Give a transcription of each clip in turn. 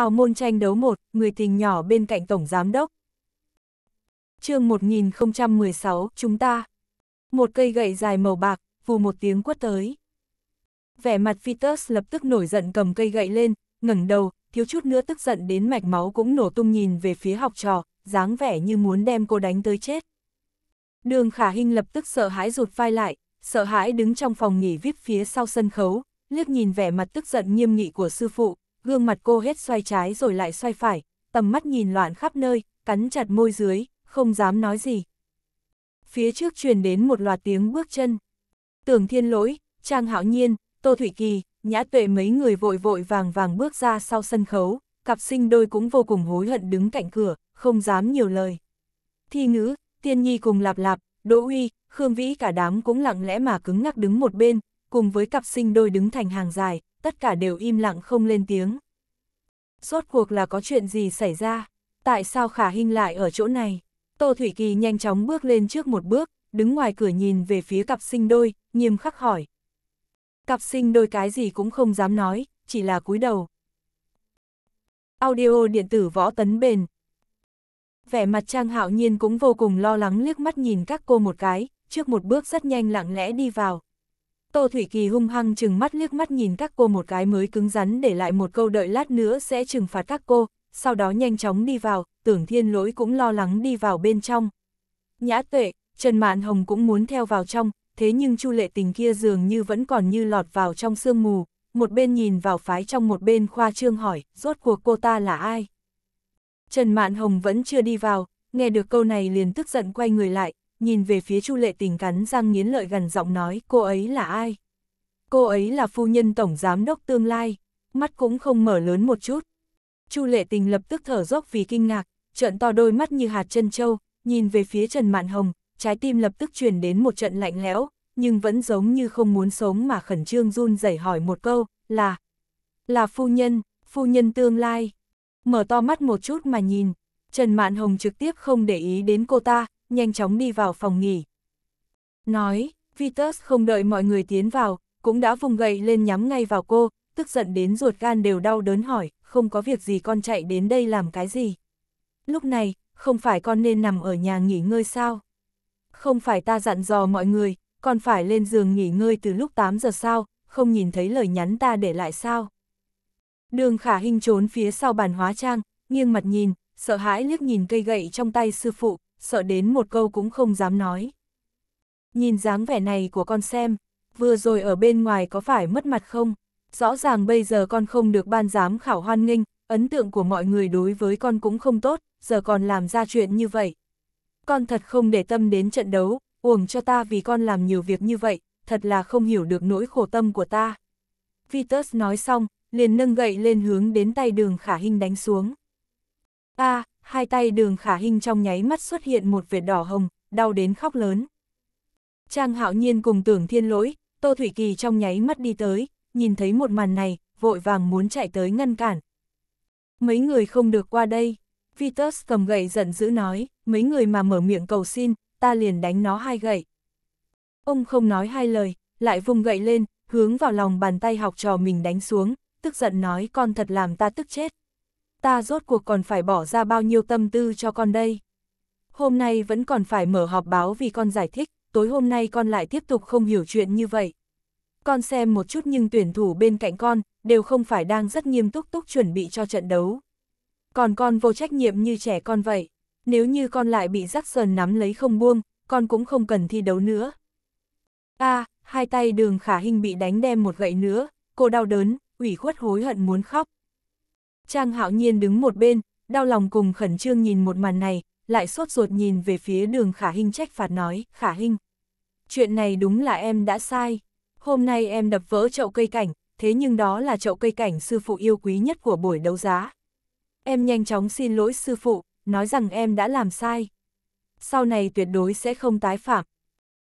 hào môn tranh đấu một, người tình nhỏ bên cạnh Tổng Giám Đốc. chương 1016, chúng ta. Một cây gậy dài màu bạc, vù một tiếng quất tới. Vẻ mặt Vitus lập tức nổi giận cầm cây gậy lên, ngẩng đầu, thiếu chút nữa tức giận đến mạch máu cũng nổ tung nhìn về phía học trò, dáng vẻ như muốn đem cô đánh tới chết. Đường khả hình lập tức sợ hãi rụt vai lại, sợ hãi đứng trong phòng nghỉ vip phía sau sân khấu, liếc nhìn vẻ mặt tức giận nghiêm nghị của sư phụ, gương mặt cô hết xoay trái rồi lại xoay phải, tầm mắt nhìn loạn khắp nơi, cắn chặt môi dưới, không dám nói gì. Phía trước truyền đến một loạt tiếng bước chân. Tưởng Thiên Lỗi, Trang Hạo Nhiên, Tô Thủy Kỳ, Nhã Tuệ mấy người vội vội vàng vàng bước ra sau sân khấu, cặp sinh đôi cũng vô cùng hối hận đứng cạnh cửa, không dám nhiều lời. Thi ngữ, Tiên Nhi cùng Lạp Lạp, Đỗ Uy, Khương Vĩ cả đám cũng lặng lẽ mà cứng ngắc đứng một bên, cùng với cặp sinh đôi đứng thành hàng dài, tất cả đều im lặng không lên tiếng. Rốt cuộc là có chuyện gì xảy ra? Tại sao Khả Hinh lại ở chỗ này? Tô Thủy Kỳ nhanh chóng bước lên trước một bước, đứng ngoài cửa nhìn về phía cặp sinh đôi, nghiêm khắc hỏi. Cặp sinh đôi cái gì cũng không dám nói, chỉ là cúi đầu. Audio điện tử võ tấn bền. Vẻ mặt Trang Hạo Nhiên cũng vô cùng lo lắng liếc mắt nhìn các cô một cái, trước một bước rất nhanh lặng lẽ đi vào. Tô Thủy Kỳ hung hăng chừng mắt liếc mắt nhìn các cô một cái mới cứng rắn để lại một câu đợi lát nữa sẽ trừng phạt các cô, sau đó nhanh chóng đi vào, tưởng thiên lỗi cũng lo lắng đi vào bên trong. Nhã tuệ, Trần Mạn Hồng cũng muốn theo vào trong, thế nhưng Chu lệ tình kia dường như vẫn còn như lọt vào trong sương mù, một bên nhìn vào phái trong một bên khoa trương hỏi, rốt cuộc cô ta là ai? Trần Mạn Hồng vẫn chưa đi vào, nghe được câu này liền tức giận quay người lại, nhìn về phía Chu Lệ Tình cắn răng nghiến lợi gần giọng nói cô ấy là ai? Cô ấy là phu nhân tổng giám đốc tương lai, mắt cũng không mở lớn một chút. Chu Lệ Tình lập tức thở dốc vì kinh ngạc, trợn to đôi mắt như hạt trân châu nhìn về phía Trần Mạn Hồng, trái tim lập tức truyền đến một trận lạnh lẽo, nhưng vẫn giống như không muốn sống mà khẩn trương run rẩy hỏi một câu, là là phu nhân, phu nhân tương lai. Mở to mắt một chút mà nhìn, Trần Mạn Hồng trực tiếp không để ý đến cô ta, nhanh chóng đi vào phòng nghỉ. Nói, Vitus không đợi mọi người tiến vào, cũng đã vùng gậy lên nhắm ngay vào cô, tức giận đến ruột gan đều đau đớn hỏi, không có việc gì con chạy đến đây làm cái gì. Lúc này, không phải con nên nằm ở nhà nghỉ ngơi sao? Không phải ta dặn dò mọi người, con phải lên giường nghỉ ngơi từ lúc 8 giờ sao, không nhìn thấy lời nhắn ta để lại sao? Đường khả hình trốn phía sau bàn hóa trang, nghiêng mặt nhìn, sợ hãi liếc nhìn cây gậy trong tay sư phụ, sợ đến một câu cũng không dám nói. Nhìn dáng vẻ này của con xem, vừa rồi ở bên ngoài có phải mất mặt không? Rõ ràng bây giờ con không được ban giám khảo hoan nghênh, ấn tượng của mọi người đối với con cũng không tốt, giờ còn làm ra chuyện như vậy. Con thật không để tâm đến trận đấu, uổng cho ta vì con làm nhiều việc như vậy, thật là không hiểu được nỗi khổ tâm của ta. Vitus nói xong, liền nâng gậy lên hướng đến tay đường khả hình đánh xuống. a à, hai tay đường khả hình trong nháy mắt xuất hiện một vệt đỏ hồng, đau đến khóc lớn. Trang hạo nhiên cùng tưởng thiên lỗi, Tô Thủy Kỳ trong nháy mắt đi tới, nhìn thấy một màn này, vội vàng muốn chạy tới ngăn cản. Mấy người không được qua đây, Vitus cầm gậy giận dữ nói, mấy người mà mở miệng cầu xin, ta liền đánh nó hai gậy. Ông không nói hai lời, lại vùng gậy lên, hướng vào lòng bàn tay học trò mình đánh xuống, tức giận nói con thật làm ta tức chết ta rốt cuộc còn phải bỏ ra bao nhiêu tâm tư cho con đây. Hôm nay vẫn còn phải mở họp báo vì con giải thích, tối hôm nay con lại tiếp tục không hiểu chuyện như vậy. Con xem một chút nhưng tuyển thủ bên cạnh con, đều không phải đang rất nghiêm túc túc chuẩn bị cho trận đấu. Còn con vô trách nhiệm như trẻ con vậy, nếu như con lại bị rắc sờn nắm lấy không buông, con cũng không cần thi đấu nữa. a à, hai tay đường khả hình bị đánh đem một gậy nữa, cô đau đớn, ủy khuất hối hận muốn khóc. Trang hạo nhiên đứng một bên, đau lòng cùng khẩn trương nhìn một màn này, lại sốt ruột nhìn về phía đường khả Hinh trách phạt nói, khả Hinh, Chuyện này đúng là em đã sai. Hôm nay em đập vỡ chậu cây cảnh, thế nhưng đó là chậu cây cảnh sư phụ yêu quý nhất của buổi đấu giá. Em nhanh chóng xin lỗi sư phụ, nói rằng em đã làm sai. Sau này tuyệt đối sẽ không tái phạm.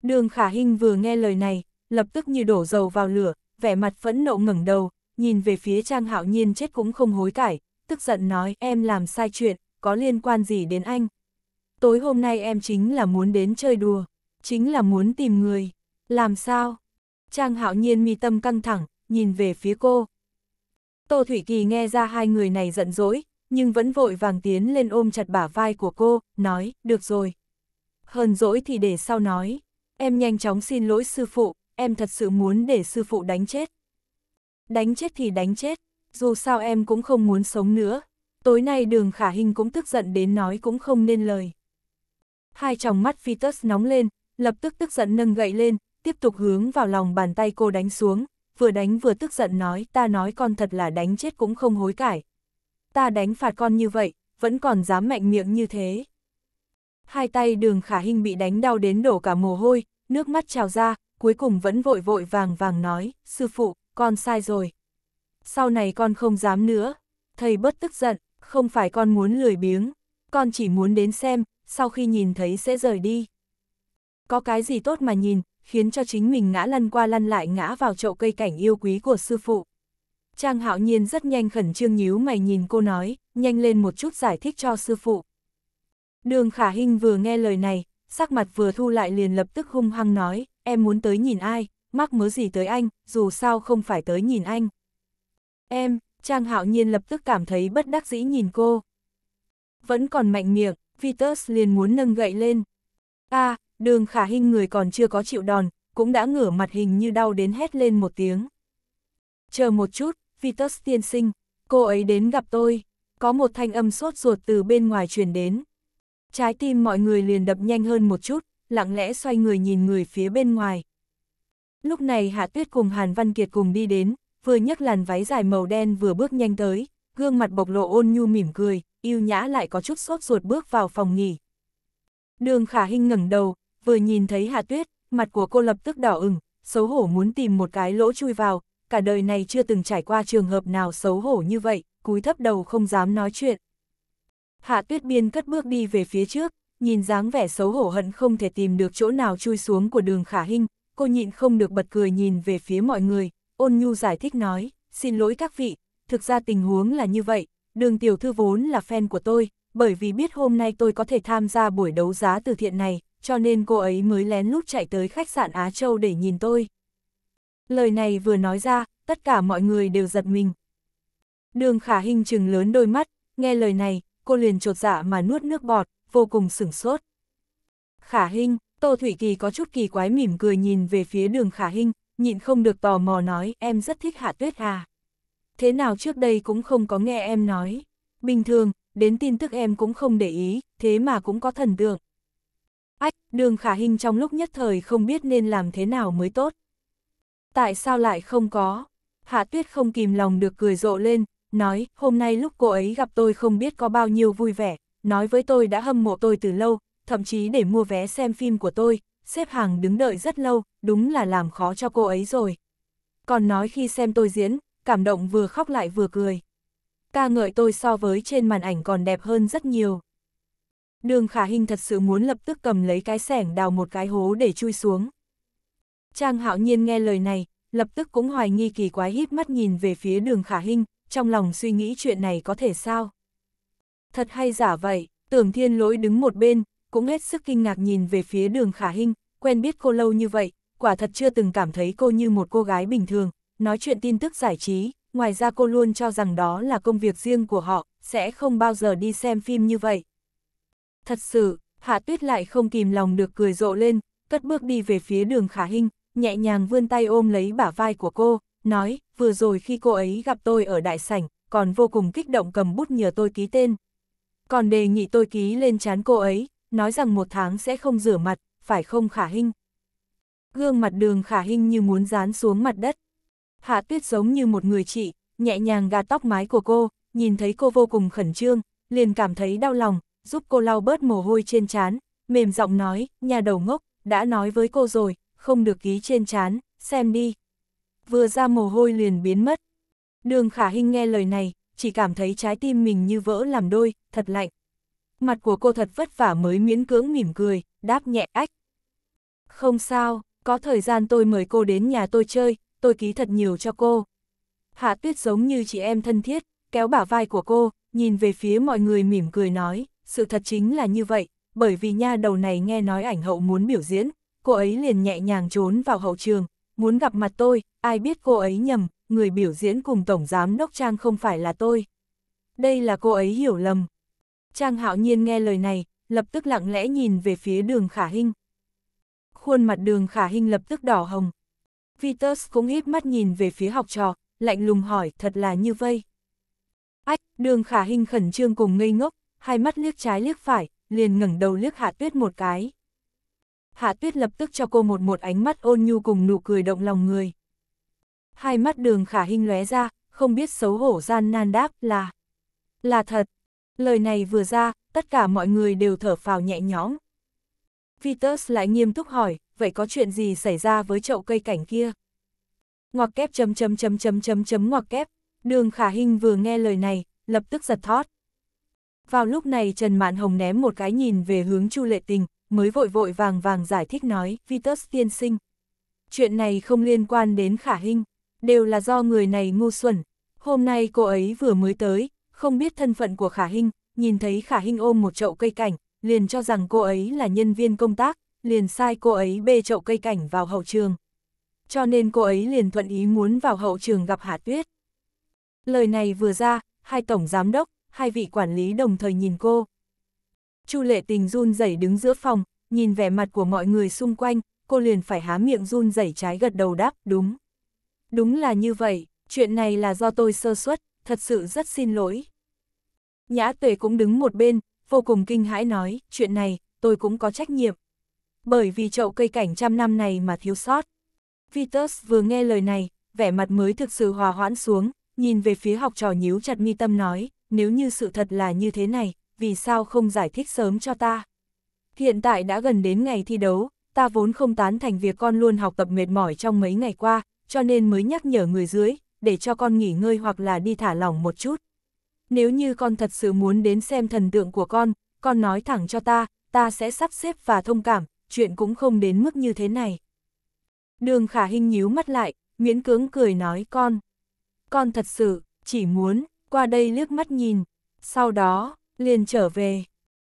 Đường khả Hinh vừa nghe lời này, lập tức như đổ dầu vào lửa, vẻ mặt phẫn nộ ngẩng đầu, nhìn về phía Trang Hạo Nhiên chết cũng không hối cải, tức giận nói em làm sai chuyện, có liên quan gì đến anh. Tối hôm nay em chính là muốn đến chơi đùa, chính là muốn tìm người. Làm sao? Trang Hạo Nhiên mi tâm căng thẳng, nhìn về phía cô. Tô Thủy Kỳ nghe ra hai người này giận dỗi, nhưng vẫn vội vàng tiến lên ôm chặt bả vai của cô, nói, được rồi. Hơn dỗi thì để sau nói, em nhanh chóng xin lỗi sư phụ, em thật sự muốn để sư phụ đánh chết. Đánh chết thì đánh chết, dù sao em cũng không muốn sống nữa. Tối nay đường khả hình cũng tức giận đến nói cũng không nên lời. Hai tròng mắt Vitus nóng lên, lập tức tức giận nâng gậy lên, tiếp tục hướng vào lòng bàn tay cô đánh xuống, vừa đánh vừa tức giận nói ta nói con thật là đánh chết cũng không hối cải. Ta đánh phạt con như vậy, vẫn còn dám mạnh miệng như thế. Hai tay đường khả hình bị đánh đau đến đổ cả mồ hôi, nước mắt trào ra, cuối cùng vẫn vội vội vàng vàng nói, sư phụ, con sai rồi. Sau này con không dám nữa. Thầy bất tức giận, không phải con muốn lười biếng, con chỉ muốn đến xem, sau khi nhìn thấy sẽ rời đi. Có cái gì tốt mà nhìn, khiến cho chính mình ngã lăn qua lăn lại ngã vào chậu cây cảnh yêu quý của sư phụ. Trang hạo nhiên rất nhanh khẩn trương nhíu mày nhìn cô nói, nhanh lên một chút giải thích cho sư phụ. Đường khả hình vừa nghe lời này, sắc mặt vừa thu lại liền lập tức hung hăng nói, em muốn tới nhìn ai, mắc mớ gì tới anh, dù sao không phải tới nhìn anh. Em, Trang Hạo Nhiên lập tức cảm thấy bất đắc dĩ nhìn cô. Vẫn còn mạnh miệng, Vitus liền muốn nâng gậy lên. a à, đường khả hình người còn chưa có chịu đòn, cũng đã ngửa mặt hình như đau đến hét lên một tiếng. Chờ một chút, Vitus tiên sinh, cô ấy đến gặp tôi, có một thanh âm sốt ruột từ bên ngoài truyền đến. Trái tim mọi người liền đập nhanh hơn một chút, lặng lẽ xoay người nhìn người phía bên ngoài. Lúc này Hạ Tuyết cùng Hàn Văn Kiệt cùng đi đến, vừa nhấc làn váy dài màu đen vừa bước nhanh tới, gương mặt bộc lộ ôn nhu mỉm cười, yêu nhã lại có chút sốt ruột bước vào phòng nghỉ. Đường Khả Hinh ngẩng đầu, vừa nhìn thấy Hạ Tuyết, mặt của cô lập tức đỏ ửng, xấu hổ muốn tìm một cái lỗ chui vào, cả đời này chưa từng trải qua trường hợp nào xấu hổ như vậy, cúi thấp đầu không dám nói chuyện. Hạ Tuyết Biên cất bước đi về phía trước, nhìn dáng vẻ xấu hổ hận không thể tìm được chỗ nào chui xuống của đường Khả Hinh, cô nhịn không được bật cười nhìn về phía mọi người, ôn nhu giải thích nói, xin lỗi các vị, thực ra tình huống là như vậy, đường tiểu thư vốn là fan của tôi, bởi vì biết hôm nay tôi có thể tham gia buổi đấu giá từ thiện này, cho nên cô ấy mới lén lút chạy tới khách sạn Á Châu để nhìn tôi. Lời này vừa nói ra, tất cả mọi người đều giật mình. Đường khả hình trừng lớn đôi mắt, nghe lời này, cô liền trột dạ mà nuốt nước bọt, vô cùng sửng sốt. Khả hình, Tô Thủy Kỳ có chút kỳ quái mỉm cười nhìn về phía đường khả hinh, nhịn không được tò mò nói em rất thích hạ tuyết à. Thế nào trước đây cũng không có nghe em nói. Bình thường, đến tin tức em cũng không để ý, thế mà cũng có thần tượng. Ách, đường khả hình trong lúc nhất thời không biết nên làm thế nào mới tốt. Tại sao lại không có? Hạ tuyết không kìm lòng được cười rộ lên, nói, hôm nay lúc cô ấy gặp tôi không biết có bao nhiêu vui vẻ, nói với tôi đã hâm mộ tôi từ lâu, thậm chí để mua vé xem phim của tôi, xếp hàng đứng đợi rất lâu, đúng là làm khó cho cô ấy rồi. Còn nói khi xem tôi diễn, cảm động vừa khóc lại vừa cười. Ca ngợi tôi so với trên màn ảnh còn đẹp hơn rất nhiều. Đường khả hình thật sự muốn lập tức cầm lấy cái sẻng đào một cái hố để chui xuống. Trang hạo nhiên nghe lời này, lập tức cũng hoài nghi kỳ quái híp mắt nhìn về phía đường khả hình, trong lòng suy nghĩ chuyện này có thể sao. Thật hay giả vậy, tưởng thiên lỗi đứng một bên, cũng hết sức kinh ngạc nhìn về phía đường khả hinh, quen biết cô lâu như vậy, quả thật chưa từng cảm thấy cô như một cô gái bình thường, nói chuyện tin tức giải trí, ngoài ra cô luôn cho rằng đó là công việc riêng của họ, sẽ không bao giờ đi xem phim như vậy. Thật sự, Hạ Tuyết lại không kìm lòng được cười rộ lên, cất bước đi về phía đường khả hinh, nhẹ nhàng vươn tay ôm lấy bả vai của cô, nói, vừa rồi khi cô ấy gặp tôi ở đại sảnh, còn vô cùng kích động cầm bút nhờ tôi ký tên. Còn đề nghị tôi ký lên chán cô ấy, nói rằng một tháng sẽ không rửa mặt, phải không khả hình. Gương mặt đường khả hình như muốn dán xuống mặt đất. Hạ tuyết giống như một người chị, nhẹ nhàng gạt tóc mái của cô, nhìn thấy cô vô cùng khẩn trương, liền cảm thấy đau lòng, giúp cô lau bớt mồ hôi trên trán, mềm giọng nói, nhà đầu ngốc, đã nói với cô rồi, không được ký trên trán, xem đi. Vừa ra mồ hôi liền biến mất. Đường khả hình nghe lời này, chỉ cảm thấy trái tim mình như vỡ làm đôi, thật lạnh mặt của cô thật vất vả mới miễn cưỡng mỉm cười, đáp nhẹ ách. Không sao, có thời gian tôi mời cô đến nhà tôi chơi, tôi ký thật nhiều cho cô. Hạ tuyết giống như chị em thân thiết, kéo bả vai của cô, nhìn về phía mọi người mỉm cười nói, sự thật chính là như vậy, bởi vì nha đầu này nghe nói ảnh hậu muốn biểu diễn, cô ấy liền nhẹ nhàng trốn vào hậu trường, muốn gặp mặt tôi, ai biết cô ấy nhầm, người biểu diễn cùng tổng giám đốc trang không phải là tôi. Đây là cô ấy hiểu lầm, Trang hạo nhiên nghe lời này, lập tức lặng lẽ nhìn về phía đường khả hinh. Khuôn mặt đường khả hinh lập tức đỏ hồng. Vitus cũng híp mắt nhìn về phía học trò, lạnh lùng hỏi thật là như vây. Ách, đường khả hinh khẩn trương cùng ngây ngốc, hai mắt liếc trái liếc phải, liền ngẩng đầu liếc hạ tuyết một cái. Hạ tuyết lập tức cho cô một một ánh mắt ôn nhu cùng nụ cười động lòng người. Hai mắt đường khả hinh lóe ra, không biết xấu hổ gian nan đáp là. Là thật, Lời này vừa ra, tất cả mọi người đều thở phào nhẹ nhõm. Vitus lại nghiêm túc hỏi, vậy có chuyện gì xảy ra với chậu cây cảnh kia? Ngoặc kép chấm chấm chấm chấm chấm chấm ngoặc kép, đường khả hình vừa nghe lời này, lập tức giật thót. Vào lúc này Trần Mạn Hồng ném một cái nhìn về hướng Chu Lệ Tình, mới vội vội vàng vàng giải thích nói, Vitus tiên sinh. Chuyện này không liên quan đến khả hình, đều là do người này ngu xuẩn. Hôm nay cô ấy vừa mới tới, không biết thân phận của Khả Hinh, nhìn thấy Khả Hinh ôm một chậu cây cảnh, liền cho rằng cô ấy là nhân viên công tác, liền sai cô ấy bê chậu cây cảnh vào hậu trường. Cho nên cô ấy liền thuận ý muốn vào hậu trường gặp hà Tuyết. Lời này vừa ra, hai tổng giám đốc, hai vị quản lý đồng thời nhìn cô. Chu Lệ Tình run rẩy đứng giữa phòng, nhìn vẻ mặt của mọi người xung quanh, cô liền phải há miệng run rẩy trái gật đầu đáp, đúng. Đúng là như vậy, chuyện này là do tôi sơ suất, thật sự rất xin lỗi. Nhã tuệ cũng đứng một bên, vô cùng kinh hãi nói, chuyện này, tôi cũng có trách nhiệm. Bởi vì chậu cây cảnh trăm năm này mà thiếu sót. Vitus vừa nghe lời này, vẻ mặt mới thực sự hòa hoãn xuống, nhìn về phía học trò nhíu chặt mi tâm nói, nếu như sự thật là như thế này, vì sao không giải thích sớm cho ta? Hiện tại đã gần đến ngày thi đấu, ta vốn không tán thành việc con luôn học tập mệt mỏi trong mấy ngày qua, cho nên mới nhắc nhở người dưới, để cho con nghỉ ngơi hoặc là đi thả lỏng một chút nếu như con thật sự muốn đến xem thần tượng của con, con nói thẳng cho ta, ta sẽ sắp xếp và thông cảm, chuyện cũng không đến mức như thế này. Đường khả hình nhíu mắt lại, miễn cưỡng cười nói con. Con thật sự, chỉ muốn, qua đây liếc mắt nhìn, sau đó, liền trở về.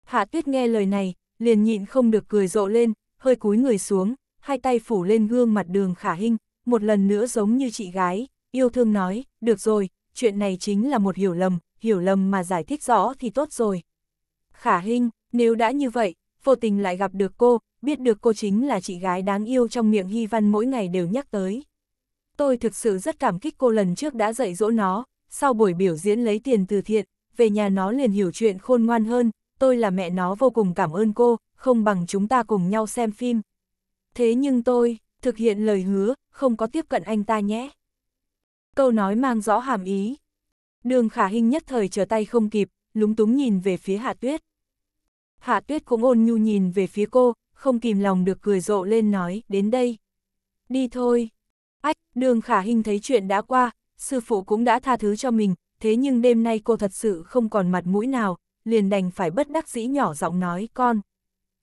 Hạ tuyết nghe lời này, liền nhịn không được cười rộ lên, hơi cúi người xuống, hai tay phủ lên gương mặt đường khả hình, một lần nữa giống như chị gái, yêu thương nói, được rồi, chuyện này chính là một hiểu lầm, hiểu lầm mà giải thích rõ thì tốt rồi. Khả Hinh, nếu đã như vậy, vô tình lại gặp được cô, biết được cô chính là chị gái đáng yêu trong miệng Hy Văn mỗi ngày đều nhắc tới. Tôi thực sự rất cảm kích cô lần trước đã dạy dỗ nó, sau buổi biểu diễn lấy tiền từ thiện, về nhà nó liền hiểu chuyện khôn ngoan hơn, tôi là mẹ nó vô cùng cảm ơn cô, không bằng chúng ta cùng nhau xem phim. Thế nhưng tôi, thực hiện lời hứa, không có tiếp cận anh ta nhé. Câu nói mang rõ hàm ý, Đường khả hình nhất thời trở tay không kịp, lúng túng nhìn về phía hạ tuyết. Hạ tuyết cũng ôn nhu nhìn về phía cô, không kìm lòng được cười rộ lên nói, đến đây. Đi thôi. Ách, đường khả hình thấy chuyện đã qua, sư phụ cũng đã tha thứ cho mình, thế nhưng đêm nay cô thật sự không còn mặt mũi nào, liền đành phải bất đắc dĩ nhỏ giọng nói, con.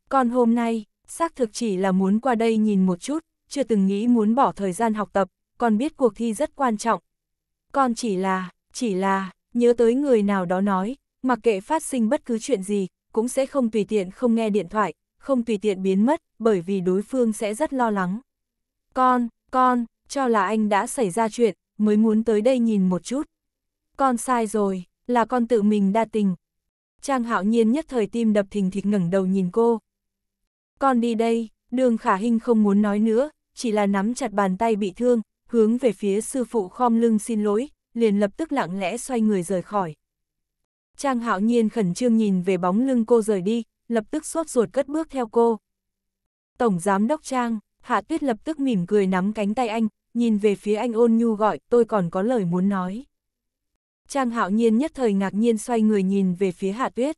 Con hôm nay, xác thực chỉ là muốn qua đây nhìn một chút, chưa từng nghĩ muốn bỏ thời gian học tập, con biết cuộc thi rất quan trọng. Con chỉ là, chỉ là, nhớ tới người nào đó nói, mặc kệ phát sinh bất cứ chuyện gì, cũng sẽ không tùy tiện không nghe điện thoại, không tùy tiện biến mất, bởi vì đối phương sẽ rất lo lắng. Con, con, cho là anh đã xảy ra chuyện, mới muốn tới đây nhìn một chút. Con sai rồi, là con tự mình đa tình. Trang hạo nhiên nhất thời tim đập thình thịch ngẩng đầu nhìn cô. Con đi đây, đường khả hình không muốn nói nữa, chỉ là nắm chặt bàn tay bị thương, hướng về phía sư phụ khom lưng xin lỗi, liền lập tức lặng lẽ xoay người rời khỏi. Trang hạo nhiên khẩn trương nhìn về bóng lưng cô rời đi, lập tức sốt ruột cất bước theo cô. Tổng giám đốc Trang, Hạ Tuyết lập tức mỉm cười nắm cánh tay anh, nhìn về phía anh ôn nhu gọi, tôi còn có lời muốn nói. Trang hạo nhiên nhất thời ngạc nhiên xoay người nhìn về phía Hạ Tuyết.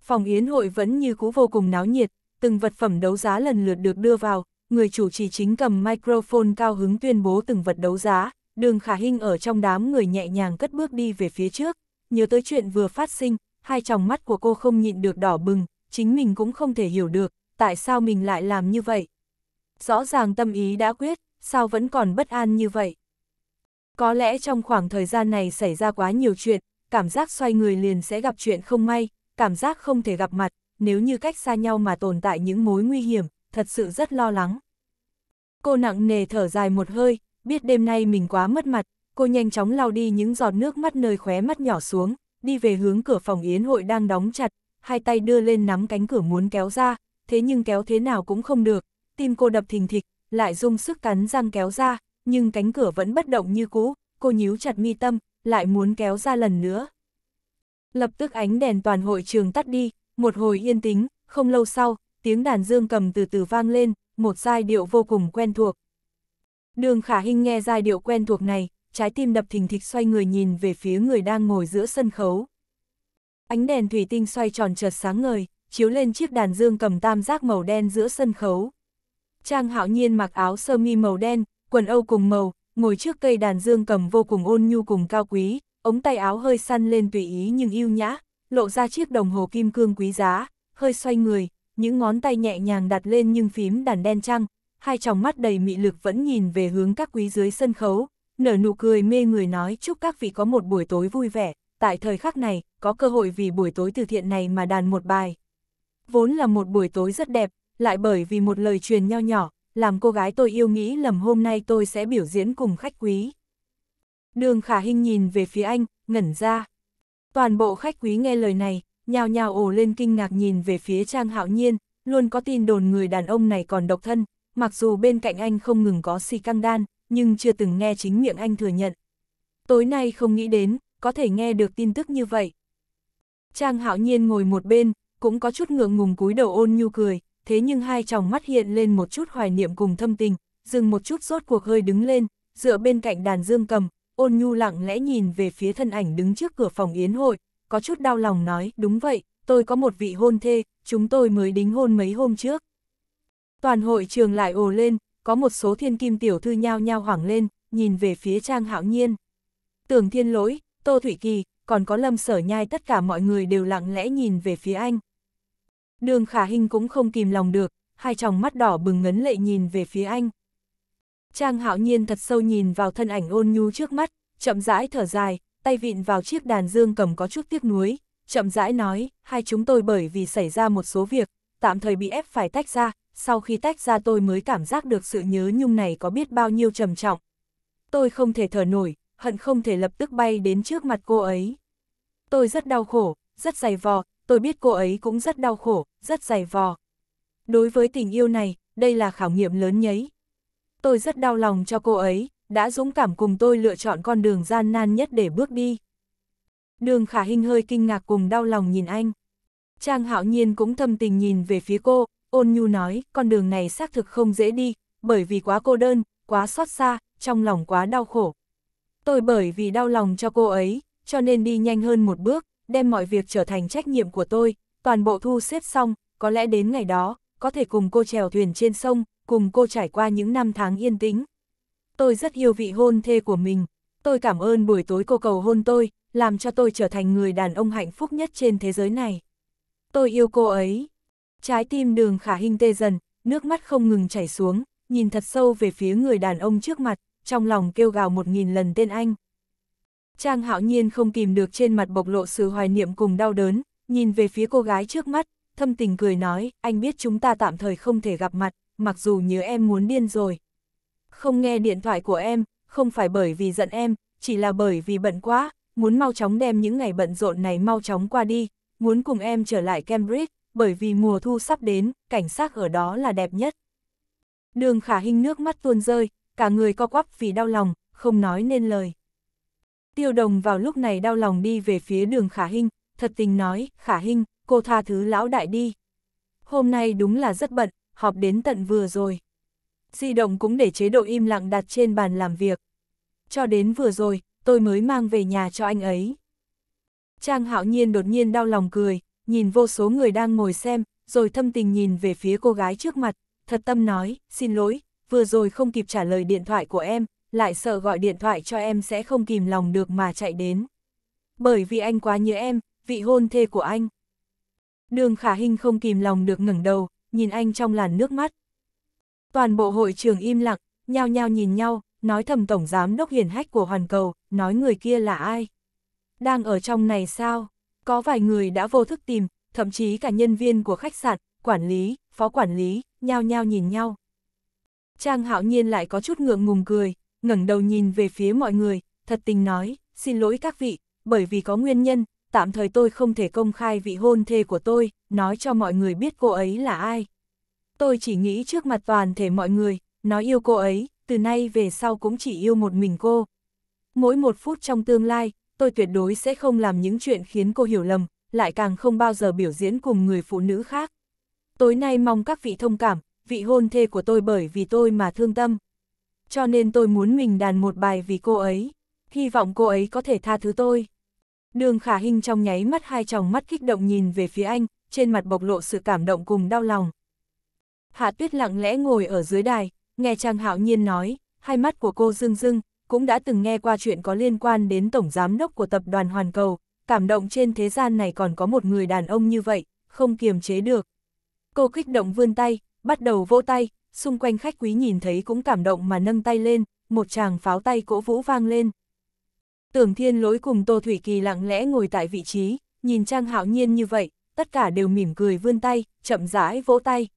Phòng yến hội vẫn như cũ vô cùng náo nhiệt, từng vật phẩm đấu giá lần lượt được đưa vào, người chủ trì chính cầm microphone cao hứng tuyên bố từng vật đấu giá, Đường khả hinh ở trong đám người nhẹ nhàng cất bước đi về phía trước, nhớ tới chuyện vừa phát sinh, hai tròng mắt của cô không nhịn được đỏ bừng, chính mình cũng không thể hiểu được, tại sao mình lại làm như vậy. Rõ ràng tâm ý đã quyết, sao vẫn còn bất an như vậy. Có lẽ trong khoảng thời gian này xảy ra quá nhiều chuyện, cảm giác xoay người liền sẽ gặp chuyện không may, cảm giác không thể gặp mặt, nếu như cách xa nhau mà tồn tại những mối nguy hiểm, thật sự rất lo lắng. Cô nặng nề thở dài một hơi, biết đêm nay mình quá mất mặt, cô nhanh chóng lau đi những giọt nước mắt nơi khóe mắt nhỏ xuống, đi về hướng cửa phòng yến hội đang đóng chặt, hai tay đưa lên nắm cánh cửa muốn kéo ra, thế nhưng kéo thế nào cũng không được, tim cô đập thình thịch, lại dùng sức cắn răng kéo ra, nhưng cánh cửa vẫn bất động như cũ, cô nhíu chặt mi tâm, lại muốn kéo ra lần nữa. Lập tức ánh đèn toàn hội trường tắt đi, một hồi yên tĩnh, không lâu sau, tiếng đàn dương cầm từ từ vang lên, một giai điệu vô cùng quen thuộc, Đường khả hình nghe giai điệu quen thuộc này, trái tim đập thình thịch xoay người nhìn về phía người đang ngồi giữa sân khấu. Ánh đèn thủy tinh xoay tròn chợt sáng ngời, chiếu lên chiếc đàn dương cầm tam giác màu đen giữa sân khấu. Trang hạo nhiên mặc áo sơ mi màu đen, quần âu cùng màu, ngồi trước cây đàn dương cầm vô cùng ôn nhu cùng cao quý, ống tay áo hơi săn lên tùy ý nhưng yêu nhã, lộ ra chiếc đồng hồ kim cương quý giá, hơi xoay người, những ngón tay nhẹ nhàng đặt lên nhưng phím đàn đen trăng, hai tròng mắt đầy mị lực vẫn nhìn về hướng các quý dưới sân khấu, nở nụ cười mê người nói chúc các vị có một buổi tối vui vẻ, tại thời khắc này, có cơ hội vì buổi tối từ thiện này mà đàn một bài. Vốn là một buổi tối rất đẹp, lại bởi vì một lời truyền nho nhỏ, làm cô gái tôi yêu nghĩ lầm hôm nay tôi sẽ biểu diễn cùng khách quý. Đường khả hình nhìn về phía anh, ngẩn ra. Toàn bộ khách quý nghe lời này, nhào nhào ồ lên kinh ngạc nhìn về phía Trang Hạo Nhiên, luôn có tin đồn người đàn ông này còn độc thân, mặc dù bên cạnh anh không ngừng có si căng đan, nhưng chưa từng nghe chính miệng anh thừa nhận. Tối nay không nghĩ đến, có thể nghe được tin tức như vậy. Trang hạo nhiên ngồi một bên, cũng có chút ngượng ngùng cúi đầu ôn nhu cười, thế nhưng hai tròng mắt hiện lên một chút hoài niệm cùng thâm tình, dừng một chút rốt cuộc hơi đứng lên, dựa bên cạnh đàn dương cầm, ôn nhu lặng lẽ nhìn về phía thân ảnh đứng trước cửa phòng yến hội, có chút đau lòng nói, đúng vậy, tôi có một vị hôn thê, chúng tôi mới đính hôn mấy hôm trước. Toàn hội trường lại ồ lên, có một số thiên kim tiểu thư nhao nhao hoảng lên, nhìn về phía Trang Hạo Nhiên. Tưởng Thiên Lỗi, Tô Thủy Kỳ, còn có Lâm Sở Nhai tất cả mọi người đều lặng lẽ nhìn về phía anh. Đường Khả Hinh cũng không kìm lòng được, hai tròng mắt đỏ bừng ngấn lệ nhìn về phía anh. Trang Hạo Nhiên thật sâu nhìn vào thân ảnh ôn nhu trước mắt, chậm rãi thở dài, tay vịn vào chiếc đàn dương cầm có chút tiếc nuối, chậm rãi nói, hai chúng tôi bởi vì xảy ra một số việc, tạm thời bị ép phải tách ra, sau khi tách ra tôi mới cảm giác được sự nhớ nhung này có biết bao nhiêu trầm trọng. Tôi không thể thở nổi, hận không thể lập tức bay đến trước mặt cô ấy. Tôi rất đau khổ, rất dày vò, tôi biết cô ấy cũng rất đau khổ, rất dày vò. Đối với tình yêu này, đây là khảo nghiệm lớn nhấy. Tôi rất đau lòng cho cô ấy, đã dũng cảm cùng tôi lựa chọn con đường gian nan nhất để bước đi. Đường khả hình hơi kinh ngạc cùng đau lòng nhìn anh. Trang hạo nhiên cũng thâm tình nhìn về phía cô, ôn nhu nói, con đường này xác thực không dễ đi, bởi vì quá cô đơn, quá xót xa, trong lòng quá đau khổ. Tôi bởi vì đau lòng cho cô ấy, cho nên đi nhanh hơn một bước, đem mọi việc trở thành trách nhiệm của tôi, toàn bộ thu xếp xong, có lẽ đến ngày đó, có thể cùng cô trèo thuyền trên sông, cùng cô trải qua những năm tháng yên tĩnh. Tôi rất yêu vị hôn thê của mình, tôi cảm ơn buổi tối cô cầu hôn tôi, làm cho tôi trở thành người đàn ông hạnh phúc nhất trên thế giới này. Tôi yêu cô ấy. Trái tim đường khả hình tê dần, nước mắt không ngừng chảy xuống, nhìn thật sâu về phía người đàn ông trước mặt, trong lòng kêu gào một nghìn lần tên anh. Trang hạo nhiên không kìm được trên mặt bộc lộ sự hoài niệm cùng đau đớn, nhìn về phía cô gái trước mắt, thâm tình cười nói, anh biết chúng ta tạm thời không thể gặp mặt, mặc dù nhớ em muốn điên rồi. Không nghe điện thoại của em, không phải bởi vì giận em, chỉ là bởi vì bận quá, muốn mau chóng đem những ngày bận rộn này mau chóng qua đi, muốn cùng em trở lại Cambridge, bởi vì mùa thu sắp đến, cảnh sát ở đó là đẹp nhất. Đường khả hình nước mắt tuôn rơi, cả người co quắp vì đau lòng, không nói nên lời. Tiêu đồng vào lúc này đau lòng đi về phía đường khả hình, thật tình nói, khả hình, cô tha thứ lão đại đi. Hôm nay đúng là rất bận, họp đến tận vừa rồi. Di động cũng để chế độ im lặng đặt trên bàn làm việc. Cho đến vừa rồi, tôi mới mang về nhà cho anh ấy. Trang hạo nhiên đột nhiên đau lòng cười, nhìn vô số người đang ngồi xem, rồi thâm tình nhìn về phía cô gái trước mặt, thật tâm nói, xin lỗi, vừa rồi không kịp trả lời điện thoại của em, lại sợ gọi điện thoại cho em sẽ không kìm lòng được mà chạy đến. Bởi vì anh quá nhớ em, vị hôn thê của anh. Đường khả hình không kìm lòng được ngẩng đầu, nhìn anh trong làn nước mắt. Toàn bộ hội trường im lặng, nhao nhao nhìn nhau, nói thầm tổng giám đốc hiền hách của Hoàn Cầu, nói người kia là ai? Đang ở trong này sao? Có vài người đã vô thức tìm, thậm chí cả nhân viên của khách sạn, quản lý, phó quản lý, nhao nhao nhìn nhau. Trang hạo nhiên lại có chút ngượng ngùng cười, ngẩng đầu nhìn về phía mọi người, thật tình nói, xin lỗi các vị, bởi vì có nguyên nhân, tạm thời tôi không thể công khai vị hôn thê của tôi, nói cho mọi người biết cô ấy là ai. Tôi chỉ nghĩ trước mặt toàn thể mọi người, nói yêu cô ấy, từ nay về sau cũng chỉ yêu một mình cô. Mỗi một phút trong tương lai, tôi tuyệt đối sẽ không làm những chuyện khiến cô hiểu lầm, lại càng không bao giờ biểu diễn cùng người phụ nữ khác. Tối nay mong các vị thông cảm, vị hôn thê của tôi bởi vì tôi mà thương tâm. Cho nên tôi muốn mình đàn một bài vì cô ấy, hy vọng cô ấy có thể tha thứ tôi. Đường khả hình trong nháy mắt hai tròng mắt kích động nhìn về phía anh, trên mặt bộc lộ sự cảm động cùng đau lòng. Hạ tuyết lặng lẽ ngồi ở dưới đài, nghe Trang Hạo Nhiên nói, hai mắt của cô rưng rưng, cũng đã từng nghe qua chuyện có liên quan đến Tổng Giám đốc của Tập đoàn Hoàn Cầu, cảm động trên thế gian này còn có một người đàn ông như vậy, không kiềm chế được. Cô kích động vươn tay, bắt đầu vỗ tay, xung quanh khách quý nhìn thấy cũng cảm động mà nâng tay lên, một chàng pháo tay cỗ vũ vang lên. Tưởng thiên lối cùng Tô Thủy Kỳ lặng lẽ ngồi tại vị trí, nhìn Trang Hạo Nhiên như vậy, tất cả đều mỉm cười vươn tay, chậm rãi vỗ tay.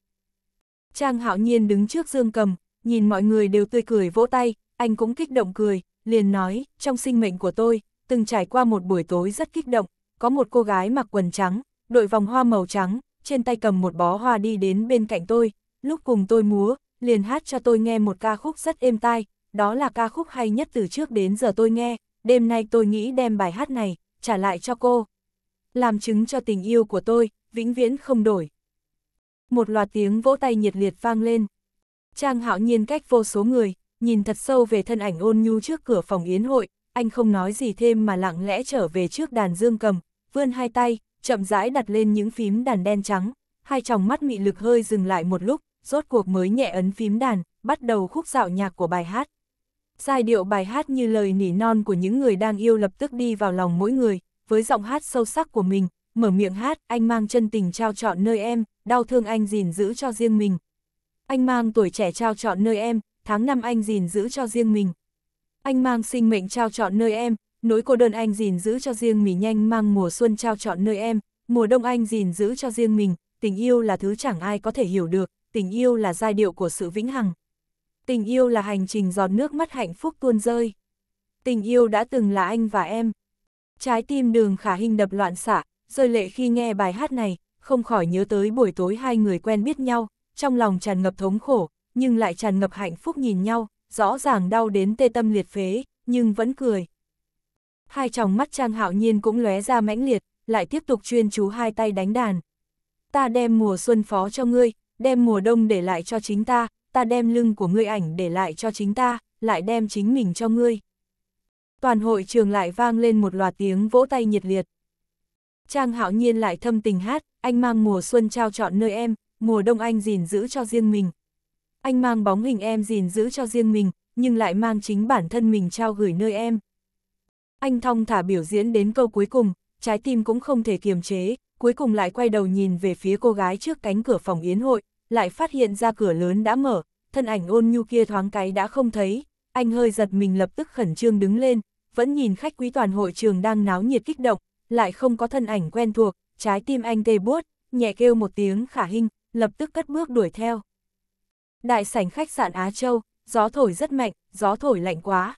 Trang Hạo Nhiên đứng trước dương cầm, nhìn mọi người đều tươi cười vỗ tay, anh cũng kích động cười, liền nói, trong sinh mệnh của tôi, từng trải qua một buổi tối rất kích động, có một cô gái mặc quần trắng, đội vòng hoa màu trắng, trên tay cầm một bó hoa đi đến bên cạnh tôi, lúc cùng tôi múa, liền hát cho tôi nghe một ca khúc rất êm tai, đó là ca khúc hay nhất từ trước đến giờ tôi nghe, đêm nay tôi nghĩ đem bài hát này, trả lại cho cô. Làm chứng cho tình yêu của tôi, vĩnh viễn không đổi. Một loạt tiếng vỗ tay nhiệt liệt vang lên. Trang hạo nhiên cách vô số người, nhìn thật sâu về thân ảnh ôn nhu trước cửa phòng yến hội, anh không nói gì thêm mà lặng lẽ trở về trước đàn dương cầm, vươn hai tay, chậm rãi đặt lên những phím đàn đen trắng, hai tròng mắt mị lực hơi dừng lại một lúc, rốt cuộc mới nhẹ ấn phím đàn, bắt đầu khúc dạo nhạc của bài hát. Giai điệu bài hát như lời nỉ non của những người đang yêu lập tức đi vào lòng mỗi người, với giọng hát sâu sắc của mình, mở miệng hát, anh mang chân tình trao trọn nơi em, đau thương anh gìn giữ cho riêng mình. Anh mang tuổi trẻ trao trọn nơi em, tháng năm anh gìn giữ cho riêng mình. Anh mang sinh mệnh trao chọn nơi em, nỗi cô đơn anh gìn giữ cho riêng mình nhanh mang mùa xuân trao chọn nơi em, mùa đông anh gìn giữ cho riêng mình, tình yêu là thứ chẳng ai có thể hiểu được, tình yêu là giai điệu của sự vĩnh hằng. Tình yêu là hành trình giọt nước mắt hạnh phúc tuôn rơi. Tình yêu đã từng là anh và em. Trái tim đường khả hình đập loạn xạ, rơi lệ khi nghe bài hát này, không khỏi nhớ tới buổi tối hai người quen biết nhau, trong lòng tràn ngập thống khổ, nhưng lại tràn ngập hạnh phúc nhìn nhau, rõ ràng đau đến tê tâm liệt phế, nhưng vẫn cười. Hai tròng mắt Trang Hạo Nhiên cũng lóe ra mãnh liệt, lại tiếp tục chuyên chú hai tay đánh đàn. Ta đem mùa xuân phó cho ngươi, đem mùa đông để lại cho chính ta, ta đem lưng của ngươi ảnh để lại cho chính ta, lại đem chính mình cho ngươi. Toàn hội trường lại vang lên một loạt tiếng vỗ tay nhiệt liệt. Trang Hạo Nhiên lại thâm tình hát, anh mang mùa xuân trao chọn nơi em, mùa đông anh gìn giữ cho riêng mình, anh mang bóng hình em gìn giữ cho riêng mình, nhưng lại mang chính bản thân mình trao gửi nơi em. Anh thong thả biểu diễn đến câu cuối cùng, trái tim cũng không thể kiềm chế, cuối cùng lại quay đầu nhìn về phía cô gái trước cánh cửa phòng yến hội, lại phát hiện ra cửa lớn đã mở, thân ảnh ôn nhu kia thoáng cái đã không thấy, anh hơi giật mình lập tức khẩn trương đứng lên, vẫn nhìn khách quý toàn hội trường đang náo nhiệt kích động, lại không có thân ảnh quen thuộc, trái tim anh tê buốt, nhẹ kêu một tiếng khả hình, lập tức cất bước đuổi theo đại sảnh khách sạn Á Châu, gió thổi rất mạnh, gió thổi lạnh quá.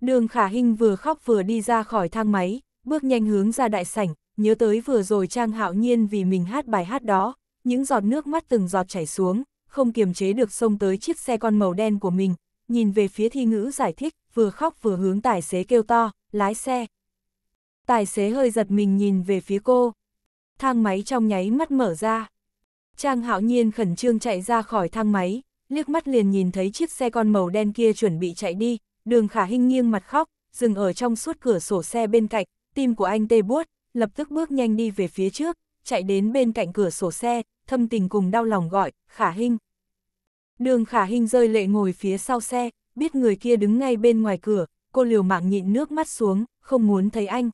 Đường Khả Hinh vừa khóc vừa đi ra khỏi thang máy, bước nhanh hướng ra đại sảnh, nhớ tới vừa rồi Trang Hạo Nhiên vì mình hát bài hát đó, những giọt nước mắt từng giọt chảy xuống, không kiềm chế được xông tới chiếc xe con màu đen của mình, nhìn về phía thi ngữ giải thích, vừa khóc vừa hướng tài xế kêu to, lái xe. Tài xế hơi giật mình nhìn về phía cô. Thang máy trong nháy mắt mở ra. Trang hạo nhiên khẩn trương chạy ra khỏi thang máy, liếc mắt liền nhìn thấy chiếc xe con màu đen kia chuẩn bị chạy đi, đường khả hinh nghiêng mặt khóc, dừng ở trong suốt cửa sổ xe bên cạnh, tim của anh tê buốt, lập tức bước nhanh đi về phía trước, chạy đến bên cạnh cửa sổ xe, thâm tình cùng đau lòng gọi, khả hinh. Đường khả hinh rơi lệ ngồi phía sau xe, biết người kia đứng ngay bên ngoài cửa, cô liều mạng nhịn nước mắt xuống, không muốn thấy anh.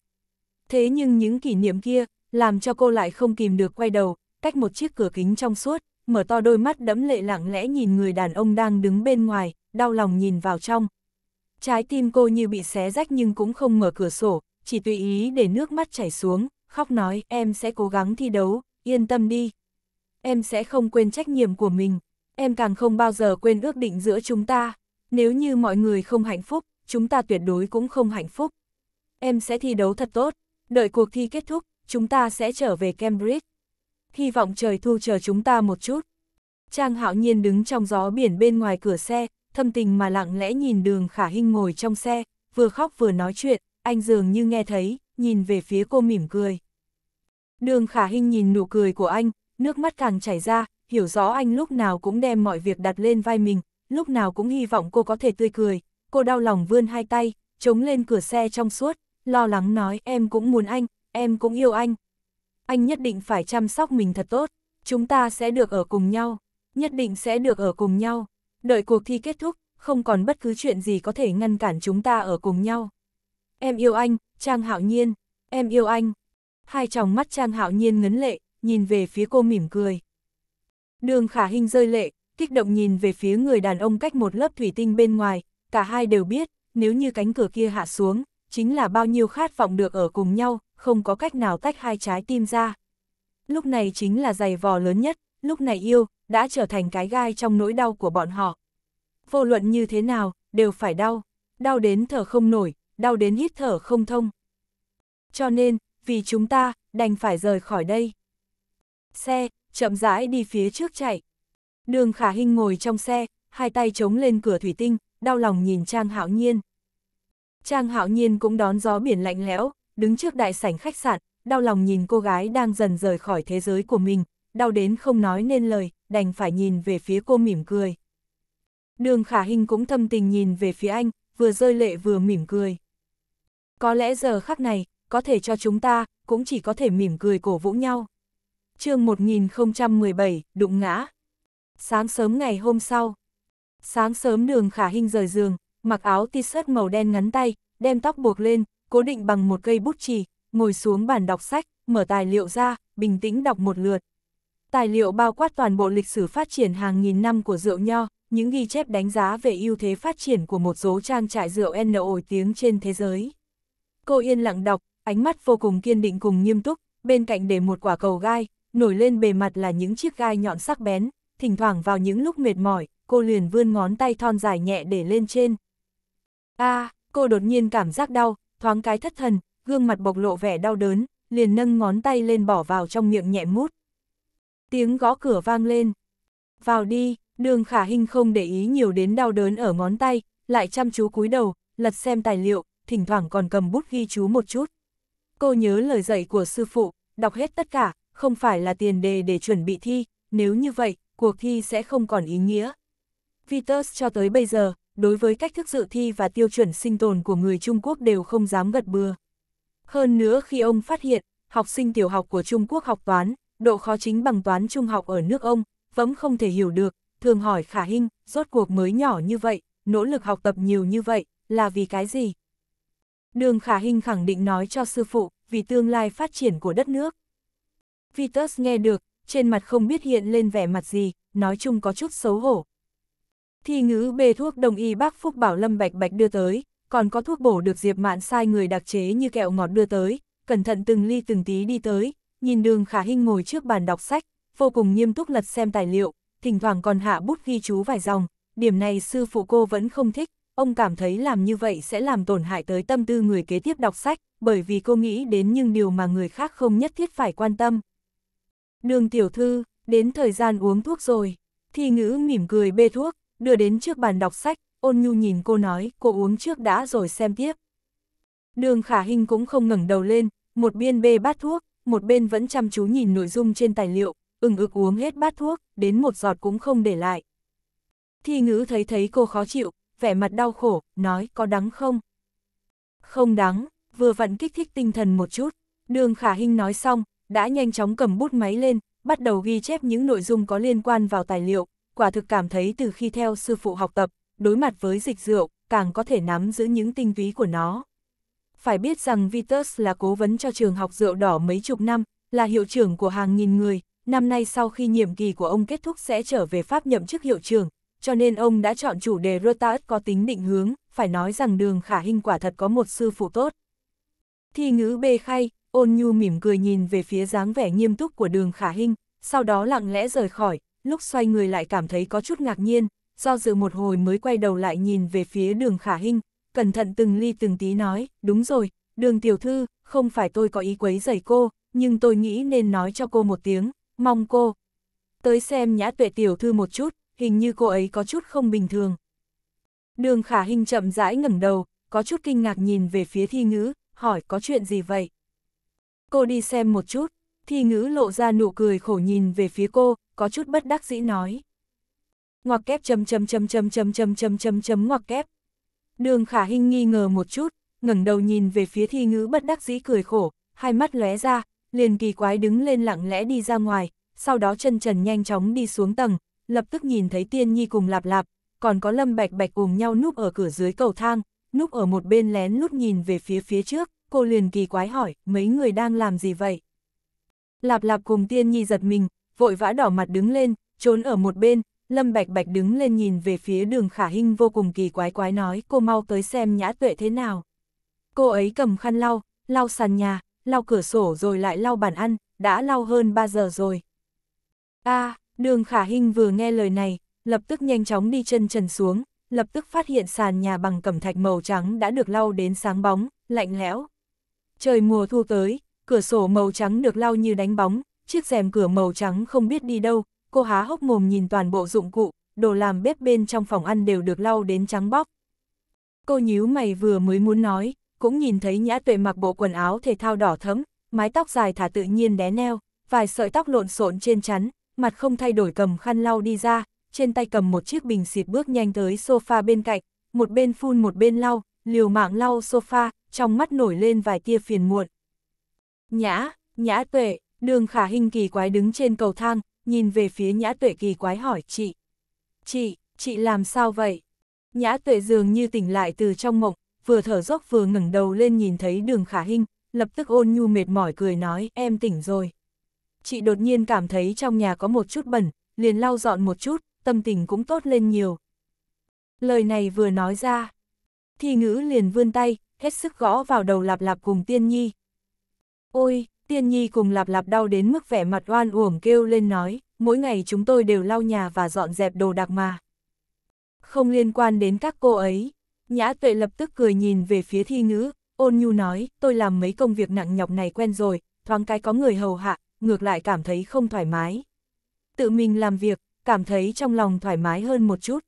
Thế nhưng những kỷ niệm kia, làm cho cô lại không kìm được quay đầu, cách một chiếc cửa kính trong suốt, mở to đôi mắt đẫm lệ lặng lẽ nhìn người đàn ông đang đứng bên ngoài, đau lòng nhìn vào trong. Trái tim cô như bị xé rách nhưng cũng không mở cửa sổ, chỉ tùy ý để nước mắt chảy xuống, khóc nói em sẽ cố gắng thi đấu, yên tâm đi. Em sẽ không quên trách nhiệm của mình, em càng không bao giờ quên ước định giữa chúng ta. Nếu như mọi người không hạnh phúc, chúng ta tuyệt đối cũng không hạnh phúc. Em sẽ thi đấu thật tốt, đợi cuộc thi kết thúc, chúng ta sẽ trở về Cambridge hy vọng trời thu chờ chúng ta một chút. Trang hạo nhiên đứng trong gió biển bên ngoài cửa xe, thâm tình mà lặng lẽ nhìn đường khả hinh ngồi trong xe, vừa khóc vừa nói chuyện, anh dường như nghe thấy, nhìn về phía cô mỉm cười. Đường khả hinh nhìn nụ cười của anh, nước mắt càng chảy ra, hiểu rõ anh lúc nào cũng đem mọi việc đặt lên vai mình, lúc nào cũng hy vọng cô có thể tươi cười. Cô đau lòng vươn hai tay, chống lên cửa xe trong suốt, lo lắng nói em cũng muốn anh, em cũng yêu anh, anh nhất định phải chăm sóc mình thật tốt, chúng ta sẽ được ở cùng nhau, nhất định sẽ được ở cùng nhau, đợi cuộc thi kết thúc, không còn bất cứ chuyện gì có thể ngăn cản chúng ta ở cùng nhau. Em yêu anh, Trang Hạo Nhiên, em yêu anh. Hai tròng mắt Trang Hạo Nhiên ngấn lệ, nhìn về phía cô mỉm cười. Đường Khả Hinh rơi lệ, kích động nhìn về phía người đàn ông cách một lớp thủy tinh bên ngoài, cả hai đều biết, nếu như cánh cửa kia hạ xuống, chính là bao nhiêu khát vọng được ở cùng nhau, không có cách nào tách hai trái tim ra. Lúc này chính là giày vò lớn nhất, lúc này yêu, đã trở thành cái gai trong nỗi đau của bọn họ. Vô luận như thế nào, đều phải đau, đau đến thở không nổi, đau đến hít thở không thông. Cho nên, vì chúng ta, đành phải rời khỏi đây. Xe, chậm rãi đi phía trước chạy. Đường khả hình ngồi trong xe, hai tay chống lên cửa thủy tinh, đau lòng nhìn Trang Hạo Nhiên. Trang Hạo Nhiên cũng đón gió biển lạnh lẽo, đứng trước đại sảnh khách sạn, đau lòng nhìn cô gái đang dần rời khỏi thế giới của mình, đau đến không nói nên lời, đành phải nhìn về phía cô mỉm cười. Đường khả hình cũng thâm tình nhìn về phía anh, vừa rơi lệ vừa mỉm cười. Có lẽ giờ khắc này, có thể cho chúng ta, cũng chỉ có thể mỉm cười cổ vũ nhau. chương 1017, đụng ngã. Sáng sớm ngày hôm sau. Sáng sớm đường khả hình rời giường, mặc áo t-shirt màu đen ngắn tay, đem tóc buộc lên, cố định bằng một cây bút chì, ngồi xuống bàn đọc sách, mở tài liệu ra, bình tĩnh đọc một lượt. Tài liệu bao quát toàn bộ lịch sử phát triển hàng nghìn năm của rượu nho, những ghi chép đánh giá về ưu thế phát triển của một số trang trại rượu N nổi tiếng trên thế giới. Cô yên lặng đọc, ánh mắt vô cùng kiên định cùng nghiêm túc, bên cạnh để một quả cầu gai, nổi lên bề mặt là những chiếc gai nhọn sắc bén, thỉnh thoảng vào những lúc mệt mỏi, cô liền vươn ngón tay thon dài nhẹ để lên trên. A, à, cô đột nhiên cảm giác đau, thoáng cái thất thần, gương mặt bộc lộ vẻ đau đớn, liền nâng ngón tay lên bỏ vào trong miệng nhẹ mút. Tiếng gõ cửa vang lên. Vào đi, đường khả hình không để ý nhiều đến đau đớn ở ngón tay, lại chăm chú cúi đầu, lật xem tài liệu, thỉnh thoảng còn cầm bút ghi chú một chút. Cô nhớ lời dạy của sư phụ, đọc hết tất cả, không phải là tiền đề để chuẩn bị thi, nếu như vậy, cuộc thi sẽ không còn ý nghĩa. Vitus cho tới bây giờ, đối với cách thức dự thi và tiêu chuẩn sinh tồn của người Trung Quốc đều không dám gật bừa. Hơn nữa khi ông phát hiện, học sinh tiểu học của Trung Quốc học toán, độ khó chính bằng toán trung học ở nước ông, vẫn không thể hiểu được, thường hỏi khả hình, rốt cuộc mới nhỏ như vậy, nỗ lực học tập nhiều như vậy, là vì cái gì? Đường khả hình khẳng định nói cho sư phụ, vì tương lai phát triển của đất nước. Vitus nghe được, trên mặt không biết hiện lên vẻ mặt gì, nói chung có chút xấu hổ, Thi ngữ bê thuốc đồng y bác Phúc Bảo Lâm Bạch Bạch đưa tới, còn có thuốc bổ được Diệp Mạn sai người đặc chế như kẹo ngọt đưa tới, cẩn thận từng ly từng tí đi tới, nhìn đường khả hinh ngồi trước bàn đọc sách, vô cùng nghiêm túc lật xem tài liệu, thỉnh thoảng còn hạ bút ghi chú vài dòng, điểm này sư phụ cô vẫn không thích, ông cảm thấy làm như vậy sẽ làm tổn hại tới tâm tư người kế tiếp đọc sách, bởi vì cô nghĩ đến những điều mà người khác không nhất thiết phải quan tâm. Đường tiểu thư, đến thời gian uống thuốc rồi, thi ngữ mỉm cười bê thuốc, đưa đến trước bàn đọc sách, ôn nhu nhìn cô nói, cô uống trước đã rồi xem tiếp. Đường khả hình cũng không ngẩng đầu lên, một bên bê bát thuốc, một bên vẫn chăm chú nhìn nội dung trên tài liệu, ừng ực uống hết bát thuốc, đến một giọt cũng không để lại. Thi ngữ thấy thấy cô khó chịu, vẻ mặt đau khổ, nói có đắng không? Không đắng, vừa vặn kích thích tinh thần một chút. Đường khả hình nói xong, đã nhanh chóng cầm bút máy lên, bắt đầu ghi chép những nội dung có liên quan vào tài liệu, quả thực cảm thấy từ khi theo sư phụ học tập, đối mặt với dịch rượu, càng có thể nắm giữ những tinh túy của nó. Phải biết rằng Vitus là cố vấn cho trường học rượu đỏ mấy chục năm, là hiệu trưởng của hàng nghìn người, năm nay sau khi nhiệm kỳ của ông kết thúc sẽ trở về Pháp nhậm chức hiệu trưởng, cho nên ông đã chọn chủ đề Rotaut có tính định hướng, phải nói rằng đường khả hình quả thật có một sư phụ tốt. Thi ngữ bê khay, ôn nhu mỉm cười nhìn về phía dáng vẻ nghiêm túc của đường khả hình, sau đó lặng lẽ rời khỏi, lúc xoay người lại cảm thấy có chút ngạc nhiên, do dự một hồi mới quay đầu lại nhìn về phía đường khả hình, cẩn thận từng ly từng tí nói, đúng rồi, đường tiểu thư, không phải tôi có ý quấy rầy cô, nhưng tôi nghĩ nên nói cho cô một tiếng, mong cô. Tới xem nhã tuệ tiểu thư một chút, hình như cô ấy có chút không bình thường. Đường khả hình chậm rãi ngẩng đầu, có chút kinh ngạc nhìn về phía thi ngữ, hỏi có chuyện gì vậy? Cô đi xem một chút, thi ngữ lộ ra nụ cười khổ nhìn về phía cô, có chút bất đắc dĩ nói. Ngoặc kép chấm chấm chấm chấm chấm chấm chấm chấm chấm ngoặc kép. Đường khả hình nghi ngờ một chút, ngẩng đầu nhìn về phía thi ngữ bất đắc dĩ cười khổ, hai mắt lóe ra, liền kỳ quái đứng lên lặng lẽ đi ra ngoài, sau đó chân trần nhanh chóng đi xuống tầng, lập tức nhìn thấy tiên nhi cùng lạp lạp, còn có lâm bạch bạch cùng nhau núp ở cửa dưới cầu thang, núp ở một bên lén lút nhìn về phía phía trước, cô liền kỳ quái hỏi, mấy người đang làm gì vậy? Lạp lạp cùng tiên nhi giật mình, vội vã đỏ mặt đứng lên, trốn ở một bên, Lâm Bạch Bạch đứng lên nhìn về phía đường khả hinh vô cùng kỳ quái quái nói cô mau tới xem nhã tuệ thế nào. Cô ấy cầm khăn lau, lau sàn nhà, lau cửa sổ rồi lại lau bàn ăn, đã lau hơn 3 giờ rồi. a à, đường khả hinh vừa nghe lời này, lập tức nhanh chóng đi chân trần xuống, lập tức phát hiện sàn nhà bằng cẩm thạch màu trắng đã được lau đến sáng bóng, lạnh lẽo. Trời mùa thu tới, cửa sổ màu trắng được lau như đánh bóng, chiếc rèm cửa màu trắng không biết đi đâu, cô há hốc mồm nhìn toàn bộ dụng cụ, đồ làm bếp bên trong phòng ăn đều được lau đến trắng bóc. Cô nhíu mày vừa mới muốn nói, cũng nhìn thấy nhã tuệ mặc bộ quần áo thể thao đỏ thẫm, mái tóc dài thả tự nhiên đé neo, vài sợi tóc lộn xộn trên chắn, mặt không thay đổi cầm khăn lau đi ra, trên tay cầm một chiếc bình xịt bước nhanh tới sofa bên cạnh, một bên phun một bên lau, liều mạng lau sofa, trong mắt nổi lên vài tia phiền muộn. Nhã, nhã tuệ, Đường khả hình kỳ quái đứng trên cầu thang, nhìn về phía nhã tuệ kỳ quái hỏi chị. Chị, chị làm sao vậy? Nhã tuệ dường như tỉnh lại từ trong mộng, vừa thở dốc vừa ngẩng đầu lên nhìn thấy đường khả hình, lập tức ôn nhu mệt mỏi cười nói em tỉnh rồi. Chị đột nhiên cảm thấy trong nhà có một chút bẩn, liền lau dọn một chút, tâm tình cũng tốt lên nhiều. Lời này vừa nói ra, thi ngữ liền vươn tay, hết sức gõ vào đầu lạp lạp cùng tiên nhi. Ôi, Tiên Nhi cùng lạp lạp đau đến mức vẻ mặt oan uổng kêu lên nói, mỗi ngày chúng tôi đều lau nhà và dọn dẹp đồ đạc mà. Không liên quan đến các cô ấy, Nhã tuệ lập tức cười nhìn về phía thi ngữ, ôn nhu nói, tôi làm mấy công việc nặng nhọc này quen rồi, thoáng cái có người hầu hạ, ngược lại cảm thấy không thoải mái. Tự mình làm việc, cảm thấy trong lòng thoải mái hơn một chút.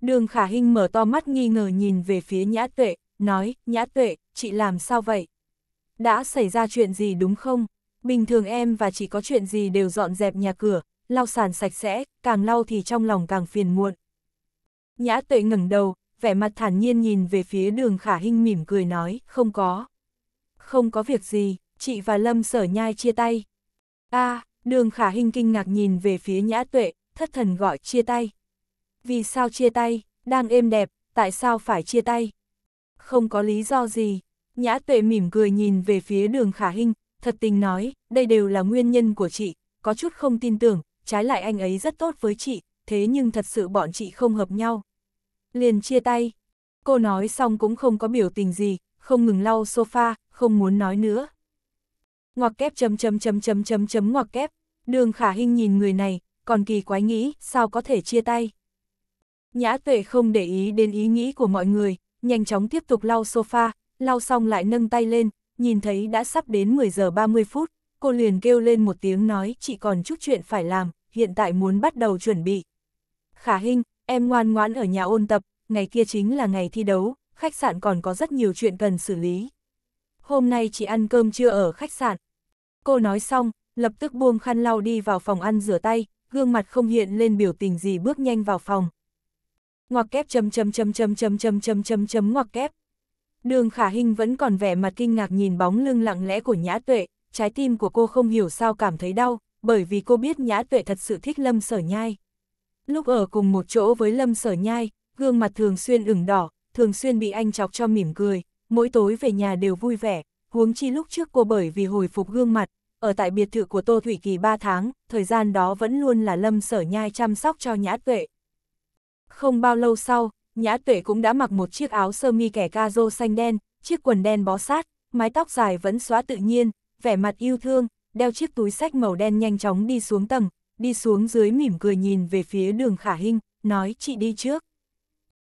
Đường khả hinh mở to mắt nghi ngờ nhìn về phía nhã tuệ, nói, nhã tuệ, chị làm sao vậy? đã xảy ra chuyện gì đúng không? Bình thường em và chỉ có chuyện gì đều dọn dẹp nhà cửa, lau sàn sạch sẽ, càng lau thì trong lòng càng phiền muộn. Nhã tuệ ngẩng đầu, vẻ mặt thản nhiên nhìn về phía đường khả hinh mỉm cười nói, không có. Không có việc gì, chị và Lâm sở nhai chia tay. a à, đường khả hinh kinh ngạc nhìn về phía nhã tuệ, thất thần gọi chia tay. Vì sao chia tay, đang êm đẹp, tại sao phải chia tay? Không có lý do gì, Nhã tuệ mỉm cười nhìn về phía đường khả hình, thật tình nói, đây đều là nguyên nhân của chị, có chút không tin tưởng, trái lại anh ấy rất tốt với chị, thế nhưng thật sự bọn chị không hợp nhau. Liền chia tay, cô nói xong cũng không có biểu tình gì, không ngừng lau sofa, không muốn nói nữa. Ngoặc kép chấm chấm chấm chấm chấm chấm ngoặc kép, đường khả hình nhìn người này, còn kỳ quái nghĩ, sao có thể chia tay. Nhã tuệ không để ý đến ý nghĩ của mọi người, nhanh chóng tiếp tục lau sofa, lau xong lại nâng tay lên, nhìn thấy đã sắp đến 10 giờ 30 phút, cô liền kêu lên một tiếng nói chỉ còn chút chuyện phải làm, hiện tại muốn bắt đầu chuẩn bị. Khả Hinh, em ngoan ngoãn ở nhà ôn tập, ngày kia chính là ngày thi đấu, khách sạn còn có rất nhiều chuyện cần xử lý. Hôm nay chị ăn cơm trưa ở khách sạn. Cô nói xong, lập tức buông khăn lau đi vào phòng ăn rửa tay, gương mặt không hiện lên biểu tình gì bước nhanh vào phòng. Ngoặc kép chấm chấm chấm chấm chấm chấm chấm chấm chấm ngoặc kép. Đường khả hình vẫn còn vẻ mặt kinh ngạc nhìn bóng lưng lặng lẽ của nhã tuệ, trái tim của cô không hiểu sao cảm thấy đau, bởi vì cô biết nhã tuệ thật sự thích lâm sở nhai. Lúc ở cùng một chỗ với lâm sở nhai, gương mặt thường xuyên ửng đỏ, thường xuyên bị anh chọc cho mỉm cười, mỗi tối về nhà đều vui vẻ, huống chi lúc trước cô bởi vì hồi phục gương mặt, ở tại biệt thự của Tô Thủy Kỳ 3 tháng, thời gian đó vẫn luôn là lâm sở nhai chăm sóc cho nhã tuệ. Không bao lâu sau, Nhã Tuệ cũng đã mặc một chiếc áo sơ mi kẻ ca rô xanh đen, chiếc quần đen bó sát, mái tóc dài vẫn xóa tự nhiên, vẻ mặt yêu thương, đeo chiếc túi sách màu đen nhanh chóng đi xuống tầng, đi xuống dưới mỉm cười nhìn về phía đường khả hinh, nói chị đi trước.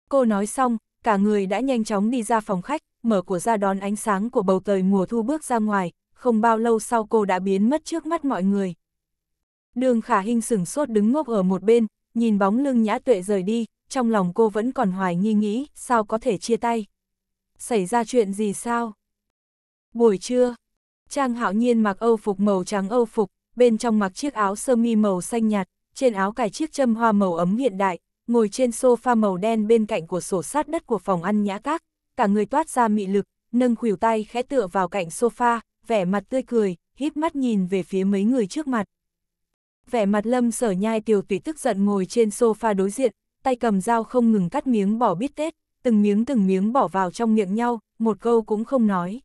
Cô nói xong, cả người đã nhanh chóng đi ra phòng khách, mở cửa ra đón ánh sáng của bầu trời mùa thu bước ra ngoài, không bao lâu sau cô đã biến mất trước mắt mọi người. Đường khả hinh sửng sốt đứng ngốc ở một bên, nhìn bóng lưng nhã tuệ rời đi, trong lòng cô vẫn còn hoài nghi nghĩ, sao có thể chia tay. Xảy ra chuyện gì sao? Buổi trưa, Trang hạo nhiên mặc âu phục màu trắng âu phục, bên trong mặc chiếc áo sơ mi màu xanh nhạt, trên áo cài chiếc châm hoa màu ấm hiện đại, ngồi trên sofa màu đen bên cạnh của sổ sát đất của phòng ăn nhã các, cả người toát ra mị lực, nâng khuỷu tay khẽ tựa vào cạnh sofa, vẻ mặt tươi cười, híp mắt nhìn về phía mấy người trước mặt. Vẻ mặt lâm sở nhai tiểu tùy tức giận ngồi trên sofa đối diện, tay cầm dao không ngừng cắt miếng bỏ bít tết, từng miếng từng miếng bỏ vào trong miệng nhau, một câu cũng không nói.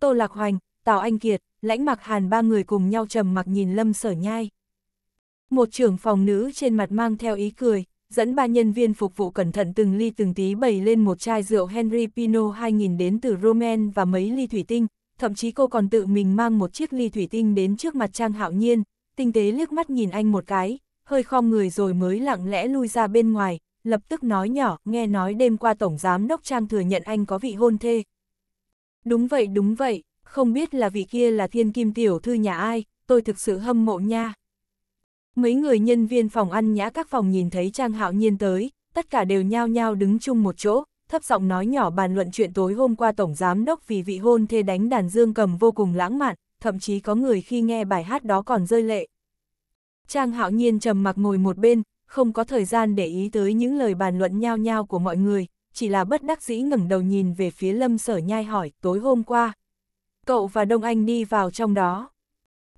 Tô Lạc Hoành, Tào Anh Kiệt, Lãnh Mặc Hàn ba người cùng nhau trầm mặc nhìn Lâm Sở Nhai. Một trưởng phòng nữ trên mặt mang theo ý cười, dẫn ba nhân viên phục vụ cẩn thận từng ly từng tí bày lên một chai rượu Henry Pinot 2000 đến từ Roman và mấy ly thủy tinh, thậm chí cô còn tự mình mang một chiếc ly thủy tinh đến trước mặt Trang Hạo Nhiên, tinh tế liếc mắt nhìn anh một cái, hơi khom người rồi mới lặng lẽ lui ra bên ngoài, lập tức nói nhỏ, nghe nói đêm qua Tổng Giám Đốc Trang thừa nhận anh có vị hôn thê. Đúng vậy, đúng vậy, không biết là vị kia là thiên kim tiểu thư nhà ai, tôi thực sự hâm mộ nha. Mấy người nhân viên phòng ăn nhã các phòng nhìn thấy Trang Hạo Nhiên tới, tất cả đều nhao nhao đứng chung một chỗ, thấp giọng nói nhỏ bàn luận chuyện tối hôm qua Tổng Giám Đốc vì vị hôn thê đánh đàn dương cầm vô cùng lãng mạn, thậm chí có người khi nghe bài hát đó còn rơi lệ. Trang hạo nhiên trầm mặc ngồi một bên, không có thời gian để ý tới những lời bàn luận nhao nhao của mọi người, chỉ là bất đắc dĩ ngẩng đầu nhìn về phía lâm sở nhai hỏi tối hôm qua. Cậu và Đông Anh đi vào trong đó.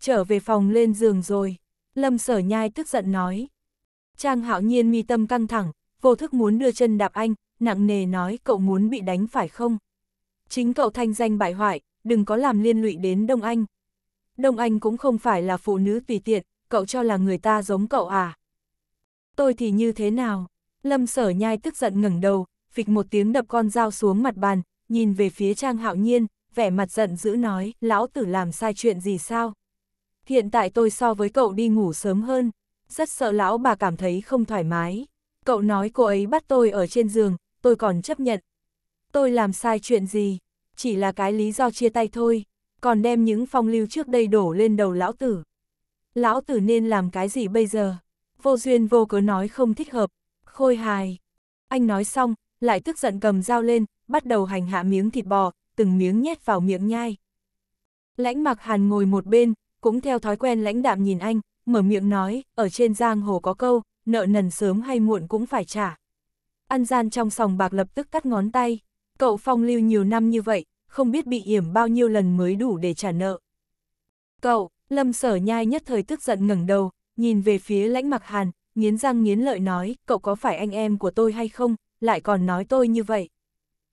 Trở về phòng lên giường rồi. Lâm sở nhai tức giận nói. Trang hạo nhiên mi tâm căng thẳng, vô thức muốn đưa chân đạp anh, nặng nề nói cậu muốn bị đánh phải không? Chính cậu thanh danh bại hoại, đừng có làm liên lụy đến Đông Anh. Đông Anh cũng không phải là phụ nữ tùy tiện, cậu cho là người ta giống cậu à? Tôi thì như thế nào? Lâm sở nhai tức giận ngẩng đầu, phịch một tiếng đập con dao xuống mặt bàn, nhìn về phía Trang Hạo Nhiên, vẻ mặt giận dữ nói, lão tử làm sai chuyện gì sao? Hiện tại tôi so với cậu đi ngủ sớm hơn, rất sợ lão bà cảm thấy không thoải mái. Cậu nói cô ấy bắt tôi ở trên giường, tôi còn chấp nhận. Tôi làm sai chuyện gì, chỉ là cái lý do chia tay thôi, còn đem những phong lưu trước đây đổ lên đầu lão tử lão tử nên làm cái gì bây giờ? Vô duyên vô cớ nói không thích hợp, khôi hài. Anh nói xong, lại tức giận cầm dao lên, bắt đầu hành hạ miếng thịt bò, từng miếng nhét vào miệng nhai. Lãnh mặc hàn ngồi một bên, cũng theo thói quen lãnh đạm nhìn anh, mở miệng nói, ở trên giang hồ có câu, nợ nần sớm hay muộn cũng phải trả. Ăn gian trong sòng bạc lập tức cắt ngón tay, cậu phong lưu nhiều năm như vậy, không biết bị yểm bao nhiêu lần mới đủ để trả nợ. Cậu, Lâm sở nhai nhất thời tức giận ngẩng đầu, nhìn về phía lãnh mặc hàn, nghiến răng nghiến lợi nói, cậu có phải anh em của tôi hay không, lại còn nói tôi như vậy.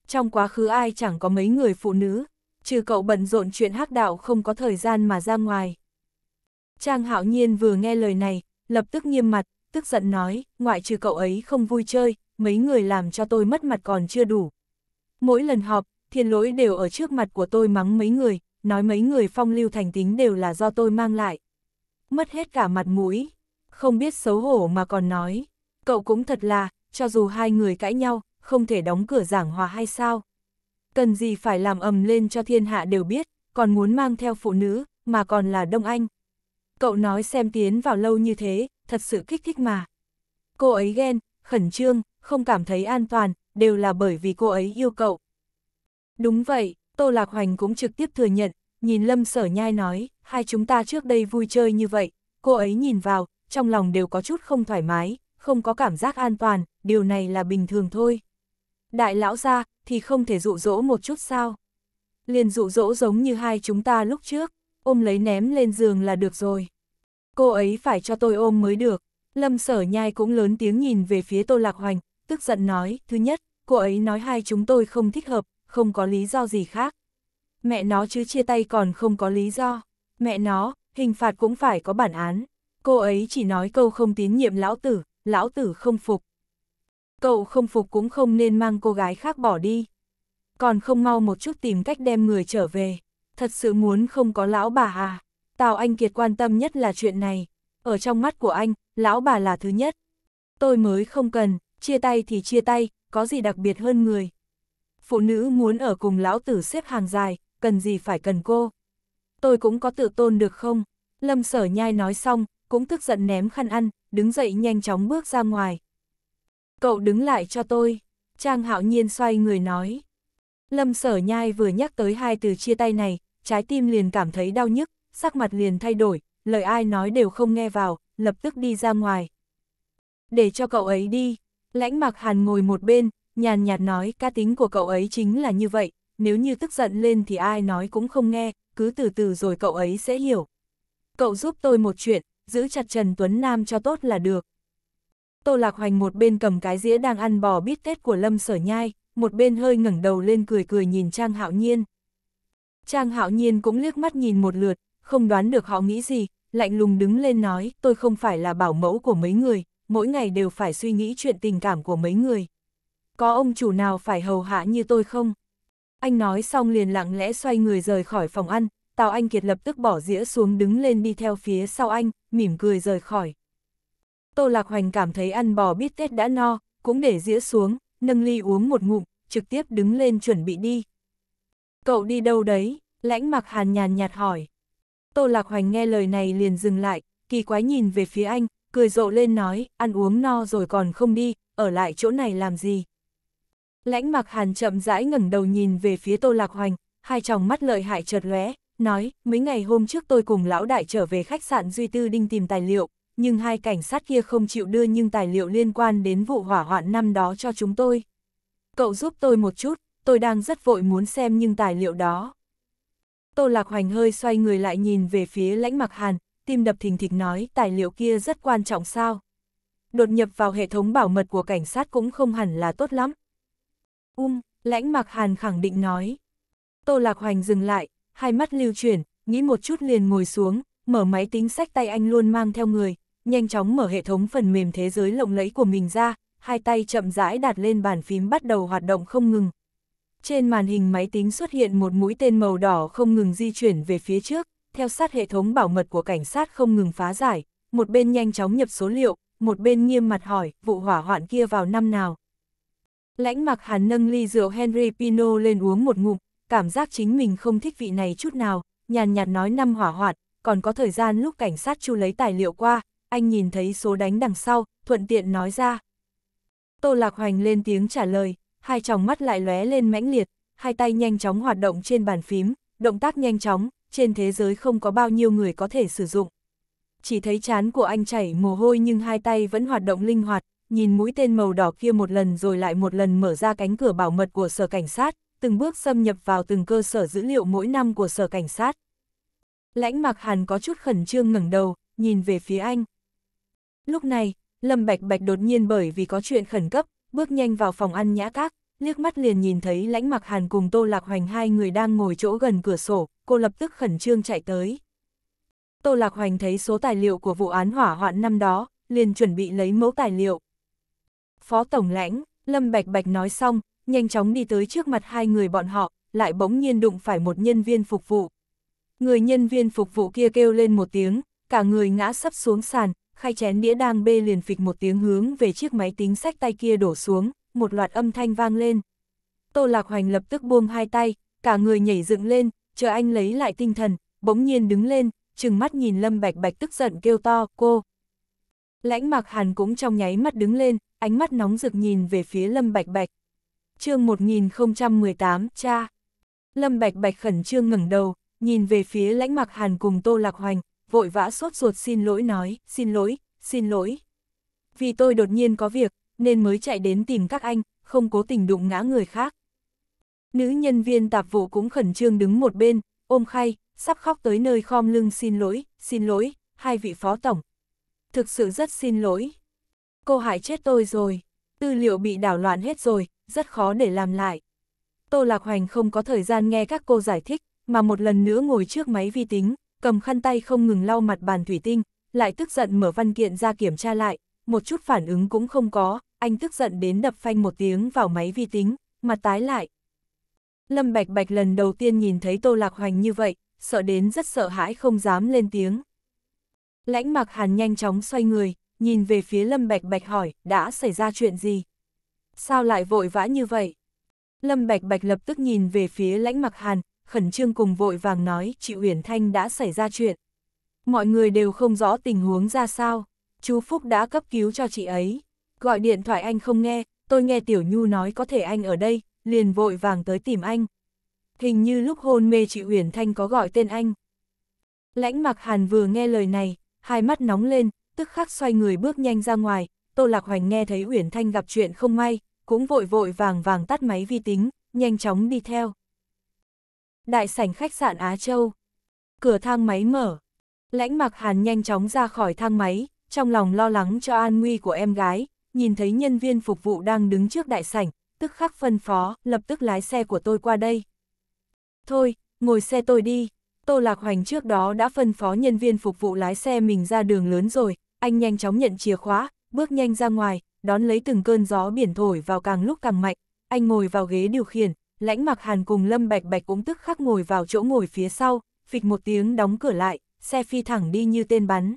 Trong quá khứ ai chẳng có mấy người phụ nữ, trừ cậu bận rộn chuyện hắc đạo không có thời gian mà ra ngoài. Trang hạo nhiên vừa nghe lời này, lập tức nghiêm mặt, tức giận nói, ngoại trừ cậu ấy không vui chơi, mấy người làm cho tôi mất mặt còn chưa đủ. Mỗi lần họp, thiên lỗi đều ở trước mặt của tôi mắng mấy người, nói mấy người phong lưu thành tính đều là do tôi mang lại. Mất hết cả mặt mũi, không biết xấu hổ mà còn nói. Cậu cũng thật là, cho dù hai người cãi nhau, không thể đóng cửa giảng hòa hay sao. Cần gì phải làm ầm lên cho thiên hạ đều biết, còn muốn mang theo phụ nữ, mà còn là Đông Anh. Cậu nói xem tiến vào lâu như thế, thật sự kích thích mà. Cô ấy ghen, khẩn trương, không cảm thấy an toàn, đều là bởi vì cô ấy yêu cậu. Đúng vậy, Tô Lạc Hoành cũng trực tiếp thừa nhận, nhìn Lâm Sở Nhai nói, hai chúng ta trước đây vui chơi như vậy, cô ấy nhìn vào, trong lòng đều có chút không thoải mái, không có cảm giác an toàn, điều này là bình thường thôi. Đại lão ra, thì không thể dụ dỗ một chút sao. Liền dụ dỗ giống như hai chúng ta lúc trước, ôm lấy ném lên giường là được rồi. Cô ấy phải cho tôi ôm mới được. Lâm sở nhai cũng lớn tiếng nhìn về phía Tô Lạc Hoành, tức giận nói, thứ nhất, cô ấy nói hai chúng tôi không thích hợp, không có lý do gì khác. Mẹ nó chứ chia tay còn không có lý do. Mẹ nó, hình phạt cũng phải có bản án. Cô ấy chỉ nói câu không tín nhiệm lão tử, lão tử không phục. Cậu không phục cũng không nên mang cô gái khác bỏ đi. Còn không mau một chút tìm cách đem người trở về. Thật sự muốn không có lão bà à. Tào Anh Kiệt quan tâm nhất là chuyện này. Ở trong mắt của anh, lão bà là thứ nhất. Tôi mới không cần, chia tay thì chia tay, có gì đặc biệt hơn người phụ nữ muốn ở cùng lão tử xếp hàng dài, cần gì phải cần cô. Tôi cũng có tự tôn được không? Lâm sở nhai nói xong, cũng tức giận ném khăn ăn, đứng dậy nhanh chóng bước ra ngoài. Cậu đứng lại cho tôi. Trang hạo nhiên xoay người nói. Lâm sở nhai vừa nhắc tới hai từ chia tay này, trái tim liền cảm thấy đau nhức, sắc mặt liền thay đổi, lời ai nói đều không nghe vào, lập tức đi ra ngoài. Để cho cậu ấy đi, lãnh mặc hàn ngồi một bên, nhàn nhạt nói ca tính của cậu ấy chính là như vậy, nếu như tức giận lên thì ai nói cũng không nghe, cứ từ từ rồi cậu ấy sẽ hiểu. Cậu giúp tôi một chuyện, giữ chặt Trần Tuấn Nam cho tốt là được. Tô Lạc Hoành một bên cầm cái dĩa đang ăn bò bít tết của Lâm Sở Nhai, một bên hơi ngẩng đầu lên cười cười nhìn Trang Hạo Nhiên. Trang Hạo Nhiên cũng liếc mắt nhìn một lượt, không đoán được họ nghĩ gì, lạnh lùng đứng lên nói tôi không phải là bảo mẫu của mấy người, mỗi ngày đều phải suy nghĩ chuyện tình cảm của mấy người có ông chủ nào phải hầu hạ như tôi không? Anh nói xong liền lặng lẽ xoay người rời khỏi phòng ăn, Tào Anh Kiệt lập tức bỏ dĩa xuống đứng lên đi theo phía sau anh, mỉm cười rời khỏi. Tô Lạc Hoành cảm thấy ăn bò bít tết đã no, cũng để dĩa xuống, nâng ly uống một ngụm, trực tiếp đứng lên chuẩn bị đi. Cậu đi đâu đấy? Lãnh mặc hàn nhàn nhạt hỏi. Tô Lạc Hoành nghe lời này liền dừng lại, kỳ quái nhìn về phía anh, cười rộ lên nói, ăn uống no rồi còn không đi, ở lại chỗ này làm gì? Lãnh mặc hàn chậm rãi ngẩng đầu nhìn về phía Tô Lạc Hoành, hai tròng mắt lợi hại chợt lóe, nói, mấy ngày hôm trước tôi cùng lão đại trở về khách sạn Duy Tư Đinh tìm tài liệu, nhưng hai cảnh sát kia không chịu đưa nhưng tài liệu liên quan đến vụ hỏa hoạn năm đó cho chúng tôi. Cậu giúp tôi một chút, tôi đang rất vội muốn xem nhưng tài liệu đó. Tô Lạc Hoành hơi xoay người lại nhìn về phía lãnh mặc hàn, tim đập thình thịch nói tài liệu kia rất quan trọng sao. Đột nhập vào hệ thống bảo mật của cảnh sát cũng không hẳn là tốt lắm, Um, lãnh mặc hàn khẳng định nói. Tô Lạc Hoành dừng lại, hai mắt lưu chuyển, nghĩ một chút liền ngồi xuống, mở máy tính sách tay anh luôn mang theo người, nhanh chóng mở hệ thống phần mềm thế giới lộng lẫy của mình ra, hai tay chậm rãi đặt lên bàn phím bắt đầu hoạt động không ngừng. Trên màn hình máy tính xuất hiện một mũi tên màu đỏ không ngừng di chuyển về phía trước, theo sát hệ thống bảo mật của cảnh sát không ngừng phá giải, một bên nhanh chóng nhập số liệu, một bên nghiêm mặt hỏi vụ hỏa hoạn kia vào năm nào. Lãnh mặc hàn nâng ly rượu Henry Pinot lên uống một ngụm, cảm giác chính mình không thích vị này chút nào, nhàn nhạt nói năm hỏa hoạn, còn có thời gian lúc cảnh sát chu lấy tài liệu qua, anh nhìn thấy số đánh đằng sau, thuận tiện nói ra. Tô Lạc Hoành lên tiếng trả lời, hai tròng mắt lại lóe lên mãnh liệt, hai tay nhanh chóng hoạt động trên bàn phím, động tác nhanh chóng, trên thế giới không có bao nhiêu người có thể sử dụng. Chỉ thấy chán của anh chảy mồ hôi nhưng hai tay vẫn hoạt động linh hoạt, nhìn mũi tên màu đỏ kia một lần rồi lại một lần mở ra cánh cửa bảo mật của sở cảnh sát, từng bước xâm nhập vào từng cơ sở dữ liệu mỗi năm của sở cảnh sát. Lãnh Mạc Hàn có chút khẩn trương ngẩng đầu, nhìn về phía anh. Lúc này, Lâm Bạch Bạch đột nhiên bởi vì có chuyện khẩn cấp, bước nhanh vào phòng ăn nhã các, liếc mắt liền nhìn thấy Lãnh Mạc Hàn cùng Tô Lạc Hoành hai người đang ngồi chỗ gần cửa sổ, cô lập tức khẩn trương chạy tới. Tô Lạc Hoành thấy số tài liệu của vụ án hỏa hoạn năm đó, liền chuẩn bị lấy mẫu tài liệu. Phó Tổng lãnh, Lâm Bạch Bạch nói xong, nhanh chóng đi tới trước mặt hai người bọn họ, lại bỗng nhiên đụng phải một nhân viên phục vụ. Người nhân viên phục vụ kia kêu lên một tiếng, cả người ngã sắp xuống sàn, khai chén đĩa đang bê liền phịch một tiếng hướng về chiếc máy tính sách tay kia đổ xuống, một loạt âm thanh vang lên. Tô Lạc Hoành lập tức buông hai tay, cả người nhảy dựng lên, chờ anh lấy lại tinh thần, bỗng nhiên đứng lên, trừng mắt nhìn Lâm Bạch Bạch tức giận kêu to, cô. Lãnh Mạc Hàn cũng trong nháy mắt đứng lên, ánh mắt nóng rực nhìn về phía Lâm Bạch Bạch. chương 1018, cha. Lâm Bạch Bạch khẩn trương ngẩng đầu, nhìn về phía lãnh mặc hàn cùng Tô Lạc Hoành, vội vã sốt ruột xin lỗi nói, xin lỗi, xin lỗi. Vì tôi đột nhiên có việc, nên mới chạy đến tìm các anh, không cố tình đụng ngã người khác. Nữ nhân viên tạp vụ cũng khẩn trương đứng một bên, ôm khay, sắp khóc tới nơi khom lưng xin lỗi, xin lỗi, hai vị phó tổng. Thực sự rất xin lỗi cô hại chết tôi rồi, tư liệu bị đảo loạn hết rồi, rất khó để làm lại. Tô Lạc Hoành không có thời gian nghe các cô giải thích, mà một lần nữa ngồi trước máy vi tính, cầm khăn tay không ngừng lau mặt bàn thủy tinh, lại tức giận mở văn kiện ra kiểm tra lại, một chút phản ứng cũng không có, anh tức giận đến đập phanh một tiếng vào máy vi tính, mặt tái lại. Lâm Bạch Bạch lần đầu tiên nhìn thấy Tô Lạc Hoành như vậy, sợ đến rất sợ hãi không dám lên tiếng. Lãnh Mặc Hàn nhanh chóng xoay người, nhìn về phía Lâm Bạch Bạch hỏi, đã xảy ra chuyện gì? Sao lại vội vã như vậy? Lâm Bạch Bạch lập tức nhìn về phía lãnh mặc hàn, khẩn trương cùng vội vàng nói, chị Uyển Thanh đã xảy ra chuyện. Mọi người đều không rõ tình huống ra sao, chú Phúc đã cấp cứu cho chị ấy. Gọi điện thoại anh không nghe, tôi nghe Tiểu Nhu nói có thể anh ở đây, liền vội vàng tới tìm anh. Hình như lúc hôn mê chị Uyển Thanh có gọi tên anh. Lãnh mặc hàn vừa nghe lời này, hai mắt nóng lên, tức khắc xoay người bước nhanh ra ngoài, Tô Lạc Hoành nghe thấy Uyển Thanh gặp chuyện không may, cũng vội vội vàng vàng tắt máy vi tính, nhanh chóng đi theo. Đại sảnh khách sạn Á Châu. Cửa thang máy mở. Lãnh Mặc Hàn nhanh chóng ra khỏi thang máy, trong lòng lo lắng cho an nguy của em gái, nhìn thấy nhân viên phục vụ đang đứng trước đại sảnh, tức khắc phân phó, lập tức lái xe của tôi qua đây. Thôi, ngồi xe tôi đi. Tô Lạc Hoành trước đó đã phân phó nhân viên phục vụ lái xe mình ra đường lớn rồi, anh nhanh chóng nhận chìa khóa, bước nhanh ra ngoài, đón lấy từng cơn gió biển thổi vào càng lúc càng mạnh, anh ngồi vào ghế điều khiển, lãnh mặc hàn cùng Lâm Bạch Bạch cũng tức khắc ngồi vào chỗ ngồi phía sau, phịch một tiếng đóng cửa lại, xe phi thẳng đi như tên bắn.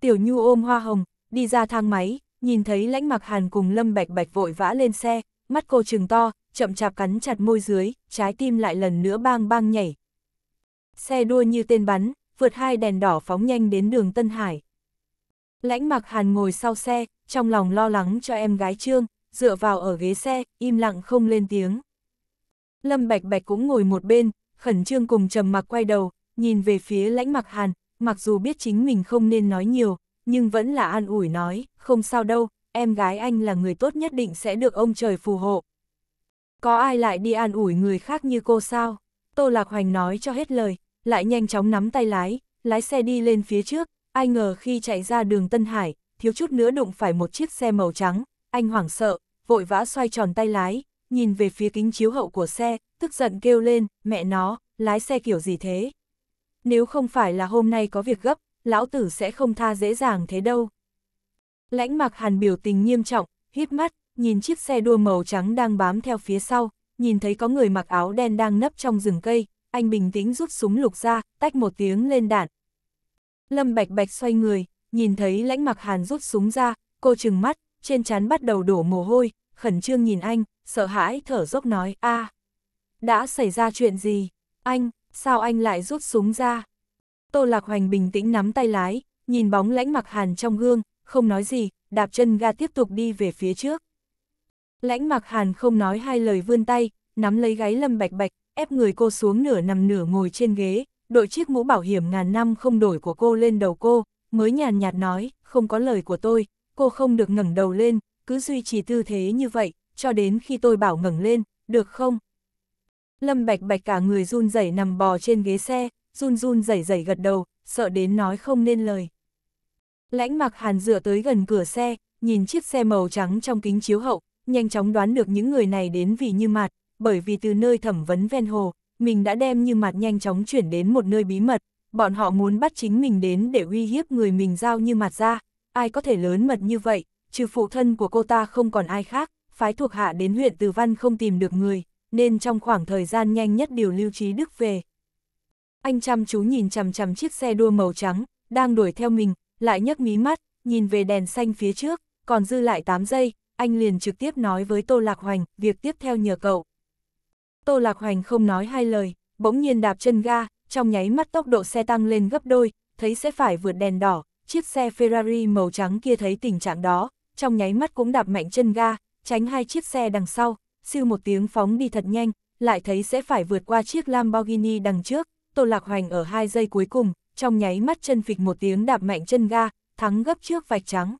Tiểu Nhu ôm hoa hồng, đi ra thang máy, nhìn thấy lãnh mặc hàn cùng Lâm Bạch Bạch vội vã lên xe, mắt cô trừng to, chậm chạp cắn chặt môi dưới, trái tim lại lần nữa bang bang nhảy, xe đua như tên bắn, vượt hai đèn đỏ phóng nhanh đến đường Tân Hải. Lãnh mặc Hàn ngồi sau xe, trong lòng lo lắng cho em gái Trương, dựa vào ở ghế xe, im lặng không lên tiếng. Lâm Bạch Bạch cũng ngồi một bên, khẩn trương cùng trầm mặc quay đầu, nhìn về phía lãnh mặc Hàn, mặc dù biết chính mình không nên nói nhiều, nhưng vẫn là an ủi nói, không sao đâu, em gái anh là người tốt nhất định sẽ được ông trời phù hộ. Có ai lại đi an ủi người khác như cô sao? Tô Lạc Hoành nói cho hết lời, lại nhanh chóng nắm tay lái, lái xe đi lên phía trước, ai ngờ khi chạy ra đường Tân Hải, thiếu chút nữa đụng phải một chiếc xe màu trắng, anh hoảng sợ, vội vã xoay tròn tay lái, nhìn về phía kính chiếu hậu của xe, tức giận kêu lên, mẹ nó, lái xe kiểu gì thế? Nếu không phải là hôm nay có việc gấp, lão tử sẽ không tha dễ dàng thế đâu. Lãnh mặc hàn biểu tình nghiêm trọng, hít mắt, nhìn chiếc xe đua màu trắng đang bám theo phía sau, nhìn thấy có người mặc áo đen đang nấp trong rừng cây, anh bình tĩnh rút súng lục ra, tách một tiếng lên đạn. Lâm Bạch Bạch xoay người, nhìn thấy lãnh mặc hàn rút súng ra, cô trừng mắt, trên trán bắt đầu đổ mồ hôi, khẩn trương nhìn anh, sợ hãi thở dốc nói, a à, đã xảy ra chuyện gì? Anh, sao anh lại rút súng ra? Tô Lạc Hoành bình tĩnh nắm tay lái, nhìn bóng lãnh mặc hàn trong gương, không nói gì, đạp chân ga tiếp tục đi về phía trước. Lãnh mặc hàn không nói hai lời vươn tay, nắm lấy gáy Lâm Bạch Bạch, ép người cô xuống nửa nằm nửa ngồi trên ghế, đội chiếc mũ bảo hiểm ngàn năm không đổi của cô lên đầu cô, mới nhàn nhạt nói, không có lời của tôi, cô không được ngẩng đầu lên, cứ duy trì tư thế như vậy, cho đến khi tôi bảo ngẩng lên, được không? Lâm Bạch Bạch cả người run rẩy nằm bò trên ghế xe, run run rẩy rẩy gật đầu, sợ đến nói không nên lời. Lãnh Mặc Hàn dựa tới gần cửa xe, nhìn chiếc xe màu trắng trong kính chiếu hậu, nhanh chóng đoán được những người này đến vì Như Mạt, bởi vì từ nơi thẩm vấn ven hồ, mình đã đem như mặt nhanh chóng chuyển đến một nơi bí mật, bọn họ muốn bắt chính mình đến để uy hiếp người mình giao như mặt ra, ai có thể lớn mật như vậy, trừ phụ thân của cô ta không còn ai khác, phái thuộc hạ đến huyện Từ Văn không tìm được người, nên trong khoảng thời gian nhanh nhất điều lưu trí Đức về. Anh chăm chú nhìn chằm chằm chiếc xe đua màu trắng, đang đuổi theo mình, lại nhấc mí mắt, nhìn về đèn xanh phía trước, còn dư lại 8 giây, anh liền trực tiếp nói với Tô Lạc Hoành, việc tiếp theo nhờ cậu. Tô Lạc Hoành không nói hai lời, bỗng nhiên đạp chân ga, trong nháy mắt tốc độ xe tăng lên gấp đôi, thấy sẽ phải vượt đèn đỏ, chiếc xe Ferrari màu trắng kia thấy tình trạng đó, trong nháy mắt cũng đạp mạnh chân ga, tránh hai chiếc xe đằng sau, siêu một tiếng phóng đi thật nhanh, lại thấy sẽ phải vượt qua chiếc Lamborghini đằng trước, Tô Lạc Hoành ở hai giây cuối cùng, trong nháy mắt chân phịch một tiếng đạp mạnh chân ga, thắng gấp trước vạch trắng.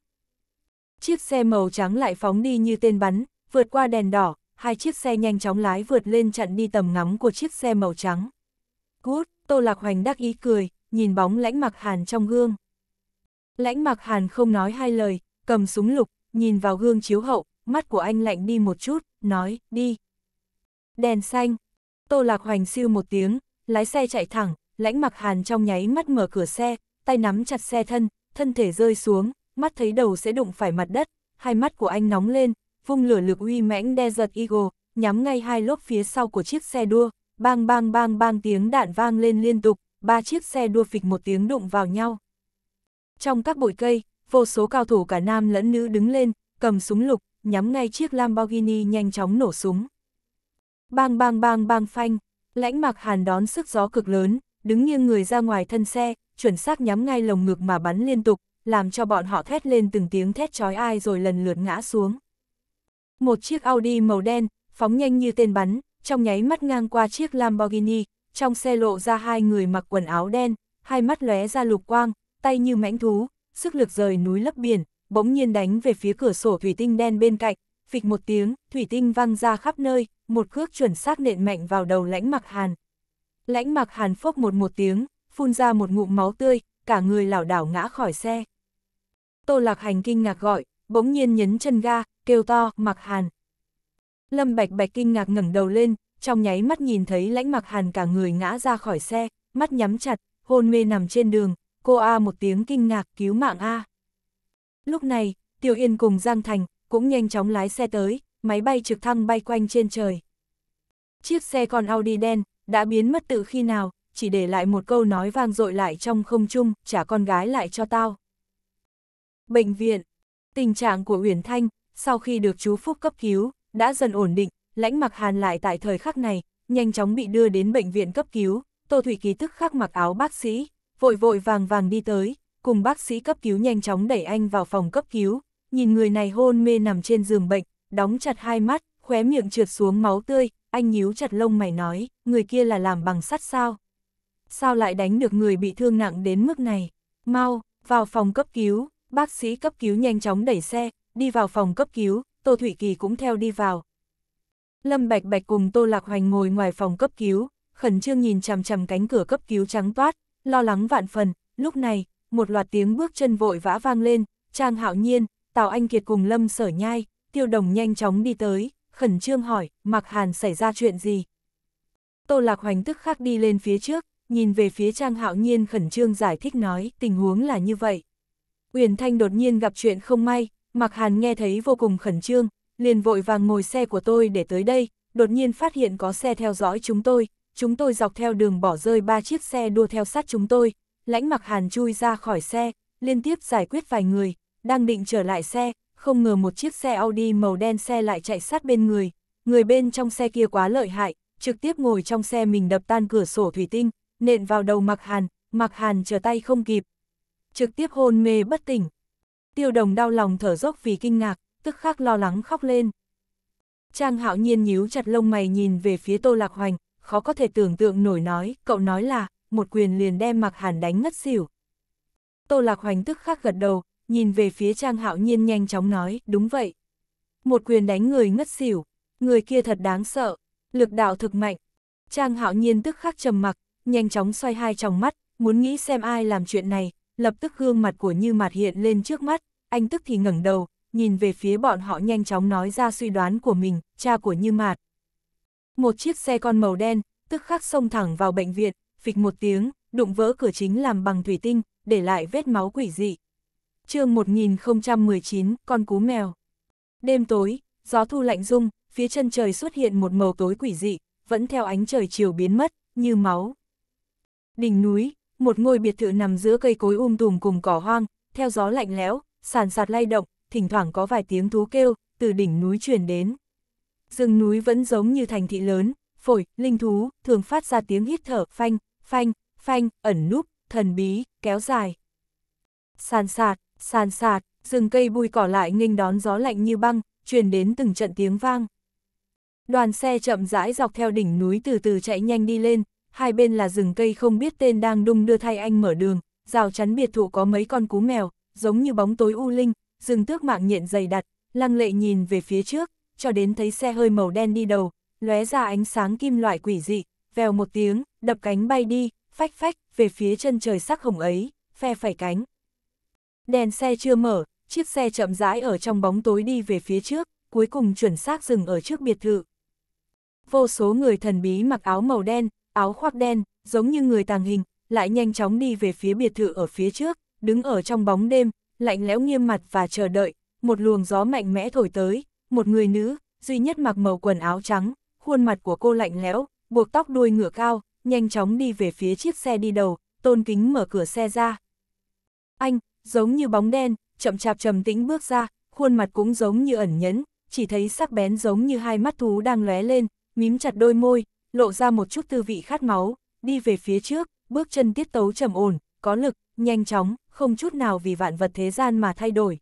Chiếc xe màu trắng lại phóng đi như tên bắn, vượt qua đèn đỏ, hai chiếc xe nhanh chóng lái vượt lên chặn đi tầm ngắm của chiếc xe màu trắng. Cút, Tô Lạc Hoành đắc ý cười, nhìn bóng lãnh mặc hàn trong gương. Lãnh mặc hàn không nói hai lời, cầm súng lục, nhìn vào gương chiếu hậu, mắt của anh lạnh đi một chút, nói, đi. Đèn xanh, Tô Lạc Hoành siêu một tiếng, lái xe chạy thẳng, lãnh mặc hàn trong nháy mắt mở cửa xe, tay nắm chặt xe thân, thân thể rơi xuống, mắt thấy đầu sẽ đụng phải mặt đất, hai mắt của anh nóng lên, vung lửa lực uy mãnh đe giật Eagle, nhắm ngay hai lốp phía sau của chiếc xe đua, bang bang bang bang tiếng đạn vang lên liên tục, ba chiếc xe đua phịch một tiếng đụng vào nhau. Trong các bụi cây, vô số cao thủ cả nam lẫn nữ đứng lên, cầm súng lục, nhắm ngay chiếc Lamborghini nhanh chóng nổ súng. Bang bang bang bang phanh, lãnh mạc hàn đón sức gió cực lớn, đứng nghiêng người ra ngoài thân xe, chuẩn xác nhắm ngay lồng ngực mà bắn liên tục, làm cho bọn họ thét lên từng tiếng thét chói ai rồi lần lượt ngã xuống. Một chiếc Audi màu đen, phóng nhanh như tên bắn, trong nháy mắt ngang qua chiếc Lamborghini, trong xe lộ ra hai người mặc quần áo đen, hai mắt lóe ra lục quang, tay như mãnh thú, sức lực rời núi lấp biển, bỗng nhiên đánh về phía cửa sổ thủy tinh đen bên cạnh, phịch một tiếng, thủy tinh văng ra khắp nơi, một cước chuẩn xác nện mạnh vào đầu lãnh mặc hàn. Lãnh mặc hàn phốc một một tiếng, phun ra một ngụm máu tươi, cả người lảo đảo ngã khỏi xe. Tô Lạc Hành kinh ngạc gọi, bỗng nhiên nhấn chân ga, kêu to, mặc hàn. Lâm Bạch Bạch kinh ngạc ngẩng đầu lên, trong nháy mắt nhìn thấy lãnh mặc hàn cả người ngã ra khỏi xe, mắt nhắm chặt, hôn mê nằm trên đường, cô A một tiếng kinh ngạc cứu mạng A. Lúc này, Tiêu Yên cùng Giang Thành cũng nhanh chóng lái xe tới, máy bay trực thăng bay quanh trên trời. Chiếc xe con Audi đen đã biến mất từ khi nào, chỉ để lại một câu nói vang dội lại trong không trung, trả con gái lại cho tao. Bệnh viện, tình trạng của Uyển Thanh sau khi được chú Phúc cấp cứu, đã dần ổn định, lãnh mặc hàn lại tại thời khắc này, nhanh chóng bị đưa đến bệnh viện cấp cứu, Tô Thủy Kỳ tức khắc mặc áo bác sĩ, vội vội vàng vàng đi tới, cùng bác sĩ cấp cứu nhanh chóng đẩy anh vào phòng cấp cứu, nhìn người này hôn mê nằm trên giường bệnh, đóng chặt hai mắt, khóe miệng trượt xuống máu tươi, anh nhíu chặt lông mày nói, người kia là làm bằng sắt sao? Sao lại đánh được người bị thương nặng đến mức này? Mau, vào phòng cấp cứu, bác sĩ cấp cứu nhanh chóng đẩy xe, đi vào phòng cấp cứu, Tô Thụy Kỳ cũng theo đi vào. Lâm Bạch Bạch cùng Tô Lạc Hoành ngồi ngoài phòng cấp cứu, khẩn trương nhìn chằm chằm cánh cửa cấp cứu trắng toát, lo lắng vạn phần, lúc này, một loạt tiếng bước chân vội vã vang lên, Trang Hạo Nhiên, Tào Anh Kiệt cùng Lâm Sở Nhai, Tiêu Đồng nhanh chóng đi tới, khẩn trương hỏi, Mạc Hàn xảy ra chuyện gì? Tô Lạc Hoành tức khắc đi lên phía trước, nhìn về phía Trang Hạo Nhiên khẩn trương giải thích nói, tình huống là như vậy. Uyển Thanh đột nhiên gặp chuyện không may, Mặc Hàn nghe thấy vô cùng khẩn trương, liền vội vàng ngồi xe của tôi để tới đây, đột nhiên phát hiện có xe theo dõi chúng tôi, chúng tôi dọc theo đường bỏ rơi ba chiếc xe đua theo sát chúng tôi, lãnh Mặc Hàn chui ra khỏi xe, liên tiếp giải quyết vài người, đang định trở lại xe, không ngờ một chiếc xe Audi màu đen xe lại chạy sát bên người, người bên trong xe kia quá lợi hại, trực tiếp ngồi trong xe mình đập tan cửa sổ thủy tinh, nện vào đầu Mặc Hàn, Mặc Hàn trở tay không kịp, trực tiếp hôn mê bất tỉnh tiêu đồng đau lòng thở dốc vì kinh ngạc, tức khắc lo lắng khóc lên. Trang hạo nhiên nhíu chặt lông mày nhìn về phía tô lạc hoành, khó có thể tưởng tượng nổi nói, cậu nói là, một quyền liền đem mặc hàn đánh ngất xỉu. Tô lạc hoành tức khắc gật đầu, nhìn về phía trang hạo nhiên nhanh chóng nói, đúng vậy. Một quyền đánh người ngất xỉu, người kia thật đáng sợ, lực đạo thực mạnh. Trang hạo nhiên tức khắc trầm mặc, nhanh chóng xoay hai tròng mắt, muốn nghĩ xem ai làm chuyện này, lập tức gương mặt của Như Mạt hiện lên trước mắt, anh tức thì ngẩng đầu, nhìn về phía bọn họ nhanh chóng nói ra suy đoán của mình, cha của Như Mạt. Một chiếc xe con màu đen, tức khắc xông thẳng vào bệnh viện, phịch một tiếng, đụng vỡ cửa chính làm bằng thủy tinh, để lại vết máu quỷ dị. chương 1019, con cú mèo. Đêm tối, gió thu lạnh rung, phía chân trời xuất hiện một màu tối quỷ dị, vẫn theo ánh trời chiều biến mất, như máu. Đỉnh núi, một ngôi biệt thự nằm giữa cây cối um tùm cùng cỏ hoang, theo gió lạnh lẽo, sàn sạt lay động, thỉnh thoảng có vài tiếng thú kêu, từ đỉnh núi truyền đến. Rừng núi vẫn giống như thành thị lớn, phổi, linh thú, thường phát ra tiếng hít thở, phanh, phanh, phanh, ẩn núp, thần bí, kéo dài. Sàn sạt, sàn sạt, rừng cây bùi cỏ lại nghênh đón gió lạnh như băng, truyền đến từng trận tiếng vang. Đoàn xe chậm rãi dọc theo đỉnh núi từ từ chạy nhanh đi lên, hai bên là rừng cây không biết tên đang đung đưa thay anh mở đường, rào chắn biệt thự có mấy con cú mèo, giống như bóng tối u linh, rừng tước mạng nhện dày đặt lăng lệ nhìn về phía trước, cho đến thấy xe hơi màu đen đi đầu, lóe ra ánh sáng kim loại quỷ dị, vèo một tiếng, đập cánh bay đi, phách phách, về phía chân trời sắc hồng ấy, phe phải cánh. Đèn xe chưa mở, chiếc xe chậm rãi ở trong bóng tối đi về phía trước, cuối cùng chuẩn xác dừng ở trước biệt thự. Vô số người thần bí mặc áo màu đen, áo khoác đen, giống như người tàng hình, lại nhanh chóng đi về phía biệt thự ở phía trước, đứng ở trong bóng đêm, lạnh lẽo nghiêm mặt và chờ đợi, một luồng gió mạnh mẽ thổi tới, một người nữ, duy nhất mặc màu quần áo trắng, khuôn mặt của cô lạnh lẽo, buộc tóc đuôi ngựa cao, nhanh chóng đi về phía chiếc xe đi đầu, tôn kính mở cửa xe ra. Anh, giống như bóng đen, chậm chạp trầm tĩnh bước ra, khuôn mặt cũng giống như ẩn nhẫn, chỉ thấy sắc bén giống như hai mắt thú đang lóe lên, mím chặt đôi môi, lộ ra một chút tư vị khát máu, đi về phía trước, bước chân tiết tấu trầm ổn, có lực, nhanh chóng, không chút nào vì vạn vật thế gian mà thay đổi.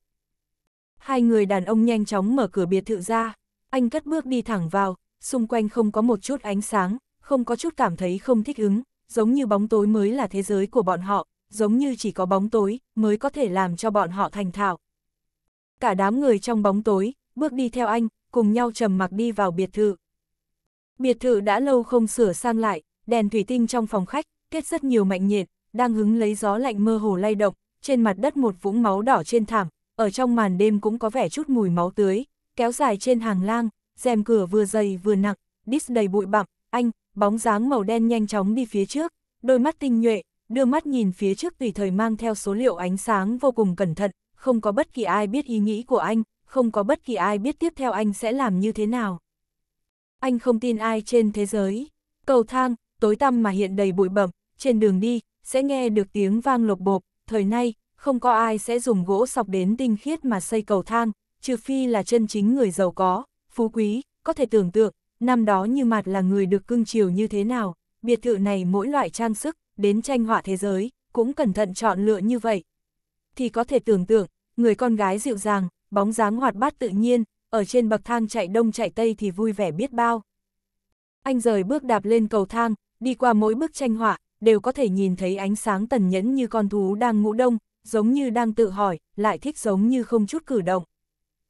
Hai người đàn ông nhanh chóng mở cửa biệt thự ra, anh cất bước đi thẳng vào, xung quanh không có một chút ánh sáng, không có chút cảm thấy không thích ứng, giống như bóng tối mới là thế giới của bọn họ, giống như chỉ có bóng tối mới có thể làm cho bọn họ thành thạo. Cả đám người trong bóng tối, bước đi theo anh, cùng nhau trầm mặc đi vào biệt thự. Biệt thự đã lâu không sửa sang lại, đèn thủy tinh trong phòng khách, kết rất nhiều mạnh nhiệt, đang hứng lấy gió lạnh mơ hồ lay động, trên mặt đất một vũng máu đỏ trên thảm, ở trong màn đêm cũng có vẻ chút mùi máu tưới, kéo dài trên hàng lang, rèm cửa vừa dày vừa nặng, đít đầy bụi bặm, anh, bóng dáng màu đen nhanh chóng đi phía trước, đôi mắt tinh nhuệ, đưa mắt nhìn phía trước tùy thời mang theo số liệu ánh sáng vô cùng cẩn thận, không có bất kỳ ai biết ý nghĩ của anh, không có bất kỳ ai biết tiếp theo anh sẽ làm như thế nào anh không tin ai trên thế giới. Cầu thang, tối tăm mà hiện đầy bụi bẩm, trên đường đi, sẽ nghe được tiếng vang lộc bộp, thời nay, không có ai sẽ dùng gỗ sọc đến tinh khiết mà xây cầu thang, trừ phi là chân chính người giàu có, phú quý, có thể tưởng tượng, năm đó như mặt là người được cưng chiều như thế nào, biệt thự này mỗi loại trang sức, đến tranh họa thế giới, cũng cẩn thận chọn lựa như vậy. Thì có thể tưởng tượng, người con gái dịu dàng, bóng dáng hoạt bát tự nhiên, ở trên bậc thang chạy đông chạy tây thì vui vẻ biết bao. Anh rời bước đạp lên cầu thang, đi qua mỗi bức tranh họa, đều có thể nhìn thấy ánh sáng tần nhẫn như con thú đang ngủ đông, giống như đang tự hỏi, lại thích giống như không chút cử động.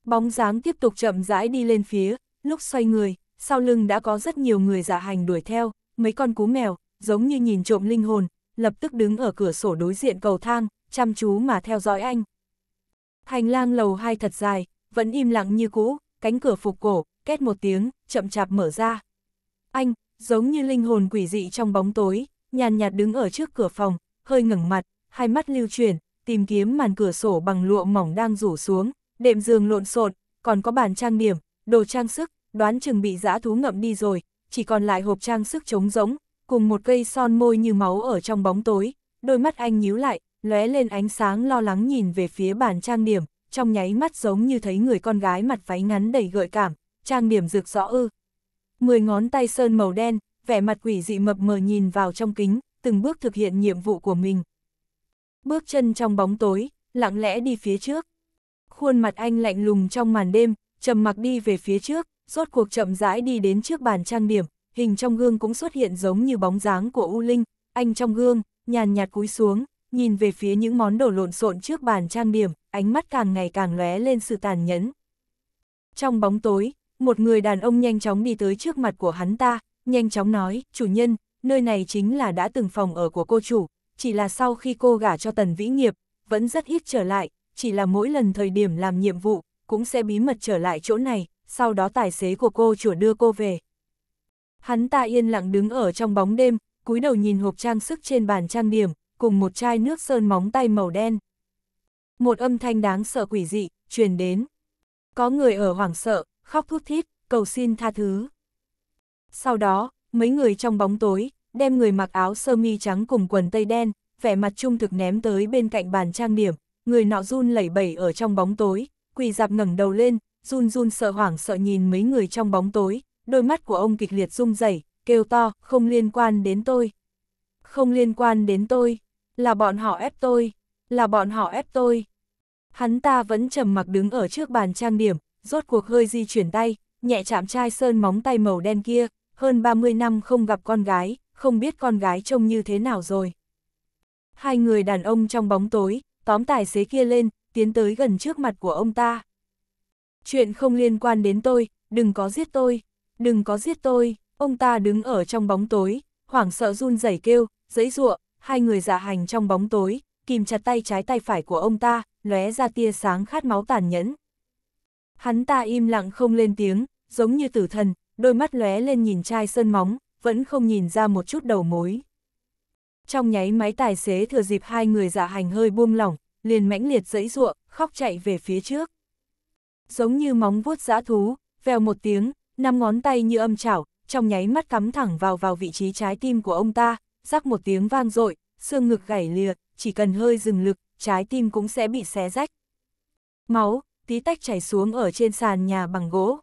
Bóng dáng tiếp tục chậm rãi đi lên phía, lúc xoay người, sau lưng đã có rất nhiều người giả dạ hành đuổi theo, mấy con cú mèo, giống như nhìn trộm linh hồn, lập tức đứng ở cửa sổ đối diện cầu thang, chăm chú mà theo dõi anh. Hành lang lầu hai thật dài, vẫn im lặng như cũ, cánh cửa phục cổ, két một tiếng, chậm chạp mở ra. Anh, giống như linh hồn quỷ dị trong bóng tối, nhàn nhạt đứng ở trước cửa phòng, hơi ngẩng mặt, hai mắt lưu chuyển, tìm kiếm màn cửa sổ bằng lụa mỏng đang rủ xuống, đệm giường lộn xộn, còn có bàn trang điểm, đồ trang sức, đoán chừng bị dã thú ngậm đi rồi, chỉ còn lại hộp trang sức trống rỗng, cùng một cây son môi như máu ở trong bóng tối, đôi mắt anh nhíu lại, lóe lên ánh sáng lo lắng nhìn về phía bàn trang điểm, trong nháy mắt giống như thấy người con gái mặt váy ngắn đầy gợi cảm, trang điểm rực rõ ư. Mười ngón tay sơn màu đen, vẻ mặt quỷ dị mập mờ nhìn vào trong kính, từng bước thực hiện nhiệm vụ của mình. Bước chân trong bóng tối, lặng lẽ đi phía trước. Khuôn mặt anh lạnh lùng trong màn đêm, trầm mặc đi về phía trước, rốt cuộc chậm rãi đi đến trước bàn trang điểm, hình trong gương cũng xuất hiện giống như bóng dáng của U Linh, anh trong gương, nhàn nhạt cúi xuống, nhìn về phía những món đồ lộn xộn trước bàn trang điểm, ánh mắt càng ngày càng lóe lên sự tàn nhẫn. Trong bóng tối, một người đàn ông nhanh chóng đi tới trước mặt của hắn ta, nhanh chóng nói, chủ nhân, nơi này chính là đã từng phòng ở của cô chủ, chỉ là sau khi cô gả cho Tần Vĩ Nghiệp, vẫn rất ít trở lại, chỉ là mỗi lần thời điểm làm nhiệm vụ, cũng sẽ bí mật trở lại chỗ này, sau đó tài xế của cô chủ đưa cô về. Hắn ta yên lặng đứng ở trong bóng đêm, cúi đầu nhìn hộp trang sức trên bàn trang điểm, cùng một chai nước sơn móng tay màu đen. Một âm thanh đáng sợ quỷ dị, truyền đến. Có người ở hoảng sợ, khóc thút thít, cầu xin tha thứ. Sau đó, mấy người trong bóng tối, đem người mặc áo sơ mi trắng cùng quần tây đen, vẻ mặt trung thực ném tới bên cạnh bàn trang điểm, người nọ run lẩy bẩy ở trong bóng tối, quỳ dạp ngẩng đầu lên, run run sợ hoảng sợ nhìn mấy người trong bóng tối, đôi mắt của ông kịch liệt rung rẩy, kêu to, không liên quan đến tôi. Không liên quan đến tôi, là bọn họ ép tôi là bọn họ ép tôi. Hắn ta vẫn trầm mặc đứng ở trước bàn trang điểm, rốt cuộc hơi di chuyển tay, nhẹ chạm chai sơn móng tay màu đen kia, hơn 30 năm không gặp con gái, không biết con gái trông như thế nào rồi. Hai người đàn ông trong bóng tối, tóm tài xế kia lên, tiến tới gần trước mặt của ông ta. Chuyện không liên quan đến tôi, đừng có giết tôi, đừng có giết tôi, ông ta đứng ở trong bóng tối, hoảng sợ run rẩy kêu, giấy ruộng, hai người giả dạ hành trong bóng tối, kìm chặt tay trái tay phải của ông ta, lóe ra tia sáng khát máu tàn nhẫn. Hắn ta im lặng không lên tiếng, giống như tử thần, đôi mắt lóe lên nhìn chai sơn móng, vẫn không nhìn ra một chút đầu mối. Trong nháy máy tài xế thừa dịp hai người dạ hành hơi buông lỏng, liền mãnh liệt dẫy ruộng, khóc chạy về phía trước. Giống như móng vuốt dã thú, vèo một tiếng, năm ngón tay như âm chảo, trong nháy mắt cắm thẳng vào vào vị trí trái tim của ông ta, rắc một tiếng vang dội xương ngực gãy liệt chỉ cần hơi dừng lực, trái tim cũng sẽ bị xé rách. Máu, tí tách chảy xuống ở trên sàn nhà bằng gỗ.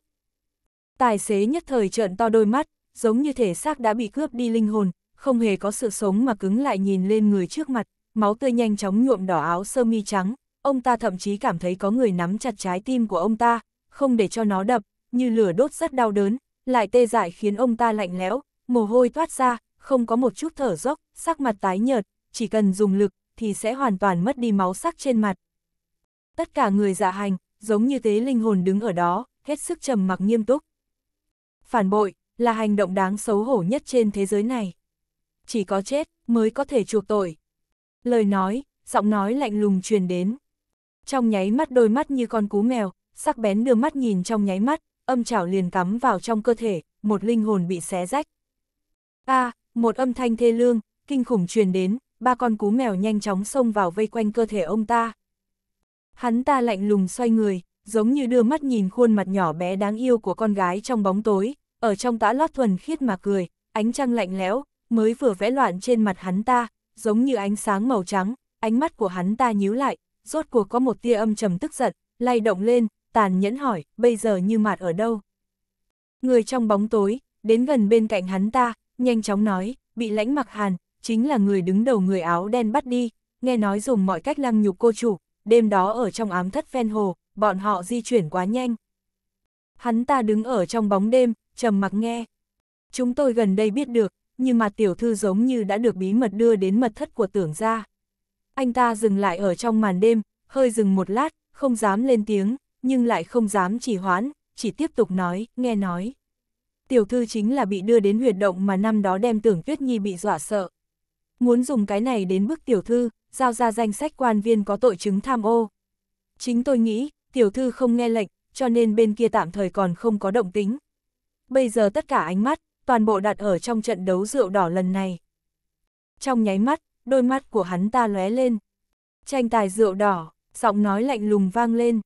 Tài xế nhất thời trợn to đôi mắt, giống như thể xác đã bị cướp đi linh hồn, không hề có sự sống mà cứng lại nhìn lên người trước mặt, máu tươi nhanh chóng nhuộm đỏ áo sơ mi trắng, ông ta thậm chí cảm thấy có người nắm chặt trái tim của ông ta, không để cho nó đập, như lửa đốt rất đau đớn, lại tê dại khiến ông ta lạnh lẽo, mồ hôi toát ra, không có một chút thở dốc, sắc mặt tái nhợt, chỉ cần dùng lực, thì sẽ hoàn toàn mất đi máu sắc trên mặt. Tất cả người dạ hành, giống như tế linh hồn đứng ở đó, hết sức trầm mặc nghiêm túc. Phản bội, là hành động đáng xấu hổ nhất trên thế giới này. Chỉ có chết, mới có thể chuộc tội. Lời nói, giọng nói lạnh lùng truyền đến. Trong nháy mắt đôi mắt như con cú mèo, sắc bén đưa mắt nhìn trong nháy mắt, âm chảo liền cắm vào trong cơ thể, một linh hồn bị xé rách. A, à, một âm thanh thê lương, kinh khủng truyền đến, ba con cú mèo nhanh chóng xông vào vây quanh cơ thể ông ta. Hắn ta lạnh lùng xoay người, giống như đưa mắt nhìn khuôn mặt nhỏ bé đáng yêu của con gái trong bóng tối, ở trong tã lót thuần khiết mà cười, ánh trăng lạnh lẽo, mới vừa vẽ loạn trên mặt hắn ta, giống như ánh sáng màu trắng, ánh mắt của hắn ta nhíu lại, rốt cuộc có một tia âm trầm tức giận, lay động lên, tàn nhẫn hỏi, bây giờ như mạt ở đâu? Người trong bóng tối, đến gần bên cạnh hắn ta, nhanh chóng nói, bị lãnh mặc hàn, chính là người đứng đầu người áo đen bắt đi, nghe nói dùng mọi cách lăng nhục cô chủ, đêm đó ở trong ám thất ven hồ, bọn họ di chuyển quá nhanh. Hắn ta đứng ở trong bóng đêm, trầm mặc nghe. Chúng tôi gần đây biết được, nhưng mà tiểu thư giống như đã được bí mật đưa đến mật thất của tưởng gia. Anh ta dừng lại ở trong màn đêm, hơi dừng một lát, không dám lên tiếng, nhưng lại không dám chỉ hoãn, chỉ tiếp tục nói, nghe nói. Tiểu thư chính là bị đưa đến huyệt động mà năm đó đem tưởng tuyết nhi bị dọa sợ muốn dùng cái này đến bức tiểu thư, giao ra danh sách quan viên có tội chứng tham ô. Chính tôi nghĩ, tiểu thư không nghe lệnh, cho nên bên kia tạm thời còn không có động tính. Bây giờ tất cả ánh mắt, toàn bộ đặt ở trong trận đấu rượu đỏ lần này. Trong nháy mắt, đôi mắt của hắn ta lóe lên. Tranh tài rượu đỏ, giọng nói lạnh lùng vang lên.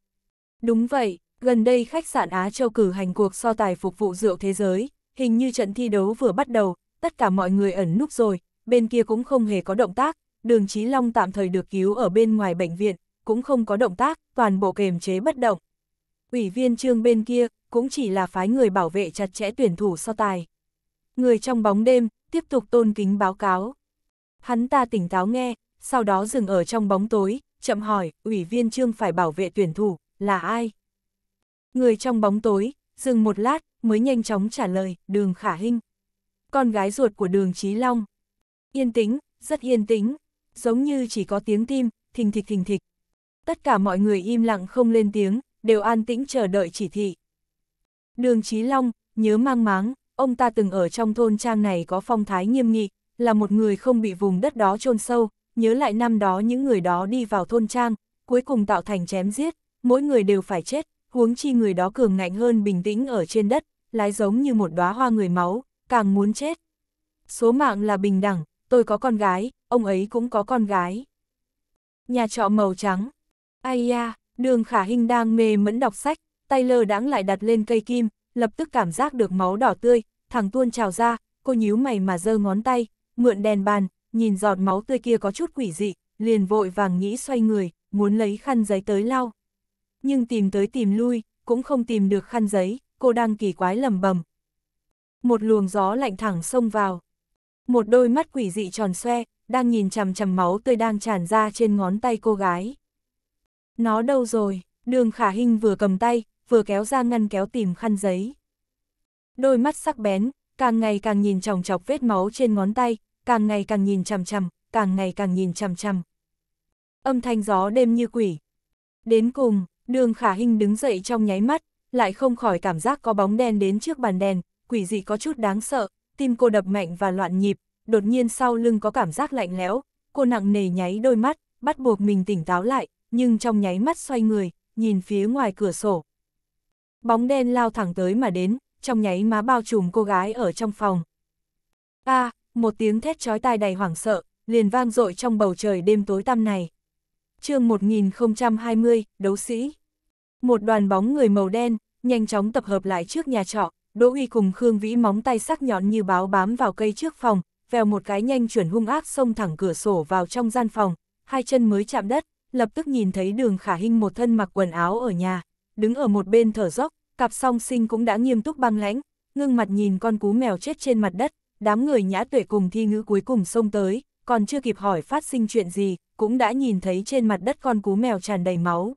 Đúng vậy, gần đây khách sạn Á Châu cử hành cuộc so tài phục vụ rượu thế giới, hình như trận thi đấu vừa bắt đầu, tất cả mọi người ẩn núp rồi, bên kia cũng không hề có động tác, đường Chí Long tạm thời được cứu ở bên ngoài bệnh viện, cũng không có động tác, toàn bộ kềm chế bất động. Ủy viên trương bên kia, cũng chỉ là phái người bảo vệ chặt chẽ tuyển thủ so tài. Người trong bóng đêm, tiếp tục tôn kính báo cáo. Hắn ta tỉnh táo nghe, sau đó dừng ở trong bóng tối, chậm hỏi, ủy viên trương phải bảo vệ tuyển thủ, là ai? Người trong bóng tối, dừng một lát, mới nhanh chóng trả lời, đường khả hinh. Con gái ruột của đường Chí Long. Yên tĩnh, rất yên tĩnh, giống như chỉ có tiếng tim, thình thịch thình thịch. Tất cả mọi người im lặng không lên tiếng, đều an tĩnh chờ đợi chỉ thị. Đường Chí Long, nhớ mang máng, ông ta từng ở trong thôn trang này có phong thái nghiêm nghị, là một người không bị vùng đất đó chôn sâu, nhớ lại năm đó những người đó đi vào thôn trang, cuối cùng tạo thành chém giết, mỗi người đều phải chết, huống chi người đó cường ngạnh hơn bình tĩnh ở trên đất, lái giống như một đóa hoa người máu, càng muốn chết. Số mạng là bình đẳng, tôi có con gái, ông ấy cũng có con gái. Nhà trọ màu trắng. Ai da, đường khả hình đang mê mẫn đọc sách, tay lơ đãng lại đặt lên cây kim, lập tức cảm giác được máu đỏ tươi, thằng tuôn trào ra, cô nhíu mày mà giơ ngón tay, mượn đèn bàn, nhìn giọt máu tươi kia có chút quỷ dị, liền vội vàng nghĩ xoay người, muốn lấy khăn giấy tới lau. Nhưng tìm tới tìm lui, cũng không tìm được khăn giấy, cô đang kỳ quái lầm bầm. Một luồng gió lạnh thẳng xông vào, một đôi mắt quỷ dị tròn xoe, đang nhìn chằm chằm máu tươi đang tràn ra trên ngón tay cô gái. Nó đâu rồi? Đường khả hình vừa cầm tay, vừa kéo ra ngăn kéo tìm khăn giấy. Đôi mắt sắc bén, càng ngày càng nhìn chòng chọc vết máu trên ngón tay, càng ngày càng nhìn chằm chằm, càng ngày càng nhìn chằm chằm. Âm thanh gió đêm như quỷ. Đến cùng, đường khả hình đứng dậy trong nháy mắt, lại không khỏi cảm giác có bóng đen đến trước bàn đèn, quỷ dị có chút đáng sợ, tim cô đập mạnh và loạn nhịp, đột nhiên sau lưng có cảm giác lạnh lẽo, cô nặng nề nháy đôi mắt, bắt buộc mình tỉnh táo lại, nhưng trong nháy mắt xoay người, nhìn phía ngoài cửa sổ. Bóng đen lao thẳng tới mà đến, trong nháy má bao trùm cô gái ở trong phòng. A, à, một tiếng thét chói tai đầy hoảng sợ, liền vang dội trong bầu trời đêm tối tăm này. Chương 1020, đấu sĩ. Một đoàn bóng người màu đen nhanh chóng tập hợp lại trước nhà trọ, Đỗ Uy cùng Khương Vĩ móng tay sắc nhọn như báo bám vào cây trước phòng, vèo một cái nhanh chuyển hung ác xông thẳng cửa sổ vào trong gian phòng, hai chân mới chạm đất, lập tức nhìn thấy đường khả Hinh một thân mặc quần áo ở nhà, đứng ở một bên thở dốc, cặp song sinh cũng đã nghiêm túc băng lãnh, ngưng mặt nhìn con cú mèo chết trên mặt đất, đám người nhã tuệ cùng thi ngữ cuối cùng xông tới, còn chưa kịp hỏi phát sinh chuyện gì, cũng đã nhìn thấy trên mặt đất con cú mèo tràn đầy máu.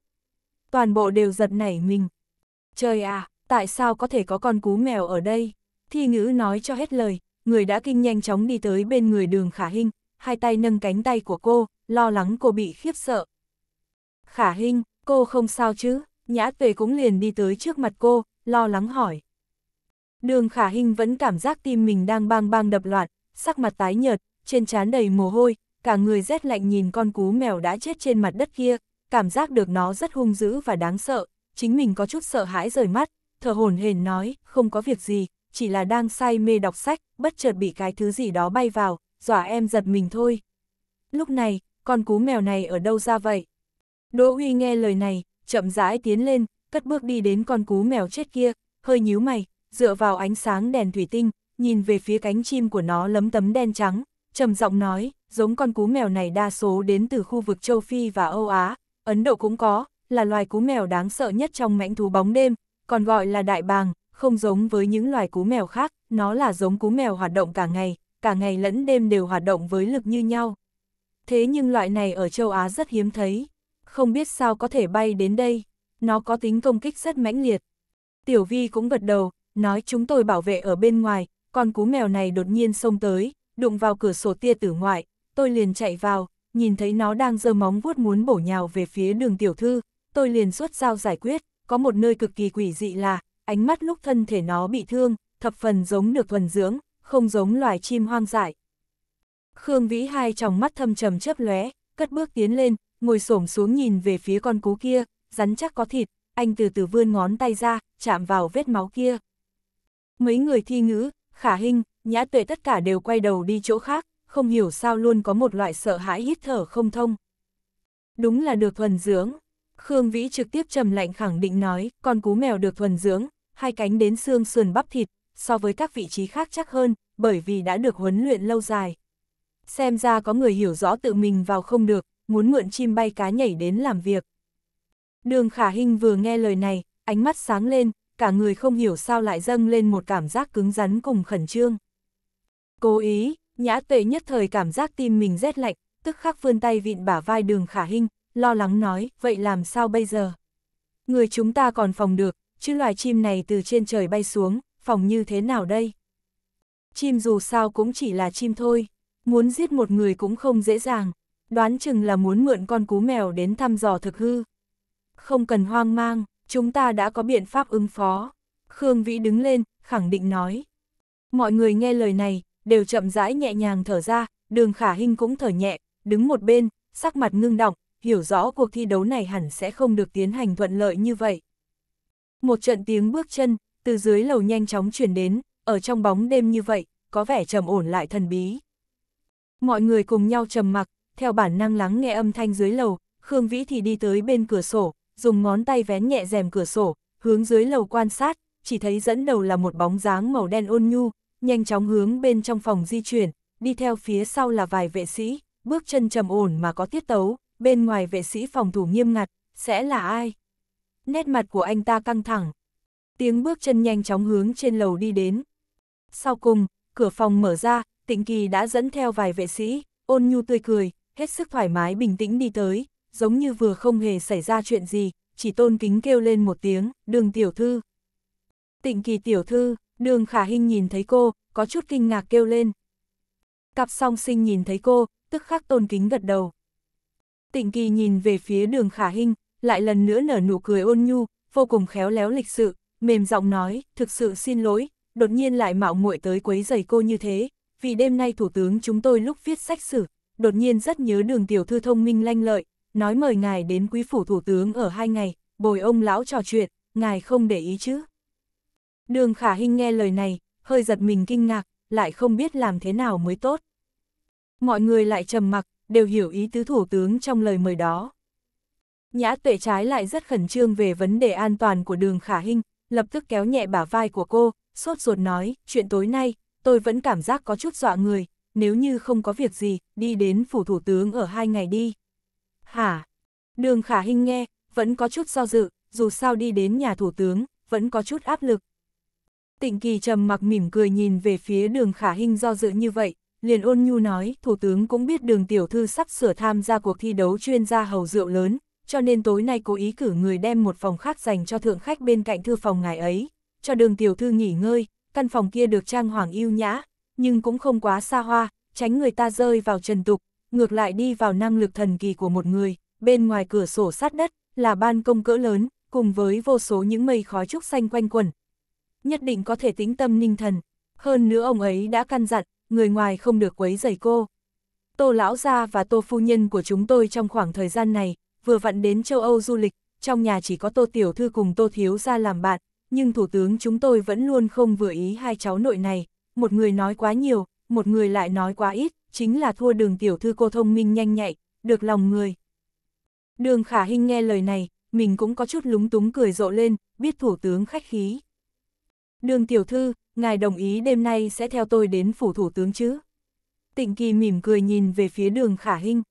Toàn bộ đều giật nảy mình. Trời à, tại sao có thể có con cú mèo ở đây? Thi ngữ nói cho hết lời, người đã kinh nhanh chóng đi tới bên người đường khả Hinh, hai tay nâng cánh tay của cô, lo lắng cô bị khiếp sợ. Khả Hinh, cô không sao chứ, nhã tuệ cũng liền đi tới trước mặt cô, lo lắng hỏi. Đường khả Hinh vẫn cảm giác tim mình đang bang bang đập loạn, sắc mặt tái nhợt, trên trán đầy mồ hôi, cả người rét lạnh nhìn con cú mèo đã chết trên mặt đất kia, cảm giác được nó rất hung dữ và đáng sợ, chính mình có chút sợ hãi rời mắt, thở hổn hển nói, không có việc gì, chỉ là đang say mê đọc sách, bất chợt bị cái thứ gì đó bay vào, dọa em giật mình thôi. Lúc này, con cú mèo này ở đâu ra vậy? Đỗ Huy nghe lời này, chậm rãi tiến lên, cất bước đi đến con cú mèo chết kia, hơi nhíu mày, dựa vào ánh sáng đèn thủy tinh, nhìn về phía cánh chim của nó lấm tấm đen trắng, trầm giọng nói, giống con cú mèo này đa số đến từ khu vực châu Phi và Âu Á, Ấn Độ cũng có, là loài cú mèo đáng sợ nhất trong mãnh thú bóng đêm, còn gọi là đại bàng, không giống với những loài cú mèo khác, nó là giống cú mèo hoạt động cả ngày, cả ngày lẫn đêm đều hoạt động với lực như nhau. Thế nhưng loại này ở châu Á rất hiếm thấy, không biết sao có thể bay đến đây, nó có tính công kích rất mãnh liệt. Tiểu Vi cũng gật đầu, nói chúng tôi bảo vệ ở bên ngoài, con cú mèo này đột nhiên xông tới, đụng vào cửa sổ tia tử ngoại, tôi liền chạy vào, nhìn thấy nó đang giơ móng vuốt muốn bổ nhào về phía đường tiểu thư, tôi liền xuất dao giải quyết, có một nơi cực kỳ quỷ dị là, ánh mắt lúc thân thể nó bị thương, thập phần giống được thuần dưỡng, không giống loài chim hoang dại. Khương Vĩ hai tròng mắt thâm trầm chớp lóe, cất bước tiến lên, ngồi xổm xuống nhìn về phía con cú kia, rắn chắc có thịt, anh từ từ vươn ngón tay ra, chạm vào vết máu kia. Mấy người thi ngữ, khả hình, nhã tuệ tất cả đều quay đầu đi chỗ khác, không hiểu sao luôn có một loại sợ hãi hít thở không thông. Đúng là được thuần dưỡng. Khương Vĩ trực tiếp trầm lạnh khẳng định nói, con cú mèo được thuần dưỡng, hai cánh đến xương sườn bắp thịt, so với các vị trí khác chắc hơn, bởi vì đã được huấn luyện lâu dài. Xem ra có người hiểu rõ tự mình vào không được, muốn mượn chim bay cá nhảy đến làm việc. Đường Khả Hinh vừa nghe lời này, ánh mắt sáng lên, cả người không hiểu sao lại dâng lên một cảm giác cứng rắn cùng khẩn trương. Cố ý, nhã tuệ nhất thời cảm giác tim mình rét lạnh, tức khắc vươn tay vịn bả vai đường Khả Hinh, lo lắng nói, vậy làm sao bây giờ? Người chúng ta còn phòng được, chứ loài chim này từ trên trời bay xuống, phòng như thế nào đây? Chim dù sao cũng chỉ là chim thôi, muốn giết một người cũng không dễ dàng, đoán chừng là muốn mượn con cú mèo đến thăm dò thực hư. Không cần hoang mang, chúng ta đã có biện pháp ứng phó. Khương Vĩ đứng lên, khẳng định nói. Mọi người nghe lời này, đều chậm rãi nhẹ nhàng thở ra, đường khả hình cũng thở nhẹ, đứng một bên, sắc mặt ngưng đọng, hiểu rõ cuộc thi đấu này hẳn sẽ không được tiến hành thuận lợi như vậy. Một trận tiếng bước chân, từ dưới lầu nhanh chóng chuyển đến, ở trong bóng đêm như vậy, có vẻ trầm ổn lại thần bí. Mọi người cùng nhau trầm mặc, theo bản năng lắng nghe âm thanh dưới lầu, Khương Vĩ thì đi tới bên cửa sổ, dùng ngón tay vén nhẹ rèm cửa sổ, hướng dưới lầu quan sát, chỉ thấy dẫn đầu là một bóng dáng màu đen ôn nhu, nhanh chóng hướng bên trong phòng di chuyển, đi theo phía sau là vài vệ sĩ, bước chân trầm ổn mà có tiết tấu, bên ngoài vệ sĩ phòng thủ nghiêm ngặt, sẽ là ai? Nét mặt của anh ta căng thẳng. Tiếng bước chân nhanh chóng hướng trên lầu đi đến. Sau cùng, cửa phòng mở ra, tịnh kỳ đã dẫn theo vài vệ sĩ, ôn nhu tươi cười, hết sức thoải mái bình tĩnh đi tới, giống như vừa không hề xảy ra chuyện gì, chỉ tôn kính kêu lên một tiếng, đường tiểu thư. Tịnh kỳ tiểu thư, đường khả hình nhìn thấy cô, có chút kinh ngạc kêu lên. Cặp song sinh nhìn thấy cô, tức khắc tôn kính gật đầu. Tịnh Kỳ nhìn về phía đường khả hinh, lại lần nữa nở nụ cười ôn nhu, vô cùng khéo léo lịch sự, mềm giọng nói, thực sự xin lỗi, đột nhiên lại mạo muội tới quấy giày cô như thế, vì đêm nay thủ tướng chúng tôi lúc viết sách sử, đột nhiên rất nhớ đường tiểu thư thông minh lanh lợi, nói mời ngài đến quý phủ thủ tướng ở hai ngày, bồi ông lão trò chuyện, ngài không để ý chứ. Đường khả hinh nghe lời này, hơi giật mình kinh ngạc, lại không biết làm thế nào mới tốt. Mọi người lại trầm mặc, đều hiểu ý tứ thủ tướng trong lời mời đó. Nhã tuệ trái lại rất khẩn trương về vấn đề an toàn của đường khả hinh, lập tức kéo nhẹ bả vai của cô, sốt ruột nói, chuyện tối nay, tôi vẫn cảm giác có chút dọa người, nếu như không có việc gì, đi đến phủ thủ tướng ở hai ngày đi. Hả? Đường khả hinh nghe, vẫn có chút do dự, dù sao đi đến nhà thủ tướng, vẫn có chút áp lực. Tịnh kỳ trầm mặc mỉm cười nhìn về phía đường khả hinh do dự như vậy, liền ôn nhu nói, Thủ tướng cũng biết đường tiểu thư sắp sửa tham gia cuộc thi đấu chuyên gia hầu rượu lớn, cho nên tối nay cố ý cử người đem một phòng khác dành cho thượng khách bên cạnh thư phòng ngài ấy, cho đường tiểu thư nghỉ ngơi, căn phòng kia được trang hoàng yêu nhã, nhưng cũng không quá xa hoa, tránh người ta rơi vào trần tục, ngược lại đi vào năng lực thần kỳ của một người, bên ngoài cửa sổ sát đất, là ban công cỡ lớn, cùng với vô số những mây khói trúc xanh quanh quẩn. Nhất định có thể tính tâm ninh thần, hơn nữa ông ấy đã căn dặn, người ngoài không được quấy rầy cô. Tô lão gia và tô phu nhân của chúng tôi trong khoảng thời gian này, vừa vặn đến châu Âu du lịch, trong nhà chỉ có tô tiểu thư cùng tô thiếu gia làm bạn, nhưng thủ tướng chúng tôi vẫn luôn không vừa ý hai cháu nội này, một người nói quá nhiều, một người lại nói quá ít, chính là thua đường tiểu thư cô thông minh nhanh nhạy, được lòng người. Đường khả hình nghe lời này, mình cũng có chút lúng túng cười rộ lên, biết thủ tướng khách khí. Đường tiểu thư, ngài đồng ý đêm nay sẽ theo tôi đến phủ thủ tướng chứ? Tịnh kỳ mỉm cười nhìn về phía đường khả hình.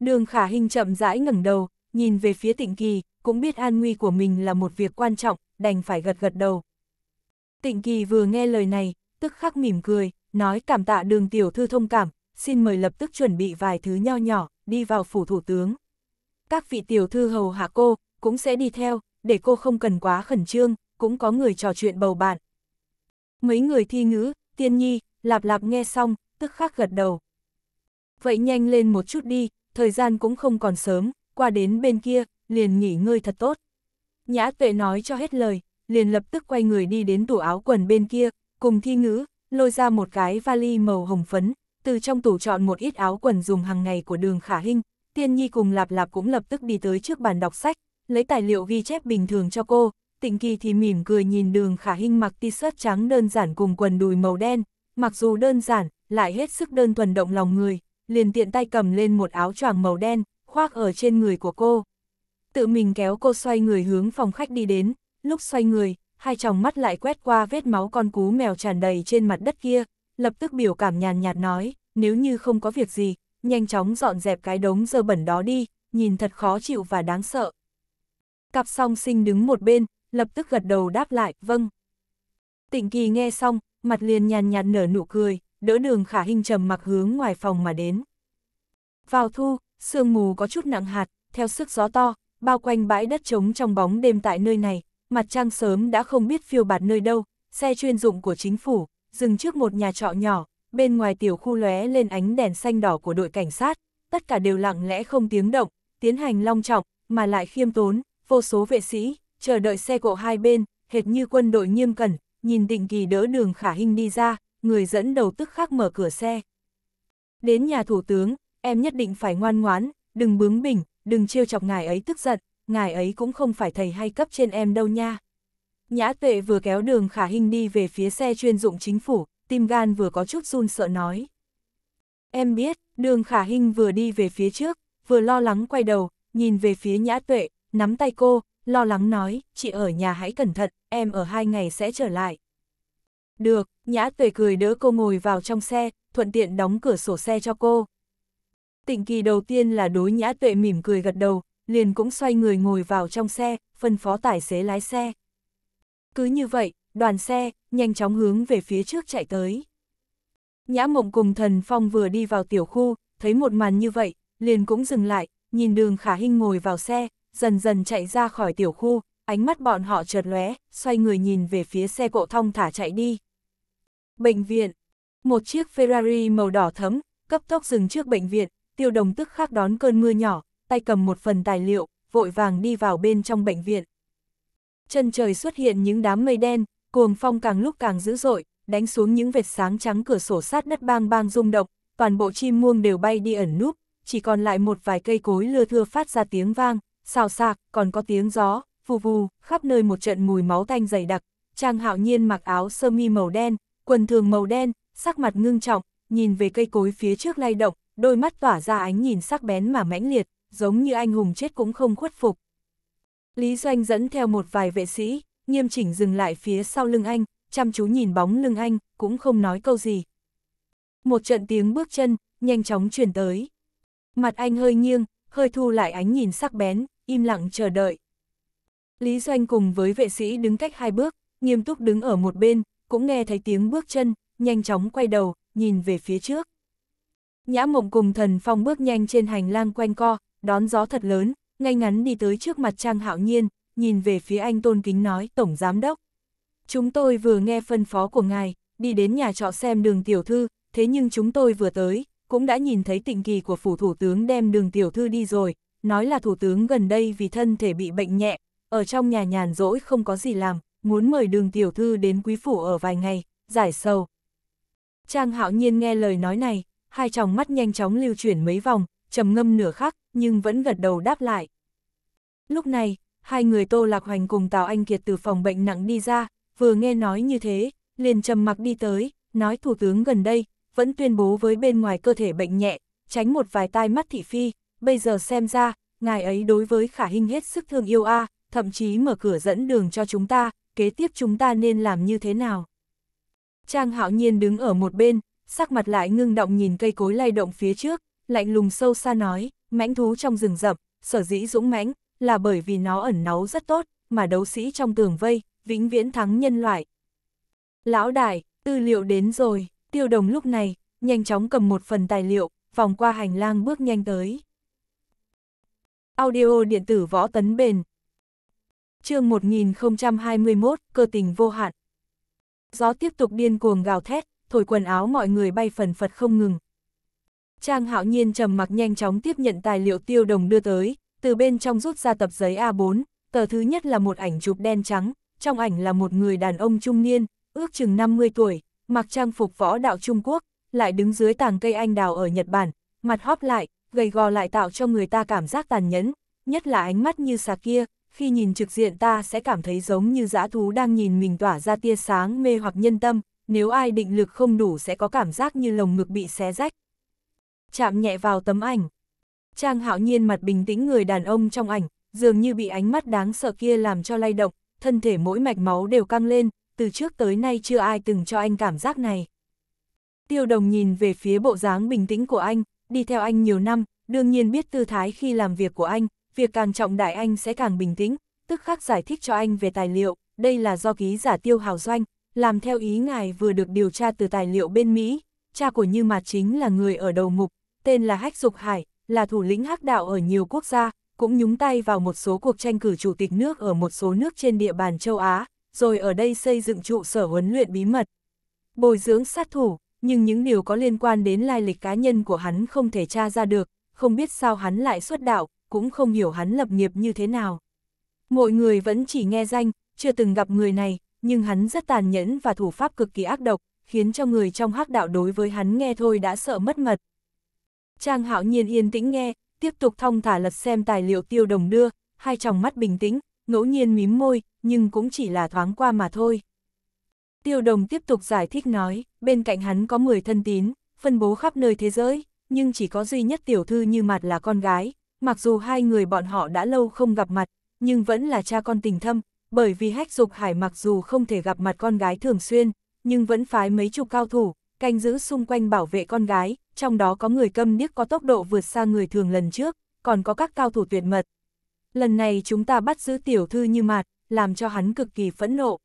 Đường khả hình chậm rãi ngẩng đầu, nhìn về phía tịnh kỳ, cũng biết an nguy của mình là một việc quan trọng, đành phải gật gật đầu. Tịnh kỳ vừa nghe lời này, tức khắc mỉm cười, nói cảm tạ đường tiểu thư thông cảm, xin mời lập tức chuẩn bị vài thứ nho nhỏ, đi vào phủ thủ tướng. Các vị tiểu thư hầu hạ cô, cũng sẽ đi theo, để cô không cần quá khẩn trương, cũng có người trò chuyện bầu bạn mấy người thi ngữ, tiên nhi, lạp lạp nghe xong, tức khắc gật đầu. Vậy nhanh lên một chút đi, thời gian cũng không còn sớm, qua đến bên kia, liền nghỉ ngơi thật tốt. Nhã tuệ nói cho hết lời, liền lập tức quay người đi đến tủ áo quần bên kia, cùng thi ngữ, lôi ra một cái vali màu hồng phấn, từ trong tủ chọn một ít áo quần dùng hàng ngày của đường khả hinh, tiên nhi cùng lạp lạp cũng lập tức đi tới trước bàn đọc sách, lấy tài liệu ghi chép bình thường cho cô, Tịnh Kỳ thì mỉm cười nhìn đường khả hình mặc t-shirt trắng đơn giản cùng quần đùi màu đen, mặc dù đơn giản, lại hết sức đơn thuần động lòng người, liền tiện tay cầm lên một áo choàng màu đen, khoác ở trên người của cô. Tự mình kéo cô xoay người hướng phòng khách đi đến, lúc xoay người, hai tròng mắt lại quét qua vết máu con cú mèo tràn đầy trên mặt đất kia, lập tức biểu cảm nhàn nhạt nói, nếu như không có việc gì, nhanh chóng dọn dẹp cái đống dơ bẩn đó đi, nhìn thật khó chịu và đáng sợ. Cặp song sinh đứng một bên, lập tức gật đầu đáp lại, vâng. Tịnh kỳ nghe xong, mặt liền nhàn nhạt nở nụ cười, đỡ đường khả hình trầm mặc hướng ngoài phòng mà đến. Vào thu, sương mù có chút nặng hạt, theo sức gió to, bao quanh bãi đất trống trong bóng đêm tại nơi này, mặt trăng sớm đã không biết phiêu bạt nơi đâu, xe chuyên dụng của chính phủ, dừng trước một nhà trọ nhỏ, bên ngoài tiểu khu lóe lên ánh đèn xanh đỏ của đội cảnh sát, tất cả đều lặng lẽ không tiếng động, tiến hành long trọng, mà lại khiêm tốn, vô số vệ sĩ, chờ đợi xe cộ hai bên, hệt như quân đội nghiêm cẩn, nhìn định kỳ đỡ đường khả hình đi ra, người dẫn đầu tức khắc mở cửa xe. Đến nhà thủ tướng, em nhất định phải ngoan ngoán, đừng bướng bỉnh, đừng trêu chọc ngài ấy tức giận, ngài ấy cũng không phải thầy hay cấp trên em đâu nha. Nhã tuệ vừa kéo đường khả hình đi về phía xe chuyên dụng chính phủ, tim gan vừa có chút run sợ nói. Em biết, đường khả hình vừa đi về phía trước, vừa lo lắng quay đầu, nhìn về phía nhã tuệ, nắm tay cô, lo lắng nói, chị ở nhà hãy cẩn thận, em ở hai ngày sẽ trở lại. Được, Nhã Tuệ cười đỡ cô ngồi vào trong xe, thuận tiện đóng cửa sổ xe cho cô. Tịnh kỳ đầu tiên là đối Nhã Tuệ mỉm cười gật đầu, liền cũng xoay người ngồi vào trong xe, phân phó tài xế lái xe. Cứ như vậy, đoàn xe, nhanh chóng hướng về phía trước chạy tới. Nhã Mộng cùng Thần Phong vừa đi vào tiểu khu, thấy một màn như vậy, liền cũng dừng lại, nhìn đường khả hinh ngồi vào xe, dần dần chạy ra khỏi tiểu khu, ánh mắt bọn họ chợt lóe, xoay người nhìn về phía xe cộ thông thả chạy đi. Bệnh viện. Một chiếc Ferrari màu đỏ thấm, cấp tốc dừng trước bệnh viện, tiêu đồng tức khắc đón cơn mưa nhỏ, tay cầm một phần tài liệu, vội vàng đi vào bên trong bệnh viện. Chân trời xuất hiện những đám mây đen, cuồng phong càng lúc càng dữ dội, đánh xuống những vệt sáng trắng cửa sổ sát đất bang bang rung động, toàn bộ chim muông đều bay đi ẩn núp, chỉ còn lại một vài cây cối lưa thưa phát ra tiếng vang, xào xạc, còn có tiếng gió, vù vù, khắp nơi một trận mùi máu tanh dày đặc. Trang hạo nhiên mặc áo sơ mi màu đen, quần thường màu đen, sắc mặt ngưng trọng, nhìn về cây cối phía trước lay động, đôi mắt tỏa ra ánh nhìn sắc bén mà mãnh liệt, giống như anh hùng chết cũng không khuất phục. Lý Doanh dẫn theo một vài vệ sĩ, nghiêm chỉnh dừng lại phía sau lưng anh, chăm chú nhìn bóng lưng anh, cũng không nói câu gì. Một trận tiếng bước chân, nhanh chóng truyền tới. Mặt anh hơi nghiêng, hơi thu lại ánh nhìn sắc bén, im lặng chờ đợi. Lý Doanh cùng với vệ sĩ đứng cách hai bước, nghiêm túc đứng ở một bên, cũng nghe thấy tiếng bước chân, nhanh chóng quay đầu, nhìn về phía trước. Nhã mộng cùng thần phong bước nhanh trên hành lang quanh co, đón gió thật lớn, ngay ngắn đi tới trước mặt Trang Hạo Nhiên, nhìn về phía anh Tôn Kính nói Tổng Giám Đốc. Chúng tôi vừa nghe phân phó của ngài, đi đến nhà trọ xem đường tiểu thư, thế nhưng chúng tôi vừa tới, cũng đã nhìn thấy tịnh kỳ của phủ thủ tướng đem đường tiểu thư đi rồi, nói là thủ tướng gần đây vì thân thể bị bệnh nhẹ, ở trong nhà nhàn rỗi không có gì làm, muốn mời đường tiểu thư đến quý phủ ở vài ngày, giải sầu. Trang hạo nhiên nghe lời nói này, hai tròng mắt nhanh chóng lưu chuyển mấy vòng, trầm ngâm nửa khắc, nhưng vẫn gật đầu đáp lại. Lúc này, hai người Tô Lạc Hoành cùng Tào Anh Kiệt từ phòng bệnh nặng đi ra, vừa nghe nói như thế, liền trầm mặc đi tới, nói thủ tướng gần đây, vẫn tuyên bố với bên ngoài cơ thể bệnh nhẹ, tránh một vài tai mắt thị phi, bây giờ xem ra, ngài ấy đối với khả hình hết sức thương yêu a thậm chí mở cửa dẫn đường cho chúng ta, kế tiếp chúng ta nên làm như thế nào. Trang hạo nhiên đứng ở một bên, sắc mặt lại ngưng động nhìn cây cối lay động phía trước, lạnh lùng sâu xa nói, mãnh thú trong rừng rậm, sở dĩ dũng mãnh là bởi vì nó ẩn náu rất tốt, mà đấu sĩ trong tường vây, vĩnh viễn thắng nhân loại. Lão đại, tư liệu đến rồi, tiêu đồng lúc này, nhanh chóng cầm một phần tài liệu, vòng qua hành lang bước nhanh tới. Audio điện tử võ tấn bền. chương 1021, cơ tình vô hạn. Gió tiếp tục điên cuồng gào thét, thổi quần áo mọi người bay phần phật không ngừng. Trang hạo nhiên trầm mặc nhanh chóng tiếp nhận tài liệu tiêu đồng đưa tới, từ bên trong rút ra tập giấy A4, tờ thứ nhất là một ảnh chụp đen trắng, trong ảnh là một người đàn ông trung niên, ước chừng 50 tuổi, mặc trang phục võ đạo Trung Quốc, lại đứng dưới tàng cây anh đào ở Nhật Bản, mặt hóp lại, gầy gò lại tạo cho người ta cảm giác tàn nhẫn, nhất là ánh mắt như xà kia, khi nhìn trực diện ta sẽ cảm thấy giống như dã thú đang nhìn mình tỏa ra tia sáng mê hoặc nhân tâm, nếu ai định lực không đủ sẽ có cảm giác như lồng ngực bị xé rách. Chạm nhẹ vào tấm ảnh. Trang hạo nhiên mặt bình tĩnh người đàn ông trong ảnh, dường như bị ánh mắt đáng sợ kia làm cho lay động, thân thể mỗi mạch máu đều căng lên, từ trước tới nay chưa ai từng cho anh cảm giác này. Tiêu đồng nhìn về phía bộ dáng bình tĩnh của anh, đi theo anh nhiều năm, đương nhiên biết tư thái khi làm việc của anh, việc càng trọng đại anh sẽ càng bình tĩnh, tức khắc giải thích cho anh về tài liệu, đây là do ký giả tiêu hào doanh, làm theo ý ngài vừa được điều tra từ tài liệu bên Mỹ, cha của Như Mạt chính là người ở đầu mục, tên là Hách Dục Hải, là thủ lĩnh hắc đạo ở nhiều quốc gia, cũng nhúng tay vào một số cuộc tranh cử chủ tịch nước ở một số nước trên địa bàn châu Á, rồi ở đây xây dựng trụ sở huấn luyện bí mật. Bồi dưỡng sát thủ, nhưng những điều có liên quan đến lai lịch cá nhân của hắn không thể tra ra được, không biết sao hắn lại xuất đạo, cũng không hiểu hắn lập nghiệp như thế nào. Mọi người vẫn chỉ nghe danh, chưa từng gặp người này, nhưng hắn rất tàn nhẫn và thủ pháp cực kỳ ác độc, khiến cho người trong hắc đạo đối với hắn nghe thôi đã sợ mất mật. Trang hạo nhiên yên tĩnh nghe, tiếp tục thong thả lật xem tài liệu tiêu đồng đưa, hai tròng mắt bình tĩnh, ngẫu nhiên mím môi, nhưng cũng chỉ là thoáng qua mà thôi. Tiêu đồng tiếp tục giải thích nói, bên cạnh hắn có 10 thân tín, phân bố khắp nơi thế giới, nhưng chỉ có duy nhất tiểu thư như mặt là con gái, mặc dù hai người bọn họ đã lâu không gặp mặt, nhưng vẫn là cha con tình thâm, bởi vì hách dục hải mặc dù không thể gặp mặt con gái thường xuyên, nhưng vẫn phái mấy chục cao thủ, canh giữ xung quanh bảo vệ con gái, trong đó có người câm điếc có tốc độ vượt xa người thường lần trước, còn có các cao thủ tuyệt mật. Lần này chúng ta bắt giữ tiểu thư như mạt, làm cho hắn cực kỳ phẫn nộ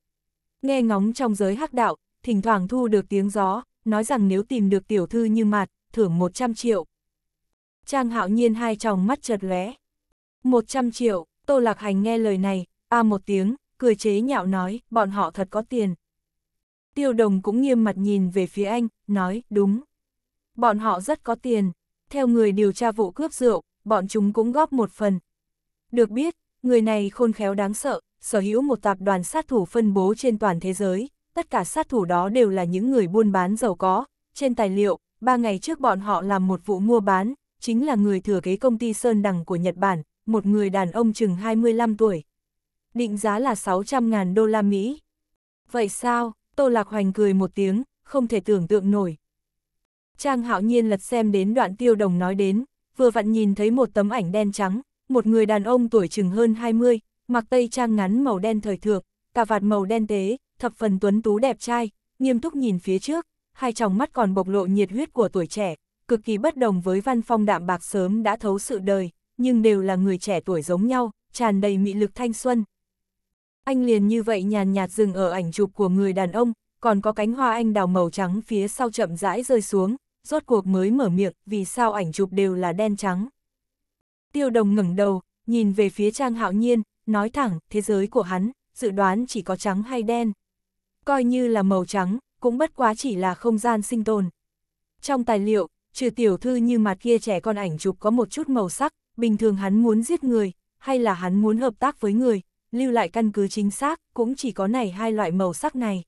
nghe ngóng trong giới hắc đạo, thỉnh thoảng thu được tiếng gió, nói rằng nếu tìm được tiểu thư như mặt, thưởng 100 triệu. Trang hạo nhiên hai tròng mắt chợt lóe. 100 triệu, Tô Lạc Hành nghe lời này, a một tiếng, cười chế nhạo nói, bọn họ thật có tiền. Tiêu đồng cũng nghiêm mặt nhìn về phía anh, nói, đúng. Bọn họ rất có tiền, theo người điều tra vụ cướp rượu, bọn chúng cũng góp một phần. Được biết, người này khôn khéo đáng sợ, sở hữu một tập đoàn sát thủ phân bố trên toàn thế giới, tất cả sát thủ đó đều là những người buôn bán giàu có. Trên tài liệu, ba ngày trước bọn họ làm một vụ mua bán, chính là người thừa kế công ty Sơn Đằng của Nhật Bản, một người đàn ông chừng 25 tuổi. Định giá là 600.000 đô la Mỹ. Vậy sao, Tô Lạc Hoành cười một tiếng, không thể tưởng tượng nổi. Trang hạo nhiên lật xem đến đoạn tiêu đồng nói đến, vừa vặn nhìn thấy một tấm ảnh đen trắng, một người đàn ông tuổi chừng hơn 20, mặc tây trang ngắn màu đen thời thượng, cà vạt màu đen tế, thập phần tuấn tú đẹp trai, nghiêm túc nhìn phía trước, hai tròng mắt còn bộc lộ nhiệt huyết của tuổi trẻ, cực kỳ bất đồng với văn phong đạm bạc sớm đã thấu sự đời, nhưng đều là người trẻ tuổi giống nhau, tràn đầy mị lực thanh xuân. Anh liền như vậy nhàn nhạt dừng ở ảnh chụp của người đàn ông, còn có cánh hoa anh đào màu trắng phía sau chậm rãi rơi xuống, rốt cuộc mới mở miệng vì sao ảnh chụp đều là đen trắng. Tiêu đồng ngẩng đầu, nhìn về phía Trang Hạo Nhiên, nói thẳng, thế giới của hắn, dự đoán chỉ có trắng hay đen. Coi như là màu trắng, cũng bất quá chỉ là không gian sinh tồn. Trong tài liệu, trừ tiểu thư như mặt kia trẻ con ảnh chụp có một chút màu sắc, bình thường hắn muốn giết người, hay là hắn muốn hợp tác với người, lưu lại căn cứ chính xác, cũng chỉ có này hai loại màu sắc này.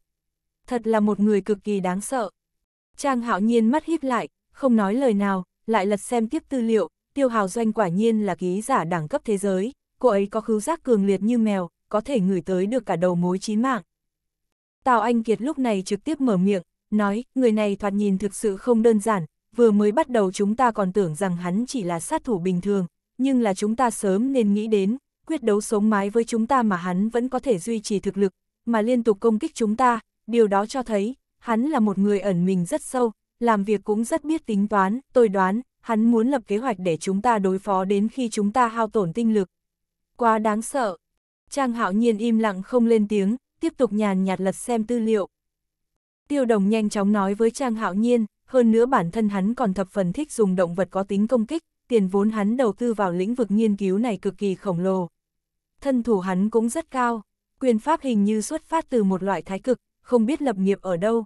Thật là một người cực kỳ đáng sợ. Trang hạo nhiên mắt híp lại, không nói lời nào, lại lật xem tiếp tư liệu, tiêu hào doanh quả nhiên là ký giả đẳng cấp thế giới, cô ấy có khứu giác cường liệt như mèo, có thể ngửi tới được cả đầu mối chí mạng. Tào Anh Kiệt lúc này trực tiếp mở miệng, nói, người này thoạt nhìn thực sự không đơn giản, vừa mới bắt đầu chúng ta còn tưởng rằng hắn chỉ là sát thủ bình thường, nhưng là chúng ta sớm nên nghĩ đến, quyết đấu sống mái với chúng ta mà hắn vẫn có thể duy trì thực lực, mà liên tục công kích chúng ta, điều đó cho thấy, hắn là một người ẩn mình rất sâu, làm việc cũng rất biết tính toán, tôi đoán, hắn muốn lập kế hoạch để chúng ta đối phó đến khi chúng ta hao tổn tinh lực, Quá đáng sợ. Trang hạo nhiên im lặng không lên tiếng, tiếp tục nhàn nhạt lật xem tư liệu. Tiêu đồng nhanh chóng nói với Trang hạo nhiên, hơn nữa bản thân hắn còn thập phần thích dùng động vật có tính công kích, tiền vốn hắn đầu tư vào lĩnh vực nghiên cứu này cực kỳ khổng lồ. Thân thủ hắn cũng rất cao, quyền pháp hình như xuất phát từ một loại thái cực, không biết lập nghiệp ở đâu.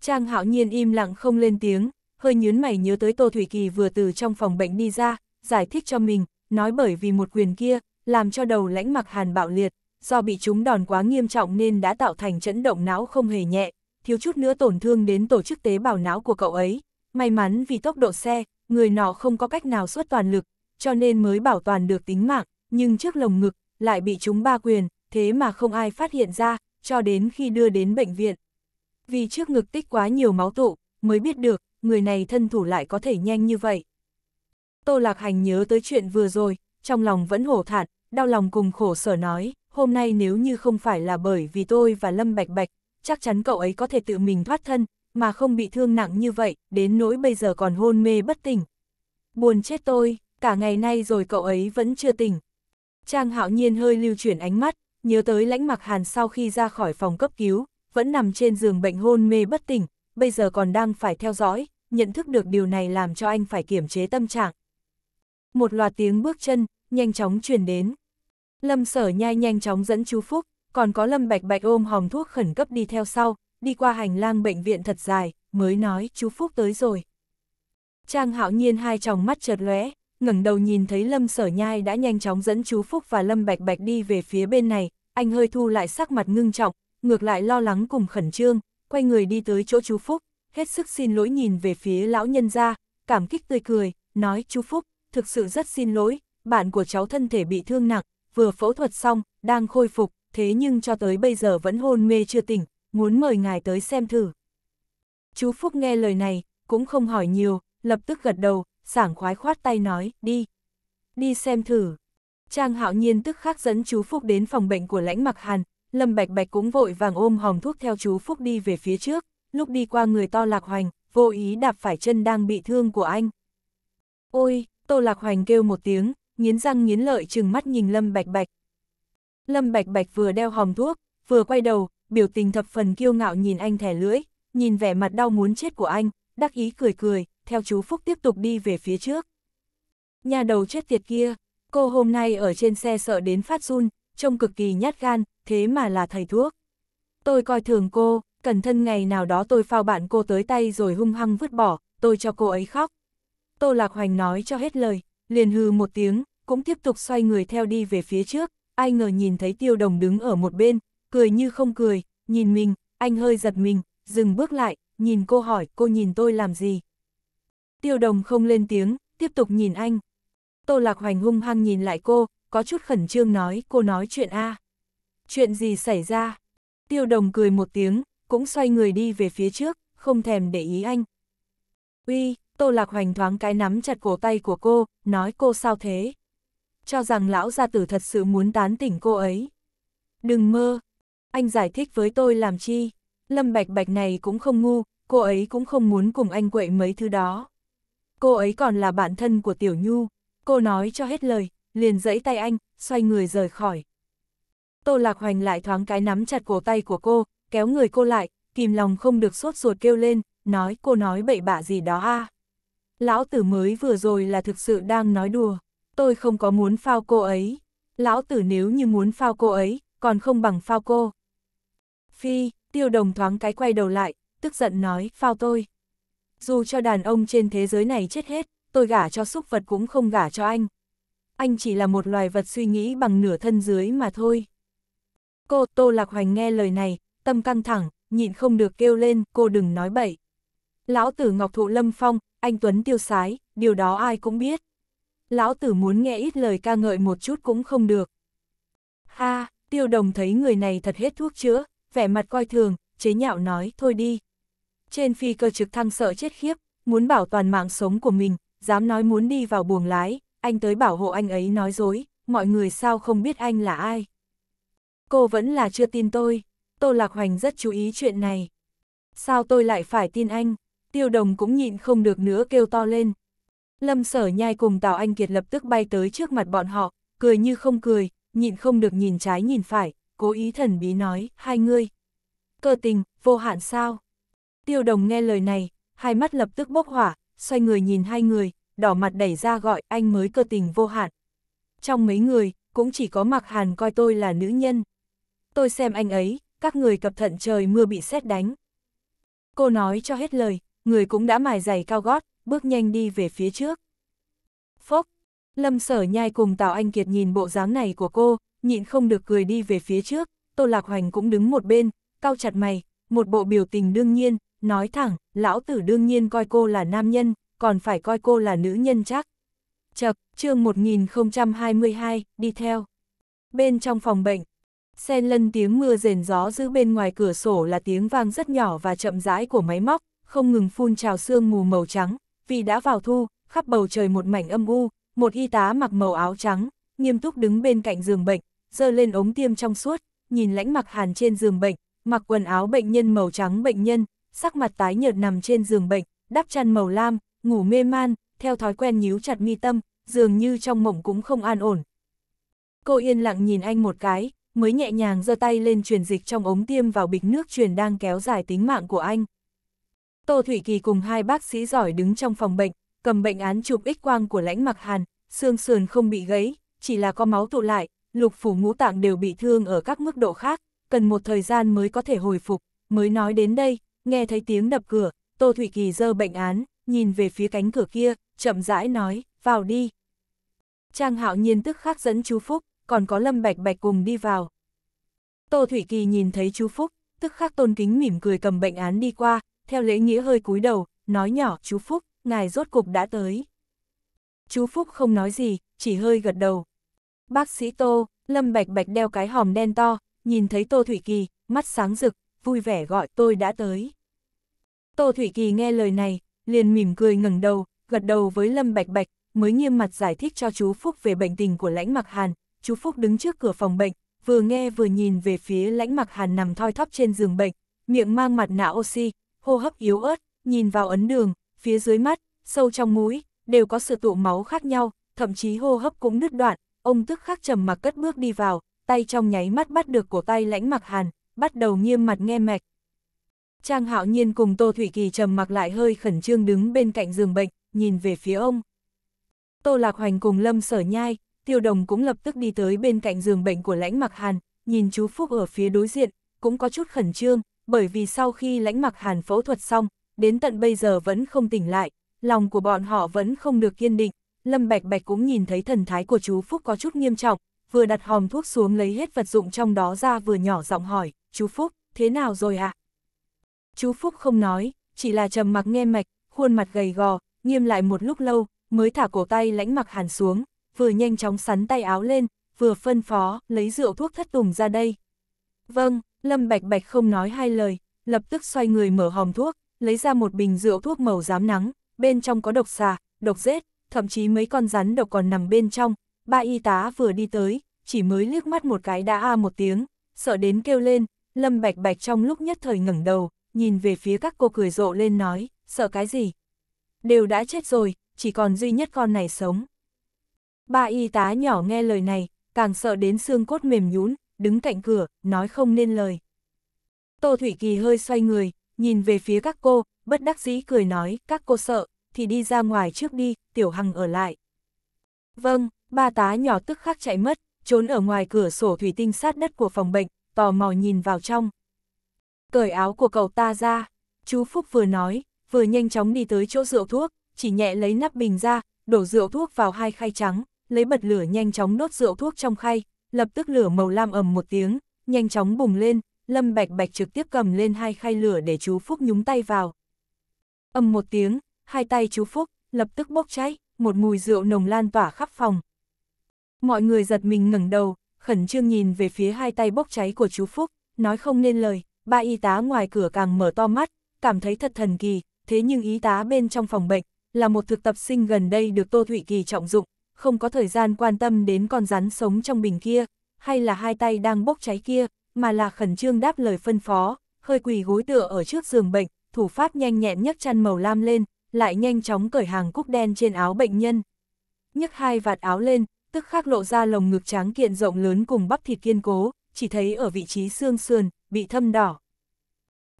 Trang hạo nhiên im lặng không lên tiếng, hơi nhớn mày nhớ tới Tô Thủy Kỳ vừa từ trong phòng bệnh đi ra, giải thích cho mình, nói bởi vì một quyền kia, làm cho đầu lãnh mặc hàn bạo liệt, do bị trúng đòn quá nghiêm trọng nên đã tạo thành chấn động não không hề nhẹ, thiếu chút nữa tổn thương đến tổ chức tế bào não của cậu ấy. May mắn vì tốc độ xe, người nọ không có cách nào xuất toàn lực, cho nên mới bảo toàn được tính mạng, nhưng trước lồng ngực, lại bị trúng ba quyền, thế mà không ai phát hiện ra, cho đến khi đưa đến bệnh viện. Vì trước ngực tích quá nhiều máu tụ, mới biết được, người này thân thủ lại có thể nhanh như vậy. Tô Lạc Hành nhớ tới chuyện vừa rồi, trong lòng vẫn hổ thản, đau lòng cùng khổ sở nói, hôm nay nếu như không phải là bởi vì tôi và Lâm Bạch Bạch, chắc chắn cậu ấy có thể tự mình thoát thân, mà không bị thương nặng như vậy, đến nỗi bây giờ còn hôn mê bất tỉnh. Buồn chết tôi, cả ngày nay rồi cậu ấy vẫn chưa tỉnh. Trang hạo nhiên hơi lưu chuyển ánh mắt, nhớ tới lãnh mặc hàn sau khi ra khỏi phòng cấp cứu, vẫn nằm trên giường bệnh hôn mê bất tỉnh, bây giờ còn đang phải theo dõi, nhận thức được điều này làm cho anh phải kiểm chế tâm trạng, một loạt tiếng bước chân, nhanh chóng truyền đến. Lâm sở nhai nhanh chóng dẫn chú Phúc, còn có Lâm bạch bạch ôm hòm thuốc khẩn cấp đi theo sau, đi qua hành lang bệnh viện thật dài, mới nói chú Phúc tới rồi. Trang hạo nhiên hai tròng mắt chợt lóe, ngẩng đầu nhìn thấy Lâm sở nhai đã nhanh chóng dẫn chú Phúc và Lâm bạch bạch đi về phía bên này, anh hơi thu lại sắc mặt ngưng trọng, ngược lại lo lắng cùng khẩn trương, quay người đi tới chỗ chú Phúc, hết sức xin lỗi nhìn về phía lão nhân ra, cảm kích tươi cười, nói chú Phúc, thực sự rất xin lỗi, bạn của cháu thân thể bị thương nặng, vừa phẫu thuật xong, đang khôi phục, thế nhưng cho tới bây giờ vẫn hôn mê chưa tỉnh, muốn mời ngài tới xem thử. Chú Phúc nghe lời này, cũng không hỏi nhiều, lập tức gật đầu, sảng khoái khoát tay nói, đi, đi xem thử. Trang hạo nhiên tức khắc dẫn chú Phúc đến phòng bệnh của lãnh mặc hàn, Lâm Bạch Bạch cũng vội vàng ôm hòm thuốc theo chú Phúc đi về phía trước, lúc đi qua người to lạc hoành, vô ý đạp phải chân đang bị thương của anh. Ôi, Tô Lạc Hoành kêu một tiếng, nghiến răng nghiến lợi chừng mắt nhìn Lâm Bạch Bạch. Lâm Bạch Bạch vừa đeo hòm thuốc, vừa quay đầu, biểu tình thập phần kiêu ngạo nhìn anh thẻ lưỡi, nhìn vẻ mặt đau muốn chết của anh, đắc ý cười cười, theo chú Phúc tiếp tục đi về phía trước. Nhà đầu chết tiệt kia, cô hôm nay ở trên xe sợ đến phát run, trông cực kỳ nhát gan, thế mà là thầy thuốc. Tôi coi thường cô, cẩn thân ngày nào đó tôi phao bạn cô tới tay rồi hung hăng vứt bỏ, tôi cho cô ấy khóc. Tô Lạc Hoành nói cho hết lời, liền hư một tiếng, cũng tiếp tục xoay người theo đi về phía trước, ai ngờ nhìn thấy tiêu đồng đứng ở một bên, cười như không cười, nhìn mình, anh hơi giật mình, dừng bước lại, nhìn cô hỏi cô nhìn tôi làm gì. Tiêu đồng không lên tiếng, tiếp tục nhìn anh. Tô Lạc Hoành hung hăng nhìn lại cô, có chút khẩn trương nói cô nói chuyện A. Chuyện gì xảy ra? Tiêu đồng cười một tiếng, cũng xoay người đi về phía trước, không thèm để ý anh. Uy, Tô Lạc Hoành thoáng cái nắm chặt cổ tay của cô, nói cô sao thế? Cho rằng lão gia tử thật sự muốn tán tỉnh cô ấy. Đừng mơ, anh giải thích với tôi làm chi? Lâm Bạch Bạch này cũng không ngu, cô ấy cũng không muốn cùng anh quậy mấy thứ đó. Cô ấy còn là bạn thân của Tiểu Nhu, cô nói cho hết lời, liền giãy tay anh, xoay người rời khỏi. Tô Lạc Hoành lại thoáng cái nắm chặt cổ tay của cô, kéo người cô lại, kìm lòng không được sốt ruột kêu lên, nói cô nói bậy bạ gì đó a. À lão tử mới vừa rồi là thực sự đang nói đùa, tôi không có muốn phao cô ấy, lão tử nếu như muốn phao cô ấy, còn không bằng phao cô. Phi, tiêu đồng thoáng cái quay đầu lại, tức giận nói, phao tôi. Dù cho đàn ông trên thế giới này chết hết, tôi gả cho súc vật cũng không gả cho anh. Anh chỉ là một loài vật suy nghĩ bằng nửa thân dưới mà thôi. Cô Tô Lạc Hoành nghe lời này, tâm căng thẳng, nhịn không được kêu lên, cô đừng nói bậy. Lão tử Ngọc Thụ Lâm Phong, anh Tuấn tiêu sái, điều đó ai cũng biết. Lão tử muốn nghe ít lời ca ngợi một chút cũng không được. Ha, tiêu đồng thấy người này thật hết thuốc chữa, vẻ mặt coi thường, chế nhạo nói, thôi đi. Trên phi cơ trực thăng sợ chết khiếp, muốn bảo toàn mạng sống của mình, dám nói muốn đi vào buồng lái, anh tới bảo hộ anh ấy nói dối, mọi người sao không biết anh là ai. Cô vẫn là chưa tin tôi, Tô Lạc Hoành rất chú ý chuyện này. Sao tôi lại phải tin anh? tiêu đồng cũng nhịn không được nữa kêu to lên. Lâm sở nhai cùng Tào Anh Kiệt lập tức bay tới trước mặt bọn họ, cười như không cười, nhịn không được nhìn trái nhìn phải, cố ý thần bí nói, hai ngươi. Cơ tình, vô hạn sao? Tiêu đồng nghe lời này, hai mắt lập tức bốc hỏa, xoay người nhìn hai người, đỏ mặt đẩy ra gọi anh mới cơ tình vô hạn. Trong mấy người, cũng chỉ có mặc hàn coi tôi là nữ nhân. Tôi xem anh ấy, các người cập thận trời mưa bị sét đánh. Cô nói cho hết lời, người cũng đã mài giày cao gót, bước nhanh đi về phía trước. Phốc, Lâm Sở Nhai cùng Tào Anh Kiệt nhìn bộ dáng này của cô, nhịn không được cười đi về phía trước, Tô Lạc Hoành cũng đứng một bên, cao chặt mày, một bộ biểu tình đương nhiên, nói thẳng, lão tử đương nhiên coi cô là nam nhân, còn phải coi cô là nữ nhân chắc. Chật, chương 1022, đi theo. Bên trong phòng bệnh, xen lân tiếng mưa rền gió giữ bên ngoài cửa sổ là tiếng vang rất nhỏ và chậm rãi của máy móc, không ngừng phun trào sương mù màu trắng, vì đã vào thu, khắp bầu trời một mảnh âm u, một y tá mặc màu áo trắng, nghiêm túc đứng bên cạnh giường bệnh, giơ lên ống tiêm trong suốt, nhìn lãnh mặc hàn trên giường bệnh, mặc quần áo bệnh nhân màu trắng bệnh nhân, sắc mặt tái nhợt nằm trên giường bệnh, đắp chăn màu lam, ngủ mê man, theo thói quen nhíu chặt mi tâm, dường như trong mộng cũng không an ổn. Cô yên lặng nhìn anh một cái, mới nhẹ nhàng giơ tay lên truyền dịch trong ống tiêm vào bịch nước truyền đang kéo dài tính mạng của anh. Tô Thủy Kỳ cùng hai bác sĩ giỏi đứng trong phòng bệnh, cầm bệnh án chụp x quang của lãnh mặc hàn, xương sườn không bị gãy, chỉ là có máu tụ lại, lục phủ ngũ tạng đều bị thương ở các mức độ khác, cần một thời gian mới có thể hồi phục, mới nói đến đây, nghe thấy tiếng đập cửa, Tô Thủy Kỳ dơ bệnh án, nhìn về phía cánh cửa kia, chậm rãi nói, vào đi. Trang hạo nhiên tức khắc dẫn chú Phúc, còn có Lâm Bạch Bạch cùng đi vào. Tô Thủy Kỳ nhìn thấy chú Phúc, tức khắc tôn kính mỉm cười cầm bệnh án đi qua, theo lễ nghĩa hơi cúi đầu, nói nhỏ, chú Phúc, ngài rốt cục đã tới. Chú Phúc không nói gì, chỉ hơi gật đầu. Bác sĩ Tô, Lâm Bạch Bạch đeo cái hòm đen to, nhìn thấy Tô Thủy Kỳ, mắt sáng rực, vui vẻ gọi tôi đã tới. Tô Thủy Kỳ nghe lời này, liền mỉm cười ngẩng đầu, gật đầu với Lâm Bạch Bạch, mới nghiêm mặt giải thích cho chú Phúc về bệnh tình của lãnh mặc hàn. Chú Phúc đứng trước cửa phòng bệnh, vừa nghe vừa nhìn về phía lãnh mặc hàn nằm thoi thóp trên giường bệnh, miệng mang mặt nạ oxy, hô hấp yếu ớt, nhìn vào ấn đường, phía dưới mắt, sâu trong mũi, đều có sự tụ máu khác nhau, thậm chí hô hấp cũng đứt đoạn, ông tức khắc trầm mặc cất bước đi vào, tay trong nháy mắt bắt được cổ tay lãnh mặc hàn, bắt đầu nghiêm mặt nghe mạch. Trang hạo nhiên cùng Tô Thủy Kỳ trầm mặc lại hơi khẩn trương đứng bên cạnh giường bệnh, nhìn về phía ông. Tô Lạc Hoành cùng Lâm Sở Nhai, Tiêu Đồng cũng lập tức đi tới bên cạnh giường bệnh của lãnh mặc hàn, nhìn chú Phúc ở phía đối diện, cũng có chút khẩn trương, bởi vì sau khi lãnh mặc hàn phẫu thuật xong, đến tận bây giờ vẫn không tỉnh lại, lòng của bọn họ vẫn không được kiên định. Lâm Bạch Bạch cũng nhìn thấy thần thái của chú Phúc có chút nghiêm trọng, vừa đặt hòm thuốc xuống lấy hết vật dụng trong đó ra vừa nhỏ giọng hỏi, chú Phúc, thế nào rồi ạ? À? Chú Phúc không nói, chỉ là trầm mặc nghe mạch, khuôn mặt gầy gò, nghiêm lại một lúc lâu, mới thả cổ tay lãnh mặc hàn xuống, vừa nhanh chóng sắn tay áo lên, vừa phân phó, lấy rượu thuốc thất tùng ra đây. Vâng, Lâm Bạch Bạch không nói hai lời, lập tức xoay người mở hòm thuốc, lấy ra một bình rượu thuốc màu giám nắng, bên trong có độc xà, độc rết, thậm chí mấy con rắn độc còn nằm bên trong. Ba y tá vừa đi tới, chỉ mới liếc mắt một cái đã a một tiếng, sợ đến kêu lên, Lâm Bạch Bạch trong lúc nhất thời ngẩng đầu, nhìn về phía các cô cười rộ lên nói, sợ cái gì? Đều đã chết rồi, chỉ còn duy nhất con này sống. Ba y tá nhỏ nghe lời này, càng sợ đến xương cốt mềm nhún, đứng cạnh cửa, nói không nên lời. Tô Thủy Kỳ hơi xoay người, nhìn về phía các cô, bất đắc dĩ cười nói, các cô sợ, thì đi ra ngoài trước đi, Tiểu Hằng ở lại. Vâng, ba tá nhỏ tức khắc chạy mất, trốn ở ngoài cửa sổ thủy tinh sát đất của phòng bệnh, tò mò nhìn vào trong. Cởi áo của cậu ta ra, chú Phúc vừa nói, vừa nhanh chóng đi tới chỗ rượu thuốc, chỉ nhẹ lấy nắp bình ra, đổ rượu thuốc vào hai khay trắng, lấy bật lửa nhanh chóng đốt rượu thuốc trong khay, lập tức lửa màu lam ầm một tiếng, nhanh chóng bùng lên, Lâm Bạch Bạch trực tiếp cầm lên hai khay lửa để chú Phúc nhúng tay vào. Ầm một tiếng, hai tay chú Phúc lập tức bốc cháy, một mùi rượu nồng lan tỏa khắp phòng. Mọi người giật mình ngẩng đầu, khẩn trương nhìn về phía hai tay bốc cháy của chú Phúc, nói không nên lời, ba y tá ngoài cửa càng mở to mắt, cảm thấy thật thần kỳ, thế nhưng y tá bên trong phòng bệnh, là một thực tập sinh gần đây được Tô Thụy Kỳ trọng dụng, không có thời gian quan tâm đến con rắn sống trong bình kia, hay là hai tay đang bốc cháy kia, mà là khẩn trương đáp lời phân phó, hơi quỳ gối tựa ở trước giường bệnh, thủ pháp nhanh nhẹn nhấc chăn màu lam lên, lại nhanh chóng cởi hàng cúc đen trên áo bệnh nhân. Nhấc hai vạt áo lên, tức khắc lộ ra lồng ngực tráng kiện rộng lớn cùng bắp thịt kiên cố, chỉ thấy ở vị trí xương sườn, bị thâm đỏ.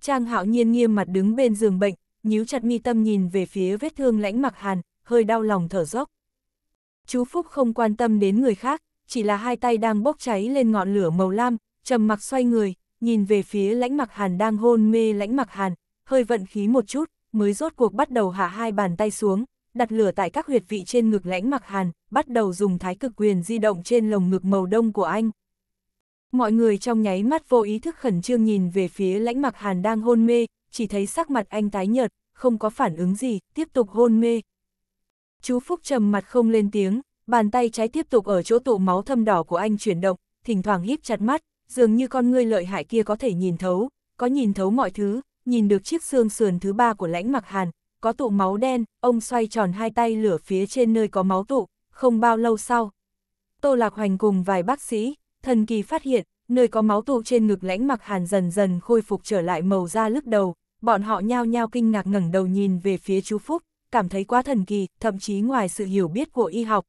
Trang hạo nhiên nghiêm mặt đứng bên giường bệnh, nhíu chặt mi tâm nhìn về phía vết thương lãnh mặc hàn, hơi đau lòng thở dốc chú Phúc không quan tâm đến người khác, chỉ là hai tay đang bốc cháy lên ngọn lửa màu lam, trầm mặc xoay người, nhìn về phía lãnh mặc hàn đang hôn mê lãnh mặc hàn, hơi vận khí một chút, mới rốt cuộc bắt đầu hạ hai bàn tay xuống, đặt lửa tại các huyệt vị trên ngực lãnh mặc hàn, bắt đầu dùng thái cực quyền di động trên lồng ngực màu đông của anh. Mọi người trong nháy mắt vô ý thức khẩn trương nhìn về phía lãnh mặc hàn đang hôn mê, chỉ thấy sắc mặt anh tái nhợt, không có phản ứng gì, tiếp tục hôn mê, Chú Phúc trầm mặt không lên tiếng, bàn tay trái tiếp tục ở chỗ tụ máu thâm đỏ của anh chuyển động, thỉnh thoảng híp chặt mắt, dường như con ngươi lợi hại kia có thể nhìn thấu, có nhìn thấu mọi thứ, nhìn được chiếc xương sườn thứ ba của lãnh mặc hàn, có tụ máu đen, ông xoay tròn hai tay lửa phía trên nơi có máu tụ, không bao lâu sau. Tô Lạc Hoành cùng vài bác sĩ, thần kỳ phát hiện, nơi có máu tụ trên ngực lãnh mặc hàn dần dần khôi phục trở lại màu da lúc đầu, bọn họ nhao nhao kinh ngạc ngẩng đầu nhìn về phía chú Phúc, cảm thấy quá thần kỳ, thậm chí ngoài sự hiểu biết của y học.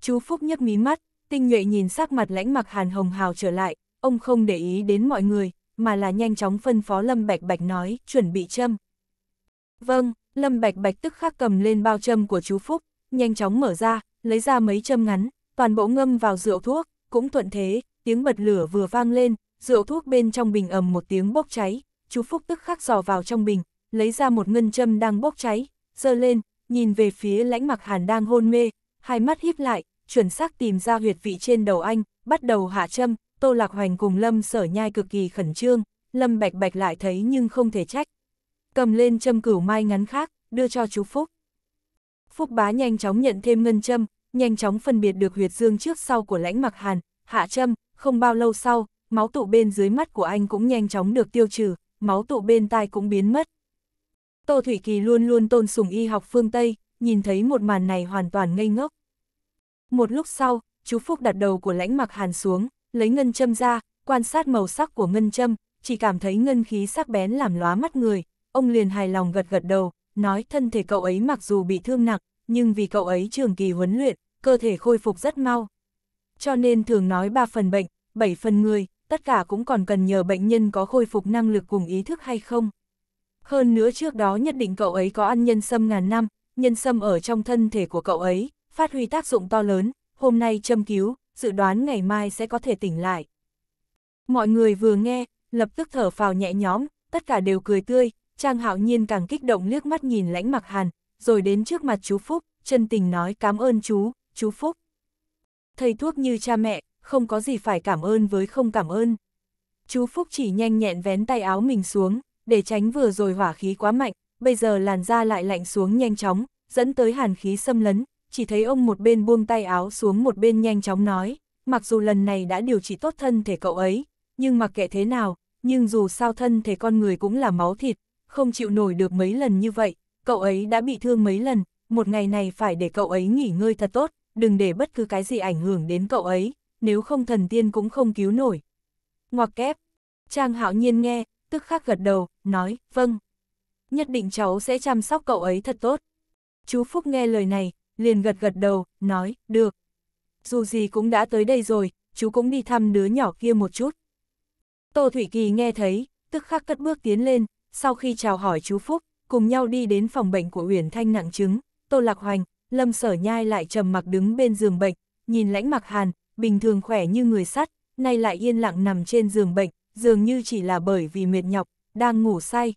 Chú Phúc nhấp mí mắt, tinh nhuệ nhìn sắc mặt lãnh mặc Hàn Hồng Hào trở lại, ông không để ý đến mọi người, mà là nhanh chóng phân phó Lâm Bạch Bạch nói, chuẩn bị châm. Vâng, Lâm Bạch Bạch tức khắc cầm lên bao châm của chú Phúc, nhanh chóng mở ra, lấy ra mấy châm ngắn, toàn bộ ngâm vào rượu thuốc, cũng thuận thế, tiếng bật lửa vừa vang lên, rượu thuốc bên trong bình ầm một tiếng bốc cháy, chú Phúc tức khắc dò vào trong bình, lấy ra một ngân châm đang bốc cháy, giơ lên, nhìn về phía lãnh mặc hàn đang hôn mê, hai mắt híp lại, chuẩn xác tìm ra huyệt vị trên đầu anh, bắt đầu hạ châm, Tô Lạc Hoành cùng Lâm sở nhai cực kỳ khẩn trương, Lâm bạch bạch lại thấy nhưng không thể trách. Cầm lên châm cửu mai ngắn khác, đưa cho chú Phúc. Phúc bá nhanh chóng nhận thêm ngân châm, nhanh chóng phân biệt được huyệt dương trước sau của lãnh mặc hàn, hạ châm, không bao lâu sau, máu tụ bên dưới mắt của anh cũng nhanh chóng được tiêu trừ, máu tụ bên tai cũng biến mất, Tô Thủy Kỳ luôn luôn tôn sùng y học phương Tây, nhìn thấy một màn này hoàn toàn ngây ngốc. Một lúc sau, chú Phúc đặt đầu của lãnh mặc hàn xuống, lấy ngân châm ra, quan sát màu sắc của ngân châm, chỉ cảm thấy ngân khí sắc bén làm lóa mắt người, ông liền hài lòng gật gật đầu, nói thân thể cậu ấy mặc dù bị thương nặng, nhưng vì cậu ấy trường kỳ huấn luyện, cơ thể khôi phục rất mau. Cho nên thường nói 3 phần bệnh, 7 phần người, tất cả cũng còn cần nhờ bệnh nhân có khôi phục năng lực cùng ý thức hay không. Hơn nữa trước đó nhất định cậu ấy có ăn nhân sâm ngàn năm, nhân sâm ở trong thân thể của cậu ấy, phát huy tác dụng to lớn, hôm nay châm cứu, dự đoán ngày mai sẽ có thể tỉnh lại. Mọi người vừa nghe, lập tức thở phào nhẹ nhõm, tất cả đều cười tươi, Trang Hạo Nhiên càng kích động liếc mắt nhìn lãnh mặc hàn, rồi đến trước mặt chú Phúc, chân tình nói cảm ơn chú, chú Phúc. Thầy thuốc như cha mẹ, không có gì phải cảm ơn với không cảm ơn. Chú Phúc chỉ nhanh nhẹn vén tay áo mình xuống, để tránh vừa rồi hỏa khí quá mạnh, bây giờ làn da lại lạnh xuống nhanh chóng, dẫn tới hàn khí xâm lấn, chỉ thấy ông một bên buông tay áo xuống một bên nhanh chóng nói, mặc dù lần này đã điều trị tốt thân thể cậu ấy, nhưng mặc kệ thế nào, nhưng dù sao thân thể con người cũng là máu thịt, không chịu nổi được mấy lần như vậy, cậu ấy đã bị thương mấy lần, một ngày này phải để cậu ấy nghỉ ngơi thật tốt, đừng để bất cứ cái gì ảnh hưởng đến cậu ấy, nếu không thần tiên cũng không cứu nổi. Ngoặc kép, Trang Hạo Nhiên nghe, tức khắc gật đầu, nói, vâng. Nhất định cháu sẽ chăm sóc cậu ấy thật tốt. Chú Phúc nghe lời này, liền gật gật đầu, nói, được. Dù gì cũng đã tới đây rồi, chú cũng đi thăm đứa nhỏ kia một chút. Tô Thủy Kỳ nghe thấy, tức khắc cất bước tiến lên, sau khi chào hỏi chú Phúc, cùng nhau đi đến phòng bệnh của Uyển Thanh nặng chứng, Tô Lạc Hoành, Lâm Sở Nhai lại trầm mặc đứng bên giường bệnh, nhìn lãnh mặc hàn, bình thường khỏe như người sắt, nay lại yên lặng nằm trên giường bệnh, dường như chỉ là bởi vì mệt nhọc, đang ngủ say.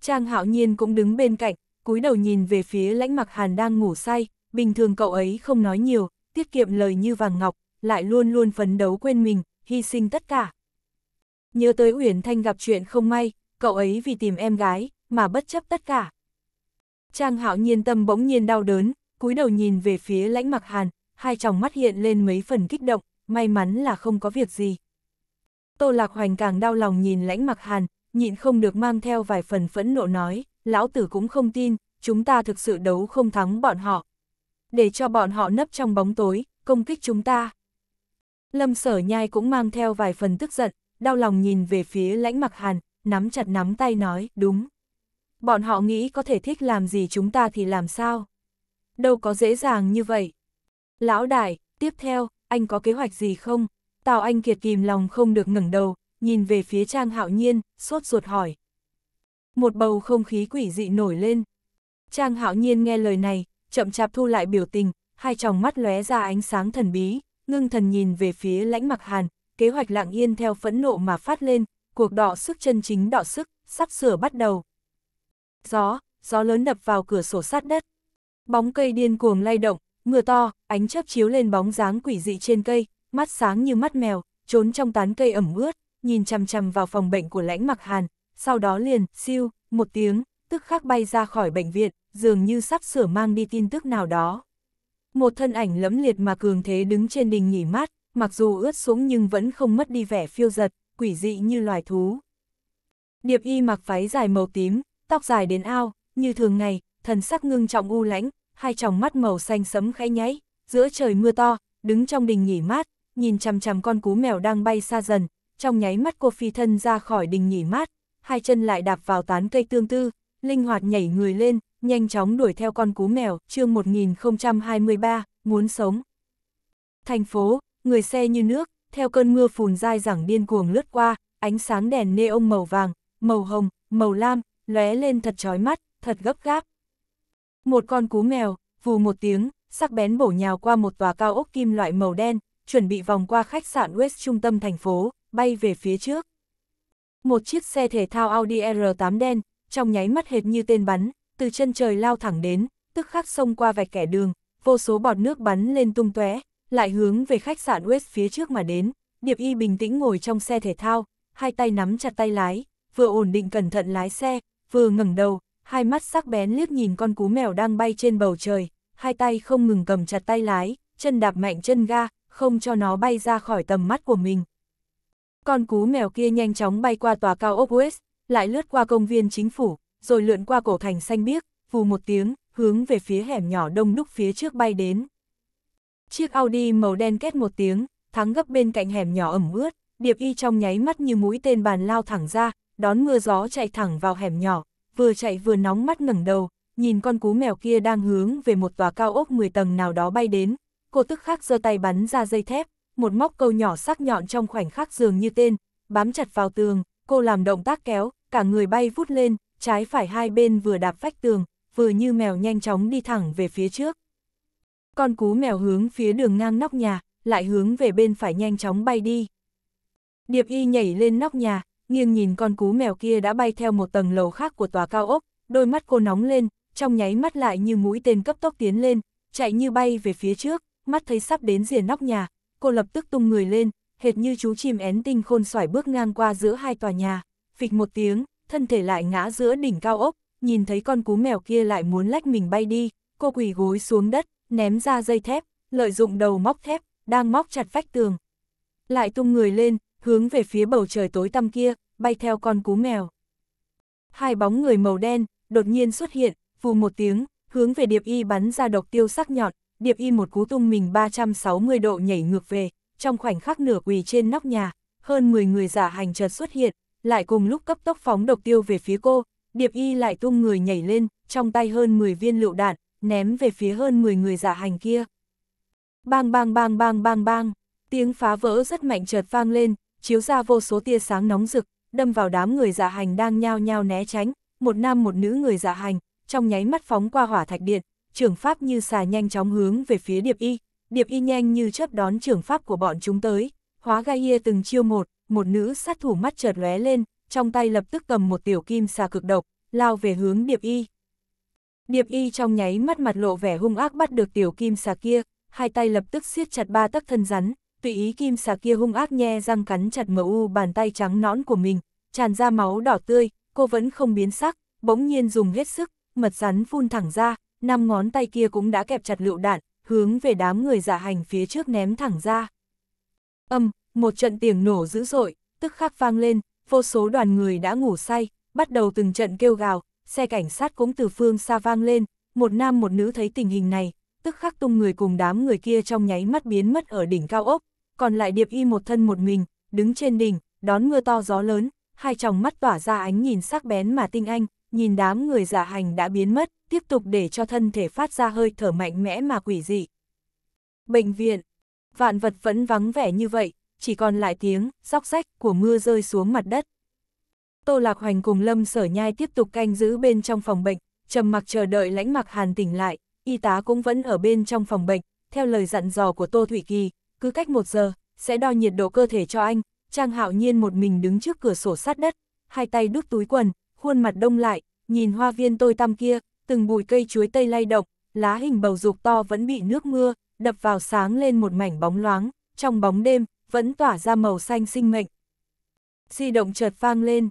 Trang hạo nhiên cũng đứng bên cạnh, cúi đầu nhìn về phía lãnh mặc hàn đang ngủ say, bình thường cậu ấy không nói nhiều, tiết kiệm lời như vàng ngọc, lại luôn luôn phấn đấu quên mình, hy sinh tất cả. Nhớ tới Uyển Thanh gặp chuyện không may, cậu ấy vì tìm em gái, mà bất chấp tất cả. Trang hạo nhiên tâm bỗng nhiên đau đớn, cúi đầu nhìn về phía lãnh mặc hàn, hai tròng mắt hiện lên mấy phần kích động, may mắn là không có việc gì. Tô Lạc Hoành càng đau lòng nhìn lãnh mặc hàn, nhịn không được mang theo vài phần phẫn nộ nói, lão tử cũng không tin, chúng ta thực sự đấu không thắng bọn họ. Để cho bọn họ nấp trong bóng tối, công kích chúng ta. Lâm sở nhai cũng mang theo vài phần tức giận, đau lòng nhìn về phía lãnh mặc hàn, nắm chặt nắm tay nói, đúng. Bọn họ nghĩ có thể thích làm gì chúng ta thì làm sao? Đâu có dễ dàng như vậy. Lão đại, tiếp theo, anh có kế hoạch gì không? Tào Anh Kiệt kìm lòng không được ngẩng đầu, nhìn về phía Trang Hạo Nhiên, sốt ruột hỏi. Một bầu không khí quỷ dị nổi lên. Trang Hạo Nhiên nghe lời này, chậm chạp thu lại biểu tình, hai tròng mắt lóe ra ánh sáng thần bí, ngưng thần nhìn về phía lãnh mặc hàn, kế hoạch lặng yên theo phẫn nộ mà phát lên, cuộc đọ sức chân chính đọ sức, sắp sửa bắt đầu. Gió, gió lớn đập vào cửa sổ sát đất. Bóng cây điên cuồng lay động, mưa to, ánh chớp chiếu lên bóng dáng quỷ dị trên cây, mắt sáng như mắt mèo, trốn trong tán cây ẩm ướt, nhìn chằm chằm vào phòng bệnh của lãnh mặc hàn, sau đó liền, siêu, một tiếng, tức khắc bay ra khỏi bệnh viện, dường như sắp sửa mang đi tin tức nào đó. Một thân ảnh lẫm liệt mà cường thế đứng trên đình nghỉ mát, mặc dù ướt sũng nhưng vẫn không mất đi vẻ phiêu giật, quỷ dị như loài thú. Điệp y mặc váy dài màu tím, tóc dài đến ao, như thường ngày, thần sắc ngưng trọng u lãnh, hai tròng mắt màu xanh sẫm khẽ nháy, giữa trời mưa to, đứng trong đình nghỉ mát, nhìn chằm chằm con cú mèo đang bay xa dần, trong nháy mắt cô phi thân ra khỏi đình nghỉ mát, hai chân lại đạp vào tán cây tương tư, linh hoạt nhảy người lên, nhanh chóng đuổi theo con cú mèo, chương 1023, muốn sống. Thành phố, người xe như nước, theo cơn mưa phùn dai dẳng điên cuồng lướt qua, ánh sáng đèn neon màu vàng, màu hồng, màu lam, lóe lên thật chói mắt, thật gấp gáp. Một con cú mèo, vù một tiếng, sắc bén bổ nhào qua một tòa cao ốc kim loại màu đen, chuẩn bị vòng qua khách sạn West trung tâm thành phố, bay về phía trước. Một chiếc xe thể thao Audi R8 đen, trong nháy mắt hệt như tên bắn, từ chân trời lao thẳng đến, tức khắc xông qua vạch kẻ đường, vô số bọt nước bắn lên tung tóe, lại hướng về khách sạn West phía trước mà đến. Điệp Y bình tĩnh ngồi trong xe thể thao, hai tay nắm chặt tay lái, vừa ổn định cẩn thận lái xe, vừa ngẩng đầu, hai mắt sắc bén liếc nhìn con cú mèo đang bay trên bầu trời, hai tay không ngừng cầm chặt tay lái, chân đạp mạnh chân ga, không cho nó bay ra khỏi tầm mắt của mình. Con cú mèo kia nhanh chóng bay qua tòa cao ốc West, lại lướt qua công viên chính phủ, rồi lượn qua cổ thành xanh biếc, vù một tiếng, hướng về phía hẻm nhỏ đông đúc phía trước bay đến. Chiếc Audi màu đen két một tiếng, thắng gấp bên cạnh hẻm nhỏ ẩm ướt, điệp y trong nháy mắt như mũi tên bàn lao thẳng ra, đón mưa gió chạy thẳng vào hẻm nhỏ, vừa chạy vừa nóng mắt ngẩng đầu, nhìn con cú mèo kia đang hướng về một tòa cao ốc 10 tầng nào đó bay đến, cô tức khắc giơ tay bắn ra dây thép, một móc câu nhỏ sắc nhọn trong khoảnh khắc dường như tên, bám chặt vào tường, cô làm động tác kéo, cả người bay vút lên, trái phải hai bên vừa đạp vách tường, vừa như mèo nhanh chóng đi thẳng về phía trước. Con cú mèo hướng phía đường ngang nóc nhà, lại hướng về bên phải nhanh chóng bay đi. Điệp y nhảy lên nóc nhà, nghiêng nhìn con cú mèo kia đã bay theo một tầng lầu khác của tòa cao ốc, đôi mắt cô nóng lên, trong nháy mắt lại như mũi tên cấp tốc tiến lên, chạy như bay về phía trước, mắt thấy sắp đến rìa nóc nhà, cô lập tức tung người lên, hệt như chú chim én tinh khôn xoải bước ngang qua giữa hai tòa nhà, phịch một tiếng, thân thể lại ngã giữa đỉnh cao ốc, nhìn thấy con cú mèo kia lại muốn lách mình bay đi, cô quỳ gối xuống đất, ném ra dây thép, lợi dụng đầu móc thép, đang móc chặt vách tường. Lại tung người lên, hướng về phía bầu trời tối tăm kia, bay theo con cú mèo. Hai bóng người màu đen, đột nhiên xuất hiện, vù một tiếng, hướng về điệp y bắn ra độc tiêu sắc nhọn, Điệp Y một cú tung mình 360 độ nhảy ngược về, trong khoảnh khắc nửa quỳ trên nóc nhà, hơn 10 người giả hành chợt xuất hiện, lại cùng lúc cấp tốc phóng độc tiêu về phía cô, Điệp Y lại tung người nhảy lên, trong tay hơn 10 viên lựu đạn, ném về phía hơn 10 người giả hành kia. Bang bang bang bang bang bang, tiếng phá vỡ rất mạnh chợt vang lên, chiếu ra vô số tia sáng nóng rực, đâm vào đám người giả hành đang nhao nhao né tránh, một nam một nữ người giả hành, trong nháy mắt phóng qua hỏa thạch điện, trưởng pháp như xà nhanh chóng hướng về phía điệp y, điệp y nhanh như chớp đón trưởng pháp của bọn chúng tới, hóa gai Gaia từng chiêu một, một nữ sát thủ mắt chợt lóe lên, trong tay lập tức cầm một tiểu kim xà cực độc, lao về hướng điệp y. Điệp y trong nháy mắt mặt lộ vẻ hung ác bắt được tiểu kim xà kia, hai tay lập tức siết chặt ba tấc thân rắn, tùy ý kim xà kia hung ác nhe răng cắn chặt mờ u bàn tay trắng nõn của mình, tràn ra máu đỏ tươi, cô vẫn không biến sắc, bỗng nhiên dùng hết sức, mật rắn phun thẳng ra, năm ngón tay kia cũng đã kẹp chặt lựu đạn, hướng về đám người dạ hành phía trước ném thẳng ra. Âm, một trận tiếng nổ dữ dội, tức khắc vang lên, vô số đoàn người đã ngủ say, bắt đầu từng trận kêu gào, xe cảnh sát cũng từ phương xa vang lên, một nam một nữ thấy tình hình này, tức khắc tung người cùng đám người kia trong nháy mắt biến mất ở đỉnh cao ốc, còn lại điệp y một thân một mình, đứng trên đỉnh, đón mưa to gió lớn, hai tròng mắt tỏa ra ánh nhìn sắc bén mà tinh anh, nhìn đám người giả hành đã biến mất, tiếp tục để cho thân thể phát ra hơi thở mạnh mẽ mà quỷ dị. Bệnh viện, vạn vật vẫn vắng vẻ như vậy, chỉ còn lại tiếng, róc rách của mưa rơi xuống mặt đất. Tô Lạc Hoành cùng Lâm Sở Nhai tiếp tục canh giữ bên trong phòng bệnh, trầm mặc chờ đợi lãnh mặc hàn tỉnh lại, y tá cũng vẫn ở bên trong phòng bệnh, theo lời dặn dò của Tô Thủy Kỳ, cứ cách một giờ, sẽ đo nhiệt độ cơ thể cho anh, Trang Hạo Nhiên một mình đứng trước cửa sổ sát đất, hai tay đút túi quần, khuôn mặt đông lại, nhìn hoa viên tôi tăm kia, từng bụi cây chuối tây lay động, lá hình bầu dục to vẫn bị nước mưa, đập vào sáng lên một mảnh bóng loáng, trong bóng đêm, vẫn tỏa ra màu xanh sinh mệnh. Di động chợt vang lên.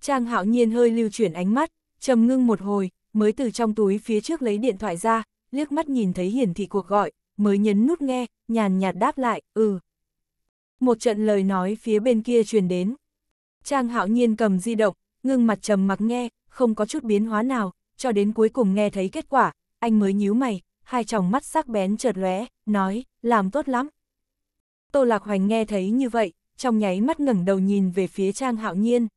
Trang hạo nhiên hơi lưu chuyển ánh mắt, trầm ngưng một hồi, mới từ trong túi phía trước lấy điện thoại ra, liếc mắt nhìn thấy hiển thị cuộc gọi, mới nhấn nút nghe, nhàn nhạt đáp lại, ừ. Một trận lời nói phía bên kia truyền đến. Trang hạo nhiên cầm di động, ngưng mặt trầm mặc nghe, không có chút biến hóa nào, cho đến cuối cùng nghe thấy kết quả, anh mới nhíu mày, hai tròng mắt sắc bén chợt lóe, nói, làm tốt lắm. Tô Lạc Hoành nghe thấy như vậy, trong nháy mắt ngẩng đầu nhìn về phía Trang Hạo Nhiên.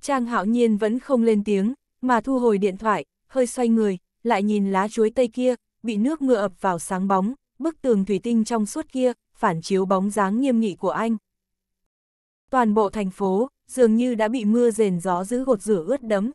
Trang Hạo Nhiên vẫn không lên tiếng, mà thu hồi điện thoại, hơi xoay người, lại nhìn lá chuối tây kia, bị nước mưa ập vào sáng bóng, bức tường thủy tinh trong suốt kia, phản chiếu bóng dáng nghiêm nghị của anh. Toàn bộ thành phố, dường như đã bị mưa rền gió giữ gột rửa ướt đấm.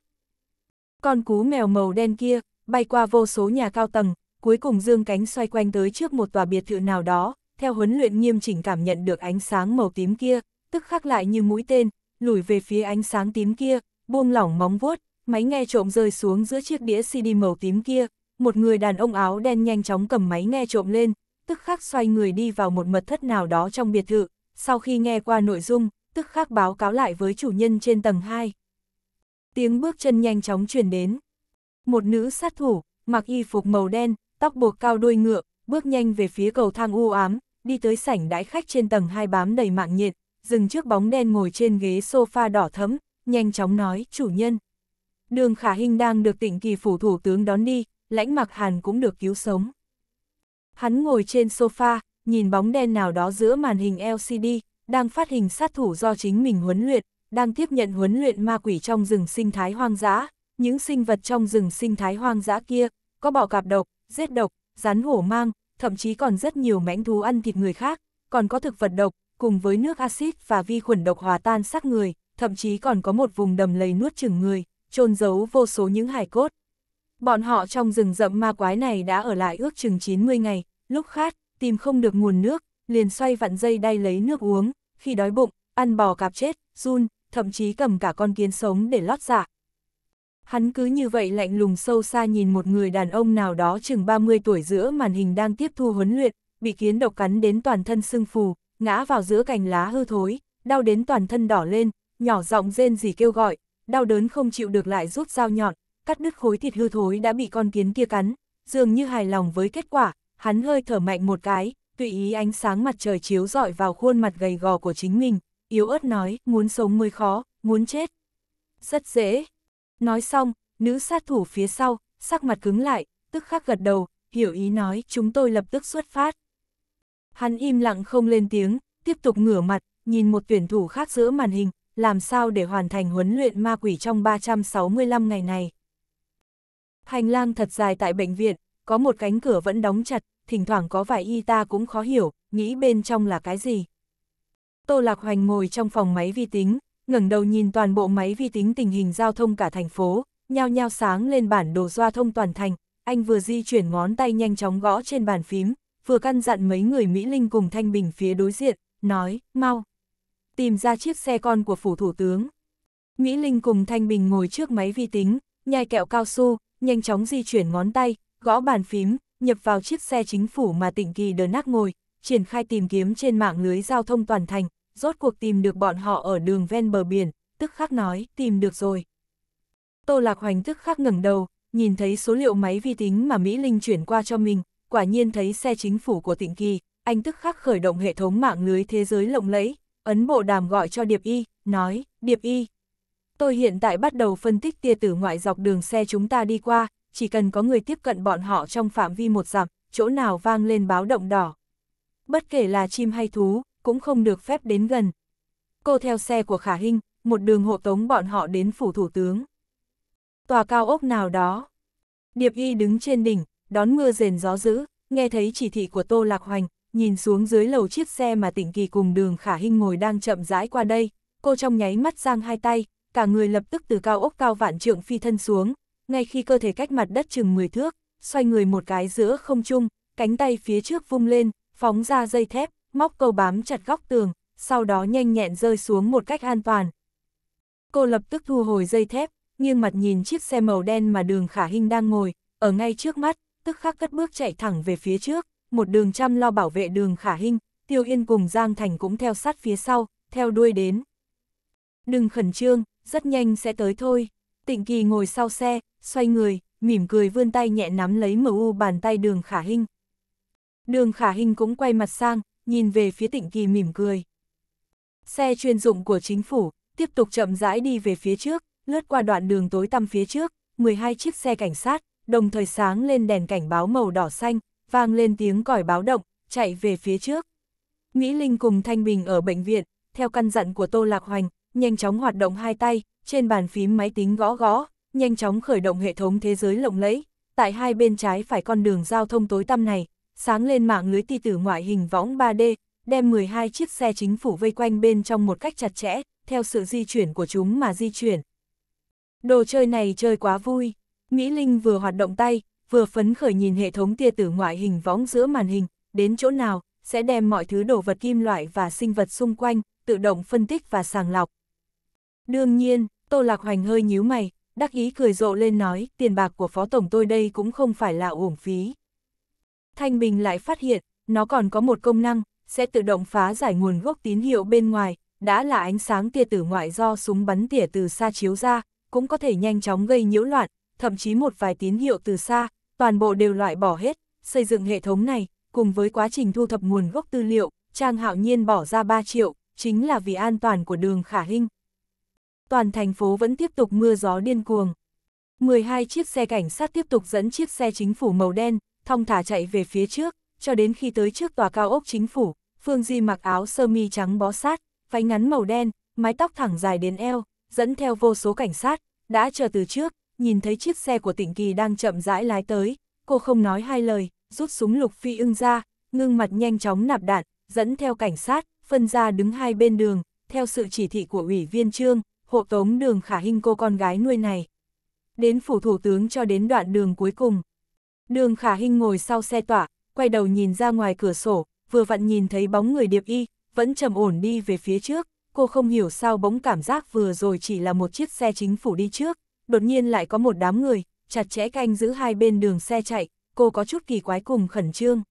Con cú mèo màu đen kia, bay qua vô số nhà cao tầng, cuối cùng dương cánh xoay quanh tới trước một tòa biệt thự nào đó, theo huấn luyện nghiêm chỉnh cảm nhận được ánh sáng màu tím kia, tức khắc lại như mũi tên, lùi về phía ánh sáng tím kia, buông lỏng móng vuốt, máy nghe trộm rơi xuống giữa chiếc đĩa CD màu tím kia, một người đàn ông áo đen nhanh chóng cầm máy nghe trộm lên, tức khắc xoay người đi vào một mật thất nào đó trong biệt thự, sau khi nghe qua nội dung, tức khắc báo cáo lại với chủ nhân trên tầng 2. Tiếng bước chân nhanh chóng chuyển đến. Một nữ sát thủ, mặc y phục màu đen, tóc buộc cao đuôi ngựa, bước nhanh về phía cầu thang u ám, đi tới sảnh đãi khách trên tầng 2 bám đầy mạng nhiệt, dừng trước bóng đen ngồi trên ghế sofa đỏ thấm, nhanh chóng nói, chủ nhân. Đường Khả hình đang được tỉnh kỳ phủ thủ tướng đón đi, lãnh mặc hàn cũng được cứu sống. Hắn ngồi trên sofa, nhìn bóng đen nào đó giữa màn hình LCD, đang phát hình sát thủ do chính mình huấn luyện, đang tiếp nhận huấn luyện ma quỷ trong rừng sinh thái hoang dã. Những sinh vật trong rừng sinh thái hoang dã kia, có bọ cạp độc, giết độc, rắn hổ mang, thậm chí còn rất nhiều mãnh thú ăn thịt người khác, còn có thực vật độc, cùng với nước axit và vi khuẩn độc hòa tan xác người, thậm chí còn có một vùng đầm lầy nuốt chửng người, trôn giấu vô số những hài cốt. Bọn họ trong rừng rậm ma quái này đã ở lại ước chừng 90 ngày, lúc khát, tìm không được nguồn nước, liền xoay vặn dây đay lấy nước uống, khi đói bụng, ăn bò cạp chết, run, thậm chí cầm cả con kiến sống để lót dạ. Hắn cứ như vậy lạnh lùng sâu xa nhìn một người đàn ông nào đó chừng 30 tuổi giữa màn hình đang tiếp thu huấn luyện, bị kiến độc cắn đến toàn thân sưng phù, ngã vào giữa cành lá hư thối, đau đến toàn thân đỏ lên, nhỏ giọng rên gì kêu gọi, đau đớn không chịu được lại rút dao nhọn, cắt đứt khối thịt hư thối đã bị con kiến kia cắn, dường như hài lòng với kết quả, hắn hơi thở mạnh một cái, tùy ý ánh sáng mặt trời chiếu rọi vào khuôn mặt gầy gò của chính mình, yếu ớt nói, muốn sống mới khó, muốn chết. Rất dễ. Nói xong, nữ sát thủ phía sau, sắc mặt cứng lại, tức khắc gật đầu, hiểu ý nói, chúng tôi lập tức xuất phát. Hắn im lặng không lên tiếng, tiếp tục ngửa mặt, nhìn một tuyển thủ khác giữa màn hình, làm sao để hoàn thành huấn luyện ma quỷ trong 365 ngày này. Hành lang thật dài tại bệnh viện, có một cánh cửa vẫn đóng chặt, thỉnh thoảng có vài y ta cũng khó hiểu, nghĩ bên trong là cái gì. Tô Lạc Hoành ngồi trong phòng máy vi tính, ngẩng đầu nhìn toàn bộ máy vi tính tình hình giao thông cả thành phố, nhao nhao sáng lên bản đồ giao thông toàn thành, anh vừa di chuyển ngón tay nhanh chóng gõ trên bàn phím, vừa căn dặn mấy người Mỹ Linh cùng Thanh Bình phía đối diện, nói, mau, tìm ra chiếc xe con của phủ thủ tướng. Mỹ Linh cùng Thanh Bình ngồi trước máy vi tính, nhai kẹo cao su, nhanh chóng di chuyển ngón tay, gõ bàn phím, nhập vào chiếc xe chính phủ mà Tịnh kỳ đờ nát ngồi, triển khai tìm kiếm trên mạng lưới giao thông toàn thành, rốt cuộc tìm được bọn họ ở đường ven bờ biển, tức khắc nói, tìm được rồi. Tô Lạc Hoành tức khắc ngẩng đầu, nhìn thấy số liệu máy vi tính mà Mỹ Linh chuyển qua cho mình, quả nhiên thấy xe chính phủ của Tịnh kỳ, anh tức khắc khởi động hệ thống mạng lưới thế giới lộng lẫy, ấn bộ đàm gọi cho Điệp Y, nói, Điệp Y. Tôi hiện tại bắt đầu phân tích tia tử ngoại dọc đường xe chúng ta đi qua, chỉ cần có người tiếp cận bọn họ trong phạm vi một dặm, chỗ nào vang lên báo động đỏ. Bất kể là chim hay thú, cũng không được phép đến gần. Cô theo xe của Khả Hinh, một đường hộ tống bọn họ đến phủ thủ tướng. Tòa cao ốc nào đó. Điệp y đứng trên đỉnh, đón mưa rền gió dữ, nghe thấy chỉ thị của Tô Lạc Hoành, nhìn xuống dưới lầu chiếc xe mà tỉnh kỳ cùng đường Khả Hinh ngồi đang chậm rãi qua đây. Cô trong nháy mắt giang hai tay, cả người lập tức từ cao ốc cao vạn trượng phi thân xuống, ngay khi cơ thể cách mặt đất chừng 10 thước, xoay người một cái giữa không trung, cánh tay phía trước vung lên, phóng ra dây thép, móc câu bám chặt góc tường, sau đó nhanh nhẹn rơi xuống một cách an toàn. Cô lập tức thu hồi dây thép, nghiêng mặt nhìn chiếc xe màu đen mà đường khả hình đang ngồi, ở ngay trước mắt, tức khắc cất bước chạy thẳng về phía trước, một đường chăm lo bảo vệ đường khả hình, Tiêu Yên cùng Giang Thành cũng theo sát phía sau, theo đuôi đến. Đừng khẩn trương, rất nhanh sẽ tới thôi. Tịnh Kỳ ngồi sau xe, xoay người, mỉm cười vươn tay nhẹ nắm lấy mờ u bàn tay đường khả Hinh. Đường khả Hinh cũng quay mặt sang, nhìn về phía tịnh kỳ mỉm cười. Xe chuyên dụng của chính phủ, tiếp tục chậm rãi đi về phía trước, lướt qua đoạn đường tối tăm phía trước, 12 chiếc xe cảnh sát, đồng thời sáng lên đèn cảnh báo màu đỏ xanh, vang lên tiếng còi báo động, chạy về phía trước. Mỹ Linh cùng Thanh Bình ở bệnh viện, theo căn dặn của Tô Lạc Hoành, nhanh chóng hoạt động hai tay, trên bàn phím máy tính gõ gõ, nhanh chóng khởi động hệ thống thế giới lộng lẫy, tại hai bên trái phải con đường giao thông tối tăm này, sáng lên mạng lưới ti tử ngoại hình võng 3D, đem 12 chiếc xe chính phủ vây quanh bên trong một cách chặt chẽ, theo sự di chuyển của chúng mà di chuyển. Đồ chơi này chơi quá vui, Mỹ Linh vừa hoạt động tay, vừa phấn khởi nhìn hệ thống tia tử ngoại hình võng giữa màn hình, đến chỗ nào, sẽ đem mọi thứ đồ vật kim loại và sinh vật xung quanh, tự động phân tích và sàng lọc. Đương nhiên, Tô Lạc Hoành hơi nhíu mày, đắc ý cười rộ lên nói, tiền bạc của phó tổng tôi đây cũng không phải là uổng phí. Thanh Bình lại phát hiện, nó còn có một công năng, sẽ tự động phá giải nguồn gốc tín hiệu bên ngoài, đã là ánh sáng tia tử ngoại do súng bắn tỉa từ xa chiếu ra, cũng có thể nhanh chóng gây nhiễu loạn, thậm chí một vài tín hiệu từ xa, toàn bộ đều loại bỏ hết, xây dựng hệ thống này, cùng với quá trình thu thập nguồn gốc tư liệu, Trang Hạo Nhiên bỏ ra 3 triệu, chính là vì an toàn của đường Khả Hinh, toàn thành phố vẫn tiếp tục mưa gió điên cuồng. 12 chiếc xe cảnh sát tiếp tục dẫn chiếc xe chính phủ màu đen, thong thả chạy về phía trước, cho đến khi tới trước tòa cao ốc chính phủ, Phương Di mặc áo sơ mi trắng bó sát, váy ngắn màu đen, mái tóc thẳng dài đến eo, dẫn theo vô số cảnh sát, đã chờ từ trước, nhìn thấy chiếc xe của tỉnh Kỳ đang chậm rãi lái tới, cô không nói hai lời, rút súng lục phi ưng ra, ngưng mặt nhanh chóng nạp đạn, dẫn theo cảnh sát, phân ra đứng hai bên đường, theo sự chỉ thị của ủy viên trương, hộ tống đường khả hình cô con gái nuôi này. Đến phủ thủ tướng cho đến đoạn đường cuối cùng. Đường khả hình ngồi sau xe tỏa, quay đầu nhìn ra ngoài cửa sổ, vừa vặn nhìn thấy bóng người điệp y, vẫn trầm ổn đi về phía trước. Cô không hiểu sao bóng cảm giác vừa rồi chỉ là một chiếc xe chính phủ đi trước, đột nhiên lại có một đám người, chặt chẽ canh giữ hai bên đường xe chạy, cô có chút kỳ quái cùng khẩn trương.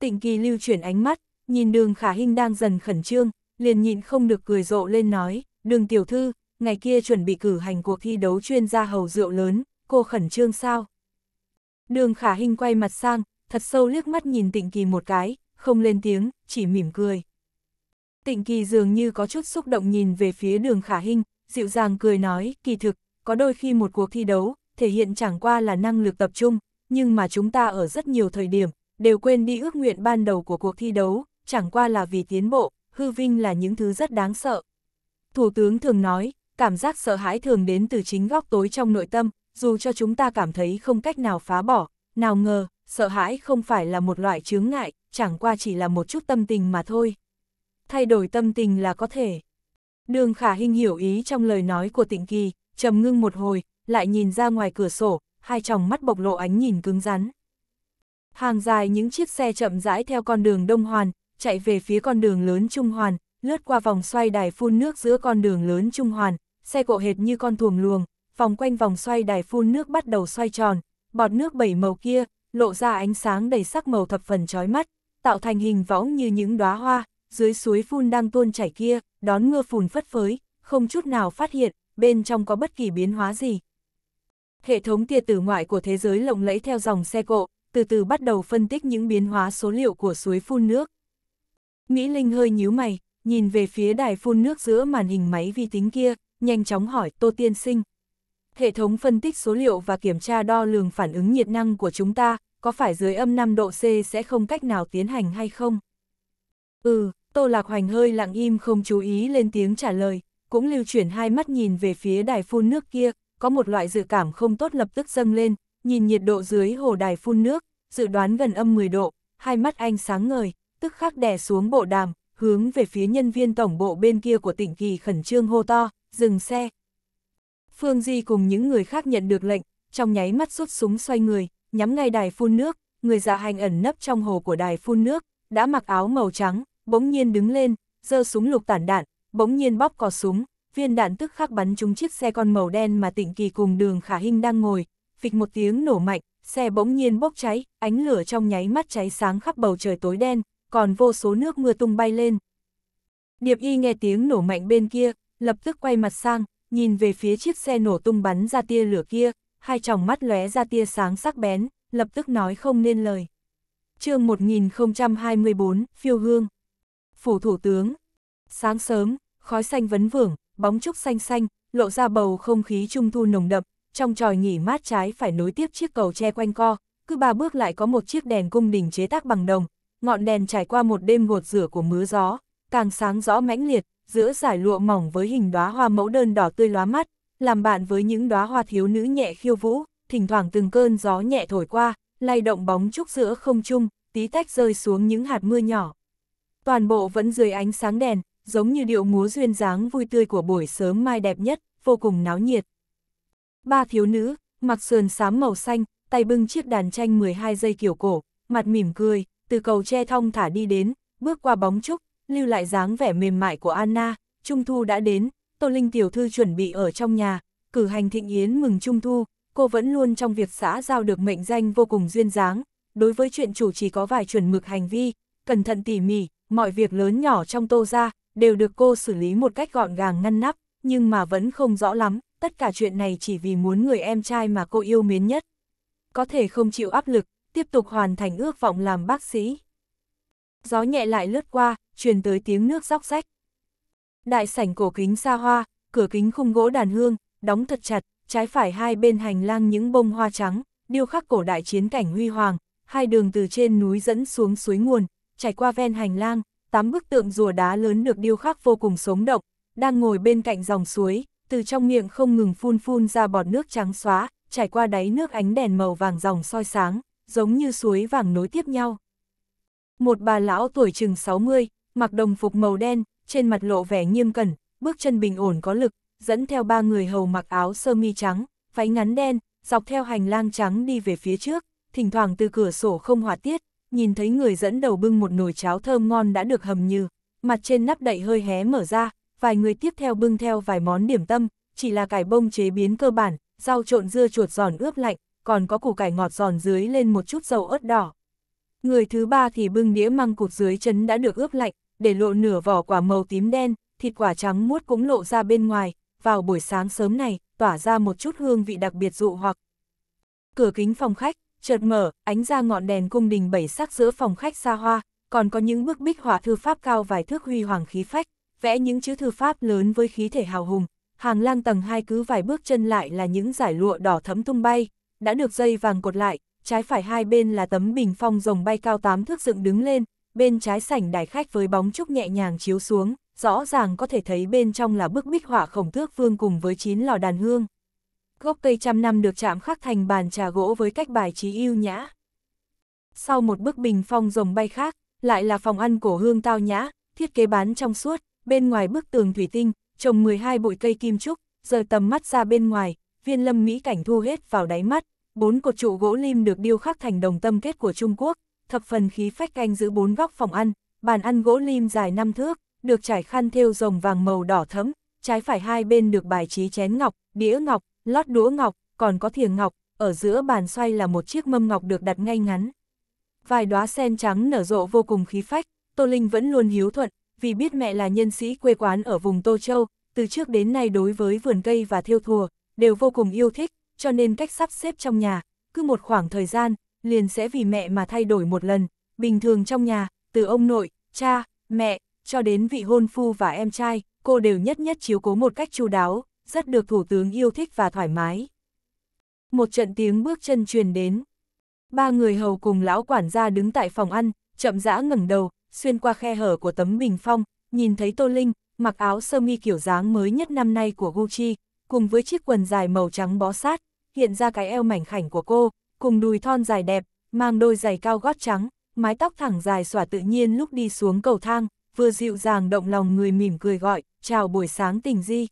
Tịnh kỳ lưu chuyển ánh mắt, nhìn đường khả hình đang dần khẩn trương, liền nhịn không được cười rộ lên nói đường tiểu thư, ngày kia chuẩn bị cử hành cuộc thi đấu chuyên gia hầu rượu lớn, cô khẩn trương sao? Đường khả hình quay mặt sang, thật sâu liếc mắt nhìn tịnh kỳ một cái, không lên tiếng, chỉ mỉm cười. Tịnh kỳ dường như có chút xúc động nhìn về phía đường khả hình, dịu dàng cười nói, kỳ thực, có đôi khi một cuộc thi đấu, thể hiện chẳng qua là năng lực tập trung, nhưng mà chúng ta ở rất nhiều thời điểm, đều quên đi ước nguyện ban đầu của cuộc thi đấu, chẳng qua là vì tiến bộ, hư vinh là những thứ rất đáng sợ. Thủ tướng thường nói, cảm giác sợ hãi thường đến từ chính góc tối trong nội tâm, dù cho chúng ta cảm thấy không cách nào phá bỏ, nào ngờ, sợ hãi không phải là một loại chướng ngại, chẳng qua chỉ là một chút tâm tình mà thôi. Thay đổi tâm tình là có thể. Đường khả hình hiểu ý trong lời nói của tịnh kỳ, trầm ngưng một hồi, lại nhìn ra ngoài cửa sổ, hai tròng mắt bộc lộ ánh nhìn cứng rắn. Hàng dài những chiếc xe chậm rãi theo con đường Đông Hoàn, chạy về phía con đường lớn Trung Hoàn, lướt qua vòng xoay đài phun nước giữa con đường lớn trung hoàn, xe cộ hệt như con thuồng luồng, vòng quanh vòng xoay đài phun nước bắt đầu xoay tròn, bọt nước bảy màu kia, lộ ra ánh sáng đầy sắc màu thập phần chói mắt, tạo thành hình võng như những đóa hoa, dưới suối phun đang tuôn chảy kia, đón mưa phùn phất phới, không chút nào phát hiện, bên trong có bất kỳ biến hóa gì. Hệ thống tia tử ngoại của thế giới lộng lẫy theo dòng xe cộ, từ từ bắt đầu phân tích những biến hóa số liệu của suối phun nước. Mỹ Linh hơi nhíu mày, nhìn về phía đài phun nước giữa màn hình máy vi tính kia, nhanh chóng hỏi Tô Tiên Sinh. Hệ thống phân tích số liệu và kiểm tra đo lường phản ứng nhiệt năng của chúng ta, có phải dưới âm 5 độ C sẽ không cách nào tiến hành hay không? Ừ, Tô Lạc Hoành hơi lặng im không chú ý lên tiếng trả lời, cũng lưu chuyển hai mắt nhìn về phía đài phun nước kia, có một loại dự cảm không tốt lập tức dâng lên, nhìn nhiệt độ dưới hồ đài phun nước, dự đoán gần âm 10 độ, hai mắt anh sáng ngời, tức khắc đè xuống bộ đàm, hướng về phía nhân viên tổng bộ bên kia của tỉnh kỳ khẩn trương hô to, dừng xe. Phương Di cùng những người khác nhận được lệnh, trong nháy mắt rút súng xoay người, nhắm ngay đài phun nước, người già hành ẩn nấp trong hồ của đài phun nước, đã mặc áo màu trắng, bỗng nhiên đứng lên, giơ súng lục tản đạn, bỗng nhiên bóp cò súng, viên đạn tức khắc bắn trúng chiếc xe con màu đen mà tỉnh Kỳ cùng Đường Khả hình đang ngồi, phịch một tiếng nổ mạnh, xe bỗng nhiên bốc cháy, ánh lửa trong nháy mắt cháy sáng khắp bầu trời tối đen, còn vô số nước mưa tung bay lên. Điệp y nghe tiếng nổ mạnh bên kia, lập tức quay mặt sang, nhìn về phía chiếc xe nổ tung bắn ra tia lửa kia, hai tròng mắt lóe ra tia sáng sắc bén, lập tức nói không nên lời. chương 1024, phiêu hương. Phủ thủ tướng. Sáng sớm, khói xanh vấn vưởng, bóng trúc xanh xanh, lộ ra bầu không khí trung thu nồng đậm, trong tròi nghỉ mát trái phải nối tiếp chiếc cầu tre quanh co, cứ ba bước lại có một chiếc đèn cung đình chế tác bằng đồng, ngọn đèn trải qua một đêm gột rửa của mứa gió, càng sáng rõ mãnh liệt, giữa giải lụa mỏng với hình đóa hoa mẫu đơn đỏ tươi lóa mắt, làm bạn với những đóa hoa thiếu nữ nhẹ khiêu vũ, thỉnh thoảng từng cơn gió nhẹ thổi qua, lay động bóng trúc giữa không trung, tí tách rơi xuống những hạt mưa nhỏ. Toàn bộ vẫn dưới ánh sáng đèn, giống như điệu múa duyên dáng vui tươi của buổi sớm mai đẹp nhất, vô cùng náo nhiệt. Ba thiếu nữ, mặc sườn xám màu xanh, tay bưng chiếc đàn tranh 12 dây kiểu cổ, mặt mỉm cười, từ cầu tre thong thả đi đến, bước qua bóng trúc, lưu lại dáng vẻ mềm mại của Anna, Trung Thu đã đến, Tô Linh tiểu thư chuẩn bị ở trong nhà, cử hành thịnh yến mừng Trung Thu, cô vẫn luôn trong việc xã giao được mệnh danh vô cùng duyên dáng, đối với chuyện chủ chỉ có vài chuẩn mực hành vi, cẩn thận tỉ mỉ, mọi việc lớn nhỏ trong tô ra, đều được cô xử lý một cách gọn gàng ngăn nắp, nhưng mà vẫn không rõ lắm, tất cả chuyện này chỉ vì muốn người em trai mà cô yêu mến nhất. Có thể không chịu áp lực, tiếp tục hoàn thành ước vọng làm bác sĩ. Gió nhẹ lại lướt qua, truyền tới tiếng nước róc rách. Đại sảnh cổ kính xa hoa, cửa kính khung gỗ đàn hương, đóng thật chặt, trái phải hai bên hành lang những bông hoa trắng, điêu khắc cổ đại chiến cảnh huy hoàng, hai đường từ trên núi dẫn xuống suối nguồn, chảy qua ven hành lang, tám bức tượng rùa đá lớn được điêu khắc vô cùng sống động, đang ngồi bên cạnh dòng suối, từ trong miệng không ngừng phun phun ra bọt nước trắng xóa, chảy qua đáy nước ánh đèn màu vàng dòng soi sáng giống như suối vàng nối tiếp nhau. Một bà lão tuổi chừng 60, mặc đồng phục màu đen, trên mặt lộ vẻ nghiêm cẩn, bước chân bình ổn có lực, dẫn theo ba người hầu mặc áo sơ mi trắng, váy ngắn đen, dọc theo hành lang trắng đi về phía trước, thỉnh thoảng từ cửa sổ không hòa tiết, nhìn thấy người dẫn đầu bưng một nồi cháo thơm ngon đã được hầm như, mặt trên nắp đậy hơi hé mở ra, vài người tiếp theo bưng theo vài món điểm tâm, chỉ là cải bông chế biến cơ bản, rau trộn dưa chuột giòn ướp lạnh, còn có củ cải ngọt giòn dưới lên một chút dầu ớt đỏ. Người thứ ba thì bưng đĩa măng cụt dưới chân đã được ướp lạnh, để lộ nửa vỏ quả màu tím đen, thịt quả trắng muốt cũng lộ ra bên ngoài, vào buổi sáng sớm này, tỏa ra một chút hương vị đặc biệt dụ hoặc. Cửa kính phòng khách, chợt mở, ánh ra ngọn đèn cung đình bảy sắc giữa phòng khách xa hoa, còn có những bức bích họa thư pháp cao vài thước huy hoàng khí phách, vẽ những chữ thư pháp lớn với khí thể hào hùng, hàng lang tầng hai cứ vài bước chân lại là những giải lụa đỏ thấm tung bay, đã được dây vàng cột lại, trái phải hai bên là tấm bình phong rồng bay cao tám thước dựng đứng lên, bên trái sảnh đài khách với bóng trúc nhẹ nhàng chiếu xuống, rõ ràng có thể thấy bên trong là bức bích họa khổng thước vương cùng với chín lò đàn hương. Gốc cây trăm năm được chạm khắc thành bàn trà gỗ với cách bài trí yêu nhã. Sau một bức bình phong rồng bay khác, lại là phòng ăn cổ hương tao nhã, thiết kế bán trong suốt, bên ngoài bức tường thủy tinh, trồng 12 bụi cây kim trúc, giờ tầm mắt ra bên ngoài, viên lâm mỹ cảnh thu hết vào đáy mắt, bốn cột trụ gỗ lim được điêu khắc thành đồng tâm kết của Trung Quốc, thập phần khí phách canh giữ bốn góc phòng ăn, bàn ăn gỗ lim dài năm thước, được trải khăn thêu rồng vàng màu đỏ thẫm, trái phải hai bên được bài trí chén ngọc, đĩa ngọc, lót đũa ngọc, còn có thiềng ngọc, ở giữa bàn xoay là một chiếc mâm ngọc được đặt ngay ngắn. Vài đóa sen trắng nở rộ vô cùng khí phách, Tô Linh vẫn luôn hiếu thuận, vì biết mẹ là nhân sĩ quê quán ở vùng Tô Châu, từ trước đến nay đối với vườn cây và thiêu thùa, đều vô cùng yêu thích, cho nên cách sắp xếp trong nhà, cứ một khoảng thời gian, liền sẽ vì mẹ mà thay đổi một lần, bình thường trong nhà, từ ông nội, cha, mẹ, cho đến vị hôn phu và em trai, cô đều nhất nhất chiếu cố một cách chu đáo, rất được thủ tướng yêu thích và thoải mái. Một trận tiếng bước chân truyền đến. Ba người hầu cùng lão quản gia đứng tại phòng ăn, chậm rã ngẩng đầu, xuyên qua khe hở của tấm bình phong, nhìn thấy Tô Linh, mặc áo sơ mi kiểu dáng mới nhất năm nay của Gucci, cùng với chiếc quần dài màu trắng bó sát, hiện ra cái eo mảnh khảnh của cô, cùng đùi thon dài đẹp, mang đôi giày cao gót trắng, mái tóc thẳng dài xỏa tự nhiên lúc đi xuống cầu thang, vừa dịu dàng động lòng người mỉm cười gọi, chào buổi sáng tình di.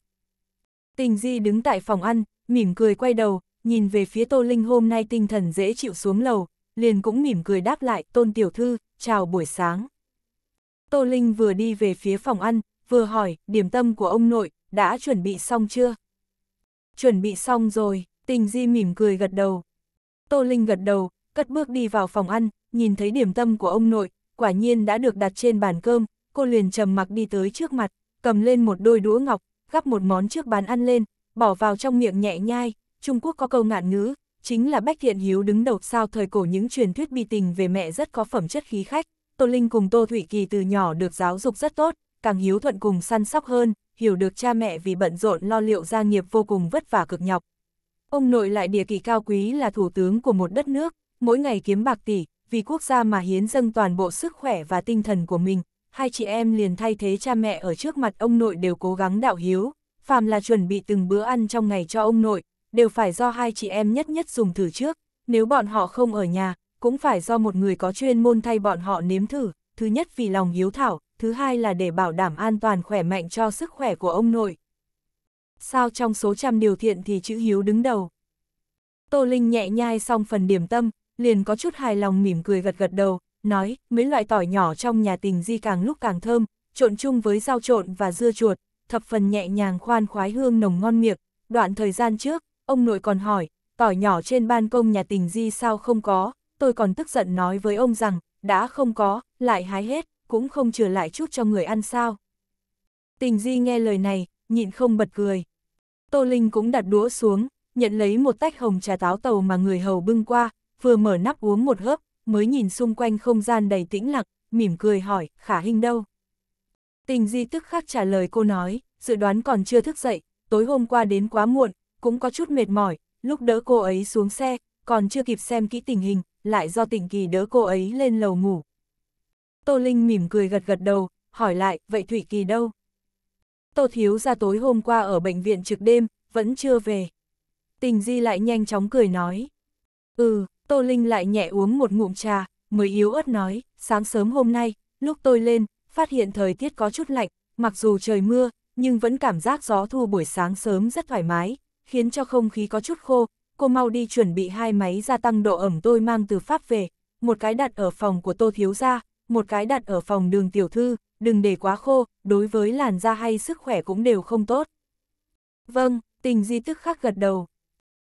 Tình di đứng tại phòng ăn, mỉm cười quay đầu, nhìn về phía Tô Linh hôm nay tinh thần dễ chịu xuống lầu, liền cũng mỉm cười đáp lại, tôn tiểu thư, chào buổi sáng. Tô Linh vừa đi về phía phòng ăn, vừa hỏi, điểm tâm của ông nội, đã chuẩn bị xong chưa? chuẩn bị xong rồi, tình di mỉm cười gật đầu. Tô Linh gật đầu, cất bước đi vào phòng ăn, nhìn thấy điểm tâm của ông nội, quả nhiên đã được đặt trên bàn cơm, cô liền trầm mặc đi tới trước mặt, cầm lên một đôi đũa ngọc, gắp một món trước bàn ăn lên, bỏ vào trong miệng nhẹ nhai, Trung Quốc có câu ngạn ngữ, chính là Bách Thiện Hiếu đứng đầu sao thời cổ những truyền thuyết bi tình về mẹ rất có phẩm chất khí khách, Tô Linh cùng Tô Thủy Kỳ từ nhỏ được giáo dục rất tốt, càng hiếu thuận cùng săn sóc hơn, hiểu được cha mẹ vì bận rộn lo liệu gia nghiệp vô cùng vất vả cực nhọc. Ông nội lại địa kỳ cao quý là thủ tướng của một đất nước, mỗi ngày kiếm bạc tỷ, vì quốc gia mà hiến dâng toàn bộ sức khỏe và tinh thần của mình, hai chị em liền thay thế cha mẹ ở trước mặt ông nội đều cố gắng đạo hiếu, phàm là chuẩn bị từng bữa ăn trong ngày cho ông nội, đều phải do hai chị em nhất nhất dùng thử trước, nếu bọn họ không ở nhà, cũng phải do một người có chuyên môn thay bọn họ nếm thử, thứ nhất vì lòng hiếu thảo, thứ hai là để bảo đảm an toàn khỏe mạnh cho sức khỏe của ông nội. Sao trong số trăm điều thiện thì chữ hiếu đứng đầu? Tô Linh nhẹ nhai xong phần điểm tâm, liền có chút hài lòng mỉm cười gật gật đầu, nói, mấy loại tỏi nhỏ trong nhà tình di càng lúc càng thơm, trộn chung với rau trộn và dưa chuột, thập phần nhẹ nhàng khoan khoái hương nồng ngon miệng. Đoạn thời gian trước, ông nội còn hỏi, tỏi nhỏ trên ban công nhà tình di sao không có, tôi còn tức giận nói với ông rằng, đã không có, lại hái hết, cũng không trở lại chút cho người ăn sao. Tình Di nghe lời này, nhịn không bật cười. Tô Linh cũng đặt đũa xuống, nhận lấy một tách hồng trà táo tàu mà người hầu bưng qua, vừa mở nắp uống một hớp, mới nhìn xung quanh không gian đầy tĩnh lặng, mỉm cười hỏi, khả hình đâu? Tình Di tức khắc trả lời cô nói, dự đoán còn chưa thức dậy, tối hôm qua đến quá muộn, cũng có chút mệt mỏi, lúc đỡ cô ấy xuống xe, còn chưa kịp xem kỹ tình hình, lại do tỉnh kỳ đỡ cô ấy lên lầu ngủ, Tô Linh mỉm cười gật gật đầu, hỏi lại, vậy Thủy Kỳ đâu? Tô Thiếu ra tối hôm qua ở bệnh viện trực đêm, vẫn chưa về. Tình Di lại nhanh chóng cười nói. Ừ, Tô Linh lại nhẹ uống một ngụm trà, mới yếu ớt nói, sáng sớm hôm nay, lúc tôi lên, phát hiện thời tiết có chút lạnh, mặc dù trời mưa, nhưng vẫn cảm giác gió thu buổi sáng sớm rất thoải mái, khiến cho không khí có chút khô, cô mau đi chuẩn bị hai máy gia tăng độ ẩm tôi mang từ Pháp về, một cái đặt ở phòng của Tô Thiếu Gia, một cái đặt ở phòng đường tiểu thư, đừng để quá khô, đối với làn da hay sức khỏe cũng đều không tốt. Vâng, tình di tức khắc gật đầu.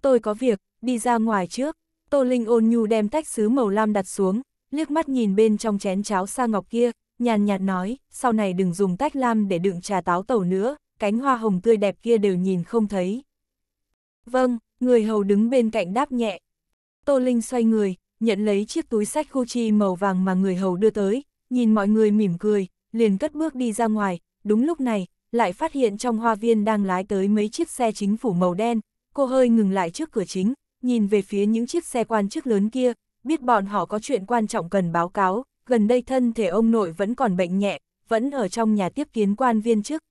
Tôi có việc, đi ra ngoài trước. Tô Linh ôn nhu đem tách sứ màu lam đặt xuống, liếc mắt nhìn bên trong chén cháo sa ngọc kia, nhàn nhạt nói, sau này đừng dùng tách lam để đựng trà táo tẩu nữa, cánh hoa hồng tươi đẹp kia đều nhìn không thấy. Vâng, người hầu đứng bên cạnh đáp nhẹ. Tô Linh xoay người, nhận lấy chiếc túi sách Gucci màu vàng mà người hầu đưa tới, nhìn mọi người mỉm cười, liền cất bước đi ra ngoài, đúng lúc này, lại phát hiện trong hoa viên đang lái tới mấy chiếc xe chính phủ màu đen, cô hơi ngừng lại trước cửa chính, nhìn về phía những chiếc xe quan chức lớn kia, biết bọn họ có chuyện quan trọng cần báo cáo, gần đây thân thể ông nội vẫn còn bệnh nhẹ, vẫn ở trong nhà tiếp kiến quan viên trước.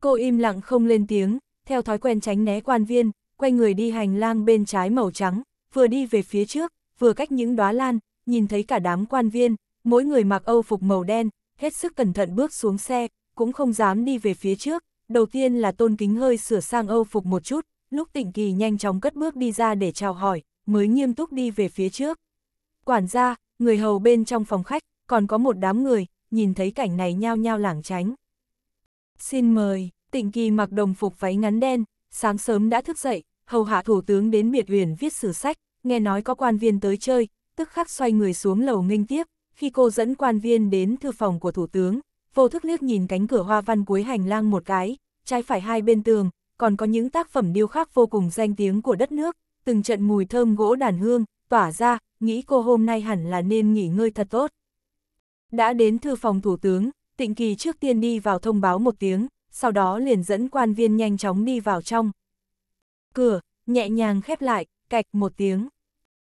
Cô im lặng không lên tiếng, theo thói quen tránh né quan viên, quay người đi hành lang bên trái màu trắng, vừa đi về phía trước, vừa cách những đóa lan, nhìn thấy cả đám quan viên, mỗi người mặc âu phục màu đen, hết sức cẩn thận bước xuống xe, cũng không dám đi về phía trước. Đầu tiên là tôn kính hơi sửa sang âu phục một chút, lúc tịnh kỳ nhanh chóng cất bước đi ra để chào hỏi, mới nghiêm túc đi về phía trước. Quản gia, người hầu bên trong phòng khách, còn có một đám người, nhìn thấy cảnh này nhao nhao lảng tránh. Xin mời, tịnh kỳ mặc đồng phục váy ngắn đen, sáng sớm đã thức dậy, hầu hạ thủ tướng đến biệt huyền viết sử sách, nghe nói có quan viên tới chơi, tức khắc xoay người xuống lầu nghênh tiếp, khi cô dẫn quan viên đến thư phòng của thủ tướng, vô thức liếc nhìn cánh cửa hoa văn cuối hành lang một cái, trái phải hai bên tường, còn có những tác phẩm điêu khắc vô cùng danh tiếng của đất nước, từng trận mùi thơm gỗ đàn hương, tỏa ra, nghĩ cô hôm nay hẳn là nên nghỉ ngơi thật tốt. Đã đến thư phòng thủ tướng, tịnh kỳ trước tiên đi vào thông báo một tiếng, sau đó liền dẫn quan viên nhanh chóng đi vào trong. Cửa, nhẹ nhàng khép lại, cạch một tiếng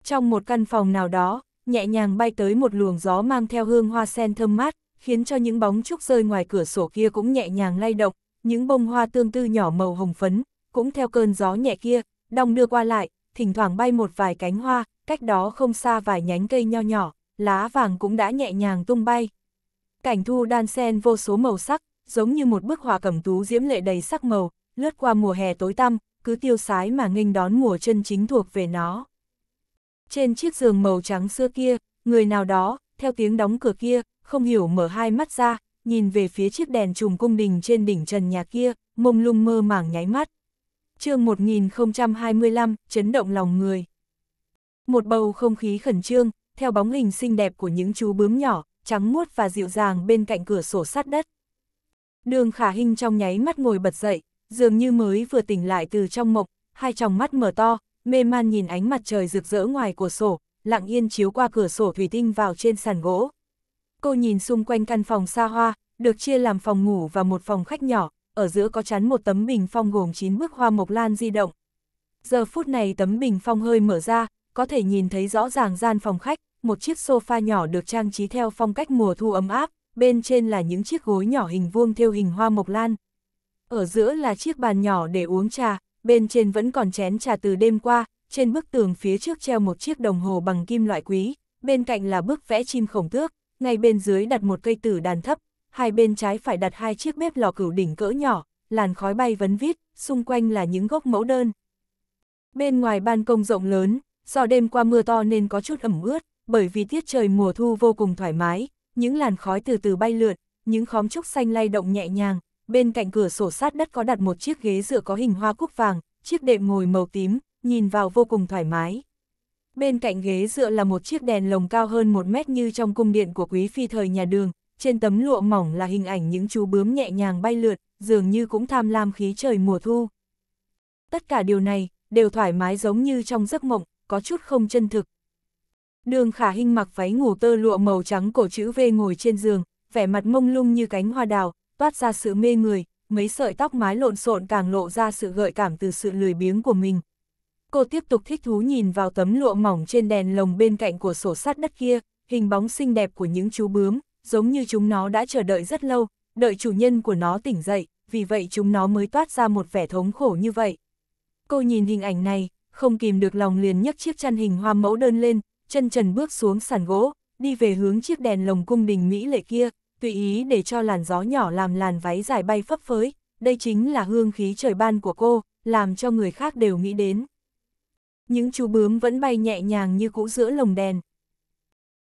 trong một căn phòng nào đó, nhẹ nhàng bay tới một luồng gió mang theo hương hoa sen thơm mát, khiến cho những bóng trúc rơi ngoài cửa sổ kia cũng nhẹ nhàng lay động, những bông hoa tương tư nhỏ màu hồng phấn, cũng theo cơn gió nhẹ kia, đong đưa qua lại, thỉnh thoảng bay một vài cánh hoa, cách đó không xa vài nhánh cây nho nhỏ, lá vàng cũng đã nhẹ nhàng tung bay. Cảnh thu đan sen vô số màu sắc, giống như một bức họa cẩm tú diễm lệ đầy sắc màu, lướt qua mùa hè tối tăm, cứ tiêu sái mà nghênh đón mùa chân chính thuộc về nó. Trên chiếc giường màu trắng xưa kia, người nào đó, theo tiếng đóng cửa kia, không hiểu mở hai mắt ra, nhìn về phía chiếc đèn chùm cung đình trên đỉnh trần nhà kia, mông lung mơ màng nháy mắt. chương 1025, chấn động lòng người. Một bầu không khí khẩn trương, theo bóng hình xinh đẹp của những chú bướm nhỏ, trắng muốt và dịu dàng bên cạnh cửa sổ sát đất. Đường khả hình trong nháy mắt ngồi bật dậy, dường như mới vừa tỉnh lại từ trong mộng, hai tròng mắt mở to, mê man nhìn ánh mặt trời rực rỡ ngoài cửa sổ, lặng yên chiếu qua cửa sổ thủy tinh vào trên sàn gỗ. Cô nhìn xung quanh căn phòng xa hoa, được chia làm phòng ngủ và một phòng khách nhỏ, ở giữa có chắn một tấm bình phong gồm 9 bức hoa mộc lan di động. Giờ phút này tấm bình phong hơi mở ra, có thể nhìn thấy rõ ràng gian phòng khách, một chiếc sofa nhỏ được trang trí theo phong cách mùa thu ấm áp, bên trên là những chiếc gối nhỏ hình vuông theo hình hoa mộc lan. Ở giữa là chiếc bàn nhỏ để uống trà, bên trên vẫn còn chén trà từ đêm qua, trên bức tường phía trước treo một chiếc đồng hồ bằng kim loại quý, bên cạnh là bức vẽ chim khổng tước, ngay bên dưới đặt một cây tử đàn thấp, hai bên trái phải đặt hai chiếc bếp lò cửu đỉnh cỡ nhỏ, làn khói bay vấn vít, xung quanh là những gốc mẫu đơn. Bên ngoài ban công rộng lớn, do đêm qua mưa to nên có chút ẩm ướt, bởi vì tiết trời mùa thu vô cùng thoải mái, những làn khói từ từ bay lượn, những khóm trúc xanh lay động nhẹ nhàng, bên cạnh cửa sổ sát đất có đặt một chiếc ghế dựa có hình hoa cúc vàng, chiếc đệm ngồi màu tím, nhìn vào vô cùng thoải mái. Bên cạnh ghế dựa là một chiếc đèn lồng cao hơn một mét như trong cung điện của quý phi thời nhà đường, trên tấm lụa mỏng là hình ảnh những chú bướm nhẹ nhàng bay lượt, dường như cũng tham lam khí trời mùa thu. Tất cả điều này, đều thoải mái giống như trong giấc mộng, có chút không chân thực. Đường khả hình mặc váy ngủ tơ lụa màu trắng cổ chữ V ngồi trên giường, vẻ mặt mông lung như cánh hoa đào, toát ra sự mê người, mấy sợi tóc mái lộn xộn càng lộ ra sự gợi cảm từ sự lười biếng của mình. Cô tiếp tục thích thú nhìn vào tấm lụa mỏng trên đèn lồng bên cạnh của sổ sát đất kia, hình bóng xinh đẹp của những chú bướm, giống như chúng nó đã chờ đợi rất lâu, đợi chủ nhân của nó tỉnh dậy, vì vậy chúng nó mới toát ra một vẻ thống khổ như vậy. Cô nhìn hình ảnh này, không kìm được lòng liền nhấc chiếc chăn hình hoa mẫu đơn lên, chân trần bước xuống sàn gỗ, đi về hướng chiếc đèn lồng cung đình Mỹ lệ kia, tùy ý để cho làn gió nhỏ làm làn váy dài bay phấp phới, đây chính là hương khí trời ban của cô, làm cho người khác đều nghĩ đến. Những chú bướm vẫn bay nhẹ nhàng như cũ giữa lồng đèn.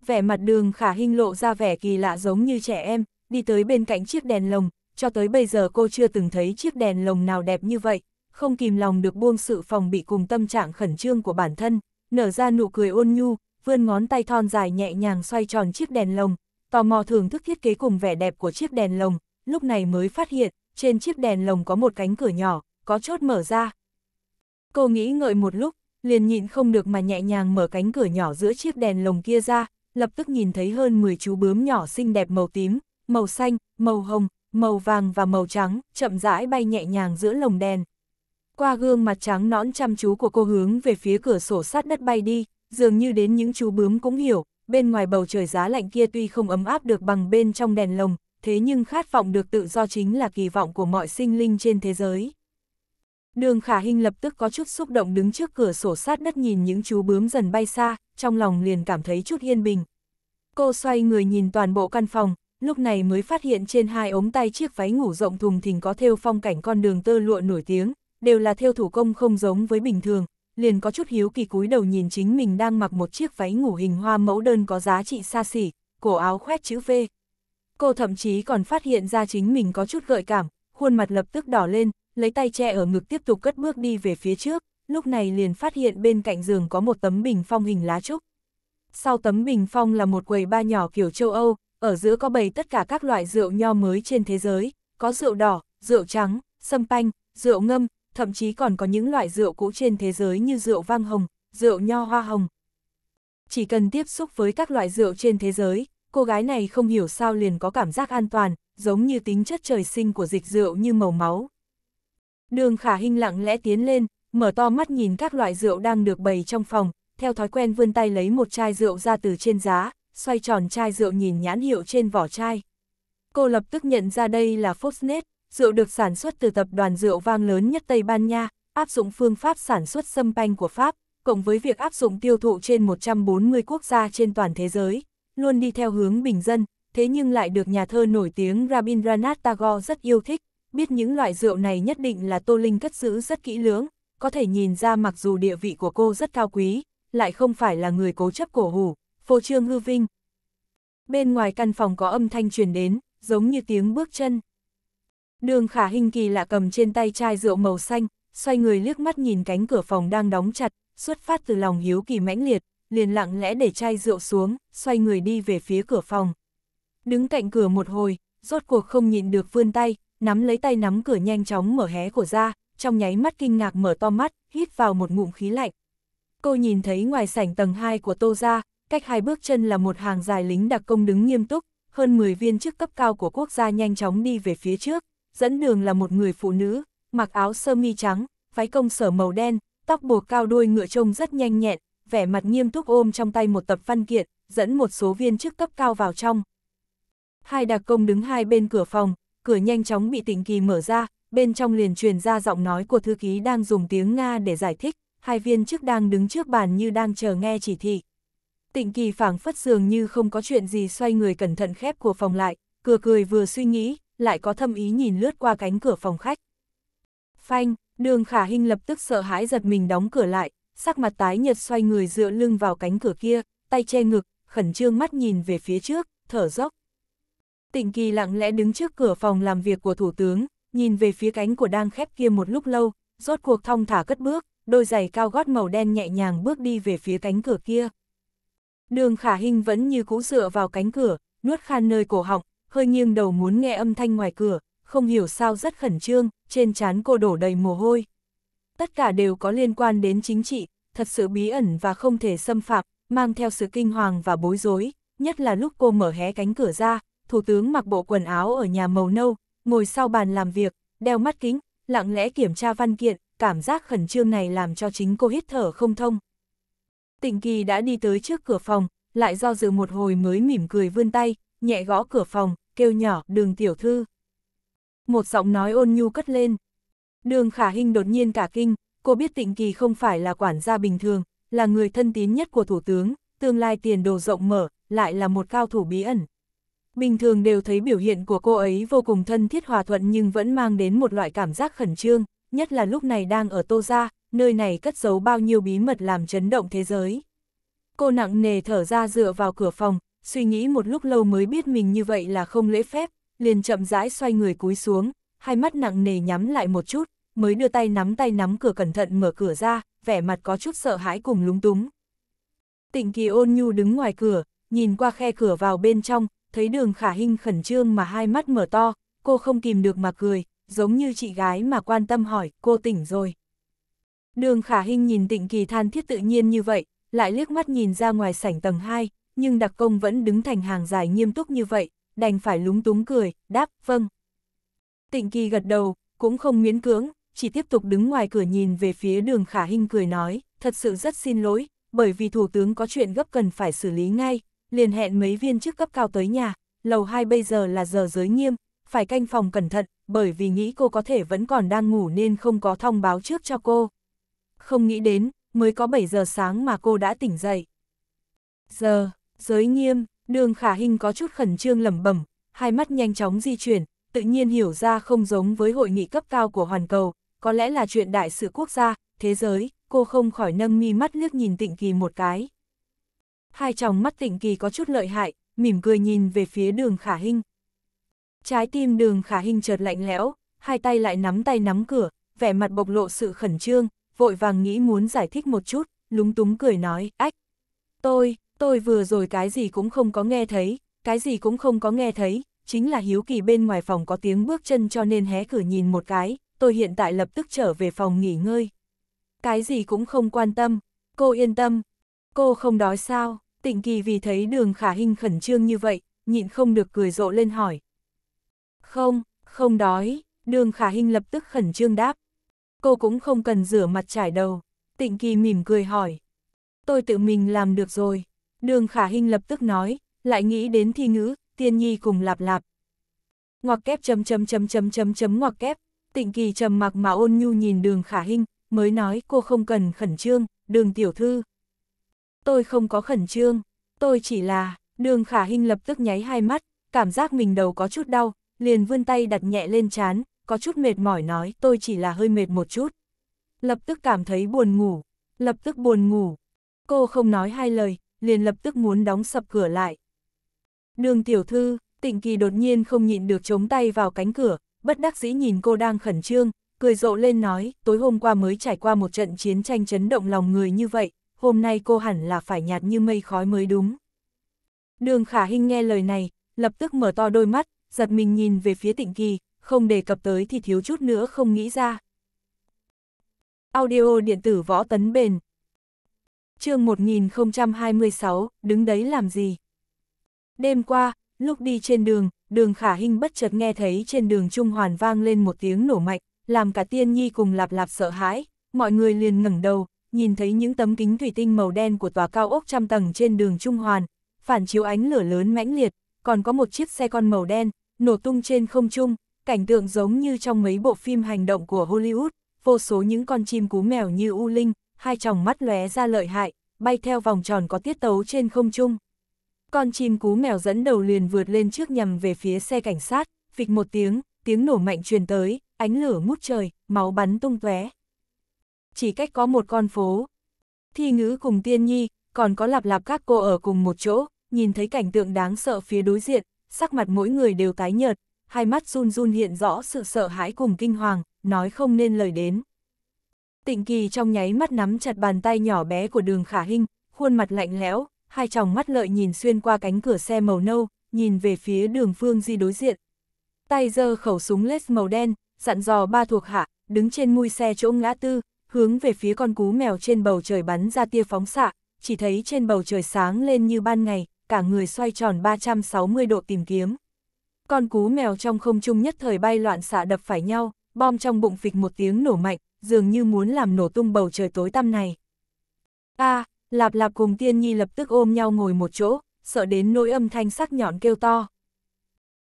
Vẻ mặt đường khả hình lộ ra vẻ kỳ lạ giống như trẻ em, đi tới bên cạnh chiếc đèn lồng, cho tới bây giờ cô chưa từng thấy chiếc đèn lồng nào đẹp như vậy, không kìm lòng được buông sự phòng bị cùng tâm trạng khẩn trương của bản thân, nở ra nụ cười ôn nhu, vươn ngón tay thon dài nhẹ nhàng xoay tròn chiếc đèn lồng, tò mò thưởng thức thiết kế cùng vẻ đẹp của chiếc đèn lồng, lúc này mới phát hiện, trên chiếc đèn lồng có một cánh cửa nhỏ, có chốt mở ra. Cô nghĩ ngợi một lúc, liền nhịn không được mà nhẹ nhàng mở cánh cửa nhỏ giữa chiếc đèn lồng kia ra, lập tức nhìn thấy hơn 10 chú bướm nhỏ xinh đẹp màu tím, màu xanh, màu hồng, màu vàng và màu trắng, chậm rãi bay nhẹ nhàng giữa lồng đèn. Qua gương mặt trắng nõn chăm chú của cô hướng về phía cửa sổ sát đất bay đi, dường như đến những chú bướm cũng hiểu, bên ngoài bầu trời giá lạnh kia tuy không ấm áp được bằng bên trong đèn lồng, thế nhưng khát vọng được tự do chính là kỳ vọng của mọi sinh linh trên thế giới. Đường Khả Hinh lập tức có chút xúc động đứng trước cửa sổ sát đất nhìn những chú bướm dần bay xa, trong lòng liền cảm thấy chút yên bình. Cô xoay người nhìn toàn bộ căn phòng, lúc này mới phát hiện trên hai ống tay chiếc váy ngủ rộng thùng thình có thêu phong cảnh con đường tơ lụa nổi tiếng, đều là thêu thủ công không giống với bình thường, liền có chút hiếu kỳ cúi đầu nhìn chính mình đang mặc một chiếc váy ngủ hình hoa mẫu đơn có giá trị xa xỉ, cổ áo khoét chữ V. Cô thậm chí còn phát hiện ra chính mình có chút gợi cảm, khuôn mặt lập tức đỏ lên, lấy tay che ở ngực tiếp tục cất bước đi về phía trước, lúc này liền phát hiện bên cạnh giường có một tấm bình phong hình lá trúc. Sau tấm bình phong là một quầy ba nhỏ kiểu châu Âu, ở giữa có bày tất cả các loại rượu nho mới trên thế giới, có rượu đỏ, rượu trắng, sâm panh, rượu ngâm, thậm chí còn có những loại rượu cũ trên thế giới như rượu vang hồng, rượu nho hoa hồng. Chỉ cần tiếp xúc với các loại rượu trên thế giới, cô gái này không hiểu sao liền có cảm giác an toàn, giống như tính chất trời sinh của dịch rượu như màu máu. Đường khả hình lặng lẽ tiến lên, mở to mắt nhìn các loại rượu đang được bày trong phòng, theo thói quen vươn tay lấy một chai rượu ra từ trên giá, xoay tròn chai rượu nhìn nhãn hiệu trên vỏ chai. Cô lập tức nhận ra đây là Fosnet, Rượu được sản xuất từ tập đoàn rượu vang lớn nhất Tây Ban Nha, áp dụng phương pháp sản xuất sâm panh của Pháp, cộng với việc áp dụng tiêu thụ trên 140 quốc gia trên toàn thế giới, luôn đi theo hướng bình dân, thế nhưng lại được nhà thơ nổi tiếng Rabindranath Tagore rất yêu thích, biết những loại rượu này nhất định là Tô Linh cất giữ rất kỹ lưỡng, có thể nhìn ra mặc dù địa vị của cô rất cao quý, lại không phải là người cố chấp cổ hủ, phô trương hư vinh. Bên ngoài căn phòng có âm thanh truyền đến, giống như tiếng bước chân. Đường khả hình kỳ lạ cầm trên tay chai rượu màu xanh, xoay người liếc mắt nhìn cánh cửa phòng đang đóng chặt, xuất phát từ lòng hiếu kỳ mãnh liệt, liền lặng lẽ để chai rượu xuống, xoay người đi về phía cửa phòng. Đứng cạnh cửa một hồi, rốt cuộc không nhịn được vươn tay, nắm lấy tay nắm cửa nhanh chóng mở hé của ra, trong nháy mắt kinh ngạc mở to mắt, hít vào một ngụm khí lạnh. Cô nhìn thấy ngoài sảnh tầng 2 của Tô ra, cách hai bước chân là một hàng dài lính đặc công đứng nghiêm túc, hơn 10 viên chức cấp cao của quốc gia nhanh chóng đi về phía trước dẫn đường là một người phụ nữ, mặc áo sơ mi trắng, váy công sở màu đen, tóc buộc cao đuôi ngựa trông rất nhanh nhẹn, vẻ mặt nghiêm túc ôm trong tay một tập văn kiện, dẫn một số viên chức cấp cao vào trong. Hai đặc công đứng hai bên cửa phòng, cửa nhanh chóng bị tỉnh kỳ mở ra, bên trong liền truyền ra giọng nói của thư ký đang dùng tiếng Nga để giải thích, hai viên chức đang đứng trước bàn như đang chờ nghe chỉ thị. Tịnh kỳ phảng phất dường như không có chuyện gì xoay người cẩn thận khép của phòng lại, cửa cười vừa suy nghĩ, lại có thâm ý nhìn lướt qua cánh cửa phòng khách. Phanh, đường khả hình lập tức sợ hãi giật mình đóng cửa lại, sắc mặt tái nhật xoay người dựa lưng vào cánh cửa kia, tay che ngực, khẩn trương mắt nhìn về phía trước, thở dốc. Tịnh kỳ lặng lẽ đứng trước cửa phòng làm việc của thủ tướng, nhìn về phía cánh của đang khép kia một lúc lâu, rốt cuộc thong thả cất bước, đôi giày cao gót màu đen nhẹ nhàng bước đi về phía cánh cửa kia. Đường khả hình vẫn như cũ dựa vào cánh cửa, nuốt khan nơi cổ họng, hơi nghiêng đầu muốn nghe âm thanh ngoài cửa, không hiểu sao rất khẩn trương, trên trán cô đổ đầy mồ hôi. Tất cả đều có liên quan đến chính trị, thật sự bí ẩn và không thể xâm phạm, mang theo sự kinh hoàng và bối rối, nhất là lúc cô mở hé cánh cửa ra, thủ tướng mặc bộ quần áo ở nhà màu nâu, ngồi sau bàn làm việc, đeo mắt kính, lặng lẽ kiểm tra văn kiện, cảm giác khẩn trương này làm cho chính cô hít thở không thông. Tịnh Kỳ đã đi tới trước cửa phòng, lại do dự một hồi mới mỉm cười vươn tay, nhẹ gõ cửa phòng, kêu nhỏ, đường tiểu thư. Một giọng nói ôn nhu cất lên. Đường khả hình đột nhiên cả kinh, cô biết tịnh kỳ không phải là quản gia bình thường, là người thân tín nhất của thủ tướng, tương lai tiền đồ rộng mở, lại là một cao thủ bí ẩn. Bình thường đều thấy biểu hiện của cô ấy vô cùng thân thiết hòa thuận nhưng vẫn mang đến một loại cảm giác khẩn trương, nhất là lúc này đang ở Tô Gia, nơi này cất giấu bao nhiêu bí mật làm chấn động thế giới. Cô nặng nề thở ra dựa vào cửa phòng, suy nghĩ một lúc lâu mới biết mình như vậy là không lễ phép, liền chậm rãi xoay người cúi xuống, hai mắt nặng nề nhắm lại một chút, mới đưa tay nắm tay nắm cửa cẩn thận mở cửa ra, vẻ mặt có chút sợ hãi cùng lúng túng. Tịnh kỳ ôn nhu đứng ngoài cửa, nhìn qua khe cửa vào bên trong, thấy đường khả hình khẩn trương mà hai mắt mở to, cô không kìm được mà cười, giống như chị gái mà quan tâm hỏi, cô tỉnh rồi. Đường khả hình nhìn tịnh kỳ than thiết tự nhiên như vậy, lại liếc mắt nhìn ra ngoài sảnh tầng 2, nhưng đặc công vẫn đứng thành hàng dài nghiêm túc như vậy, đành phải lúng túng cười, đáp, vâng. Tịnh kỳ gật đầu, cũng không miễn cưỡng, chỉ tiếp tục đứng ngoài cửa nhìn về phía đường khả hình cười nói, thật sự rất xin lỗi, bởi vì thủ tướng có chuyện gấp cần phải xử lý ngay, liền hẹn mấy viên chức cấp cao tới nhà, lầu 2 bây giờ là giờ giới nghiêm, phải canh phòng cẩn thận, bởi vì nghĩ cô có thể vẫn còn đang ngủ nên không có thông báo trước cho cô. Không nghĩ đến, mới có 7 giờ sáng mà cô đã tỉnh dậy. Giờ, Giới nghiêm, đường khả hình có chút khẩn trương lẩm bẩm, hai mắt nhanh chóng di chuyển, tự nhiên hiểu ra không giống với hội nghị cấp cao của hoàn cầu, có lẽ là chuyện đại sự quốc gia, thế giới, cô không khỏi nâng mi mắt liếc nhìn tịnh kỳ một cái. Hai tròng mắt tịnh kỳ có chút lợi hại, mỉm cười nhìn về phía đường khả hình. Trái tim đường khả hình chợt lạnh lẽo, hai tay lại nắm tay nắm cửa, vẻ mặt bộc lộ sự khẩn trương, vội vàng nghĩ muốn giải thích một chút, lúng túng cười nói, ách. Tôi, tôi vừa rồi cái gì cũng không có nghe thấy, cái gì cũng không có nghe thấy, chính là hiếu kỳ bên ngoài phòng có tiếng bước chân cho nên hé cửa nhìn một cái, tôi hiện tại lập tức trở về phòng nghỉ ngơi. Cái gì cũng không quan tâm, cô yên tâm, cô không đói sao, tịnh kỳ vì thấy đường khả hình khẩn trương như vậy, nhịn không được cười rộ lên hỏi. Không, không đói, đường khả hình lập tức khẩn trương đáp. Cô cũng không cần rửa mặt trải đầu, tịnh kỳ mỉm cười hỏi. Tôi tự mình làm được rồi. Đường khả hình lập tức nói, lại nghĩ đến thi ngữ, tiên nhi cùng lạp lạp. Ngoặc kép chấm chấm chấm chấm chấm chấm ngoặc kép, tịnh kỳ trầm mặc mà ôn nhu nhìn đường khả hình, mới nói cô không cần khẩn trương, đường tiểu thư. Tôi không có khẩn trương, tôi chỉ là, đường khả hình lập tức nháy hai mắt, cảm giác mình đầu có chút đau, liền vươn tay đặt nhẹ lên chán, có chút mệt mỏi nói tôi chỉ là hơi mệt một chút. Lập tức cảm thấy buồn ngủ, lập tức buồn ngủ. Cô không nói hai lời, liền lập tức muốn đóng sập cửa lại. Đường tiểu thư, tịnh kỳ đột nhiên không nhịn được chống tay vào cánh cửa, bất đắc dĩ nhìn cô đang khẩn trương, cười rộ lên nói, tối hôm qua mới trải qua một trận chiến tranh chấn động lòng người như vậy, hôm nay cô hẳn là phải nhạt như mây khói mới đúng. Đường khả hinh nghe lời này, lập tức mở to đôi mắt, giật mình nhìn về phía tịnh kỳ, không đề cập tới thì thiếu chút nữa không nghĩ ra. Audio điện tử võ tấn bền chương 1026, đứng đấy làm gì? Đêm qua, lúc đi trên đường, đường khả hình bất chợt nghe thấy trên đường Trung Hoàn vang lên một tiếng nổ mạnh, làm cả tiên nhi cùng lạp lạp sợ hãi, mọi người liền ngẩng đầu, nhìn thấy những tấm kính thủy tinh màu đen của tòa cao ốc trăm tầng trên đường Trung Hoàn, phản chiếu ánh lửa lớn mãnh liệt, còn có một chiếc xe con màu đen, nổ tung trên không trung, cảnh tượng giống như trong mấy bộ phim hành động của Hollywood, vô số những con chim cú mèo như U Linh, hai tròng mắt lóe ra lợi hại, bay theo vòng tròn có tiết tấu trên không trung. Con chim cú mèo dẫn đầu liền vượt lên trước nhằm về phía xe cảnh sát, phịch một tiếng, tiếng nổ mạnh truyền tới, ánh lửa ngút trời, máu bắn tung tóe. Chỉ cách có một con phố. Thi ngữ cùng tiên nhi, còn có lạp lạp các cô ở cùng một chỗ, nhìn thấy cảnh tượng đáng sợ phía đối diện, sắc mặt mỗi người đều tái nhợt, hai mắt run run hiện rõ sự sợ hãi cùng kinh hoàng, nói không nên lời đến. Tịnh kỳ trong nháy mắt nắm chặt bàn tay nhỏ bé của đường khả hinh, khuôn mặt lạnh lẽo, hai tròng mắt lợi nhìn xuyên qua cánh cửa xe màu nâu, nhìn về phía đường phương di đối diện. Tay giơ khẩu súng lết màu đen, dặn dò ba thuộc hạ, đứng trên mui xe chỗ ngã tư, hướng về phía con cú mèo trên bầu trời bắn ra tia phóng xạ, chỉ thấy trên bầu trời sáng lên như ban ngày, cả người xoay tròn 360 độ tìm kiếm. Con cú mèo trong không trung nhất thời bay loạn xạ đập phải nhau, bom trong bụng phịch một tiếng nổ mạnh, dường như muốn làm nổ tung bầu trời tối tăm này. A, à, Lạp Lạp cùng Tiên Nhi lập tức ôm nhau ngồi một chỗ, sợ đến nỗi âm thanh sắc nhọn kêu to.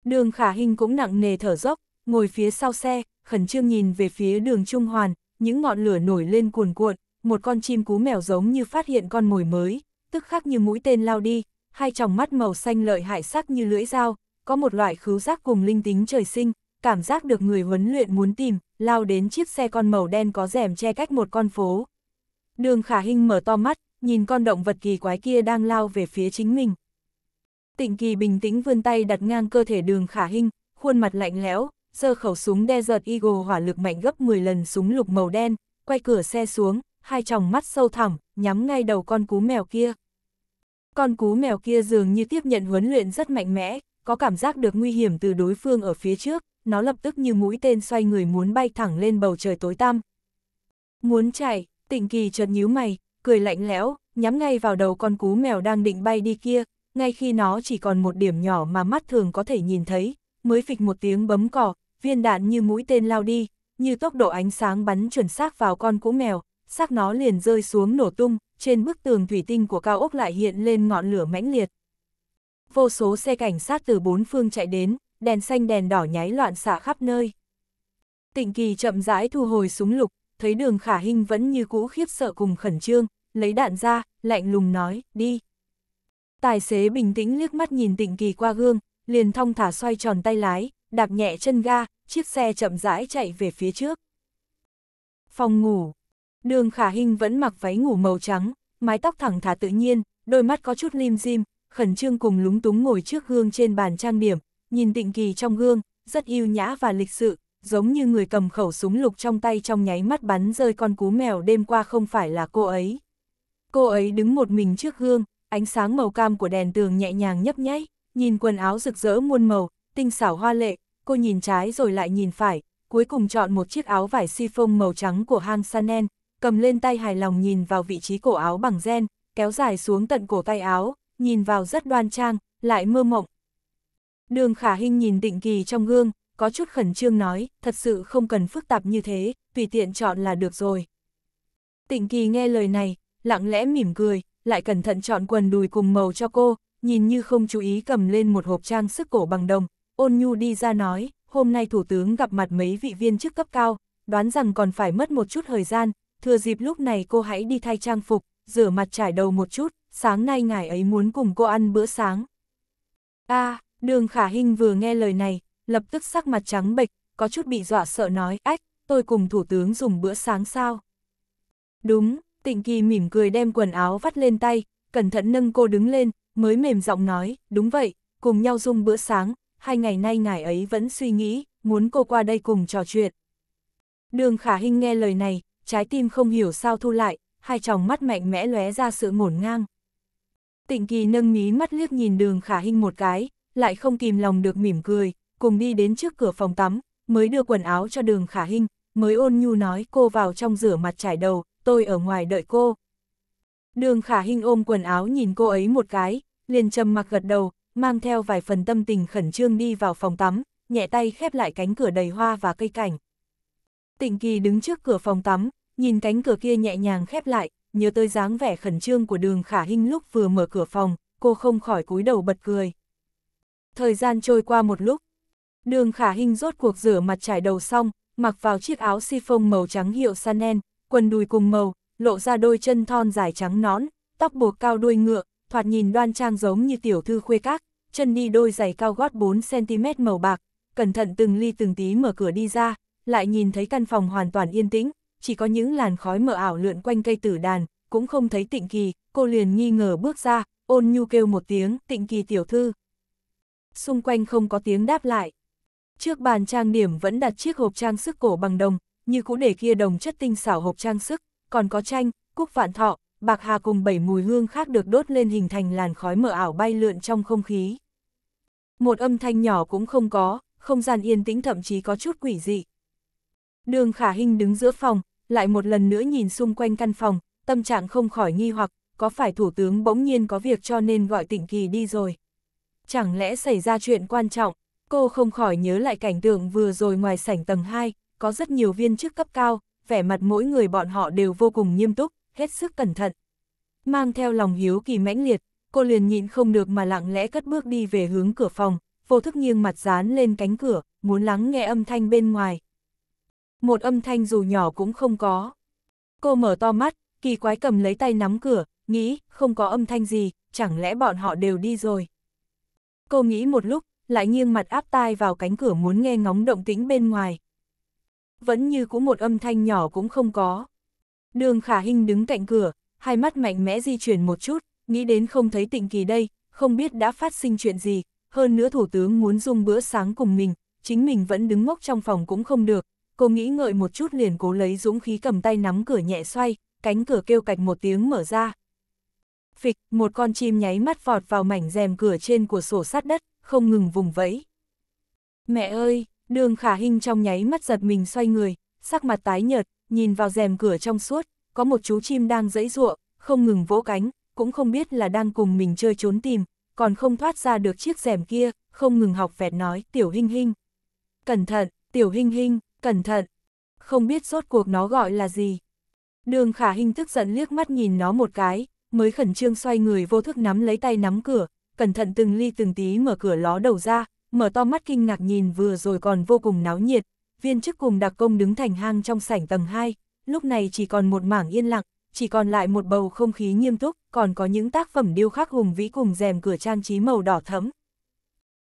Đường Khả Hinh cũng nặng nề thở dốc, ngồi phía sau xe, khẩn trương nhìn về phía đường Trung Hoàn, những ngọn lửa nổi lên cuồn cuộn, một con chim cú mèo giống như phát hiện con mồi mới, tức khắc như mũi tên lao đi, hai tròng mắt màu xanh lợi hại sắc như lưỡi dao, có một loại khứu giác cùng linh tính trời sinh, cảm giác được người huấn luyện muốn tìm, lao đến chiếc xe con màu đen có rèm che cách một con phố. Đường khả hình mở to mắt, nhìn con động vật kỳ quái kia đang lao về phía chính mình. Tịnh kỳ bình tĩnh vươn tay đặt ngang cơ thể đường khả hình, khuôn mặt lạnh lẽo, sơ khẩu súng Desert Eagle hỏa lực mạnh gấp 10 lần súng lục màu đen, quay cửa xe xuống, hai tròng mắt sâu thẳm, nhắm ngay đầu con cú mèo kia. Con cú mèo kia dường như tiếp nhận huấn luyện rất mạnh mẽ, có cảm giác được nguy hiểm từ đối phương ở phía trước, nó lập tức như mũi tên xoay người muốn bay thẳng lên bầu trời tối tăm. Muốn chạy, tịnh kỳ chợt nhíu mày, cười lạnh lẽo, nhắm ngay vào đầu con cú mèo đang định bay đi kia, ngay khi nó chỉ còn một điểm nhỏ mà mắt thường có thể nhìn thấy, mới phịch một tiếng bấm cỏ, viên đạn như mũi tên lao đi, như tốc độ ánh sáng bắn chuẩn xác vào con cú mèo, xác nó liền rơi xuống nổ tung, trên bức tường thủy tinh của cao ốc lại hiện lên ngọn lửa mãnh liệt. Vô số xe cảnh sát từ bốn phương chạy đến, đèn xanh đèn đỏ nháy loạn xạ khắp nơi. Tịnh kỳ chậm rãi thu hồi súng lục, thấy đường khả hình vẫn như cũ khiếp sợ cùng khẩn trương, lấy đạn ra, lạnh lùng nói, đi. Tài xế bình tĩnh liếc mắt nhìn tịnh kỳ qua gương, liền thong thả xoay tròn tay lái, đạp nhẹ chân ga, chiếc xe chậm rãi chạy về phía trước. Phòng ngủ. Đường khả hình vẫn mặc váy ngủ màu trắng, mái tóc thẳng thả tự nhiên, đôi mắt có chút lim dim, khẩn trương cùng lúng túng ngồi trước gương trên bàn trang điểm, nhìn tịnh kỳ trong gương, rất yêu nhã và lịch sự, giống như người cầm khẩu súng lục trong tay trong nháy mắt bắn rơi con cú mèo đêm qua không phải là cô ấy. Cô ấy đứng một mình trước gương, ánh sáng màu cam của đèn tường nhẹ nhàng nhấp nháy, nhìn quần áo rực rỡ muôn màu, tinh xảo hoa lệ, cô nhìn trái rồi lại nhìn phải, cuối cùng chọn một chiếc áo vải si phông màu trắng của hang Sanen, cầm lên tay hài lòng nhìn vào vị trí cổ áo bằng gen, kéo dài xuống tận cổ tay áo, nhìn vào rất đoan trang, lại mơ mộng, Đường khả hình nhìn tịnh kỳ trong gương, có chút khẩn trương nói, thật sự không cần phức tạp như thế, tùy tiện chọn là được rồi. Tịnh kỳ nghe lời này, lặng lẽ mỉm cười, lại cẩn thận chọn quần đùi cùng màu cho cô, nhìn như không chú ý cầm lên một hộp trang sức cổ bằng đồng, ôn nhu đi ra nói, hôm nay thủ tướng gặp mặt mấy vị viên chức cấp cao, đoán rằng còn phải mất một chút thời gian, thừa dịp lúc này cô hãy đi thay trang phục, rửa mặt trải đầu một chút, sáng nay ngài ấy muốn cùng cô ăn bữa sáng. a à, Đường khả hình vừa nghe lời này, lập tức sắc mặt trắng bệch, có chút bị dọa sợ nói, ách, tôi cùng thủ tướng dùng bữa sáng sao. Đúng, tịnh kỳ mỉm cười đem quần áo vắt lên tay, cẩn thận nâng cô đứng lên, mới mềm giọng nói, đúng vậy, cùng nhau dùng bữa sáng, hai ngày nay ngài ấy vẫn suy nghĩ, muốn cô qua đây cùng trò chuyện. Đường khả hình nghe lời này, trái tim không hiểu sao thu lại, hai tròng mắt mạnh mẽ lóe ra sự ngổn ngang. Tịnh kỳ nâng mí mắt liếc nhìn đường khả hình một cái, lại không kìm lòng được mỉm cười, cùng đi đến trước cửa phòng tắm, mới đưa quần áo cho đường khả hình, mới ôn nhu nói cô vào trong rửa mặt trải đầu, tôi ở ngoài đợi cô. Đường khả hình ôm quần áo nhìn cô ấy một cái, liền trầm mặc gật đầu, mang theo vài phần tâm tình khẩn trương đi vào phòng tắm, nhẹ tay khép lại cánh cửa đầy hoa và cây cảnh. Tịnh kỳ đứng trước cửa phòng tắm, nhìn cánh cửa kia nhẹ nhàng khép lại, nhớ tới dáng vẻ khẩn trương của đường khả hình lúc vừa mở cửa phòng, cô không khỏi cúi đầu bật cười thời gian trôi qua một lúc. Đường khả hình rốt cuộc rửa mặt trải đầu xong, mặc vào chiếc áo si phông màu trắng hiệu Sanen, quần đùi cùng màu, lộ ra đôi chân thon dài trắng nón, tóc buộc cao đuôi ngựa, thoạt nhìn đoan trang giống như tiểu thư khuê các, chân đi đôi giày cao gót 4cm màu bạc, cẩn thận từng ly từng tí mở cửa đi ra, lại nhìn thấy căn phòng hoàn toàn yên tĩnh, chỉ có những làn khói mờ ảo lượn quanh cây tử đàn, cũng không thấy tịnh kỳ, cô liền nghi ngờ bước ra, ôn nhu kêu một tiếng, tịnh kỳ tiểu thư xung quanh không có tiếng đáp lại. Trước bàn trang điểm vẫn đặt chiếc hộp trang sức cổ bằng đồng, như cũ để kia đồng chất tinh xảo hộp trang sức, còn có tranh cúc vạn thọ, bạc hà cùng bảy mùi hương khác được đốt lên hình thành làn khói mờ ảo bay lượn trong không khí. Một âm thanh nhỏ cũng không có, không gian yên tĩnh thậm chí có chút quỷ dị. Đường khả hình đứng giữa phòng, lại một lần nữa nhìn xung quanh căn phòng, tâm trạng không khỏi nghi hoặc, có phải thủ tướng bỗng nhiên có việc cho nên gọi tỉnh kỳ đi rồi chẳng lẽ xảy ra chuyện quan trọng, cô không khỏi nhớ lại cảnh tượng vừa rồi ngoài sảnh tầng 2, có rất nhiều viên chức cấp cao, vẻ mặt mỗi người bọn họ đều vô cùng nghiêm túc, hết sức cẩn thận. Mang theo lòng hiếu kỳ mãnh liệt, cô liền nhịn không được mà lặng lẽ cất bước đi về hướng cửa phòng, vô thức nghiêng mặt dán lên cánh cửa, muốn lắng nghe âm thanh bên ngoài. Một âm thanh dù nhỏ cũng không có. Cô mở to mắt, kỳ quái cầm lấy tay nắm cửa, nghĩ không có âm thanh gì, chẳng lẽ bọn họ đều đi rồi. Cô nghĩ một lúc, lại nghiêng mặt áp tai vào cánh cửa muốn nghe ngóng động tĩnh bên ngoài. Vẫn như cũng một âm thanh nhỏ cũng không có. Đường khả hình đứng cạnh cửa, hai mắt mạnh mẽ di chuyển một chút, nghĩ đến không thấy tịnh kỳ đây, không biết đã phát sinh chuyện gì, hơn nữa thủ tướng muốn dùng bữa sáng cùng mình, chính mình vẫn đứng ngốc trong phòng cũng không được, cô nghĩ ngợi một chút liền cố lấy dũng khí cầm tay nắm cửa nhẹ xoay, cánh cửa kêu cạch một tiếng mở ra, phịch, một con chim nháy mắt vọt vào mảnh rèm cửa trên của sổ sát đất, không ngừng vùng vẫy. Mẹ ơi, đường khả hình trong nháy mắt giật mình xoay người, sắc mặt tái nhợt, nhìn vào rèm cửa trong suốt, có một chú chim đang dẫy ruộng, không ngừng vỗ cánh, cũng không biết là đang cùng mình chơi trốn tìm, còn không thoát ra được chiếc rèm kia, không ngừng học vẹt nói, tiểu hình hình. Cẩn thận, tiểu hình hình, cẩn thận. Không biết rốt cuộc nó gọi là gì. Đường khả hình tức giận liếc mắt nhìn nó một cái, mới khẩn trương xoay người vô thức nắm lấy tay nắm cửa, cẩn thận từng ly từng tí mở cửa ló đầu ra, mở to mắt kinh ngạc nhìn vừa rồi còn vô cùng náo nhiệt, viên chức cùng đặc công đứng thành hang trong sảnh tầng 2, lúc này chỉ còn một mảng yên lặng, chỉ còn lại một bầu không khí nghiêm túc, còn có những tác phẩm điêu khắc hùng vĩ cùng rèm cửa trang trí màu đỏ thẫm.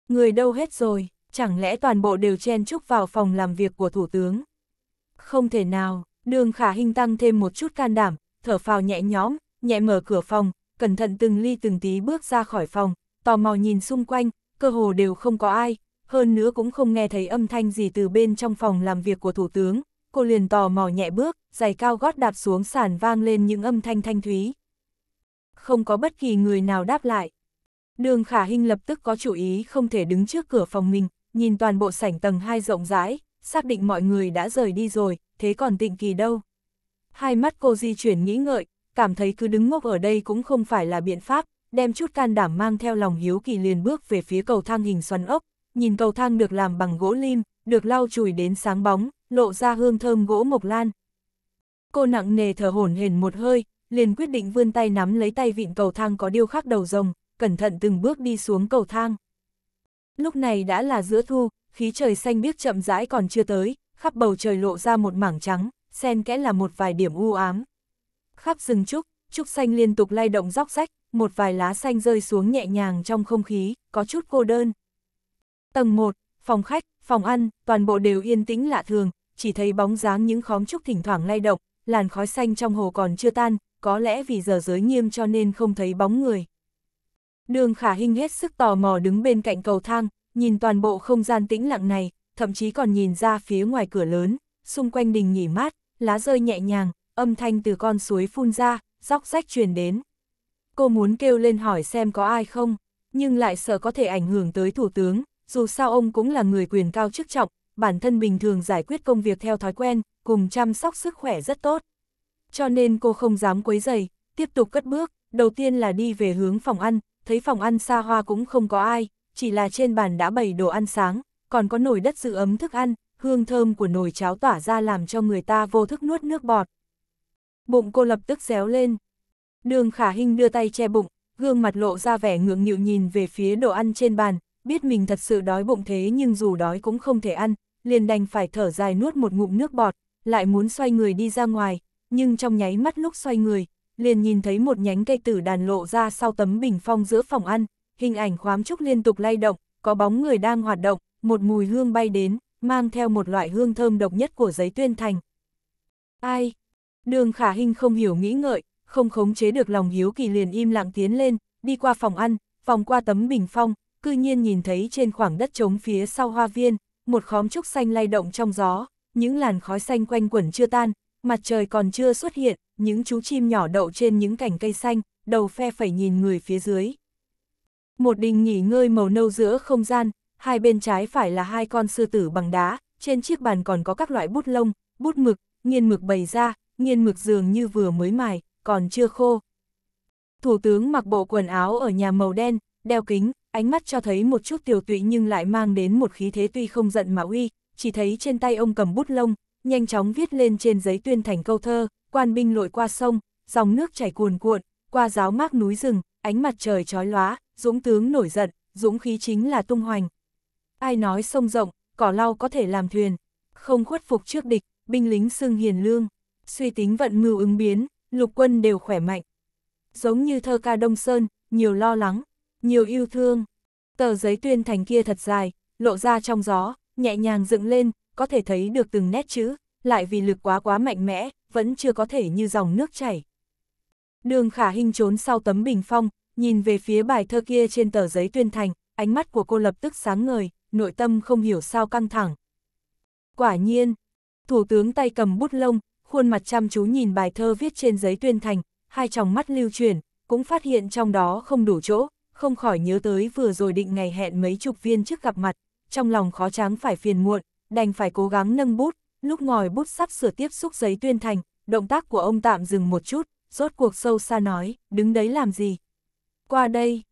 Người đâu hết rồi, chẳng lẽ toàn bộ đều chen chúc vào phòng làm việc của thủ tướng? Không thể nào, đường khả hình tăng thêm một chút can đảm, thở phào nhẹ nhõm, nhẹ mở cửa phòng, cẩn thận từng ly từng tí bước ra khỏi phòng, tò mò nhìn xung quanh, cơ hồ đều không có ai, hơn nữa cũng không nghe thấy âm thanh gì từ bên trong phòng làm việc của thủ tướng, cô liền tò mò nhẹ bước, giày cao gót đạp xuống sàn vang lên những âm thanh thanh thúy. Không có bất kỳ người nào đáp lại. Đường khả hình lập tức có chủ ý không thể đứng trước cửa phòng mình, nhìn toàn bộ sảnh tầng 2 rộng rãi, xác định mọi người đã rời đi rồi, thế còn tịnh kỳ đâu. Hai mắt cô di chuyển nghĩ ngợi, cảm thấy cứ đứng ngốc ở đây cũng không phải là biện pháp, đem chút can đảm mang theo lòng hiếu kỳ liền bước về phía cầu thang hình xoắn ốc, nhìn cầu thang được làm bằng gỗ lim, được lau chùi đến sáng bóng, lộ ra hương thơm gỗ mộc lan. Cô nặng nề thở hổn hển một hơi, liền quyết định vươn tay nắm lấy tay vịn cầu thang có điêu khắc đầu rồng, cẩn thận từng bước đi xuống cầu thang. Lúc này đã là giữa thu, khí trời xanh biếc chậm rãi còn chưa tới, khắp bầu trời lộ ra một mảng trắng, xen kẽ là một vài điểm u ám khắp rừng trúc, trúc xanh liên tục lay động róc rách, một vài lá xanh rơi xuống nhẹ nhàng trong không khí, có chút cô đơn. Tầng 1, phòng khách, phòng ăn, toàn bộ đều yên tĩnh lạ thường, chỉ thấy bóng dáng những khóm trúc thỉnh thoảng lay động, làn khói xanh trong hồ còn chưa tan, có lẽ vì giờ giới nghiêm cho nên không thấy bóng người. Đường khả hình hết sức tò mò đứng bên cạnh cầu thang, nhìn toàn bộ không gian tĩnh lặng này, thậm chí còn nhìn ra phía ngoài cửa lớn, xung quanh đình nghỉ mát, lá rơi nhẹ nhàng, âm thanh từ con suối phun ra, róc rách truyền đến. Cô muốn kêu lên hỏi xem có ai không, nhưng lại sợ có thể ảnh hưởng tới thủ tướng, dù sao ông cũng là người quyền cao chức trọng, bản thân bình thường giải quyết công việc theo thói quen, cùng chăm sóc sức khỏe rất tốt. Cho nên cô không dám quấy giày, tiếp tục cất bước, đầu tiên là đi về hướng phòng ăn, thấy phòng ăn xa hoa cũng không có ai, chỉ là trên bàn đã bày đồ ăn sáng, còn có nồi đất giữ ấm thức ăn, hương thơm của nồi cháo tỏa ra làm cho người ta vô thức nuốt nước bọt, Bụng cô lập tức réo lên. Đường khả hình đưa tay che bụng, gương mặt lộ ra vẻ ngượng nghịu nhìn về phía đồ ăn trên bàn, biết mình thật sự đói bụng thế nhưng dù đói cũng không thể ăn, liền đành phải thở dài nuốt một ngụm nước bọt, lại muốn xoay người đi ra ngoài, nhưng trong nháy mắt lúc xoay người, liền nhìn thấy một nhánh cây tử đàn lộ ra sau tấm bình phong giữa phòng ăn, hình ảnh khoám trúc liên tục lay động, có bóng người đang hoạt động, một mùi hương bay đến, mang theo một loại hương thơm độc nhất của giấy tuyên thành. Ai, Đường khả hình không hiểu nghĩ ngợi, không khống chế được lòng hiếu kỳ liền im lặng tiến lên, đi qua phòng ăn, vòng qua tấm bình phong, cư nhiên nhìn thấy trên khoảng đất trống phía sau hoa viên, một khóm trúc xanh lay động trong gió, những làn khói xanh quanh quẩn chưa tan, mặt trời còn chưa xuất hiện, những chú chim nhỏ đậu trên những cành cây xanh, đầu phe phẩy nhìn người phía dưới. Một đình nghỉ ngơi màu nâu giữa không gian, hai bên trái phải là hai con sư tử bằng đá, trên chiếc bàn còn có các loại bút lông, bút mực, nghiên mực bày ra, nghiên mực dường như vừa mới mài, còn chưa khô. Thủ tướng mặc bộ quần áo ở nhà màu đen, đeo kính, ánh mắt cho thấy một chút tiểu tụy nhưng lại mang đến một khí thế tuy không giận mà uy, chỉ thấy trên tay ông cầm bút lông, nhanh chóng viết lên trên giấy tuyên thành câu thơ, quan binh lội qua sông, dòng nước chảy cuồn cuộn, qua giáo mác núi rừng, ánh mặt trời chói lóa, dũng tướng nổi giận, dũng khí chính là tung hoành. Ai nói sông rộng, cỏ lau có thể làm thuyền, không khuất phục trước địch, binh lính xưng hiền lương suy tính vận mưu ứng biến, lục quân đều khỏe mạnh. Giống như thơ ca Đông Sơn, nhiều lo lắng, nhiều yêu thương. Tờ giấy tuyên thành kia thật dài, lộ ra trong gió, nhẹ nhàng dựng lên, có thể thấy được từng nét chữ, lại vì lực quá quá mạnh mẽ, vẫn chưa có thể như dòng nước chảy. Đường khả hình trốn sau tấm bình phong, nhìn về phía bài thơ kia trên tờ giấy tuyên thành, ánh mắt của cô lập tức sáng ngời, nội tâm không hiểu sao căng thẳng. Quả nhiên, thủ tướng tay cầm bút lông, khuôn mặt chăm chú nhìn bài thơ viết trên giấy tuyên thành, hai tròng mắt lưu truyền cũng phát hiện trong đó không đủ chỗ, không khỏi nhớ tới vừa rồi định ngày hẹn mấy chục viên trước gặp mặt, trong lòng khó tráng phải phiền muộn, đành phải cố gắng nâng bút, lúc ngòi bút sắp sửa tiếp xúc giấy tuyên thành, động tác của ông tạm dừng một chút, rốt cuộc sâu xa nói, đứng đấy làm gì? Qua đây,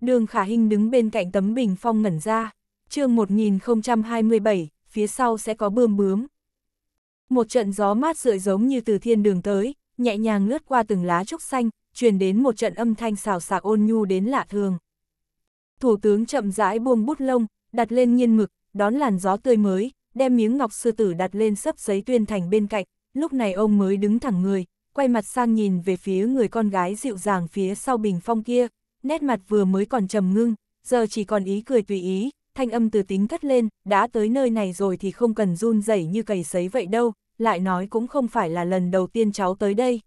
đường khả hình đứng bên cạnh tấm bình phong ngẩn ra, chương 1027, phía sau sẽ có bươm bướm, một trận gió mát rượi giống như từ thiên đường tới, nhẹ nhàng lướt qua từng lá trúc xanh, truyền đến một trận âm thanh xào xạc ôn nhu đến lạ thường. Thủ tướng chậm rãi buông bút lông, đặt lên nhiên mực, đón làn gió tươi mới, đem miếng ngọc sư tử đặt lên sấp giấy tuyên thành bên cạnh, lúc này ông mới đứng thẳng người, quay mặt sang nhìn về phía người con gái dịu dàng phía sau bình phong kia, nét mặt vừa mới còn trầm ngưng, giờ chỉ còn ý cười tùy ý, thanh âm từ tính cất lên, đã tới nơi này rồi thì không cần run rẩy như cầy sấy vậy đâu, lại nói cũng không phải là lần đầu tiên cháu tới đây.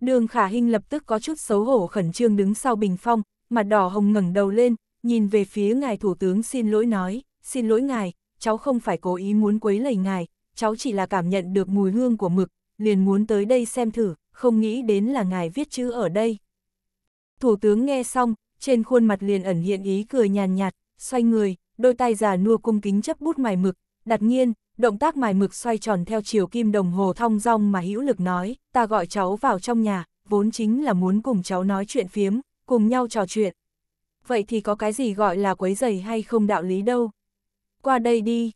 Đường khả hình lập tức có chút xấu hổ khẩn trương đứng sau bình phong, mặt đỏ hồng ngẩng đầu lên, nhìn về phía ngài thủ tướng xin lỗi nói, xin lỗi ngài, cháu không phải cố ý muốn quấy lầy ngài, cháu chỉ là cảm nhận được mùi hương của mực, liền muốn tới đây xem thử, không nghĩ đến là ngài viết chữ ở đây. Thủ tướng nghe xong, trên khuôn mặt liền ẩn hiện ý cười nhàn nhạt, xoay người, đôi tay già nua cung kính chấp bút mài mực, đặt nhiên, động tác mài mực xoay tròn theo chiều kim đồng hồ thong dong mà hữu lực nói, ta gọi cháu vào trong nhà, vốn chính là muốn cùng cháu nói chuyện phiếm, cùng nhau trò chuyện. Vậy thì có cái gì gọi là quấy giày hay không đạo lý đâu. Qua đây đi.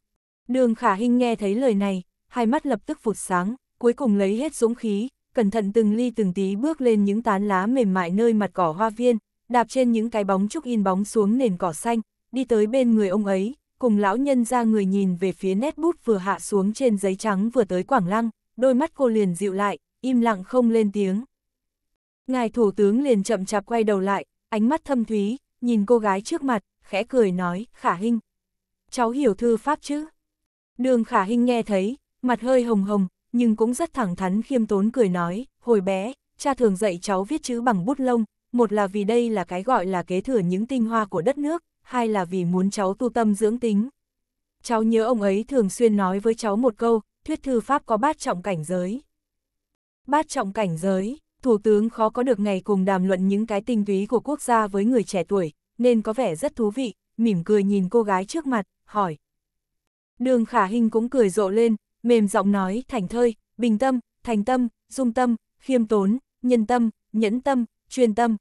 Đường khả hình nghe thấy lời này, hai mắt lập tức phụt sáng, cuối cùng lấy hết dũng khí, cẩn thận từng ly từng tí bước lên những tán lá mềm mại nơi mặt cỏ hoa viên, đạp trên những cái bóng trúc in bóng xuống nền cỏ xanh, đi tới bên người ông ấy, cùng lão nhân ra người nhìn về phía nét bút vừa hạ xuống trên giấy trắng vừa tới Quảng Lăng, đôi mắt cô liền dịu lại, im lặng không lên tiếng. Ngài thủ tướng liền chậm chạp quay đầu lại, ánh mắt thâm thúy, nhìn cô gái trước mặt, khẽ cười nói, khả hình. Cháu hiểu thư pháp chứ? Đường khả hình nghe thấy, mặt hơi hồng hồng, nhưng cũng rất thẳng thắn khiêm tốn cười nói, hồi bé, cha thường dạy cháu viết chữ bằng bút lông, một là vì đây là cái gọi là kế thừa những tinh hoa của đất nước, hai là vì muốn cháu tu tâm dưỡng tính. Cháu nhớ ông ấy thường xuyên nói với cháu một câu, thuyết thư pháp có bát trọng cảnh giới. Bát trọng cảnh giới, thủ tướng khó có được ngày cùng đàm luận những cái tinh túy của quốc gia với người trẻ tuổi, nên có vẻ rất thú vị, mỉm cười nhìn cô gái trước mặt, hỏi. Đường khả hình cũng cười rộ lên, mềm giọng nói thành thơi, bình tâm, thành tâm, dung tâm, khiêm tốn, nhân tâm, nhẫn tâm, chuyên tâm.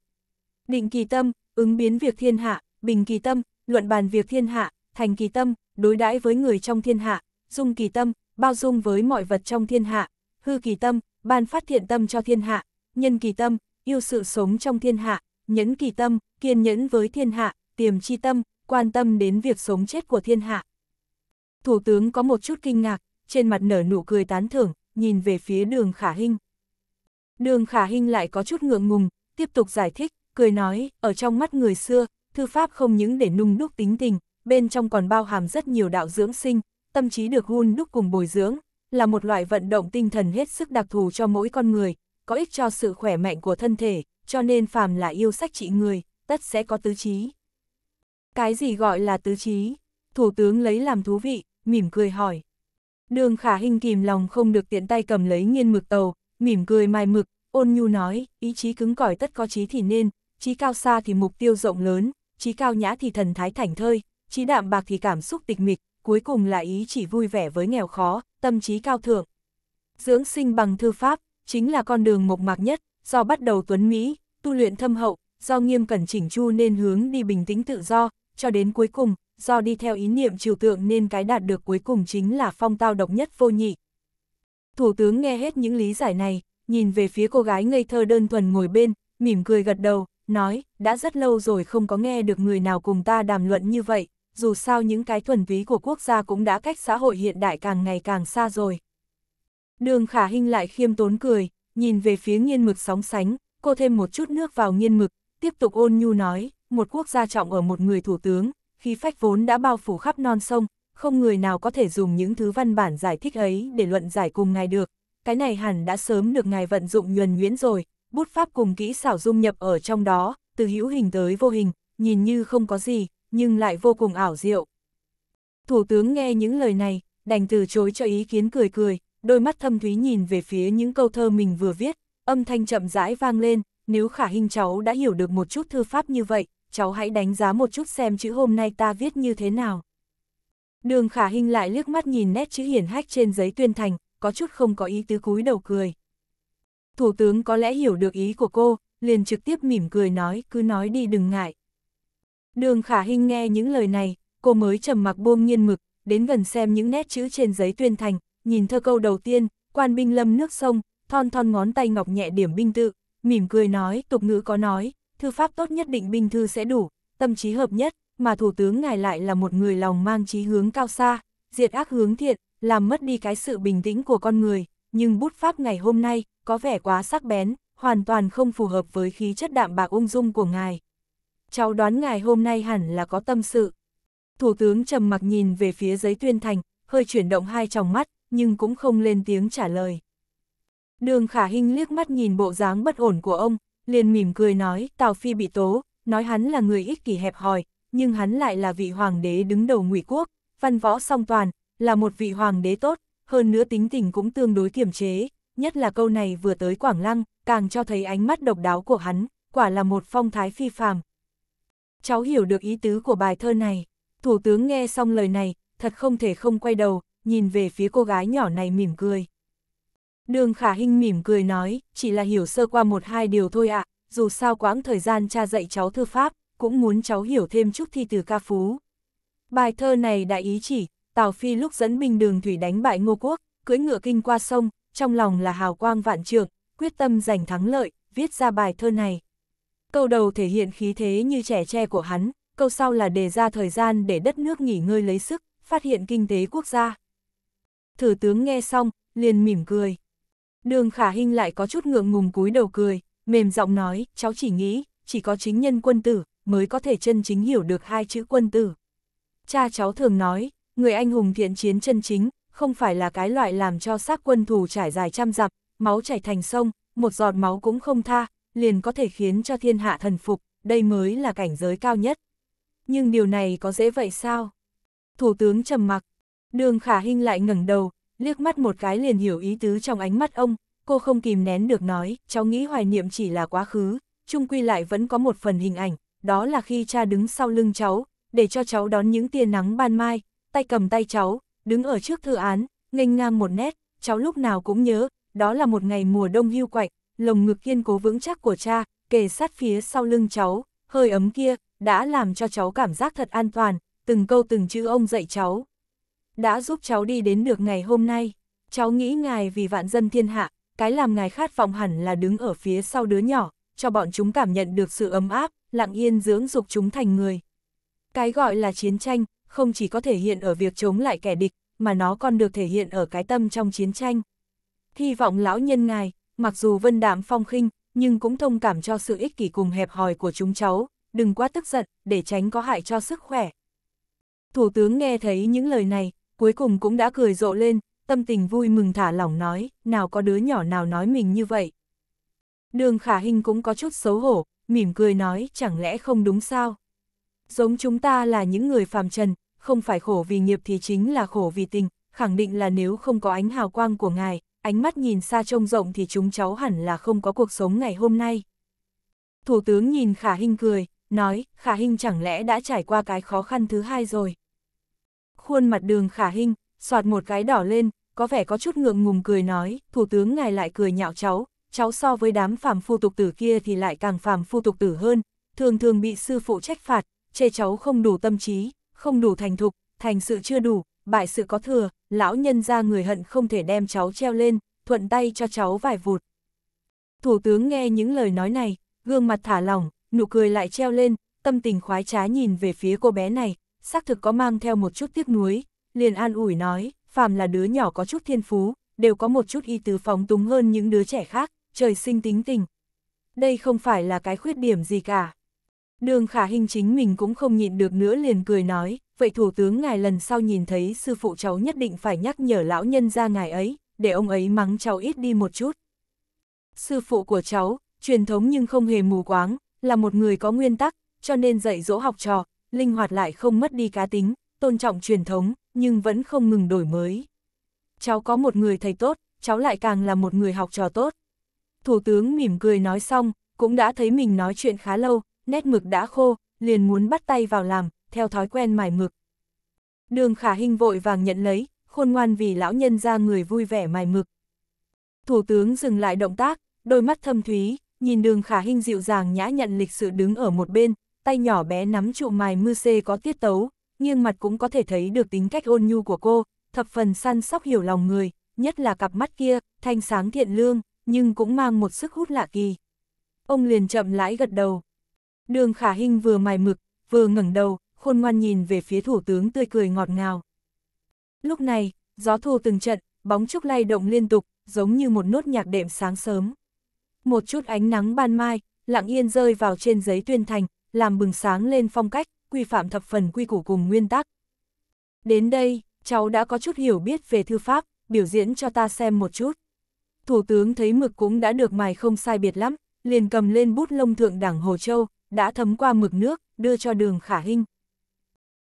Định kỳ tâm, ứng biến việc thiên hạ, bình kỳ tâm, luận bàn việc thiên hạ, thành kỳ tâm, đối đãi với người trong thiên hạ, dung kỳ tâm, bao dung với mọi vật trong thiên hạ, hư kỳ tâm, ban phát thiện tâm cho thiên hạ, nhân kỳ tâm, yêu sự sống trong thiên hạ, nhẫn kỳ tâm, kiên nhẫn với thiên hạ, tiềm chi tâm, quan tâm đến việc sống chết của thiên hạ. Thủ tướng có một chút kinh ngạc, trên mặt nở nụ cười tán thưởng, nhìn về phía đường khả hình Đường khả hình lại có chút ngượng ngùng, tiếp tục giải thích, cười nói, ở trong mắt người xưa, thư pháp không những để nung đúc tính tình, bên trong còn bao hàm rất nhiều đạo dưỡng sinh, tâm trí được hun đúc cùng bồi dưỡng, là một loại vận động tinh thần hết sức đặc thù cho mỗi con người, có ích cho sự khỏe mạnh của thân thể, cho nên phàm là yêu sách trị người, tất sẽ có tứ trí. Cái gì gọi là tứ trí? Thủ tướng lấy làm thú vị, mỉm cười hỏi. Đường khả hình kìm lòng không được tiện tay cầm lấy nghiên mực tàu, mỉm cười mai mực, ôn nhu nói, ý chí cứng cỏi tất có trí thì nên, trí cao xa thì mục tiêu rộng lớn, trí cao nhã thì thần thái thảnh thơi, trí đạm bạc thì cảm xúc tịch mịch, cuối cùng là ý chỉ vui vẻ với nghèo khó, tâm trí cao thượng. Dưỡng sinh bằng thư pháp, chính là con đường mộc mạc nhất, do bắt đầu tuấn Mỹ, tu luyện thâm hậu, do nghiêm cẩn chỉnh chu nên hướng đi bình tĩnh tự do, cho đến cuối cùng, do đi theo ý niệm trừu tượng nên cái đạt được cuối cùng chính là phong tao độc nhất vô nhị. Thủ tướng nghe hết những lý giải này, nhìn về phía cô gái ngây thơ đơn thuần ngồi bên, mỉm cười gật đầu, nói, đã rất lâu rồi không có nghe được người nào cùng ta đàm luận như vậy, dù sao những cái thuần túy của quốc gia cũng đã cách xã hội hiện đại càng ngày càng xa rồi. Đường khả hình lại khiêm tốn cười, nhìn về phía nghiên mực sóng sánh, cô thêm một chút nước vào nghiên mực, tiếp tục ôn nhu nói, một quốc gia trọng ở một người thủ tướng, khí phách vốn đã bao phủ khắp non sông, không người nào có thể dùng những thứ văn bản giải thích ấy để luận giải cùng ngài được, cái này hẳn đã sớm được ngài vận dụng nhuần nhuyễn rồi, bút pháp cùng kỹ xảo dung nhập ở trong đó, từ hữu hình tới vô hình, nhìn như không có gì, nhưng lại vô cùng ảo diệu. Thủ tướng nghe những lời này, đành từ chối cho ý kiến cười cười, đôi mắt thâm thúy nhìn về phía những câu thơ mình vừa viết, âm thanh chậm rãi vang lên, nếu khả hình cháu đã hiểu được một chút thư pháp như vậy, cháu hãy đánh giá một chút xem chữ hôm nay ta viết như thế nào. Đường khả hình lại liếc mắt nhìn nét chữ hiển hách trên giấy tuyên thành, có chút không có ý tứ cúi đầu cười. Thủ tướng có lẽ hiểu được ý của cô, liền trực tiếp mỉm cười nói, cứ nói đi đừng ngại. Đường khả Hinh nghe những lời này, cô mới trầm mặc buông nhiên mực, đến gần xem những nét chữ trên giấy tuyên thành, nhìn thơ câu đầu tiên, quan binh lâm nước sông, thon thon ngón tay ngọc nhẹ điểm binh tự, mỉm cười nói, tục ngữ có nói, thư pháp tốt nhất định binh thư sẽ đủ, tâm trí hợp nhất, mà thủ tướng ngài lại là một người lòng mang trí hướng cao xa, diệt ác hướng thiện, làm mất đi cái sự bình tĩnh của con người, nhưng bút pháp ngày hôm nay có vẻ quá sắc bén, hoàn toàn không phù hợp với khí chất đạm bạc ung dung của ngài. Cháu đoán ngài hôm nay hẳn là có tâm sự. Thủ tướng trầm mặc nhìn về phía giấy tuyên thành, hơi chuyển động hai tròng mắt, nhưng cũng không lên tiếng trả lời. Đường khả hình liếc mắt nhìn bộ dáng bất ổn của ông, liền mỉm cười nói Tào Phi bị tố, nói hắn là người ích kỷ hẹp hòi, nhưng hắn lại là vị hoàng đế đứng đầu ngụy quốc, văn võ song toàn, là một vị hoàng đế tốt, hơn nữa tính tình cũng tương đối kiềm chế, nhất là câu này vừa tới Quảng Lăng, càng cho thấy ánh mắt độc đáo của hắn, quả là một phong thái phi phàm. Cháu hiểu được ý tứ của bài thơ này, Thủ tướng nghe xong lời này, thật không thể không quay đầu, nhìn về phía cô gái nhỏ này mỉm cười. Đường Khả Hinh mỉm cười nói, chỉ là hiểu sơ qua một hai điều thôi ạ, dù sao quãng thời gian cha dạy cháu thư pháp, cũng muốn cháu hiểu thêm chút thi từ ca phú. Bài thơ này đại ý chỉ, Tào Phi lúc dẫn binh đường thủy đánh bại Ngô Quốc, cưỡi ngựa kinh qua sông, trong lòng là hào quang vạn trượng, quyết tâm giành thắng lợi, viết ra bài thơ này. Câu đầu thể hiện khí thế như trẻ tre của hắn, câu sau là đề ra thời gian để đất nước nghỉ ngơi lấy sức, phát hiện kinh tế quốc gia. Thử tướng nghe xong, liền mỉm cười. Đường khả hình lại có chút ngượng ngùng cúi đầu cười, mềm giọng nói, cháu chỉ nghĩ, chỉ có chính nhân quân tử, mới có thể chân chính hiểu được hai chữ quân tử. Cha cháu thường nói, người anh hùng thiện chiến chân chính, không phải là cái loại làm cho xác quân thù trải dài trăm dặm, máu chảy thành sông, một giọt máu cũng không tha, liền có thể khiến cho thiên hạ thần phục, đây mới là cảnh giới cao nhất. Nhưng điều này có dễ vậy sao? Thủ tướng trầm mặc, đường khả hinh lại ngẩng đầu, liếc mắt một cái liền hiểu ý tứ trong ánh mắt ông, cô không kìm nén được nói, cháu nghĩ hoài niệm chỉ là quá khứ, chung quy lại vẫn có một phần hình ảnh, đó là khi cha đứng sau lưng cháu, để cho cháu đón những tia nắng ban mai, tay cầm tay cháu, đứng ở trước thư án, nghênh ngang một nét, cháu lúc nào cũng nhớ, đó là một ngày mùa đông hưu quạnh, lồng ngực kiên cố vững chắc của cha, kề sát phía sau lưng cháu, hơi ấm kia, đã làm cho cháu cảm giác thật an toàn, từng câu từng chữ ông dạy cháu. Đã giúp cháu đi đến được ngày hôm nay, cháu nghĩ ngài vì vạn dân thiên hạ, cái làm ngài khát vọng hẳn là đứng ở phía sau đứa nhỏ, cho bọn chúng cảm nhận được sự ấm áp, lặng yên dưỡng dục chúng thành người. Cái gọi là chiến tranh, không chỉ có thể hiện ở việc chống lại kẻ địch, mà nó còn được thể hiện ở cái tâm trong chiến tranh. Hy vọng lão nhân ngài, mặc dù vân đạm phong khinh, nhưng cũng thông cảm cho sự ích kỷ cùng hẹp hòi của chúng cháu, đừng quá tức giận, để tránh có hại cho sức khỏe. Thủ tướng nghe thấy những lời này, cuối cùng cũng đã cười rộ lên, tâm tình vui mừng thả lỏng nói, nào có đứa nhỏ nào nói mình như vậy. Đường khả hình cũng có chút xấu hổ, mỉm cười nói, chẳng lẽ không đúng sao? giống chúng ta là những người phàm trần, không phải khổ vì nghiệp thì chính là khổ vì tình, khẳng định là nếu không có ánh hào quang của ngài, ánh mắt nhìn xa trông rộng thì chúng cháu hẳn là không có cuộc sống ngày hôm nay. Thủ tướng nhìn Khả Hinh cười, nói, Khả Hinh chẳng lẽ đã trải qua cái khó khăn thứ hai rồi. Khuôn mặt đường Khả Hinh, soạt một cái đỏ lên, có vẻ có chút ngượng ngùng cười nói, thủ tướng ngài lại cười nhạo cháu, cháu so với đám phàm phu tục tử kia thì lại càng phàm phu tục tử hơn, thường thường bị sư phụ trách phạt, chê cháu không đủ tâm trí, không đủ thành thục, thành sự chưa đủ, bại sự có thừa, lão nhân ra người hận không thể đem cháu treo lên, thuận tay cho cháu vài vụt. Thủ tướng nghe những lời nói này, gương mặt thả lỏng, nụ cười lại treo lên, tâm tình khoái trá nhìn về phía cô bé này, xác thực có mang theo một chút tiếc nuối, liền an ủi nói, phàm là đứa nhỏ có chút thiên phú, đều có một chút y tứ phóng túng hơn những đứa trẻ khác, trời sinh tính tình. Đây không phải là cái khuyết điểm gì cả. Đường khả hình chính mình cũng không nhịn được nữa liền cười nói, vậy thủ tướng ngài lần sau nhìn thấy sư phụ cháu nhất định phải nhắc nhở lão nhân ra ngài ấy, để ông ấy mắng cháu ít đi một chút. Sư phụ của cháu, truyền thống nhưng không hề mù quáng, là một người có nguyên tắc, cho nên dạy dỗ học trò, linh hoạt lại không mất đi cá tính, tôn trọng truyền thống, nhưng vẫn không ngừng đổi mới. Cháu có một người thầy tốt, cháu lại càng là một người học trò tốt. Thủ tướng mỉm cười nói xong, cũng đã thấy mình nói chuyện khá lâu, nét mực đã khô, liền muốn bắt tay vào làm, theo thói quen mài mực. Đường khả hình vội vàng nhận lấy, khôn ngoan vì lão nhân ra người vui vẻ mài mực. Thủ tướng dừng lại động tác, đôi mắt thâm thúy, nhìn đường khả hình dịu dàng nhã nhận lịch sự đứng ở một bên, tay nhỏ bé nắm trụ mài mư xê có tiết tấu, nghiêng mặt cũng có thể thấy được tính cách ôn nhu của cô, thập phần săn sóc hiểu lòng người, nhất là cặp mắt kia, thanh sáng thiện lương, nhưng cũng mang một sức hút lạ kỳ. Ông liền chậm lãi gật đầu. Đường khả hình vừa mài mực, vừa ngẩng đầu, khôn ngoan nhìn về phía thủ tướng tươi cười ngọt ngào. Lúc này, gió thu từng trận, bóng trúc lay động liên tục, giống như một nốt nhạc đệm sáng sớm. Một chút ánh nắng ban mai, lặng yên rơi vào trên giấy tuyên thành, làm bừng sáng lên phong cách, quy phạm thập phần quy củ cùng nguyên tắc. Đến đây, cháu đã có chút hiểu biết về thư pháp, biểu diễn cho ta xem một chút. Thủ tướng thấy mực cũng đã được mài không sai biệt lắm, liền cầm lên bút lông thượng đảng Hồ Châu, đã thấm qua mực nước, đưa cho đường khả hình.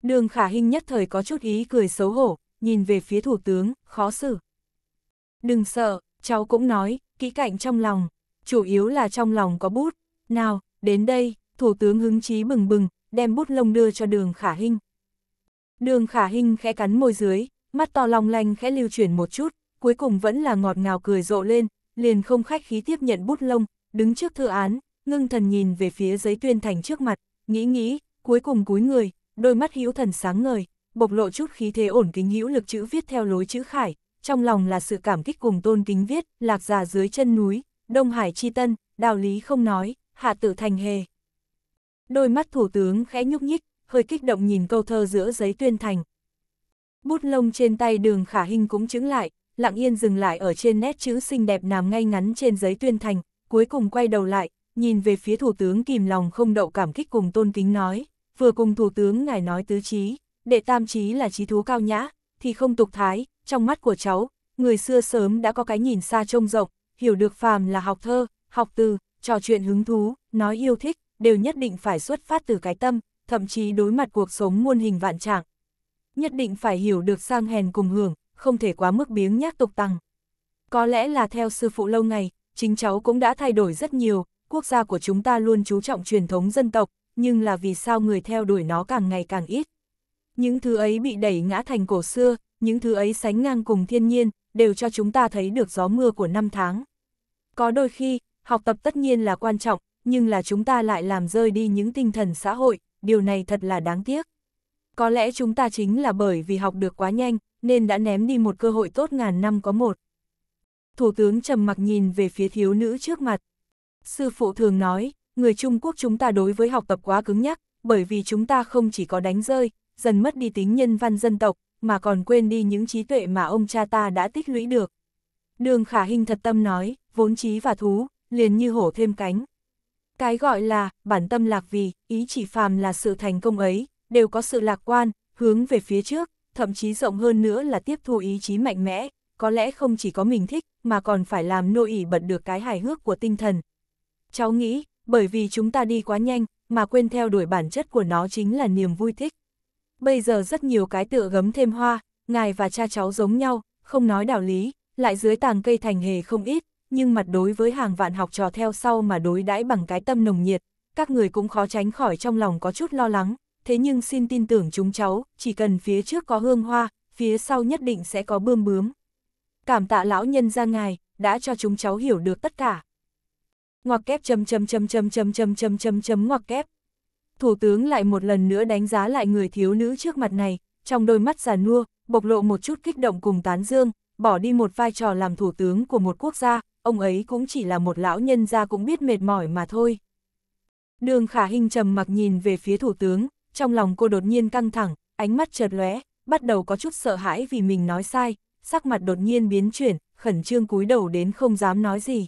Đường khả hình nhất thời có chút ý cười xấu hổ, nhìn về phía thủ tướng, khó xử. Đừng sợ, cháu cũng nói, kỹ cạnh trong lòng, chủ yếu là trong lòng có bút. Nào, đến đây, thủ tướng hứng chí bừng bừng, đem bút lông đưa cho đường khả hình. Đường khả hình khẽ cắn môi dưới, mắt to long lanh khẽ lưu chuyển một chút, cuối cùng vẫn là ngọt ngào cười rộ lên, liền không khách khí tiếp nhận bút lông, đứng trước thư án, ngưng thần nhìn về phía giấy tuyên thành trước mặt, nghĩ nghĩ, cuối cùng cúi người, đôi mắt hữu thần sáng ngời, bộc lộ chút khí thế ổn kính hữu lực chữ viết theo lối chữ khải, trong lòng là sự cảm kích cùng tôn kính viết, lạc già dưới chân núi, Đông Hải chi tân, đạo lý không nói, hạ tử thành hề. Đôi mắt thủ tướng khẽ nhúc nhích, hơi kích động nhìn câu thơ giữa giấy tuyên thành. Bút lông trên tay đường khả hình cũng chứng lại, lặng yên dừng lại ở trên nét chữ xinh đẹp nằm ngay ngắn trên giấy tuyên thành, cuối cùng quay đầu lại, nhìn về phía thủ tướng kìm lòng không đậu cảm kích cùng tôn kính nói, vừa cùng thủ tướng ngài nói tứ trí, đệ tam trí là trí thú cao nhã, thì không tục thái, trong mắt của cháu, người xưa sớm đã có cái nhìn xa trông rộng, hiểu được phàm là học thơ, học từ, trò chuyện hứng thú, nói yêu thích, đều nhất định phải xuất phát từ cái tâm, thậm chí đối mặt cuộc sống muôn hình vạn trạng. Nhất định phải hiểu được sang hèn cùng hưởng, không thể quá mức biếng nhác tục tăng. Có lẽ là theo sư phụ lâu ngày, chính cháu cũng đã thay đổi rất nhiều, quốc gia của chúng ta luôn chú trọng truyền thống dân tộc, nhưng là vì sao người theo đuổi nó càng ngày càng ít. Những thứ ấy bị đẩy ngã thành cổ xưa, những thứ ấy sánh ngang cùng thiên nhiên, đều cho chúng ta thấy được gió mưa của năm tháng. Có đôi khi, học tập tất nhiên là quan trọng, nhưng là chúng ta lại làm rơi đi những tinh thần xã hội, điều này thật là đáng tiếc. Có lẽ chúng ta chính là bởi vì học được quá nhanh, nên đã ném đi một cơ hội tốt ngàn năm có một. Thủ tướng trầm mặc nhìn về phía thiếu nữ trước mặt. Sư phụ thường nói, người Trung Quốc chúng ta đối với học tập quá cứng nhắc, bởi vì chúng ta không chỉ có đánh rơi, dần mất đi tính nhân văn dân tộc, mà còn quên đi những trí tuệ mà ông cha ta đã tích lũy được. Đường khả hình thật tâm nói, vốn trí và thú, liền như hổ thêm cánh. Cái gọi là, bản tâm lạc vì, ý chỉ phàm là sự thành công ấy, đều có sự lạc quan, hướng về phía trước, thậm chí rộng hơn nữa là tiếp thu ý chí mạnh mẽ, có lẽ không chỉ có mình thích, mà còn phải làm nội ỉ bật được cái hài hước của tinh thần, cháu nghĩ, bởi vì chúng ta đi quá nhanh, mà quên theo đuổi bản chất của nó chính là niềm vui thích. Bây giờ rất nhiều cái tựa gấm thêm hoa, ngài và cha cháu giống nhau, không nói đạo lý, lại dưới tàng cây thành hề không ít, nhưng mặt đối với hàng vạn học trò theo sau mà đối đãi bằng cái tâm nồng nhiệt, các người cũng khó tránh khỏi trong lòng có chút lo lắng, thế nhưng xin tin tưởng chúng cháu, chỉ cần phía trước có hương hoa, phía sau nhất định sẽ có bươm bướm. Cảm tạ lão nhân ra ngài, đã cho chúng cháu hiểu được tất cả ngoặc kép chấm chấm chấm chấm chấm chấm chấm chấm chấm ngoặc kép. Thủ tướng lại một lần nữa đánh giá lại người thiếu nữ trước mặt này, trong đôi mắt già nua, bộc lộ một chút kích động cùng tán dương, bỏ đi một vai trò làm thủ tướng của một quốc gia, ông ấy cũng chỉ là một lão nhân gia cũng biết mệt mỏi mà thôi. Đường khả hình trầm mặc nhìn về phía thủ tướng, trong lòng cô đột nhiên căng thẳng, ánh mắt chợt lóe, bắt đầu có chút sợ hãi vì mình nói sai, sắc mặt đột nhiên biến chuyển, khẩn trương cúi đầu đến không dám nói gì.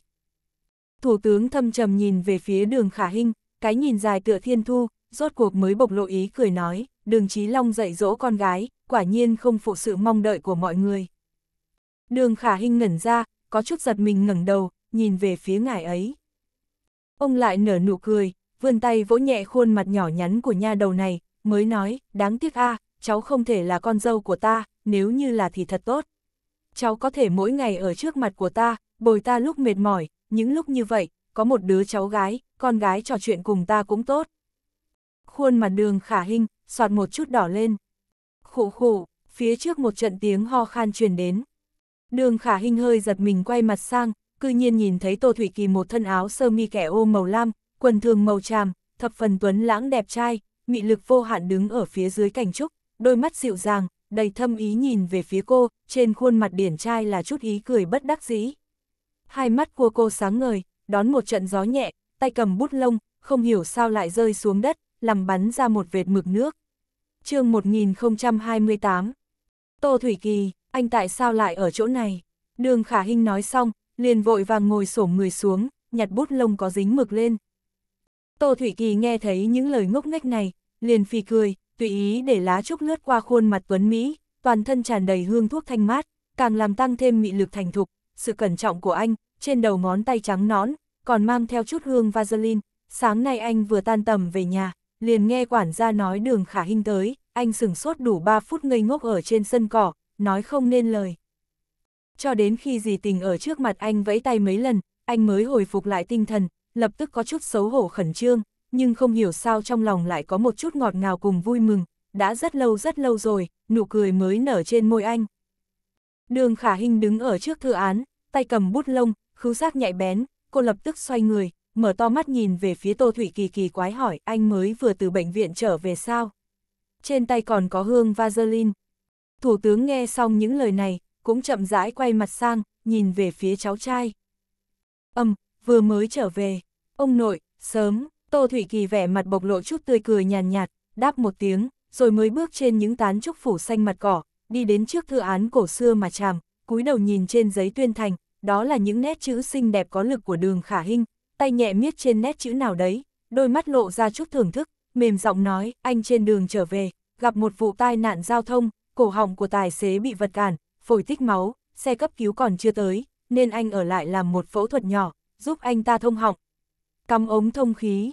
Thủ tướng thâm trầm nhìn về phía đường khả hinh, cái nhìn dài tựa thiên thu, rốt cuộc mới bộc lộ ý cười nói, đường Chí Long dạy dỗ con gái, quả nhiên không phụ sự mong đợi của mọi người. Đường khả hinh ngẩn ra, có chút giật mình ngẩng đầu, nhìn về phía ngài ấy. Ông lại nở nụ cười, vươn tay vỗ nhẹ khuôn mặt nhỏ nhắn của nha đầu này, mới nói, đáng tiếc a, cháu không thể là con dâu của ta, nếu như là thì thật tốt. Cháu có thể mỗi ngày ở trước mặt của ta, bồi ta lúc mệt mỏi, những lúc như vậy, có một đứa cháu gái, con gái trò chuyện cùng ta cũng tốt. Khuôn mặt đường khả hình, soạt một chút đỏ lên. Khủ khủ, phía trước một trận tiếng ho khan truyền đến. Đường khả hình hơi giật mình quay mặt sang, cư nhiên nhìn thấy Tô Thủy Kỳ một thân áo sơ mi kẻ ô màu lam, quần thường màu tràm, thập phần tuấn lãng đẹp trai, mị lực vô hạn đứng ở phía dưới cảnh trúc, đôi mắt dịu dàng, đầy thâm ý nhìn về phía cô, trên khuôn mặt điển trai là chút ý cười bất đắc dĩ hai mắt của cô sáng ngời, đón một trận gió nhẹ, tay cầm bút lông, không hiểu sao lại rơi xuống đất, làm bắn ra một vệt mực nước. chương 1028 Tô Thủy Kỳ, anh tại sao lại ở chỗ này? Đường Khả Hinh nói xong, liền vội vàng ngồi sổ người xuống, nhặt bút lông có dính mực lên. Tô Thủy Kỳ nghe thấy những lời ngốc nghếch này, liền phi cười, tùy ý để lá trúc lướt qua khuôn mặt Tuấn Mỹ, toàn thân tràn đầy hương thuốc thanh mát, càng làm tăng thêm mị lực thành thục, sự cẩn trọng của anh, trên đầu ngón tay trắng nõn, còn mang theo chút hương Vaseline. Sáng nay anh vừa tan tầm về nhà, liền nghe quản gia nói đường khả hình tới, anh sửng sốt đủ 3 phút ngây ngốc ở trên sân cỏ, nói không nên lời. Cho đến khi dì tình ở trước mặt anh vẫy tay mấy lần, anh mới hồi phục lại tinh thần, lập tức có chút xấu hổ khẩn trương, nhưng không hiểu sao trong lòng lại có một chút ngọt ngào cùng vui mừng, đã rất lâu rất lâu rồi, nụ cười mới nở trên môi anh. Đường khả hình đứng ở trước thư án, tay cầm bút lông, khứu sát nhạy bén, cô lập tức xoay người, mở to mắt nhìn về phía Tô Thủy Kỳ kỳ quái hỏi anh mới vừa từ bệnh viện trở về sao. Trên tay còn có hương Vaseline. Thủ tướng nghe xong những lời này, cũng chậm rãi quay mặt sang, nhìn về phía cháu trai. Âm, vừa mới trở về, ông nội, sớm, Tô Thủy Kỳ vẻ mặt bộc lộ chút tươi cười nhàn nhạt, nhạt, đáp một tiếng, rồi mới bước trên những tán trúc phủ xanh mặt cỏ, đi đến trước thư án cổ xưa mà chàm, cúi đầu nhìn trên giấy tuyên thành, đó là những nét chữ xinh đẹp có lực của đường khả hinh, tay nhẹ miết trên nét chữ nào đấy, đôi mắt lộ ra chút thưởng thức, mềm giọng nói, anh trên đường trở về, gặp một vụ tai nạn giao thông, cổ họng của tài xế bị vật cản, phổi tích máu, xe cấp cứu còn chưa tới, nên anh ở lại làm một phẫu thuật nhỏ, giúp anh ta thông họng. Cắm ống thông khí,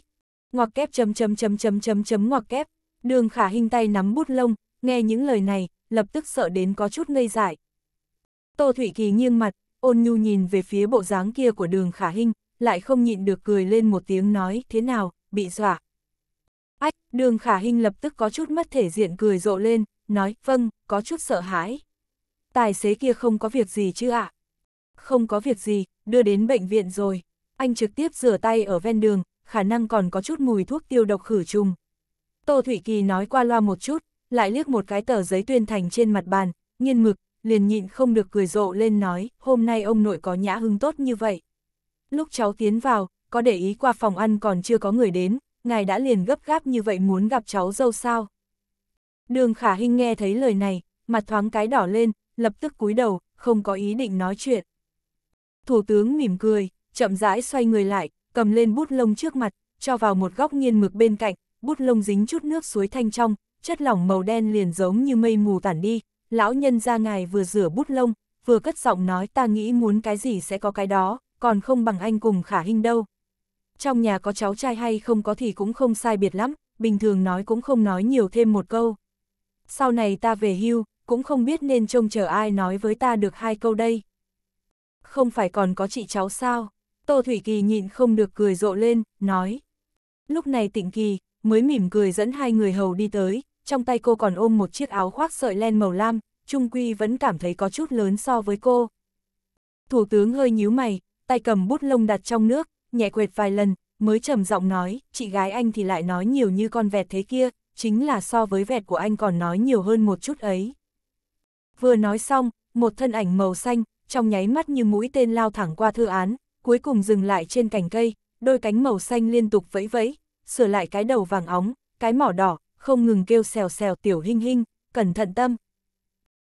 ngoặc kép chấm chấm chấm chấm chấm chấm ngoặc kép, đường khả hình tay nắm bút lông, nghe những lời này, lập tức sợ đến có chút ngây dại. Tô Thủy Kỳ nghiêng mặt, ôn nhu nhìn về phía bộ dáng kia của đường khả hinh, lại không nhịn được cười lên một tiếng nói thế nào, bị dọa. Ách, đường khả hinh lập tức có chút mất thể diện cười rộ lên, nói vâng, có chút sợ hãi. Tài xế kia không có việc gì chứ ạ? À? Không có việc gì, đưa đến bệnh viện rồi. Anh trực tiếp rửa tay ở ven đường, khả năng còn có chút mùi thuốc tiêu độc khử trùng. Tô Thủy Kỳ nói qua loa một chút, lại liếc một cái tờ giấy tuyên thành trên mặt bàn, nghiên mực, liền nhịn không được cười rộ lên nói, hôm nay ông nội có nhã hứng tốt như vậy. Lúc cháu tiến vào, có để ý qua phòng ăn còn chưa có người đến, ngài đã liền gấp gáp như vậy muốn gặp cháu dâu sao. Đường khả hình nghe thấy lời này, mặt thoáng cái đỏ lên, lập tức cúi đầu, không có ý định nói chuyện. Thủ tướng mỉm cười, chậm rãi xoay người lại, cầm lên bút lông trước mặt, cho vào một góc nghiên mực bên cạnh, bút lông dính chút nước suối thanh trong, chất lỏng màu đen liền giống như mây mù tản đi, lão nhân ra ngài vừa rửa bút lông, vừa cất giọng nói ta nghĩ muốn cái gì sẽ có cái đó, còn không bằng anh cùng khả hình đâu. Trong nhà có cháu trai hay không có thì cũng không sai biệt lắm, bình thường nói cũng không nói nhiều thêm một câu. Sau này ta về hưu, cũng không biết nên trông chờ ai nói với ta được hai câu đây. Không phải còn có chị cháu sao? Tô Thủy Kỳ nhịn không được cười rộ lên, nói. Lúc này tịnh kỳ, mới mỉm cười dẫn hai người hầu đi tới, trong tay cô còn ôm một chiếc áo khoác sợi len màu lam, Trung Quy vẫn cảm thấy có chút lớn so với cô. Thủ tướng hơi nhíu mày, tay cầm bút lông đặt trong nước, nhẹ quệt vài lần, mới trầm giọng nói, chị gái anh thì lại nói nhiều như con vẹt thế kia, chính là so với vẹt của anh còn nói nhiều hơn một chút ấy. Vừa nói xong, một thân ảnh màu xanh, trong nháy mắt như mũi tên lao thẳng qua thư án, cuối cùng dừng lại trên cành cây, đôi cánh màu xanh liên tục vẫy vẫy, sửa lại cái đầu vàng óng, cái mỏ đỏ, không ngừng kêu xèo xèo tiểu hinh hinh, cẩn thận tâm.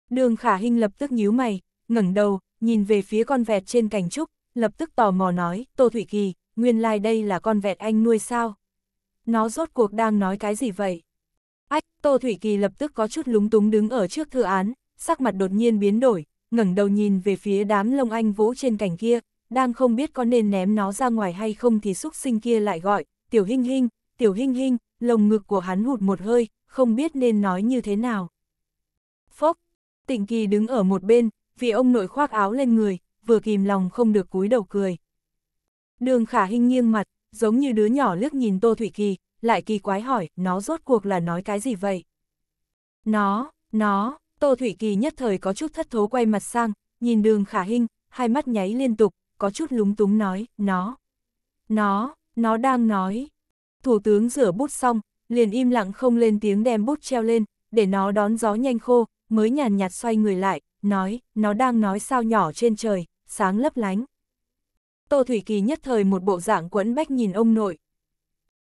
Đường khả hinh lập tức nhíu mày, ngẩng đầu, nhìn về phía con vẹt trên cành trúc, lập tức tò mò nói, Tô Thụy Kỳ, nguyên lai like đây là con vẹt anh nuôi sao? Nó rốt cuộc đang nói cái gì vậy? Ách, Tô thủy Kỳ lập tức có chút lúng túng đứng ở trước thư án, sắc mặt đột nhiên biến đổi, ngẩng đầu nhìn về phía đám lông anh vũ trên cành kia, đang không biết có nên ném nó ra ngoài hay không thì xúc sinh kia lại gọi, tiểu hinh hinh, tiểu hinh hinh, lồng ngực của hắn hụt một hơi, không biết nên nói như thế nào. Phốc, tịnh kỳ đứng ở một bên, vì ông nội khoác áo lên người, vừa kìm lòng không được cúi đầu cười. Đường khả hình nghiêng mặt, giống như đứa nhỏ liếc nhìn Tô Thủy Kỳ, lại kỳ quái hỏi, nó rốt cuộc là nói cái gì vậy? Nó, nó, Tô Thủy Kỳ nhất thời có chút thất thố quay mặt sang, nhìn đường khả hình, hai mắt nháy liên tục, có chút lúng túng nói, nó. Nó, nó đang nói, Thủ tướng rửa bút xong, liền im lặng không lên tiếng đem bút treo lên, để nó đón gió nhanh khô, mới nhàn nhạt xoay người lại, nói, nó đang nói sao nhỏ trên trời, sáng lấp lánh. Tô Thủy Kỳ nhất thời một bộ dạng quẫn bách nhìn ông nội.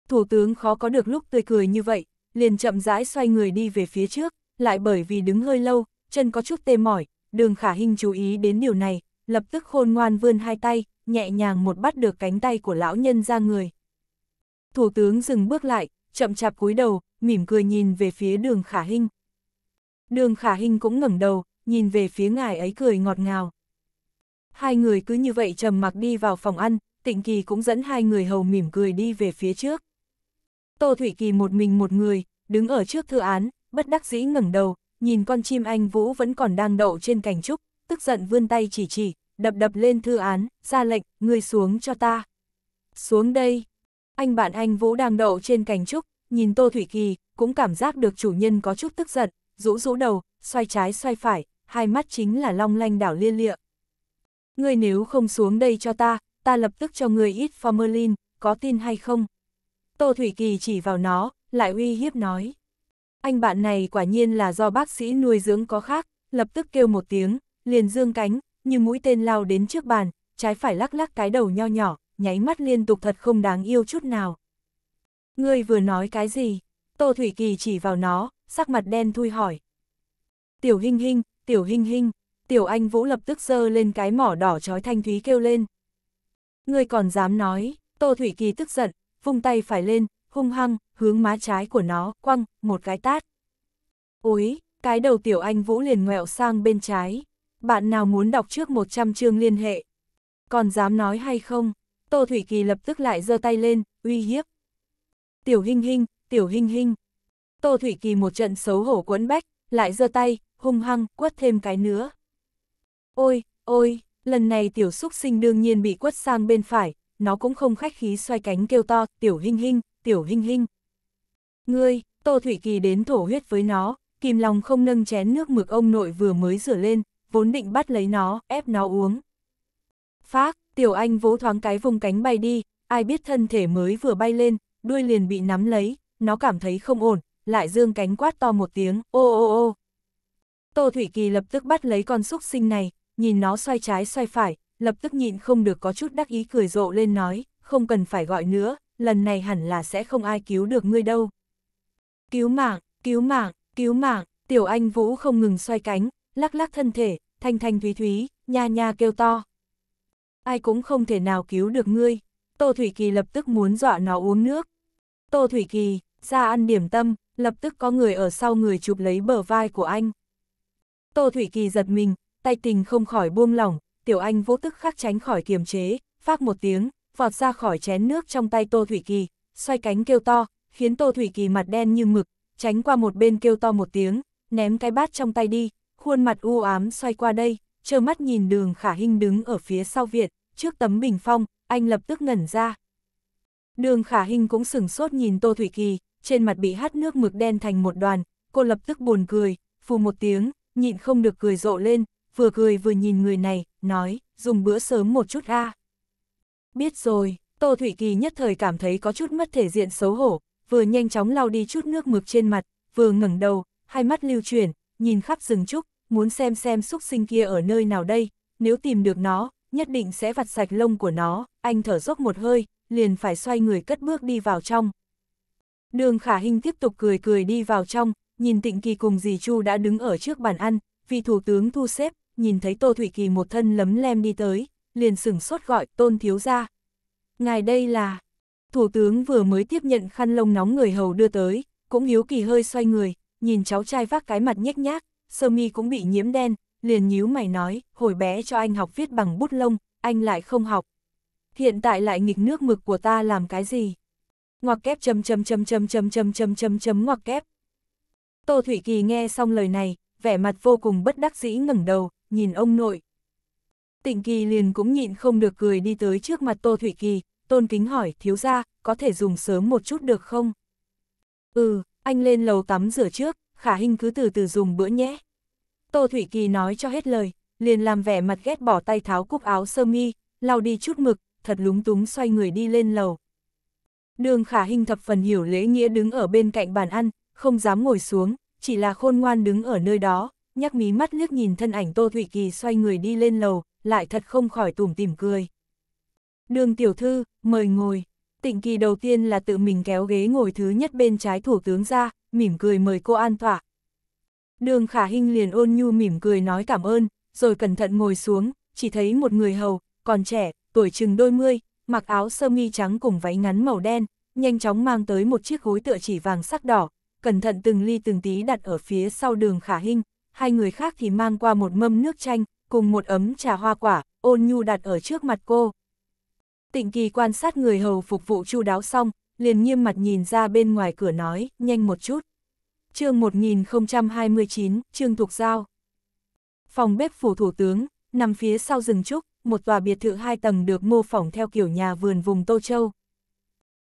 Thủ tướng khó có được lúc tươi cười như vậy, liền chậm rãi xoay người đi về phía trước, lại bởi vì đứng hơi lâu, chân có chút tê mỏi, đường khả hình chú ý đến điều này, lập tức khôn ngoan vươn hai tay, nhẹ nhàng một bắt được cánh tay của lão nhân ra người. Thủ tướng dừng bước lại, chậm chạp cúi đầu, mỉm cười nhìn về phía đường khả hinh. Đường khả hinh cũng ngẩng đầu, nhìn về phía ngài ấy cười ngọt ngào. Hai người cứ như vậy trầm mặc đi vào phòng ăn, tịnh kỳ cũng dẫn hai người hầu mỉm cười đi về phía trước. Tô Thủy Kỳ một mình một người, đứng ở trước thư án, bất đắc dĩ ngẩng đầu, nhìn con chim anh Vũ vẫn còn đang đậu trên cành trúc, tức giận vươn tay chỉ chỉ, đập đập lên thư án, ra lệnh, ngươi xuống cho ta. Xuống đây, anh bạn anh Vũ đang đậu trên cành trúc, nhìn Tô Thủy Kỳ, cũng cảm giác được chủ nhân có chút tức giận, rũ rũ đầu, xoay trái xoay phải, hai mắt chính là long lanh đảo liên lịa. Ngươi nếu không xuống đây cho ta, ta lập tức cho ngươi ít formalin, có tin hay không? Tô Thủy Kỳ chỉ vào nó, lại uy hiếp nói. Anh bạn này quả nhiên là do bác sĩ nuôi dưỡng có khác, lập tức kêu một tiếng, liền dương cánh, như mũi tên lao đến trước bàn, trái phải lắc lắc cái đầu nho nhỏ, nháy mắt liên tục thật không đáng yêu chút nào. Ngươi vừa nói cái gì? Tô Thủy Kỳ chỉ vào nó, sắc mặt đen thui hỏi. Tiểu Hinh Hinh, Tiểu Hinh Hinh, Tiểu Anh Vũ lập tức giơ lên cái mỏ đỏ chói thanh thúy kêu lên. Ngươi còn dám nói, Tô Thủy Kỳ tức giận, vung tay phải lên, hung hăng, hướng má trái của nó, quăng, một cái tát. Úi, cái đầu Tiểu Anh Vũ liền ngoẹo sang bên trái. Bạn nào muốn đọc trước 100 chương liên hệ? Còn dám nói hay không? Tô Thủy Kỳ lập tức lại giơ tay lên, uy hiếp. Tiểu Hinh Hinh, Tiểu Hinh Hinh. Tô Thủy Kỳ một trận xấu hổ quấn bách, lại giơ tay, hung hăng, quất thêm cái nữa. Ôi, ôi, lần này Tiểu Xúc Sinh đương nhiên bị quất sang bên phải, nó cũng không khách khí xoay cánh kêu to, Tiểu Hinh Hinh, Tiểu Hinh Hinh. Ngươi, Tô Thủy Kỳ đến thổ huyết với nó, kìm lòng không nâng chén nước mực ông nội vừa mới rửa lên, vốn định bắt lấy nó, ép nó uống. Phác, Tiểu Anh vỗ thoáng cái vùng cánh bay đi, ai biết thân thể mới vừa bay lên, đuôi liền bị nắm lấy, nó cảm thấy không ổn, lại dương cánh quát to một tiếng, ô ô ô. Tô Thủy Kỳ lập tức bắt lấy con xúc sinh này, nhìn nó xoay trái xoay phải, lập tức nhịn không được có chút đắc ý cười rộ lên nói, không cần phải gọi nữa, lần này hẳn là sẽ không ai cứu được ngươi đâu. Cứu mạng, cứu mạng, cứu mạng, tiểu anh Vũ không ngừng xoay cánh, lắc lắc thân thể, thanh thanh thúy thúy, nha nha kêu to ai cũng không thể nào cứu được ngươi. Tô Thủy Kỳ lập tức muốn dọa nó uống nước. Tô Thủy Kỳ, ra ăn điểm tâm, lập tức có người ở sau người chụp lấy bờ vai của anh. Tô Thủy Kỳ giật mình, tay tình không khỏi buông lỏng, tiểu anh vô tức khắc tránh khỏi kiềm chế, phát một tiếng, vọt ra khỏi chén nước trong tay Tô Thủy Kỳ, xoay cánh kêu to, khiến Tô Thủy Kỳ mặt đen như mực, tránh qua một bên kêu to một tiếng, ném cái bát trong tay đi, khuôn mặt u ám xoay qua đây, trơ mắt nhìn đường khả hình đứng ở phía sau việt trước tấm bình phong, anh lập tức ngẩn ra. Đường khả hình cũng sửng sốt nhìn Tô Thủy Kỳ, trên mặt bị hát nước mực đen thành một đoàn, cô lập tức buồn cười, phù một tiếng, nhịn không được cười rộ lên, vừa cười vừa nhìn người này, nói, dùng bữa sớm một chút a. Biết rồi, Tô Thủy Kỳ nhất thời cảm thấy có chút mất thể diện xấu hổ, vừa nhanh chóng lau đi chút nước mực trên mặt, vừa ngẩng đầu, hai mắt lưu chuyển, nhìn khắp rừng trúc, muốn xem xem xúc sinh kia ở nơi nào đây, nếu tìm được nó, nhất định sẽ vặt sạch lông của nó, anh thở dốc một hơi, liền phải xoay người cất bước đi vào trong. Đường khả hình tiếp tục cười cười đi vào trong, nhìn tịnh kỳ cùng dì Chu đã đứng ở trước bàn ăn, vị thủ tướng thu xếp, nhìn thấy Tô Thủy Kỳ một thân lấm lem đi tới, liền sửng sốt gọi tôn thiếu ra. Ngài đây là... Thủ tướng vừa mới tiếp nhận khăn lông nóng người hầu đưa tới, cũng hiếu kỳ hơi xoay người, nhìn cháu trai vác cái mặt nhếch nhác, sơ mi cũng bị nhiễm đen, liền nhíu mày nói, hồi bé cho anh học viết bằng bút lông, anh lại không học. Hiện tại lại nghịch nước mực của ta làm cái gì? Ngoặc kép chấm chấm chấm chấm chấm chấm chấm chấm chấm ngoặc kép. Tô Thủy Kỳ nghe xong lời này, vẻ mặt vô cùng bất đắc dĩ ngẩng đầu, nhìn ông nội. Tịnh Kỳ liền cũng nhịn không được cười đi tới trước mặt Tô Thủy Kỳ, tôn kính hỏi, thiếu ra, có thể dùng sớm một chút được không? Ừ, anh lên lầu tắm rửa trước, khả hình cứ từ từ dùng bữa nhé. Tô Thủy Kỳ nói cho hết lời, liền làm vẻ mặt ghét bỏ tay tháo cúc áo sơ mi, lau đi chút mực, thật lúng túng xoay người đi lên lầu. Đường khả hình thập phần hiểu lễ nghĩa đứng ở bên cạnh bàn ăn, không dám ngồi xuống, chỉ là khôn ngoan đứng ở nơi đó, nhắc mí mắt liếc nhìn thân ảnh Tô Thủy Kỳ xoay người đi lên lầu, lại thật không khỏi tủm tỉm cười. Đường tiểu thư, mời ngồi. Tịnh kỳ đầu tiên là tự mình kéo ghế ngồi thứ nhất bên trái thủ tướng ra, mỉm cười mời cô an tỏa, Đường khả hình liền ôn nhu mỉm cười nói cảm ơn, rồi cẩn thận ngồi xuống, chỉ thấy một người hầu, còn trẻ, tuổi chừng đôi mươi, mặc áo sơ mi trắng cùng váy ngắn màu đen, nhanh chóng mang tới một chiếc gối tựa chỉ vàng sắc đỏ, cẩn thận từng ly từng tí đặt ở phía sau đường khả hình hai người khác thì mang qua một mâm nước chanh, cùng một ấm trà hoa quả, ôn nhu đặt ở trước mặt cô. Tịnh kỳ quan sát người hầu phục vụ chu đáo xong, liền nghiêm mặt nhìn ra bên ngoài cửa nói, nhanh một chút chương 1029, Trương Thục Giao. Phòng bếp phủ thủ tướng, nằm phía sau rừng trúc, một tòa biệt thự hai tầng được mô phỏng theo kiểu nhà vườn vùng Tô Châu.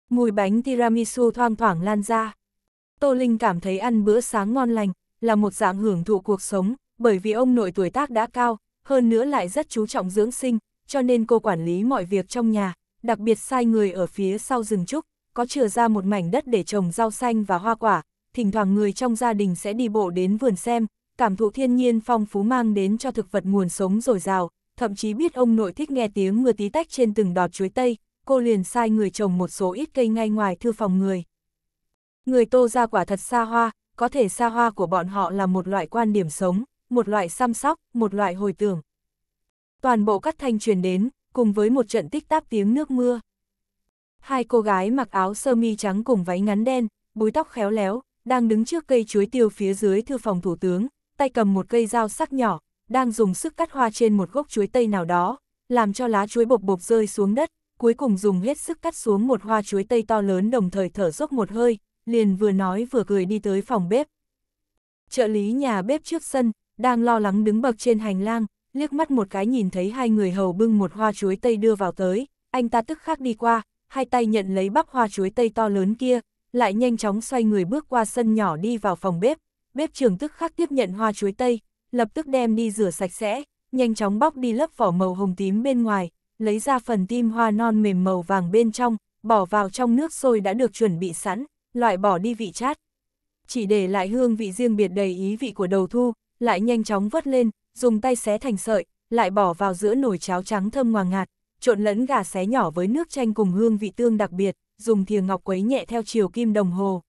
Mùi bánh tiramisu thoang thoảng lan ra. Tô Linh cảm thấy ăn bữa sáng ngon lành, là một dạng hưởng thụ cuộc sống, bởi vì ông nội tuổi tác đã cao, hơn nữa lại rất chú trọng dưỡng sinh, cho nên cô quản lý mọi việc trong nhà, đặc biệt sai người ở phía sau rừng trúc, có chừa ra một mảnh đất để trồng rau xanh và hoa quả, thỉnh thoảng người trong gia đình sẽ đi bộ đến vườn xem, cảm thụ thiên nhiên phong phú mang đến cho thực vật nguồn sống dồi dào, thậm chí biết ông nội thích nghe tiếng mưa tí tách trên từng đọt chuối tây, cô liền sai người trồng một số ít cây ngay ngoài thư phòng người. Người tô ra quả thật xa hoa, có thể xa hoa của bọn họ là một loại quan điểm sống, một loại chăm sóc, một loại hồi tưởng. Toàn bộ cắt thanh truyền đến, cùng với một trận tích táp tiếng nước mưa. Hai cô gái mặc áo sơ mi trắng cùng váy ngắn đen, búi tóc khéo léo, đang đứng trước cây chuối tiêu phía dưới thư phòng thủ tướng, tay cầm một cây dao sắc nhỏ, đang dùng sức cắt hoa trên một gốc chuối tây nào đó, làm cho lá chuối bộc bộc rơi xuống đất, cuối cùng dùng hết sức cắt xuống một hoa chuối tây to lớn đồng thời thở dốc một hơi, liền vừa nói vừa cười đi tới phòng bếp. Trợ lý nhà bếp trước sân, đang lo lắng đứng bậc trên hành lang, liếc mắt một cái nhìn thấy hai người hầu bưng một hoa chuối tây đưa vào tới, anh ta tức khắc đi qua, hai tay nhận lấy bắp hoa chuối tây to lớn kia, lại nhanh chóng xoay người bước qua sân nhỏ đi vào phòng bếp, bếp trưởng tức khắc tiếp nhận hoa chuối tây, lập tức đem đi rửa sạch sẽ, nhanh chóng bóc đi lớp vỏ màu hồng tím bên ngoài, lấy ra phần tim hoa non mềm màu vàng bên trong, bỏ vào trong nước sôi đã được chuẩn bị sẵn, loại bỏ đi vị chát. Chỉ để lại hương vị riêng biệt đầy ý vị của đầu thu, lại nhanh chóng vớt lên, dùng tay xé thành sợi, lại bỏ vào giữa nồi cháo trắng thơm ngào ngạt, trộn lẫn gà xé nhỏ với nước chanh cùng hương vị tương đặc biệt dùng thìa ngọc quấy nhẹ theo chiều kim đồng hồ.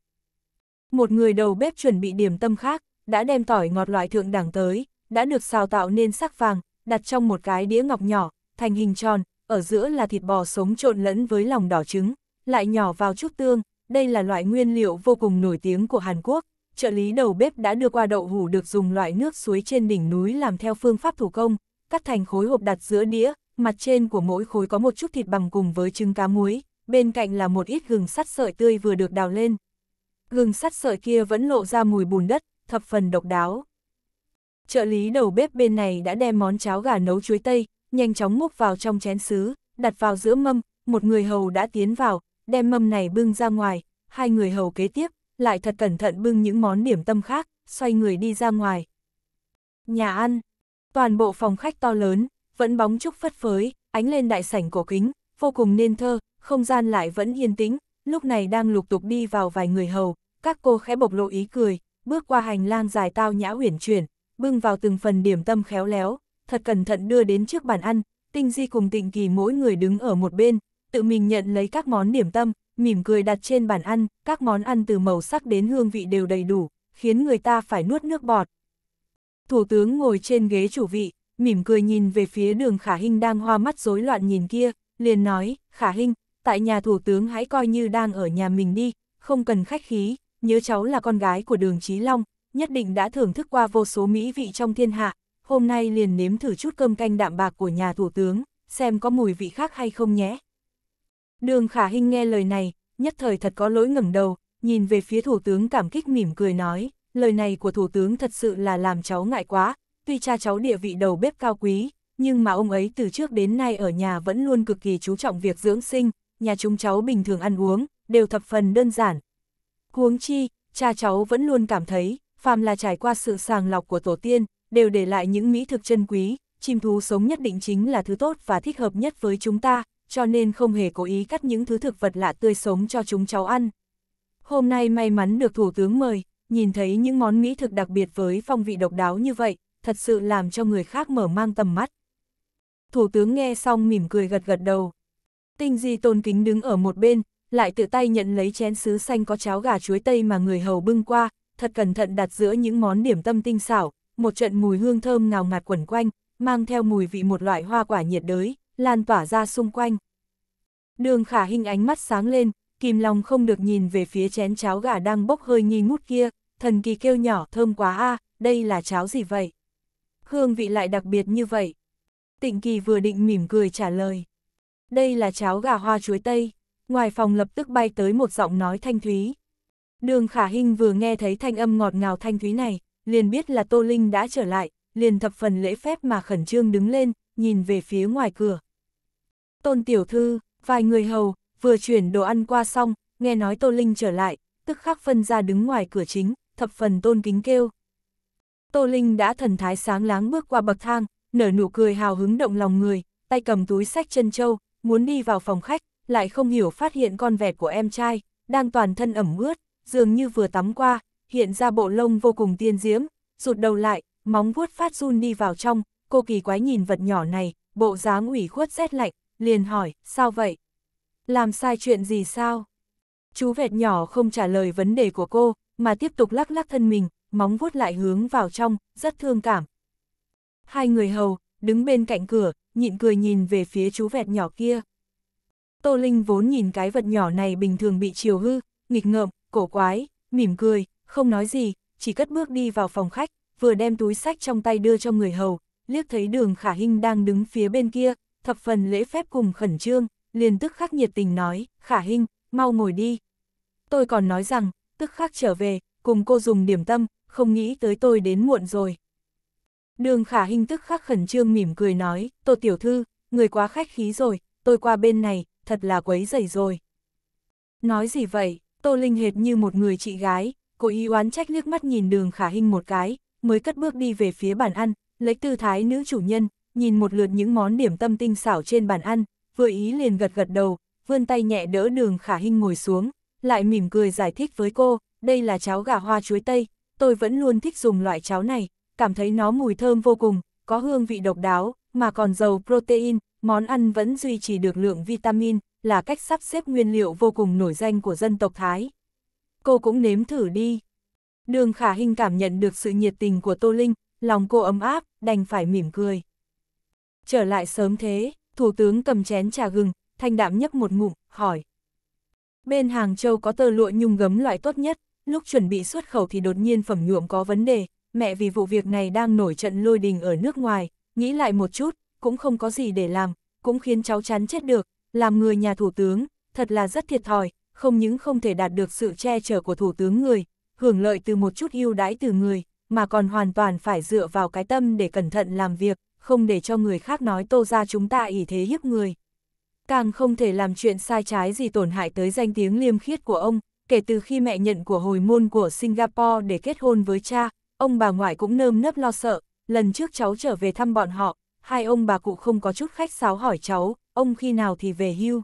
Một người đầu bếp chuẩn bị điểm tâm khác, đã đem tỏi ngọt loại thượng đẳng tới, đã được xào tạo nên sắc vàng, đặt trong một cái đĩa ngọc nhỏ, thành hình tròn, ở giữa là thịt bò sống trộn lẫn với lòng đỏ trứng, lại nhỏ vào chút tương, đây là loại nguyên liệu vô cùng nổi tiếng của Hàn Quốc. Trợ lý đầu bếp đã đưa qua đậu hủ được dùng loại nước suối trên đỉnh núi làm theo phương pháp thủ công, cắt thành khối hộp đặt giữa đĩa, mặt trên của mỗi khối có một chút thịt bằng cùng với trứng cá muối, bên cạnh là một ít gừng sắt sợi tươi vừa được đào lên. Gừng sắt sợi kia vẫn lộ ra mùi bùn đất, thập phần độc đáo. Trợ lý đầu bếp bên này đã đem món cháo gà nấu chuối tây, nhanh chóng múc vào trong chén sứ, đặt vào giữa mâm, một người hầu đã tiến vào, đem mâm này bưng ra ngoài, hai người hầu kế tiếp, lại thật cẩn thận bưng những món điểm tâm khác, xoay người đi ra ngoài. Nhà ăn, toàn bộ phòng khách to lớn, vẫn bóng trúc phất phới, ánh lên đại sảnh cổ kính, vô cùng nên thơ, không gian lại vẫn yên tĩnh, lúc này đang lục tục đi vào vài người hầu, các cô khẽ bộc lộ ý cười, bước qua hành lang dài tao nhã uyển chuyển, bưng vào từng phần điểm tâm khéo léo, thật cẩn thận đưa đến trước bàn ăn, tinh di cùng tịnh kỳ mỗi người đứng ở một bên, tự mình nhận lấy các món điểm tâm, mỉm cười đặt trên bàn ăn, các món ăn từ màu sắc đến hương vị đều đầy đủ, khiến người ta phải nuốt nước bọt. Thủ tướng ngồi trên ghế chủ vị, mỉm cười nhìn về phía đường khả hình đang hoa mắt rối loạn nhìn kia, liền nói, khả hình, tại nhà thủ tướng hãy coi như đang ở nhà mình đi, không cần khách khí, nhớ cháu là con gái của đường Trí Long, nhất định đã thưởng thức qua vô số mỹ vị trong thiên hạ, hôm nay liền nếm thử chút cơm canh đạm bạc của nhà thủ tướng, xem có mùi vị khác hay không nhé. Đường khả hình nghe lời này, nhất thời thật có lỗi ngẩng đầu, nhìn về phía thủ tướng cảm kích mỉm cười nói, lời này của thủ tướng thật sự là làm cháu ngại quá, tuy cha cháu địa vị đầu bếp cao quý, nhưng mà ông ấy từ trước đến nay ở nhà vẫn luôn cực kỳ chú trọng việc dưỡng sinh, nhà chúng cháu bình thường ăn uống, đều thập phần đơn giản. Huống chi, cha cháu vẫn luôn cảm thấy, phàm là trải qua sự sàng lọc của tổ tiên, đều để lại những mỹ thực chân quý, chim thú sống nhất định chính là thứ tốt và thích hợp nhất với chúng ta, cho nên không hề cố ý cắt những thứ thực vật lạ tươi sống cho chúng cháu ăn. Hôm nay may mắn được Thủ tướng mời, nhìn thấy những món mỹ thực đặc biệt với phong vị độc đáo như vậy, thật sự làm cho người khác mở mang tầm mắt. Thủ tướng nghe xong mỉm cười gật gật đầu. Tinh Di tôn kính đứng ở một bên, lại tự tay nhận lấy chén sứ xanh có cháo gà chuối tây mà người hầu bưng qua, thật cẩn thận đặt giữa những món điểm tâm tinh xảo, một trận mùi hương thơm ngào ngạt quẩn quanh, mang theo mùi vị một loại hoa quả nhiệt đới, lan tỏa ra xung quanh. Đường khả hình ánh mắt sáng lên, kìm lòng không được nhìn về phía chén cháo gà đang bốc hơi nghi ngút kia, thần kỳ kêu nhỏ thơm quá a đây là cháo gì vậy? Hương vị lại đặc biệt như vậy. Tịnh Kỳ vừa định mỉm cười trả lời. Đây là cháo gà hoa chuối Tây. Ngoài phòng lập tức bay tới một giọng nói thanh thúy. Đường Khả Hinh vừa nghe thấy thanh âm ngọt ngào thanh thúy này, liền biết là Tô Linh đã trở lại, liền thập phần lễ phép mà khẩn trương đứng lên, nhìn về phía ngoài cửa. Tôn Tiểu Thư, vài người hầu, vừa chuyển đồ ăn qua xong, nghe nói Tô Linh trở lại, tức khắc phân ra đứng ngoài cửa chính, thập phần tôn kính kêu. Tô Linh đã thần thái sáng láng bước qua bậc thang, nở nụ cười hào hứng động lòng người, tay cầm túi sách chân châu, muốn đi vào phòng khách, lại không hiểu phát hiện con vẹt của em trai, đang toàn thân ẩm ướt, dường như vừa tắm qua, hiện ra bộ lông vô cùng tiên diễm, rụt đầu lại, móng vuốt phát run đi vào trong, cô kỳ quái nhìn vật nhỏ này, bộ dáng ủy khuất rét lạnh, liền hỏi, sao vậy? Làm sai chuyện gì sao? Chú vẹt nhỏ không trả lời vấn đề của cô, mà tiếp tục lắc lắc thân mình, móng vuốt lại hướng vào trong, rất thương cảm, hai người hầu, đứng bên cạnh cửa, nhịn cười nhìn về phía chú vẹt nhỏ kia. Tô Linh vốn nhìn cái vật nhỏ này bình thường bị chiều hư, nghịch ngợm, cổ quái, mỉm cười, không nói gì, chỉ cất bước đi vào phòng khách, vừa đem túi sách trong tay đưa cho người hầu, liếc thấy đường khả hinh đang đứng phía bên kia, thập phần lễ phép cùng khẩn trương, liền tức khắc nhiệt tình nói, khả hinh, mau ngồi đi. Tôi còn nói rằng, tức khắc trở về, cùng cô dùng điểm tâm, không nghĩ tới tôi đến muộn rồi. Đường khả hình tức khắc khẩn trương mỉm cười nói, tô tiểu thư, người quá khách khí rồi, tôi qua bên này, thật là quấy rầy rồi. Nói gì vậy, tô linh hệt như một người chị gái, cố ý oán trách liếc mắt nhìn đường khả hình một cái, mới cất bước đi về phía bàn ăn, lấy tư thái nữ chủ nhân, nhìn một lượt những món điểm tâm tinh xảo trên bàn ăn, vừa ý liền gật gật đầu, vươn tay nhẹ đỡ đường khả hình ngồi xuống, lại mỉm cười giải thích với cô, đây là cháo gà hoa chuối tây, tôi vẫn luôn thích dùng loại cháo này, cảm thấy nó mùi thơm vô cùng, có hương vị độc đáo, mà còn giàu protein, món ăn vẫn duy trì được lượng vitamin, là cách sắp xếp nguyên liệu vô cùng nổi danh của dân tộc Thái. Cô cũng nếm thử đi. Đường khả Hinh cảm nhận được sự nhiệt tình của Tô Linh, lòng cô ấm áp, đành phải mỉm cười. Trở lại sớm thế, thủ tướng cầm chén trà gừng, thanh đạm nhấp một ngụm, hỏi. Bên Hàng Châu có tơ lụa nhung gấm loại tốt nhất, lúc chuẩn bị xuất khẩu thì đột nhiên phẩm nhuộm có vấn đề, mẹ vì vụ việc này đang nổi trận lôi đình ở nước ngoài, nghĩ lại một chút, cũng không có gì để làm, cũng khiến cháu chán chết được, làm người nhà thủ tướng, thật là rất thiệt thòi, không những không thể đạt được sự che chở của thủ tướng người, hưởng lợi từ một chút ưu đãi từ người, mà còn hoàn toàn phải dựa vào cái tâm để cẩn thận làm việc, không để cho người khác nói tô ra chúng ta ỷ thế hiếp người. Càng không thể làm chuyện sai trái gì tổn hại tới danh tiếng liêm khiết của ông, kể từ khi mẹ nhận của hồi môn của Singapore để kết hôn với cha, Ông bà ngoại cũng nơm nớp lo sợ, lần trước cháu trở về thăm bọn họ, hai ông bà cụ không có chút khách sáo hỏi cháu, ông khi nào thì về hưu.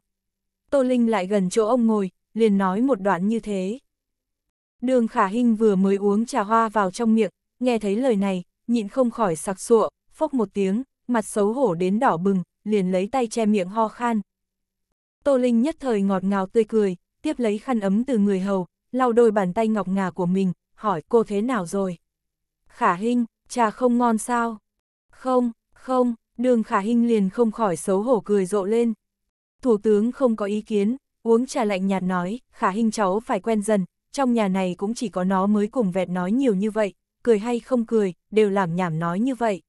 Tô Linh lại gần chỗ ông ngồi, liền nói một đoạn như thế. Đường Khả Hinh vừa mới uống trà hoa vào trong miệng, nghe thấy lời này, nhịn không khỏi sặc sụa, phốc một tiếng, mặt xấu hổ đến đỏ bừng, liền lấy tay che miệng ho khan. Tô Linh nhất thời ngọt ngào tươi cười, tiếp lấy khăn ấm từ người hầu, lau đôi bàn tay ngọc ngà của mình, hỏi cô thế nào rồi khả hình, trà không ngon sao? Không, không, đường khả hình liền không khỏi xấu hổ cười rộ lên. Thủ tướng không có ý kiến, uống trà lạnh nhạt nói, khả hình cháu phải quen dần, trong nhà này cũng chỉ có nó mới cùng vẹt nói nhiều như vậy, cười hay không cười, đều làm nhảm nói như vậy.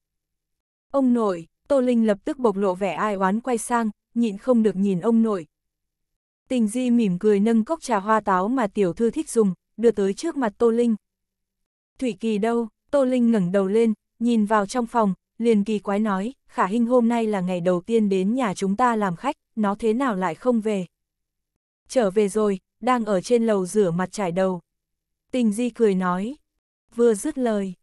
Ông nội, Tô Linh lập tức bộc lộ vẻ ai oán quay sang, nhịn không được nhìn ông nội. Tình Di mỉm cười nâng cốc trà hoa táo mà tiểu thư thích dùng, đưa tới trước mặt Tô Linh. Thủy Kỳ đâu? Tô Linh ngẩng đầu lên, nhìn vào trong phòng, liền kỳ quái nói, khả hình hôm nay là ngày đầu tiên đến nhà chúng ta làm khách, nó thế nào lại không về. Trở về rồi, đang ở trên lầu rửa mặt trải đầu. Tình Di cười nói, vừa dứt lời.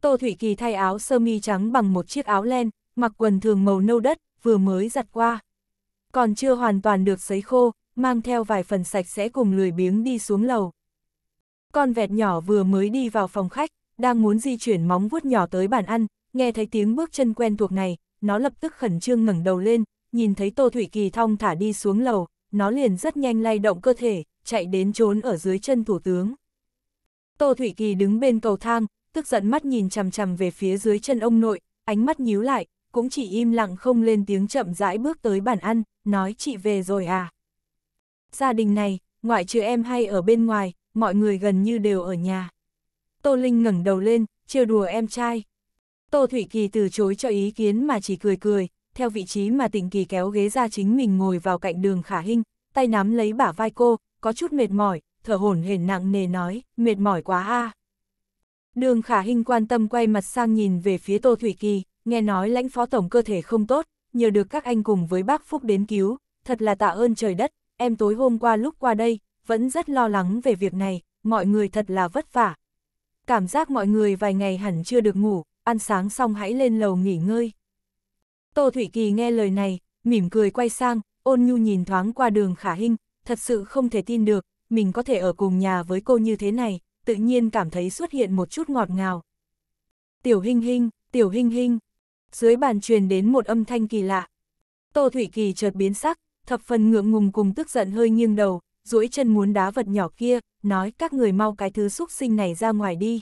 Tô Thủy Kỳ thay áo sơ mi trắng bằng một chiếc áo len, mặc quần thường màu nâu đất, vừa mới giặt qua. Còn chưa hoàn toàn được sấy khô, mang theo vài phần sạch sẽ cùng lười biếng đi xuống lầu. Con vẹt nhỏ vừa mới đi vào phòng khách, đang muốn di chuyển móng vuốt nhỏ tới bàn ăn, nghe thấy tiếng bước chân quen thuộc này, nó lập tức khẩn trương ngẩng đầu lên, nhìn thấy Tô Thủy Kỳ thong thả đi xuống lầu, nó liền rất nhanh lay động cơ thể, chạy đến trốn ở dưới chân thủ tướng. Tô Thủy Kỳ đứng bên cầu thang, tức giận mắt nhìn chằm chằm về phía dưới chân ông nội, ánh mắt nhíu lại, cũng chỉ im lặng không lên tiếng chậm rãi bước tới bàn ăn, nói chị về rồi à. Gia đình này, ngoại trừ em hay ở bên ngoài, mọi người gần như đều ở nhà. Tô Linh ngẩng đầu lên, trêu đùa em trai. Tô Thủy Kỳ từ chối cho ý kiến mà chỉ cười cười, theo vị trí mà Tịnh Kỳ kéo ghế ra chính mình ngồi vào cạnh đường khả hinh, tay nắm lấy bả vai cô, có chút mệt mỏi, thở hổn hển nặng nề nói, mệt mỏi quá a. À. Đường khả hinh quan tâm quay mặt sang nhìn về phía Tô Thủy Kỳ, nghe nói lãnh phó tổng cơ thể không tốt, nhờ được các anh cùng với bác Phúc đến cứu, thật là tạ ơn trời đất, em tối hôm qua lúc qua đây, vẫn rất lo lắng về việc này, mọi người thật là vất vả, cảm giác mọi người vài ngày hẳn chưa được ngủ, ăn sáng xong hãy lên lầu nghỉ ngơi. Tô Thủy Kỳ nghe lời này, mỉm cười quay sang, ôn nhu nhìn thoáng qua đường khả hình, thật sự không thể tin được, mình có thể ở cùng nhà với cô như thế này, tự nhiên cảm thấy xuất hiện một chút ngọt ngào. Tiểu Hinh Hinh, Tiểu Hinh Hinh, dưới bàn truyền đến một âm thanh kỳ lạ. Tô Thủy Kỳ chợt biến sắc, thập phần ngượng ngùng cùng tức giận hơi nghiêng đầu, duỗi chân muốn đá vật nhỏ kia, nói các người mau cái thứ xúc sinh này ra ngoài đi.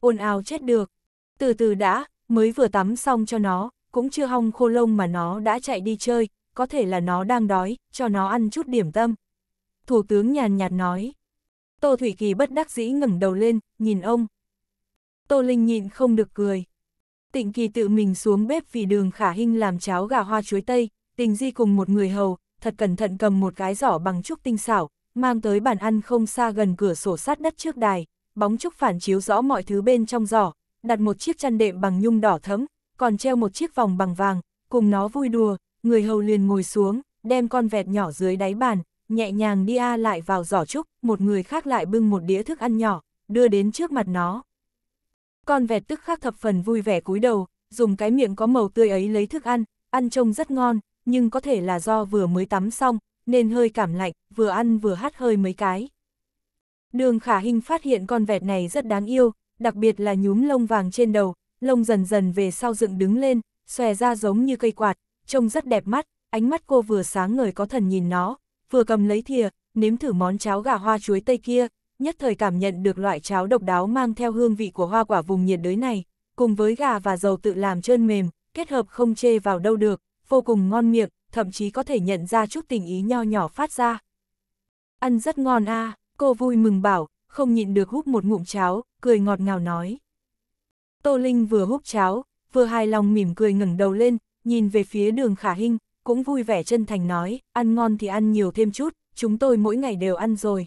Ôn ào chết được. Từ từ đã, mới vừa tắm xong cho nó, cũng chưa hong khô lông mà nó đã chạy đi chơi, có thể là nó đang đói, cho nó ăn chút điểm tâm. Thủ tướng nhàn nhạt nói. Tô Thủy Kỳ bất đắc dĩ ngẩng đầu lên, nhìn ông. Tô Linh nhịn không được cười. Tịnh Kỳ tự mình xuống bếp vì đường khả hình làm cháo gà hoa chuối tây, tình di cùng một người hầu, thật cẩn thận cầm một cái giỏ bằng trúc tinh xảo, mang tới bàn ăn không xa gần cửa sổ sát đất trước đài, bóng trúc phản chiếu rõ mọi thứ bên trong giỏ, đặt một chiếc chăn đệm bằng nhung đỏ thẫm, còn treo một chiếc vòng bằng vàng, cùng nó vui đùa, người hầu liền ngồi xuống, đem con vẹt nhỏ dưới đáy bàn, nhẹ nhàng đi a lại vào giỏ trúc, một người khác lại bưng một đĩa thức ăn nhỏ, đưa đến trước mặt nó. Con vẹt tức khắc thập phần vui vẻ cúi đầu, dùng cái miệng có màu tươi ấy lấy thức ăn, ăn trông rất ngon, nhưng có thể là do vừa mới tắm xong, nên hơi cảm lạnh, vừa ăn vừa hắt hơi mấy cái. Đường khả hình phát hiện con vẹt này rất đáng yêu, đặc biệt là nhúm lông vàng trên đầu, lông dần dần về sau dựng đứng lên, xòe ra giống như cây quạt, trông rất đẹp mắt, ánh mắt cô vừa sáng ngời có thần nhìn nó, vừa cầm lấy thìa, nếm thử món cháo gà hoa chuối tây kia, nhất thời cảm nhận được loại cháo độc đáo mang theo hương vị của hoa quả vùng nhiệt đới này, cùng với gà và dầu tự làm trơn mềm, kết hợp không chê vào đâu được vô cùng ngon miệng, thậm chí có thể nhận ra chút tình ý nho nhỏ phát ra. Ăn rất ngon a à, cô vui mừng bảo, không nhịn được hút một ngụm cháo, cười ngọt ngào nói. Tô Linh vừa hút cháo, vừa hài lòng mỉm cười ngẩng đầu lên, nhìn về phía đường khả hình, cũng vui vẻ chân thành nói, ăn ngon thì ăn nhiều thêm chút, chúng tôi mỗi ngày đều ăn rồi.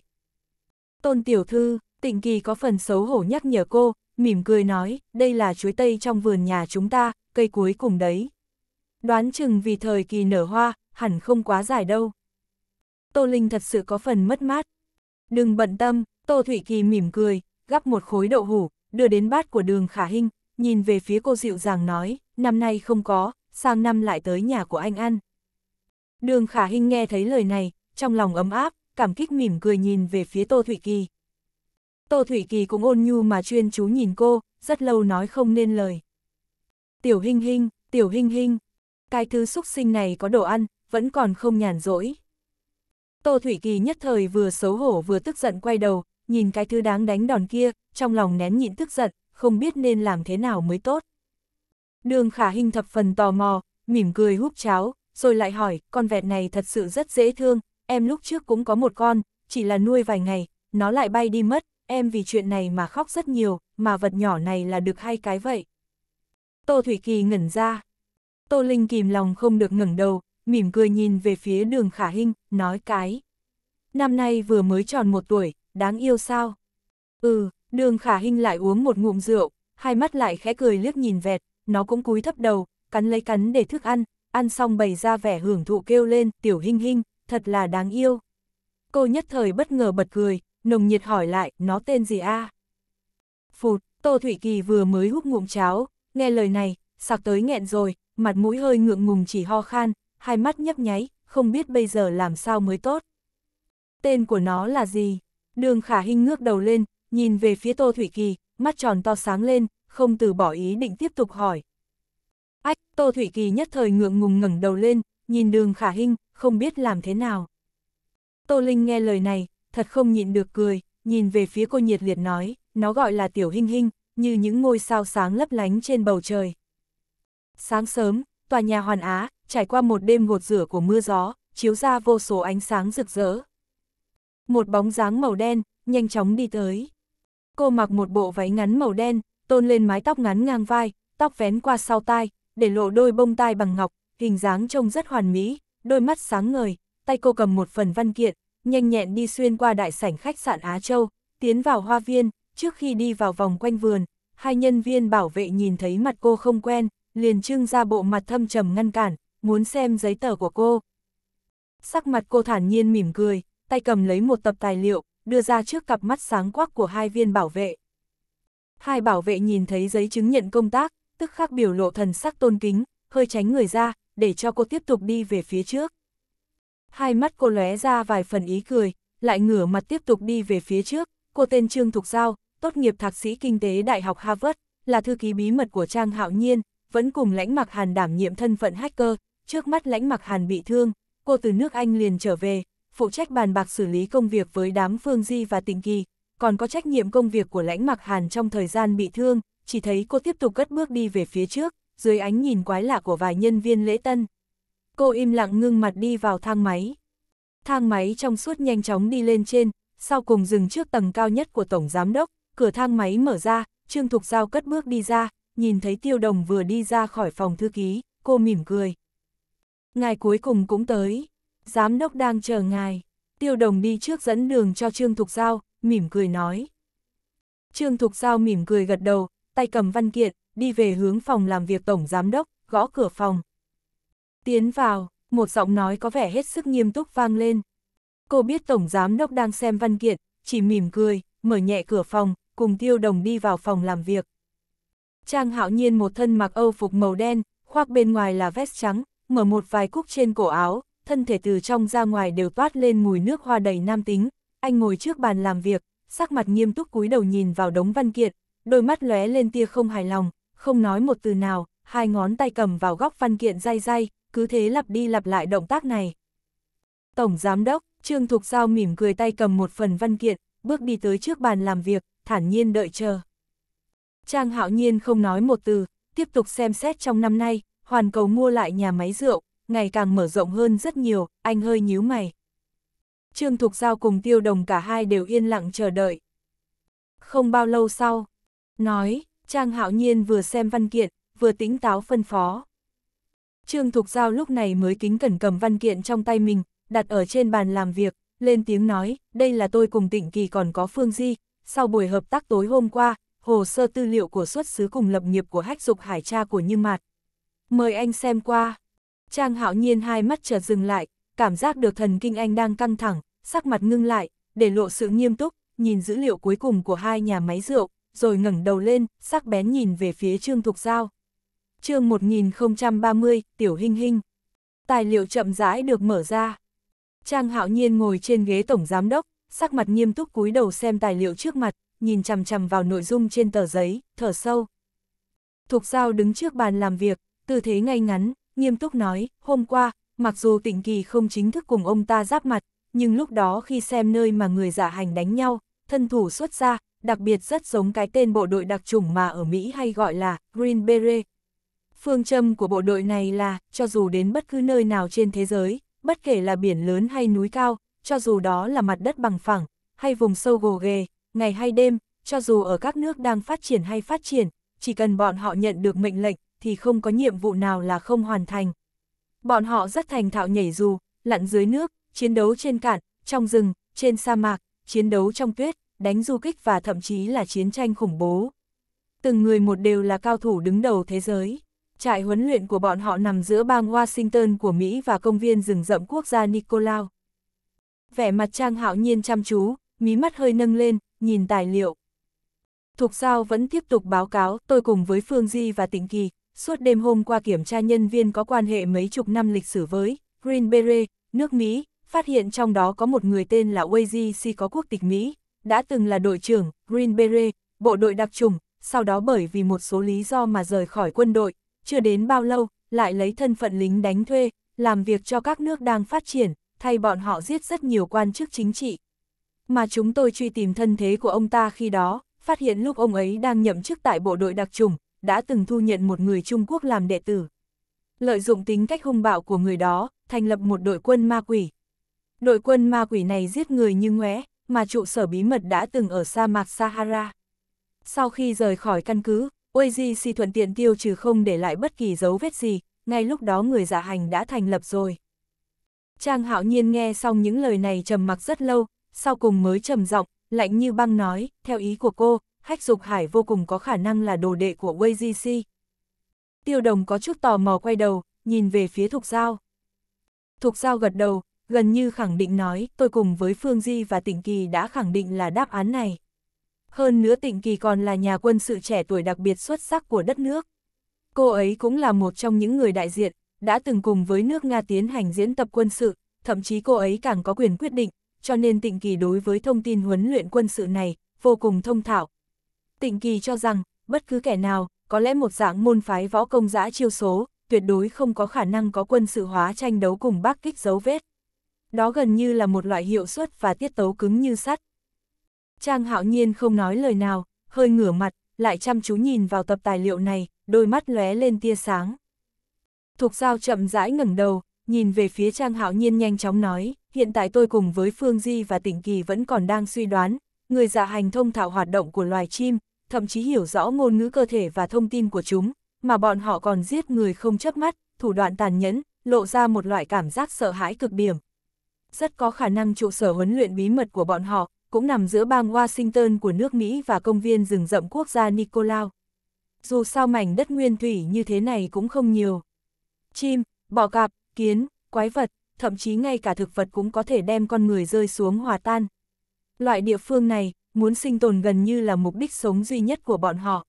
Tôn tiểu thư, tịnh kỳ có phần xấu hổ nhắc nhở cô, mỉm cười nói, đây là chuối tây trong vườn nhà chúng ta, cây cuối cùng đấy, đoán chừng vì thời kỳ nở hoa, hẳn không quá dài đâu. Tô Linh thật sự có phần mất mát. Đừng bận tâm, Tô Thủy Kỳ mỉm cười, gắp một khối đậu hủ, đưa đến bát của đường khả hinh, nhìn về phía cô dịu dàng nói, năm nay không có, sang năm lại tới nhà của anh ăn. Đường khả hinh nghe thấy lời này, trong lòng ấm áp, cảm kích mỉm cười nhìn về phía Tô Thủy Kỳ. Tô Thủy Kỳ cũng ôn nhu mà chuyên chú nhìn cô, rất lâu nói không nên lời. Tiểu Hinh Hinh, Tiểu Hinh Hinh, cái thứ xúc sinh này có đồ ăn, vẫn còn không nhàn rỗi. Tô Thủy Kỳ nhất thời vừa xấu hổ vừa tức giận quay đầu, nhìn cái thứ đáng đánh đòn kia, trong lòng nén nhịn tức giận, không biết nên làm thế nào mới tốt. Đường khả hình thập phần tò mò, mỉm cười húp cháo, rồi lại hỏi, con vẹt này thật sự rất dễ thương, em lúc trước cũng có một con, chỉ là nuôi vài ngày, nó lại bay đi mất, em vì chuyện này mà khóc rất nhiều, mà vật nhỏ này là được hai cái vậy. Tô Thủy Kỳ ngẩn ra, Tô Linh kìm lòng không được ngẩng đầu, mỉm cười nhìn về phía đường khả hinh, nói cái. Năm nay vừa mới tròn một tuổi, đáng yêu sao? Ừ, đường khả hinh lại uống một ngụm rượu, hai mắt lại khẽ cười liếc nhìn vẹt, nó cũng cúi thấp đầu, cắn lấy cắn để thức ăn, ăn xong bày ra vẻ hưởng thụ kêu lên, tiểu hinh hinh, thật là đáng yêu. Cô nhất thời bất ngờ bật cười, nồng nhiệt hỏi lại, nó tên gì a? À? Phụt, Tô Thủy Kỳ vừa mới hút ngụm cháo, nghe lời này, sạc tới nghẹn rồi, mặt mũi hơi ngượng ngùng chỉ ho khan, hai mắt nhấp nháy, không biết bây giờ làm sao mới tốt. Tên của nó là gì? Đường khả hình ngước đầu lên, nhìn về phía Tô Thủy Kỳ, mắt tròn to sáng lên, không từ bỏ ý định tiếp tục hỏi. Ách, Tô Thủy Kỳ nhất thời ngượng ngùng ngẩng đầu lên, nhìn đường khả hình, không biết làm thế nào. Tô Linh nghe lời này, thật không nhịn được cười, nhìn về phía cô nhiệt liệt nói, nó gọi là tiểu hình hình, như những ngôi sao sáng lấp lánh trên bầu trời. Sáng sớm, tòa nhà Hoàn Á, trải qua một đêm gột rửa của mưa gió, chiếu ra vô số ánh sáng rực rỡ. Một bóng dáng màu đen, nhanh chóng đi tới. Cô mặc một bộ váy ngắn màu đen, tôn lên mái tóc ngắn ngang vai, tóc vén qua sau tai, để lộ đôi bông tai bằng ngọc, hình dáng trông rất hoàn mỹ, đôi mắt sáng ngời, tay cô cầm một phần văn kiện, nhanh nhẹn đi xuyên qua đại sảnh khách sạn Á Châu, tiến vào hoa viên, trước khi đi vào vòng quanh vườn, hai nhân viên bảo vệ nhìn thấy mặt cô không quen, liền trưng ra bộ mặt thâm trầm ngăn cản, muốn xem giấy tờ của cô. Sắc mặt cô thản nhiên mỉm cười, tay cầm lấy một tập tài liệu, đưa ra trước cặp mắt sáng quắc của hai viên bảo vệ. Hai bảo vệ nhìn thấy giấy chứng nhận công tác, tức khắc biểu lộ thần sắc tôn kính, hơi tránh người ra, để cho cô tiếp tục đi về phía trước. Hai mắt cô lóe ra vài phần ý cười, lại ngửa mặt tiếp tục đi về phía trước, cô tên Trương Thục Giao, tốt nghiệp thạc sĩ kinh tế Đại học Harvard, là thư ký bí mật của Trang Hạo Nhiên, vẫn cùng lãnh mặc hàn đảm nhiệm thân phận hacker, trước mắt lãnh mặc hàn bị thương, cô từ nước Anh liền trở về, phụ trách bàn bạc xử lý công việc với đám Phương Di và Tình Kỳ, còn có trách nhiệm công việc của lãnh mặc hàn trong thời gian bị thương, chỉ thấy cô tiếp tục cất bước đi về phía trước, dưới ánh nhìn quái lạ của vài nhân viên lễ tân. Cô im lặng ngưng mặt đi vào thang máy. Thang máy trong suốt nhanh chóng đi lên trên, sau cùng dừng trước tầng cao nhất của Tổng Giám Đốc, cửa thang máy mở ra, Trương Thục Giao cất bước đi ra, nhìn thấy tiêu đồng vừa đi ra khỏi phòng thư ký, cô mỉm cười. Ngài cuối cùng cũng tới, giám đốc đang chờ ngài. Tiêu đồng đi trước dẫn đường cho Trương Thục Giao, mỉm cười nói. Trương Thục Giao mỉm cười gật đầu, tay cầm văn kiện, đi về hướng phòng làm việc tổng giám đốc, gõ cửa phòng. Tiến vào, một giọng nói có vẻ hết sức nghiêm túc vang lên. Cô biết tổng giám đốc đang xem văn kiện, chỉ mỉm cười, mở nhẹ cửa phòng, cùng tiêu đồng đi vào phòng làm việc. Trang hạo nhiên một thân mặc âu phục màu đen, khoác bên ngoài là vest trắng, mở một vài cúc trên cổ áo, thân thể từ trong ra ngoài đều toát lên mùi nước hoa đầy nam tính. Anh ngồi trước bàn làm việc, sắc mặt nghiêm túc cúi đầu nhìn vào đống văn kiện, đôi mắt lóe lên tia không hài lòng, không nói một từ nào, hai ngón tay cầm vào góc văn kiện day day, cứ thế lặp đi lặp lại động tác này. Tổng Giám đốc, Trương Thục Giao mỉm cười tay cầm một phần văn kiện, bước đi tới trước bàn làm việc, thản nhiên đợi chờ. Trang hạo nhiên không nói một từ, tiếp tục xem xét trong năm nay, hoàn cầu mua lại nhà máy rượu, ngày càng mở rộng hơn rất nhiều, anh hơi nhíu mày. Trương Thục Giao cùng tiêu đồng cả hai đều yên lặng chờ đợi. Không bao lâu sau, nói, Trang hạo nhiên vừa xem văn kiện, vừa tính táo phân phó. Trương Thục Giao lúc này mới kính cẩn cầm văn kiện trong tay mình, đặt ở trên bàn làm việc, lên tiếng nói, đây là tôi cùng Tịnh Kỳ còn có Phương Di, sau buổi hợp tác tối hôm qua, hồ sơ tư liệu của xuất xứ cùng lập nghiệp của hách dục hải cha của Như Mạt. Mời anh xem qua. Trang hạo nhiên hai mắt chợt dừng lại, cảm giác được thần kinh anh đang căng thẳng, sắc mặt ngưng lại, để lộ sự nghiêm túc, nhìn dữ liệu cuối cùng của hai nhà máy rượu, rồi ngẩng đầu lên, sắc bén nhìn về phía Trương Thục Giao. chương 1030, Tiểu Hinh Hinh. Tài liệu chậm rãi được mở ra. Trang hạo nhiên ngồi trên ghế tổng giám đốc, sắc mặt nghiêm túc cúi đầu xem tài liệu trước mặt, nhìn chằm chằm vào nội dung trên tờ giấy, thở sâu. Thục Giao đứng trước bàn làm việc, tư thế ngay ngắn, nghiêm túc nói, hôm qua, mặc dù tịnh kỳ không chính thức cùng ông ta giáp mặt, nhưng lúc đó khi xem nơi mà người giả hành đánh nhau, thân thủ xuất ra, đặc biệt rất giống cái tên bộ đội đặc chủng mà ở Mỹ hay gọi là Green Beret. Phương châm của bộ đội này là, cho dù đến bất cứ nơi nào trên thế giới, bất kể là biển lớn hay núi cao, cho dù đó là mặt đất bằng phẳng, hay vùng sâu gồ ghề, ngày hay đêm, cho dù ở các nước đang phát triển hay phát triển, chỉ cần bọn họ nhận được mệnh lệnh, thì không có nhiệm vụ nào là không hoàn thành. Bọn họ rất thành thạo nhảy dù, lặn dưới nước, chiến đấu trên cạn, trong rừng, trên sa mạc, chiến đấu trong tuyết, đánh du kích và thậm chí là chiến tranh khủng bố. Từng người một đều là cao thủ đứng đầu thế giới. Trại huấn luyện của bọn họ nằm giữa bang Washington của Mỹ và công viên rừng rậm quốc gia Nicolau. Vẻ mặt Trang Hạo Nhiên chăm chú, mí mắt hơi nâng lên, nhìn tài liệu. Thục sao vẫn tiếp tục báo cáo, tôi cùng với Phương Di và Tịnh Kỳ, suốt đêm hôm qua kiểm tra nhân viên có quan hệ mấy chục năm lịch sử với Green Beret, nước Mỹ, phát hiện trong đó có một người tên là Wei Si có quốc tịch Mỹ, đã từng là đội trưởng Green Beret, bộ đội đặc trùng, sau đó bởi vì một số lý do mà rời khỏi quân đội, chưa đến bao lâu, lại lấy thân phận lính đánh thuê, làm việc cho các nước đang phát triển, thay bọn họ giết rất nhiều quan chức chính trị, mà chúng tôi truy tìm thân thế của ông ta khi đó, phát hiện lúc ông ấy đang nhậm chức tại bộ đội đặc trùng, đã từng thu nhận một người Trung Quốc làm đệ tử. Lợi dụng tính cách hung bạo của người đó, thành lập một đội quân ma quỷ. Đội quân ma quỷ này giết người như ngoé, mà trụ sở bí mật đã từng ở sa mạc Sahara. Sau khi rời khỏi căn cứ, Ueji thuận tiện tiêu trừ không để lại bất kỳ dấu vết gì, ngay lúc đó người giả dạ hành đã thành lập rồi. Trang Hạo Nhiên nghe xong những lời này trầm mặc rất lâu, sau cùng mới trầm giọng lạnh như băng nói, theo ý của cô, khách Dục Hải vô cùng có khả năng là đồ đệ của Wei Jixi. Tiêu đồng có chút tò mò quay đầu, nhìn về phía Thục Giao. Thục Giao gật đầu, gần như khẳng định nói, tôi cùng với Phương Di và Tịnh Kỳ đã khẳng định là đáp án này. Hơn nữa Tịnh Kỳ còn là nhà quân sự trẻ tuổi đặc biệt xuất sắc của đất nước. Cô ấy cũng là một trong những người đại diện, đã từng cùng với nước Nga tiến hành diễn tập quân sự, thậm chí cô ấy càng có quyền quyết định, cho nên Tịnh Kỳ đối với thông tin huấn luyện quân sự này vô cùng thông thạo. Tịnh Kỳ cho rằng, bất cứ kẻ nào, có lẽ một dạng môn phái võ công giã chiêu số, tuyệt đối không có khả năng có quân sự hóa tranh đấu cùng bác kích dấu vết. Đó gần như là một loại hiệu suất và tiết tấu cứng như sắt. Trang hạo nhiên không nói lời nào, hơi ngửa mặt, lại chăm chú nhìn vào tập tài liệu này, đôi mắt lóe lên tia sáng. Thục giao chậm rãi ngẩng đầu, nhìn về phía Trang Hạo Nhiên nhanh chóng nói, hiện tại tôi cùng với Phương Di và Tỉnh Kỳ vẫn còn đang suy đoán, người dạ hành thông thạo hoạt động của loài chim, thậm chí hiểu rõ ngôn ngữ cơ thể và thông tin của chúng, mà bọn họ còn giết người không chớp mắt, thủ đoạn tàn nhẫn, lộ ra một loại cảm giác sợ hãi cực điểm. Rất có khả năng trụ sở huấn luyện bí mật của bọn họ cũng nằm giữa bang Washington của nước Mỹ và công viên rừng rậm quốc gia Nicolau. Dù sao mảnh đất nguyên thủy như thế này cũng không nhiều. Chim, bọ cạp, kiến, quái vật, thậm chí ngay cả thực vật cũng có thể đem con người rơi xuống hòa tan. Loại địa phương này, muốn sinh tồn gần như là mục đích sống duy nhất của bọn họ.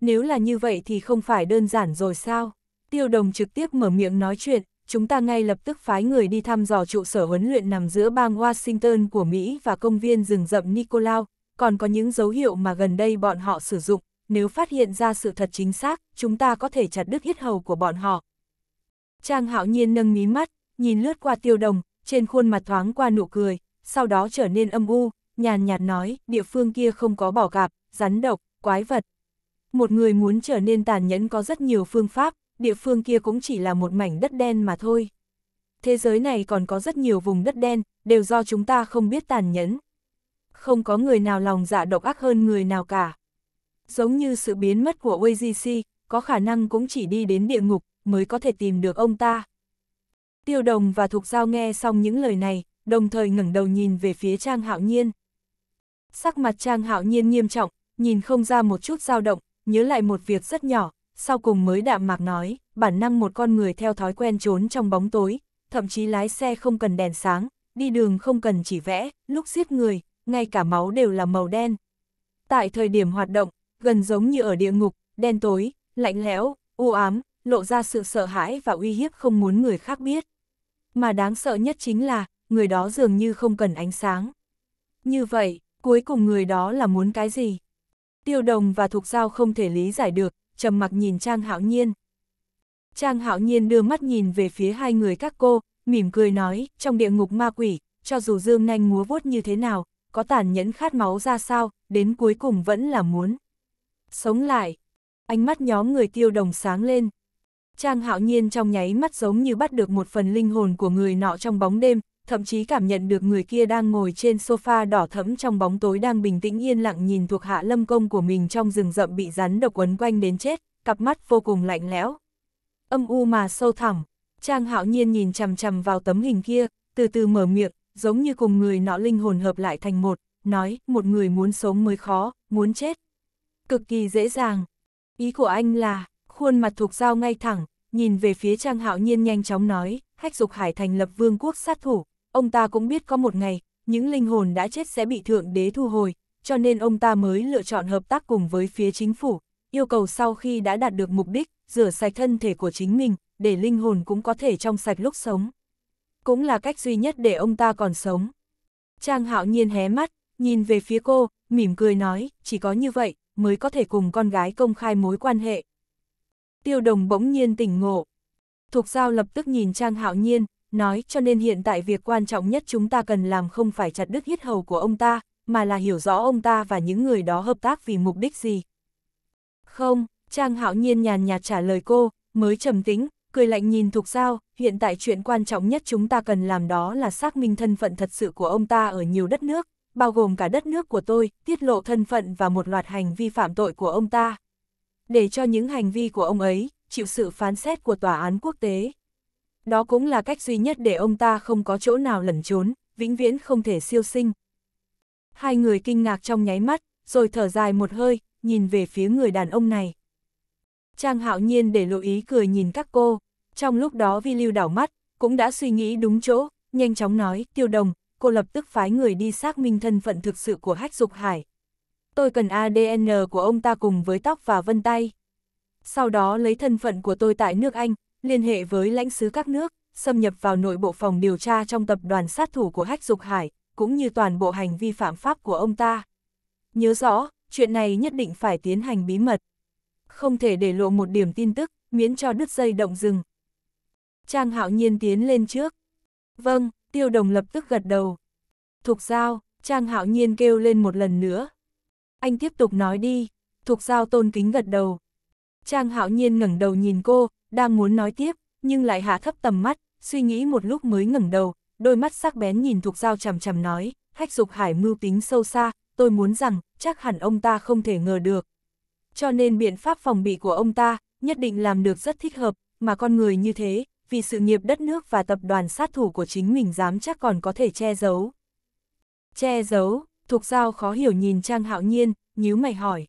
Nếu là như vậy thì không phải đơn giản rồi sao? Tiêu đồng trực tiếp mở miệng nói chuyện, chúng ta ngay lập tức phái người đi thăm dò trụ sở huấn luyện nằm giữa bang Washington của Mỹ và công viên rừng rậm Nicolau, còn có những dấu hiệu mà gần đây bọn họ sử dụng, nếu phát hiện ra sự thật chính xác, chúng ta có thể chặt đứt hết hầu của bọn họ. Trang hạo nhiên nâng mí mắt, nhìn lướt qua tiêu đồng, trên khuôn mặt thoáng qua nụ cười, sau đó trở nên âm u, nhàn nhạt nói, địa phương kia không có bỏ gạp, rắn độc, quái vật. Một người muốn trở nên tàn nhẫn có rất nhiều phương pháp, địa phương kia cũng chỉ là một mảnh đất đen mà thôi. Thế giới này còn có rất nhiều vùng đất đen, đều do chúng ta không biết tàn nhẫn. Không có người nào lòng dạ độc ác hơn người nào cả. Giống như sự biến mất của WGC, có khả năng cũng chỉ đi đến địa ngục, mới có thể tìm được ông ta. Tiêu đồng và Thục Giao nghe xong những lời này, đồng thời ngẩng đầu nhìn về phía Trang Hạo Nhiên. Sắc mặt Trang Hạo Nhiên nghiêm trọng, nhìn không ra một chút dao động, nhớ lại một việc rất nhỏ, sau cùng mới đạm mạc nói, bản năng một con người theo thói quen trốn trong bóng tối, thậm chí lái xe không cần đèn sáng, đi đường không cần chỉ vẽ, lúc giết người, ngay cả máu đều là màu đen. Tại thời điểm hoạt động, gần giống như ở địa ngục, đen tối, lạnh lẽo, u ám, lộ ra sự sợ hãi và uy hiếp không muốn người khác biết. Mà đáng sợ nhất chính là, người đó dường như không cần ánh sáng. Như vậy, cuối cùng người đó là muốn cái gì? Tiêu đồng và thục giao không thể lý giải được, trầm mặc nhìn Trang Hạo Nhiên. Trang Hạo Nhiên đưa mắt nhìn về phía hai người các cô, mỉm cười nói, trong địa ngục ma quỷ, cho dù dương nanh múa vuốt như thế nào, có tàn nhẫn khát máu ra sao, đến cuối cùng vẫn là muốn. Sống lại, ánh mắt nhóm người tiêu đồng sáng lên, Trang hạo nhiên trong nháy mắt giống như bắt được một phần linh hồn của người nọ trong bóng đêm, thậm chí cảm nhận được người kia đang ngồi trên sofa đỏ thẫm trong bóng tối đang bình tĩnh yên lặng nhìn thuộc hạ lâm công của mình trong rừng rậm bị rắn độc quấn quanh đến chết, cặp mắt vô cùng lạnh lẽo. Âm u mà sâu thẳm, Trang hạo nhiên nhìn chằm chằm vào tấm hình kia, từ từ mở miệng, giống như cùng người nọ linh hồn hợp lại thành một, nói, một người muốn sống mới khó, muốn chết. Cực kỳ dễ dàng. Ý của anh là, Khuôn mặt Thục Giao ngay thẳng, nhìn về phía Trang Hạo Nhiên nhanh chóng nói, hách dục hải thành lập vương quốc sát thủ, ông ta cũng biết có một ngày, những linh hồn đã chết sẽ bị thượng đế thu hồi, cho nên ông ta mới lựa chọn hợp tác cùng với phía chính phủ, yêu cầu sau khi đã đạt được mục đích, rửa sạch thân thể của chính mình, để linh hồn cũng có thể trong sạch lúc sống. Cũng là cách duy nhất để ông ta còn sống. Trang hạo nhiên hé mắt, nhìn về phía cô, mỉm cười nói, chỉ có như vậy, mới có thể cùng con gái công khai mối quan hệ. Tiêu đồng bỗng nhiên tỉnh ngộ. Thục giao lập tức nhìn Trang Hạo Nhiên, nói cho nên hiện tại việc quan trọng nhất chúng ta cần làm không phải chặt đứt hết hầu của ông ta, mà là hiểu rõ ông ta và những người đó hợp tác vì mục đích gì. Không, Trang Hạo Nhiên nhàn nhạt trả lời cô, mới trầm tính, cười lạnh nhìn Thục Giao, hiện tại chuyện quan trọng nhất chúng ta cần làm đó là xác minh thân phận thật sự của ông ta ở nhiều đất nước, bao gồm cả đất nước của tôi, tiết lộ thân phận và một loạt hành vi phạm tội của ông ta, để cho những hành vi của ông ấy chịu sự phán xét của tòa án quốc tế. Đó cũng là cách duy nhất để ông ta không có chỗ nào lẩn trốn, vĩnh viễn không thể siêu sinh. Hai người kinh ngạc trong nháy mắt, rồi thở dài một hơi, nhìn về phía người đàn ông này. Trang hạo nhiên để lộ ý cười nhìn các cô, trong lúc đó vi lưu đảo mắt, cũng đã suy nghĩ đúng chỗ, nhanh chóng nói, tiêu đồng, cô lập tức phái người đi xác minh thân phận thực sự của hách dục hải, tôi cần ADN của ông ta cùng với tóc và vân tay. Sau đó lấy thân phận của tôi tại nước Anh, liên hệ với lãnh sứ các nước, xâm nhập vào nội bộ phòng điều tra trong tập đoàn sát thủ của Hách Dục Hải, cũng như toàn bộ hành vi phạm pháp của ông ta. Nhớ rõ, chuyện này nhất định phải tiến hành bí mật. Không thể để lộ một điểm tin tức, miễn cho đứt dây động rừng. Trang hạo nhiên tiến lên trước. Vâng, tiêu đồng lập tức gật đầu. Thục giao, Trang hạo nhiên kêu lên một lần nữa, anh tiếp tục nói đi, thuộc Giao tôn kính gật đầu. Trang hạo nhiên ngẩng đầu nhìn cô, đang muốn nói tiếp, nhưng lại hạ thấp tầm mắt, suy nghĩ một lúc mới ngẩng đầu, đôi mắt sắc bén nhìn thuộc Giao chằm chằm nói, hách dục hải mưu tính sâu xa, tôi muốn rằng, chắc hẳn ông ta không thể ngờ được. Cho nên biện pháp phòng bị của ông ta, nhất định làm được rất thích hợp, mà con người như thế, vì sự nghiệp đất nước và tập đoàn sát thủ của chính mình dám chắc còn có thể che giấu. Che giấu, Thục Giao khó hiểu nhìn Trang Hạo Nhiên, nhíu mày hỏi.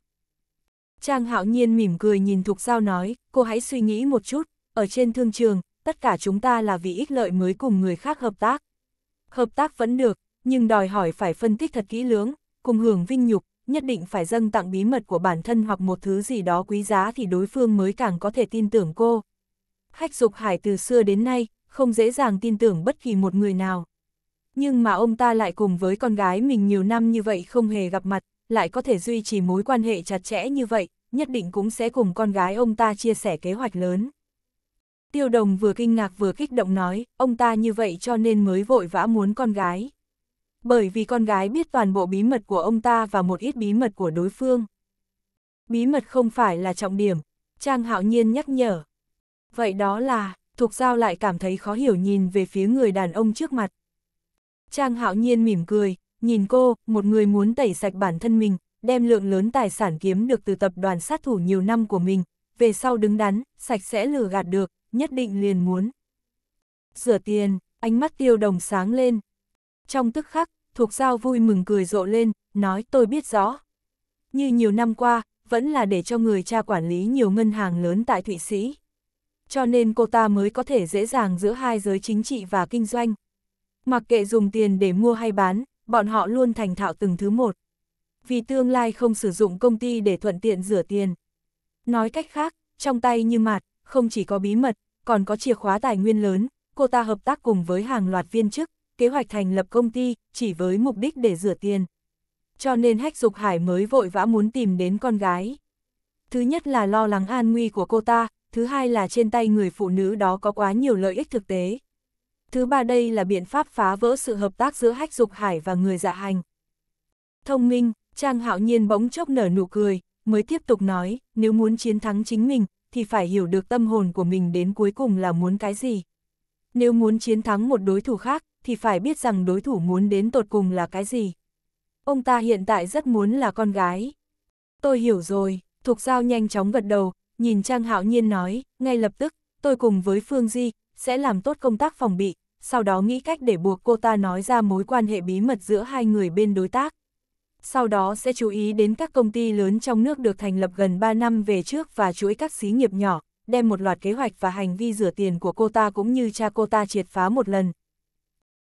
Trang Hạo Nhiên mỉm cười nhìn Thục Giao nói, cô hãy suy nghĩ một chút, ở trên thương trường, tất cả chúng ta là vì ích lợi mới cùng người khác hợp tác. Hợp tác vẫn được, nhưng đòi hỏi phải phân tích thật kỹ lưỡng, cùng hưởng vinh nhục, nhất định phải dâng tặng bí mật của bản thân hoặc một thứ gì đó quý giá thì đối phương mới càng có thể tin tưởng cô. Hách Dục Hải từ xưa đến nay, không dễ dàng tin tưởng bất kỳ một người nào. Nhưng mà ông ta lại cùng với con gái mình nhiều năm như vậy không hề gặp mặt, lại có thể duy trì mối quan hệ chặt chẽ như vậy, nhất định cũng sẽ cùng con gái ông ta chia sẻ kế hoạch lớn. Tiêu đồng vừa kinh ngạc vừa kích động nói, ông ta như vậy cho nên mới vội vã muốn con gái. Bởi vì con gái biết toàn bộ bí mật của ông ta và một ít bí mật của đối phương. Bí mật không phải là trọng điểm, Trang hạo nhiên nhắc nhở. Vậy đó là, Thục Giao lại cảm thấy khó hiểu nhìn về phía người đàn ông trước mặt. Trang hạo nhiên mỉm cười, nhìn cô, một người muốn tẩy sạch bản thân mình, đem lượng lớn tài sản kiếm được từ tập đoàn sát thủ nhiều năm của mình, về sau đứng đắn, sạch sẽ lừa gạt được, nhất định liền muốn. Rửa tiền, ánh mắt tiêu đồng sáng lên. Trong tức khắc, thuộc giao vui mừng cười rộ lên, nói tôi biết rõ. Như nhiều năm qua, vẫn là để cho người cha quản lý nhiều ngân hàng lớn tại Thụy Sĩ. Cho nên cô ta mới có thể dễ dàng giữa hai giới chính trị và kinh doanh. Mặc kệ dùng tiền để mua hay bán, bọn họ luôn thành thạo từng thứ một. Vì tương lai không sử dụng công ty để thuận tiện rửa tiền. Nói cách khác, trong tay như mạt, không chỉ có bí mật, còn có chìa khóa tài nguyên lớn, cô ta hợp tác cùng với hàng loạt viên chức, kế hoạch thành lập công ty chỉ với mục đích để rửa tiền. Cho nên Hách Dục Hải mới vội vã muốn tìm đến con gái. Thứ nhất là lo lắng an nguy của cô ta, thứ hai là trên tay người phụ nữ đó có quá nhiều lợi ích thực tế. Thứ ba đây là biện pháp phá vỡ sự hợp tác giữa hách dục hải và người dạ hành. Thông minh, Trang Hạo Nhiên bỗng chốc nở nụ cười, mới tiếp tục nói, nếu muốn chiến thắng chính mình, thì phải hiểu được tâm hồn của mình đến cuối cùng là muốn cái gì. Nếu muốn chiến thắng một đối thủ khác, thì phải biết rằng đối thủ muốn đến tột cùng là cái gì. Ông ta hiện tại rất muốn là con gái. Tôi hiểu rồi, Thục Giao nhanh chóng gật đầu, nhìn Trang Hạo Nhiên nói, ngay lập tức, tôi cùng với Phương Di, sẽ làm tốt công tác phòng bị, sau đó nghĩ cách để buộc cô ta nói ra mối quan hệ bí mật giữa hai người bên đối tác. Sau đó sẽ chú ý đến các công ty lớn trong nước được thành lập gần 3 năm về trước và chuỗi các xí nghiệp nhỏ, đem một loạt kế hoạch và hành vi rửa tiền của cô ta cũng như cha cô ta triệt phá một lần.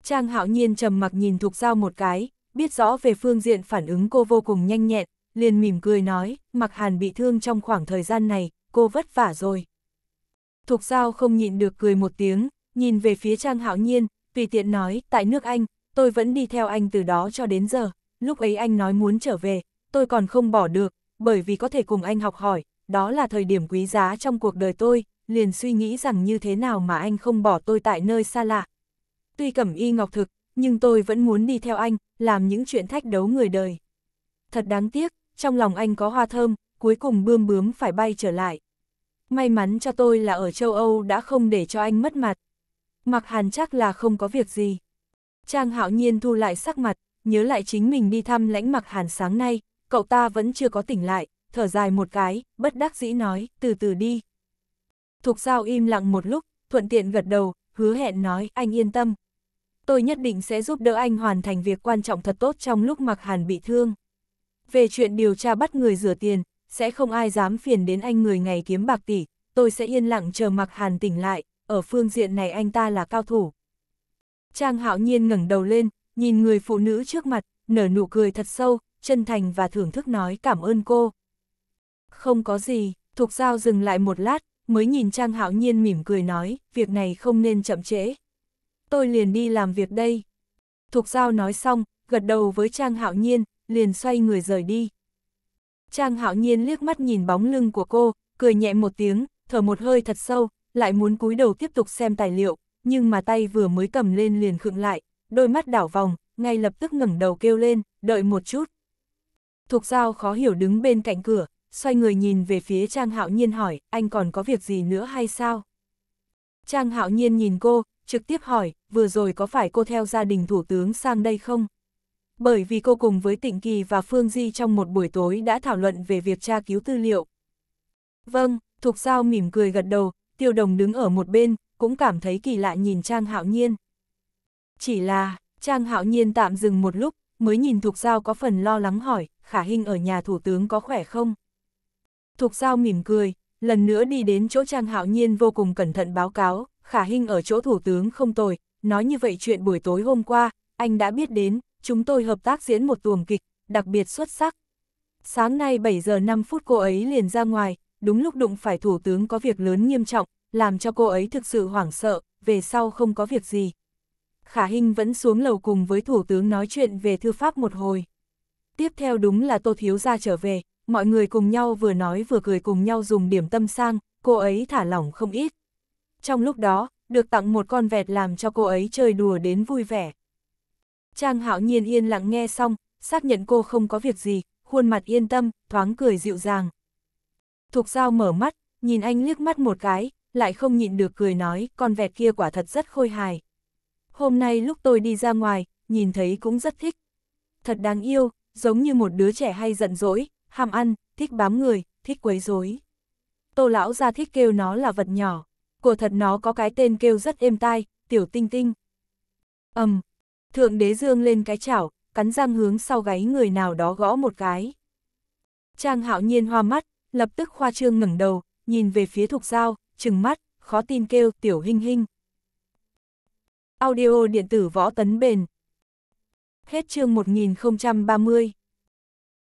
Trang hạo nhiên trầm mặc nhìn Thục Giao một cái, biết rõ về phương diện phản ứng cô vô cùng nhanh nhẹn, liền mỉm cười nói, mặc hàn bị thương trong khoảng thời gian này, cô vất vả rồi. Thục Giao không nhịn được cười một tiếng, nhìn về phía Trang Hạo Nhiên, tùy tiện nói, tại nước Anh, tôi vẫn đi theo anh từ đó cho đến giờ, lúc ấy anh nói muốn trở về, tôi còn không bỏ được, bởi vì có thể cùng anh học hỏi, đó là thời điểm quý giá trong cuộc đời tôi, liền suy nghĩ rằng như thế nào mà anh không bỏ tôi tại nơi xa lạ. Tuy cẩm y ngọc thực, nhưng tôi vẫn muốn đi theo anh, làm những chuyện thách đấu người đời. Thật đáng tiếc, trong lòng anh có hoa thơm, cuối cùng bươm bướm phải bay trở lại. May mắn cho tôi là ở châu Âu đã không để cho anh mất mặt. Mặc hàn chắc là không có việc gì. Trang hạo nhiên thu lại sắc mặt, nhớ lại chính mình đi thăm lãnh mặc hàn sáng nay, cậu ta vẫn chưa có tỉnh lại, thở dài một cái, bất đắc dĩ nói, từ từ đi. Thục giao im lặng một lúc, thuận tiện gật đầu, hứa hẹn nói, anh yên tâm. Tôi nhất định sẽ giúp đỡ anh hoàn thành việc quan trọng thật tốt trong lúc mặc hàn bị thương. Về chuyện điều tra bắt người rửa tiền, sẽ không ai dám phiền đến anh người ngày kiếm bạc tỷ, tôi sẽ yên lặng chờ mặc hàn tỉnh lại, ở phương diện này anh ta là cao thủ. Trang hạo nhiên ngẩng đầu lên, nhìn người phụ nữ trước mặt, nở nụ cười thật sâu, chân thành và thưởng thức nói cảm ơn cô. Không có gì, Thục Giao dừng lại một lát, mới nhìn Trang Hạo Nhiên mỉm cười nói, việc này không nên chậm trễ. Tôi liền đi làm việc đây. Thục Giao nói xong, gật đầu với Trang Hạo Nhiên, liền xoay người rời đi. Trang Hạo Nhiên liếc mắt nhìn bóng lưng của cô, cười nhẹ một tiếng, thở một hơi thật sâu, lại muốn cúi đầu tiếp tục xem tài liệu, nhưng mà tay vừa mới cầm lên liền khựng lại, đôi mắt đảo vòng, ngay lập tức ngẩng đầu kêu lên, đợi một chút. Thục Giao khó hiểu đứng bên cạnh cửa, xoay người nhìn về phía Trang Hạo Nhiên hỏi, anh còn có việc gì nữa hay sao? Trang Hạo Nhiên nhìn cô, trực tiếp hỏi, vừa rồi có phải cô theo gia đình thủ tướng sang đây không? Bởi vì cô cùng với Tịnh Kỳ và Phương Di trong một buổi tối đã thảo luận về việc tra cứu tư liệu. Vâng, Thục Giao mỉm cười gật đầu, tiêu đồng đứng ở một bên, cũng cảm thấy kỳ lạ nhìn Trang Hạo Nhiên. Chỉ là, Trang Hạo Nhiên tạm dừng một lúc, mới nhìn Thục Giao có phần lo lắng hỏi, khả hình ở nhà thủ tướng có khỏe không? Thục Giao mỉm cười, lần nữa đi đến chỗ Trang Hạo Nhiên vô cùng cẩn thận báo cáo, khả hình ở chỗ thủ tướng không tồi, nói như vậy chuyện buổi tối hôm qua, anh đã biết đến, chúng tôi hợp tác diễn một tuồng kịch, đặc biệt xuất sắc. Sáng nay 7 giờ 5 phút cô ấy liền ra ngoài, đúng lúc đụng phải thủ tướng có việc lớn nghiêm trọng, làm cho cô ấy thực sự hoảng sợ, về sau không có việc gì. Khả Hinh vẫn xuống lầu cùng với thủ tướng nói chuyện về thư pháp một hồi. Tiếp theo đúng là Tô Thiếu Gia trở về, mọi người cùng nhau vừa nói vừa cười cùng nhau dùng điểm tâm sang, cô ấy thả lỏng không ít. Trong lúc đó, được tặng một con vẹt làm cho cô ấy chơi đùa đến vui vẻ. Trang hạo nhiên yên lặng nghe xong, xác nhận cô không có việc gì, khuôn mặt yên tâm, thoáng cười dịu dàng. Thục Giao mở mắt, nhìn anh liếc mắt một cái, lại không nhịn được cười nói, con vẹt kia quả thật rất khôi hài. Hôm nay lúc tôi đi ra ngoài, nhìn thấy cũng rất thích. Thật đáng yêu, giống như một đứa trẻ hay giận dỗi, ham ăn, thích bám người, thích quấy rối. Tô lão ra thích kêu nó là vật nhỏ, của thật nó có cái tên kêu rất êm tai, tiểu tinh tinh. ầm, um, thượng đế dương lên cái chảo, cắn răng hướng sau gáy người nào đó gõ một cái. Trang hạo nhiên hoa mắt, lập tức khoa trương ngẩng đầu, nhìn về phía thục dao, trừng mắt, khó tin kêu tiểu hinh hinh. Audio điện tử võ tấn bền. Hết chương 1030.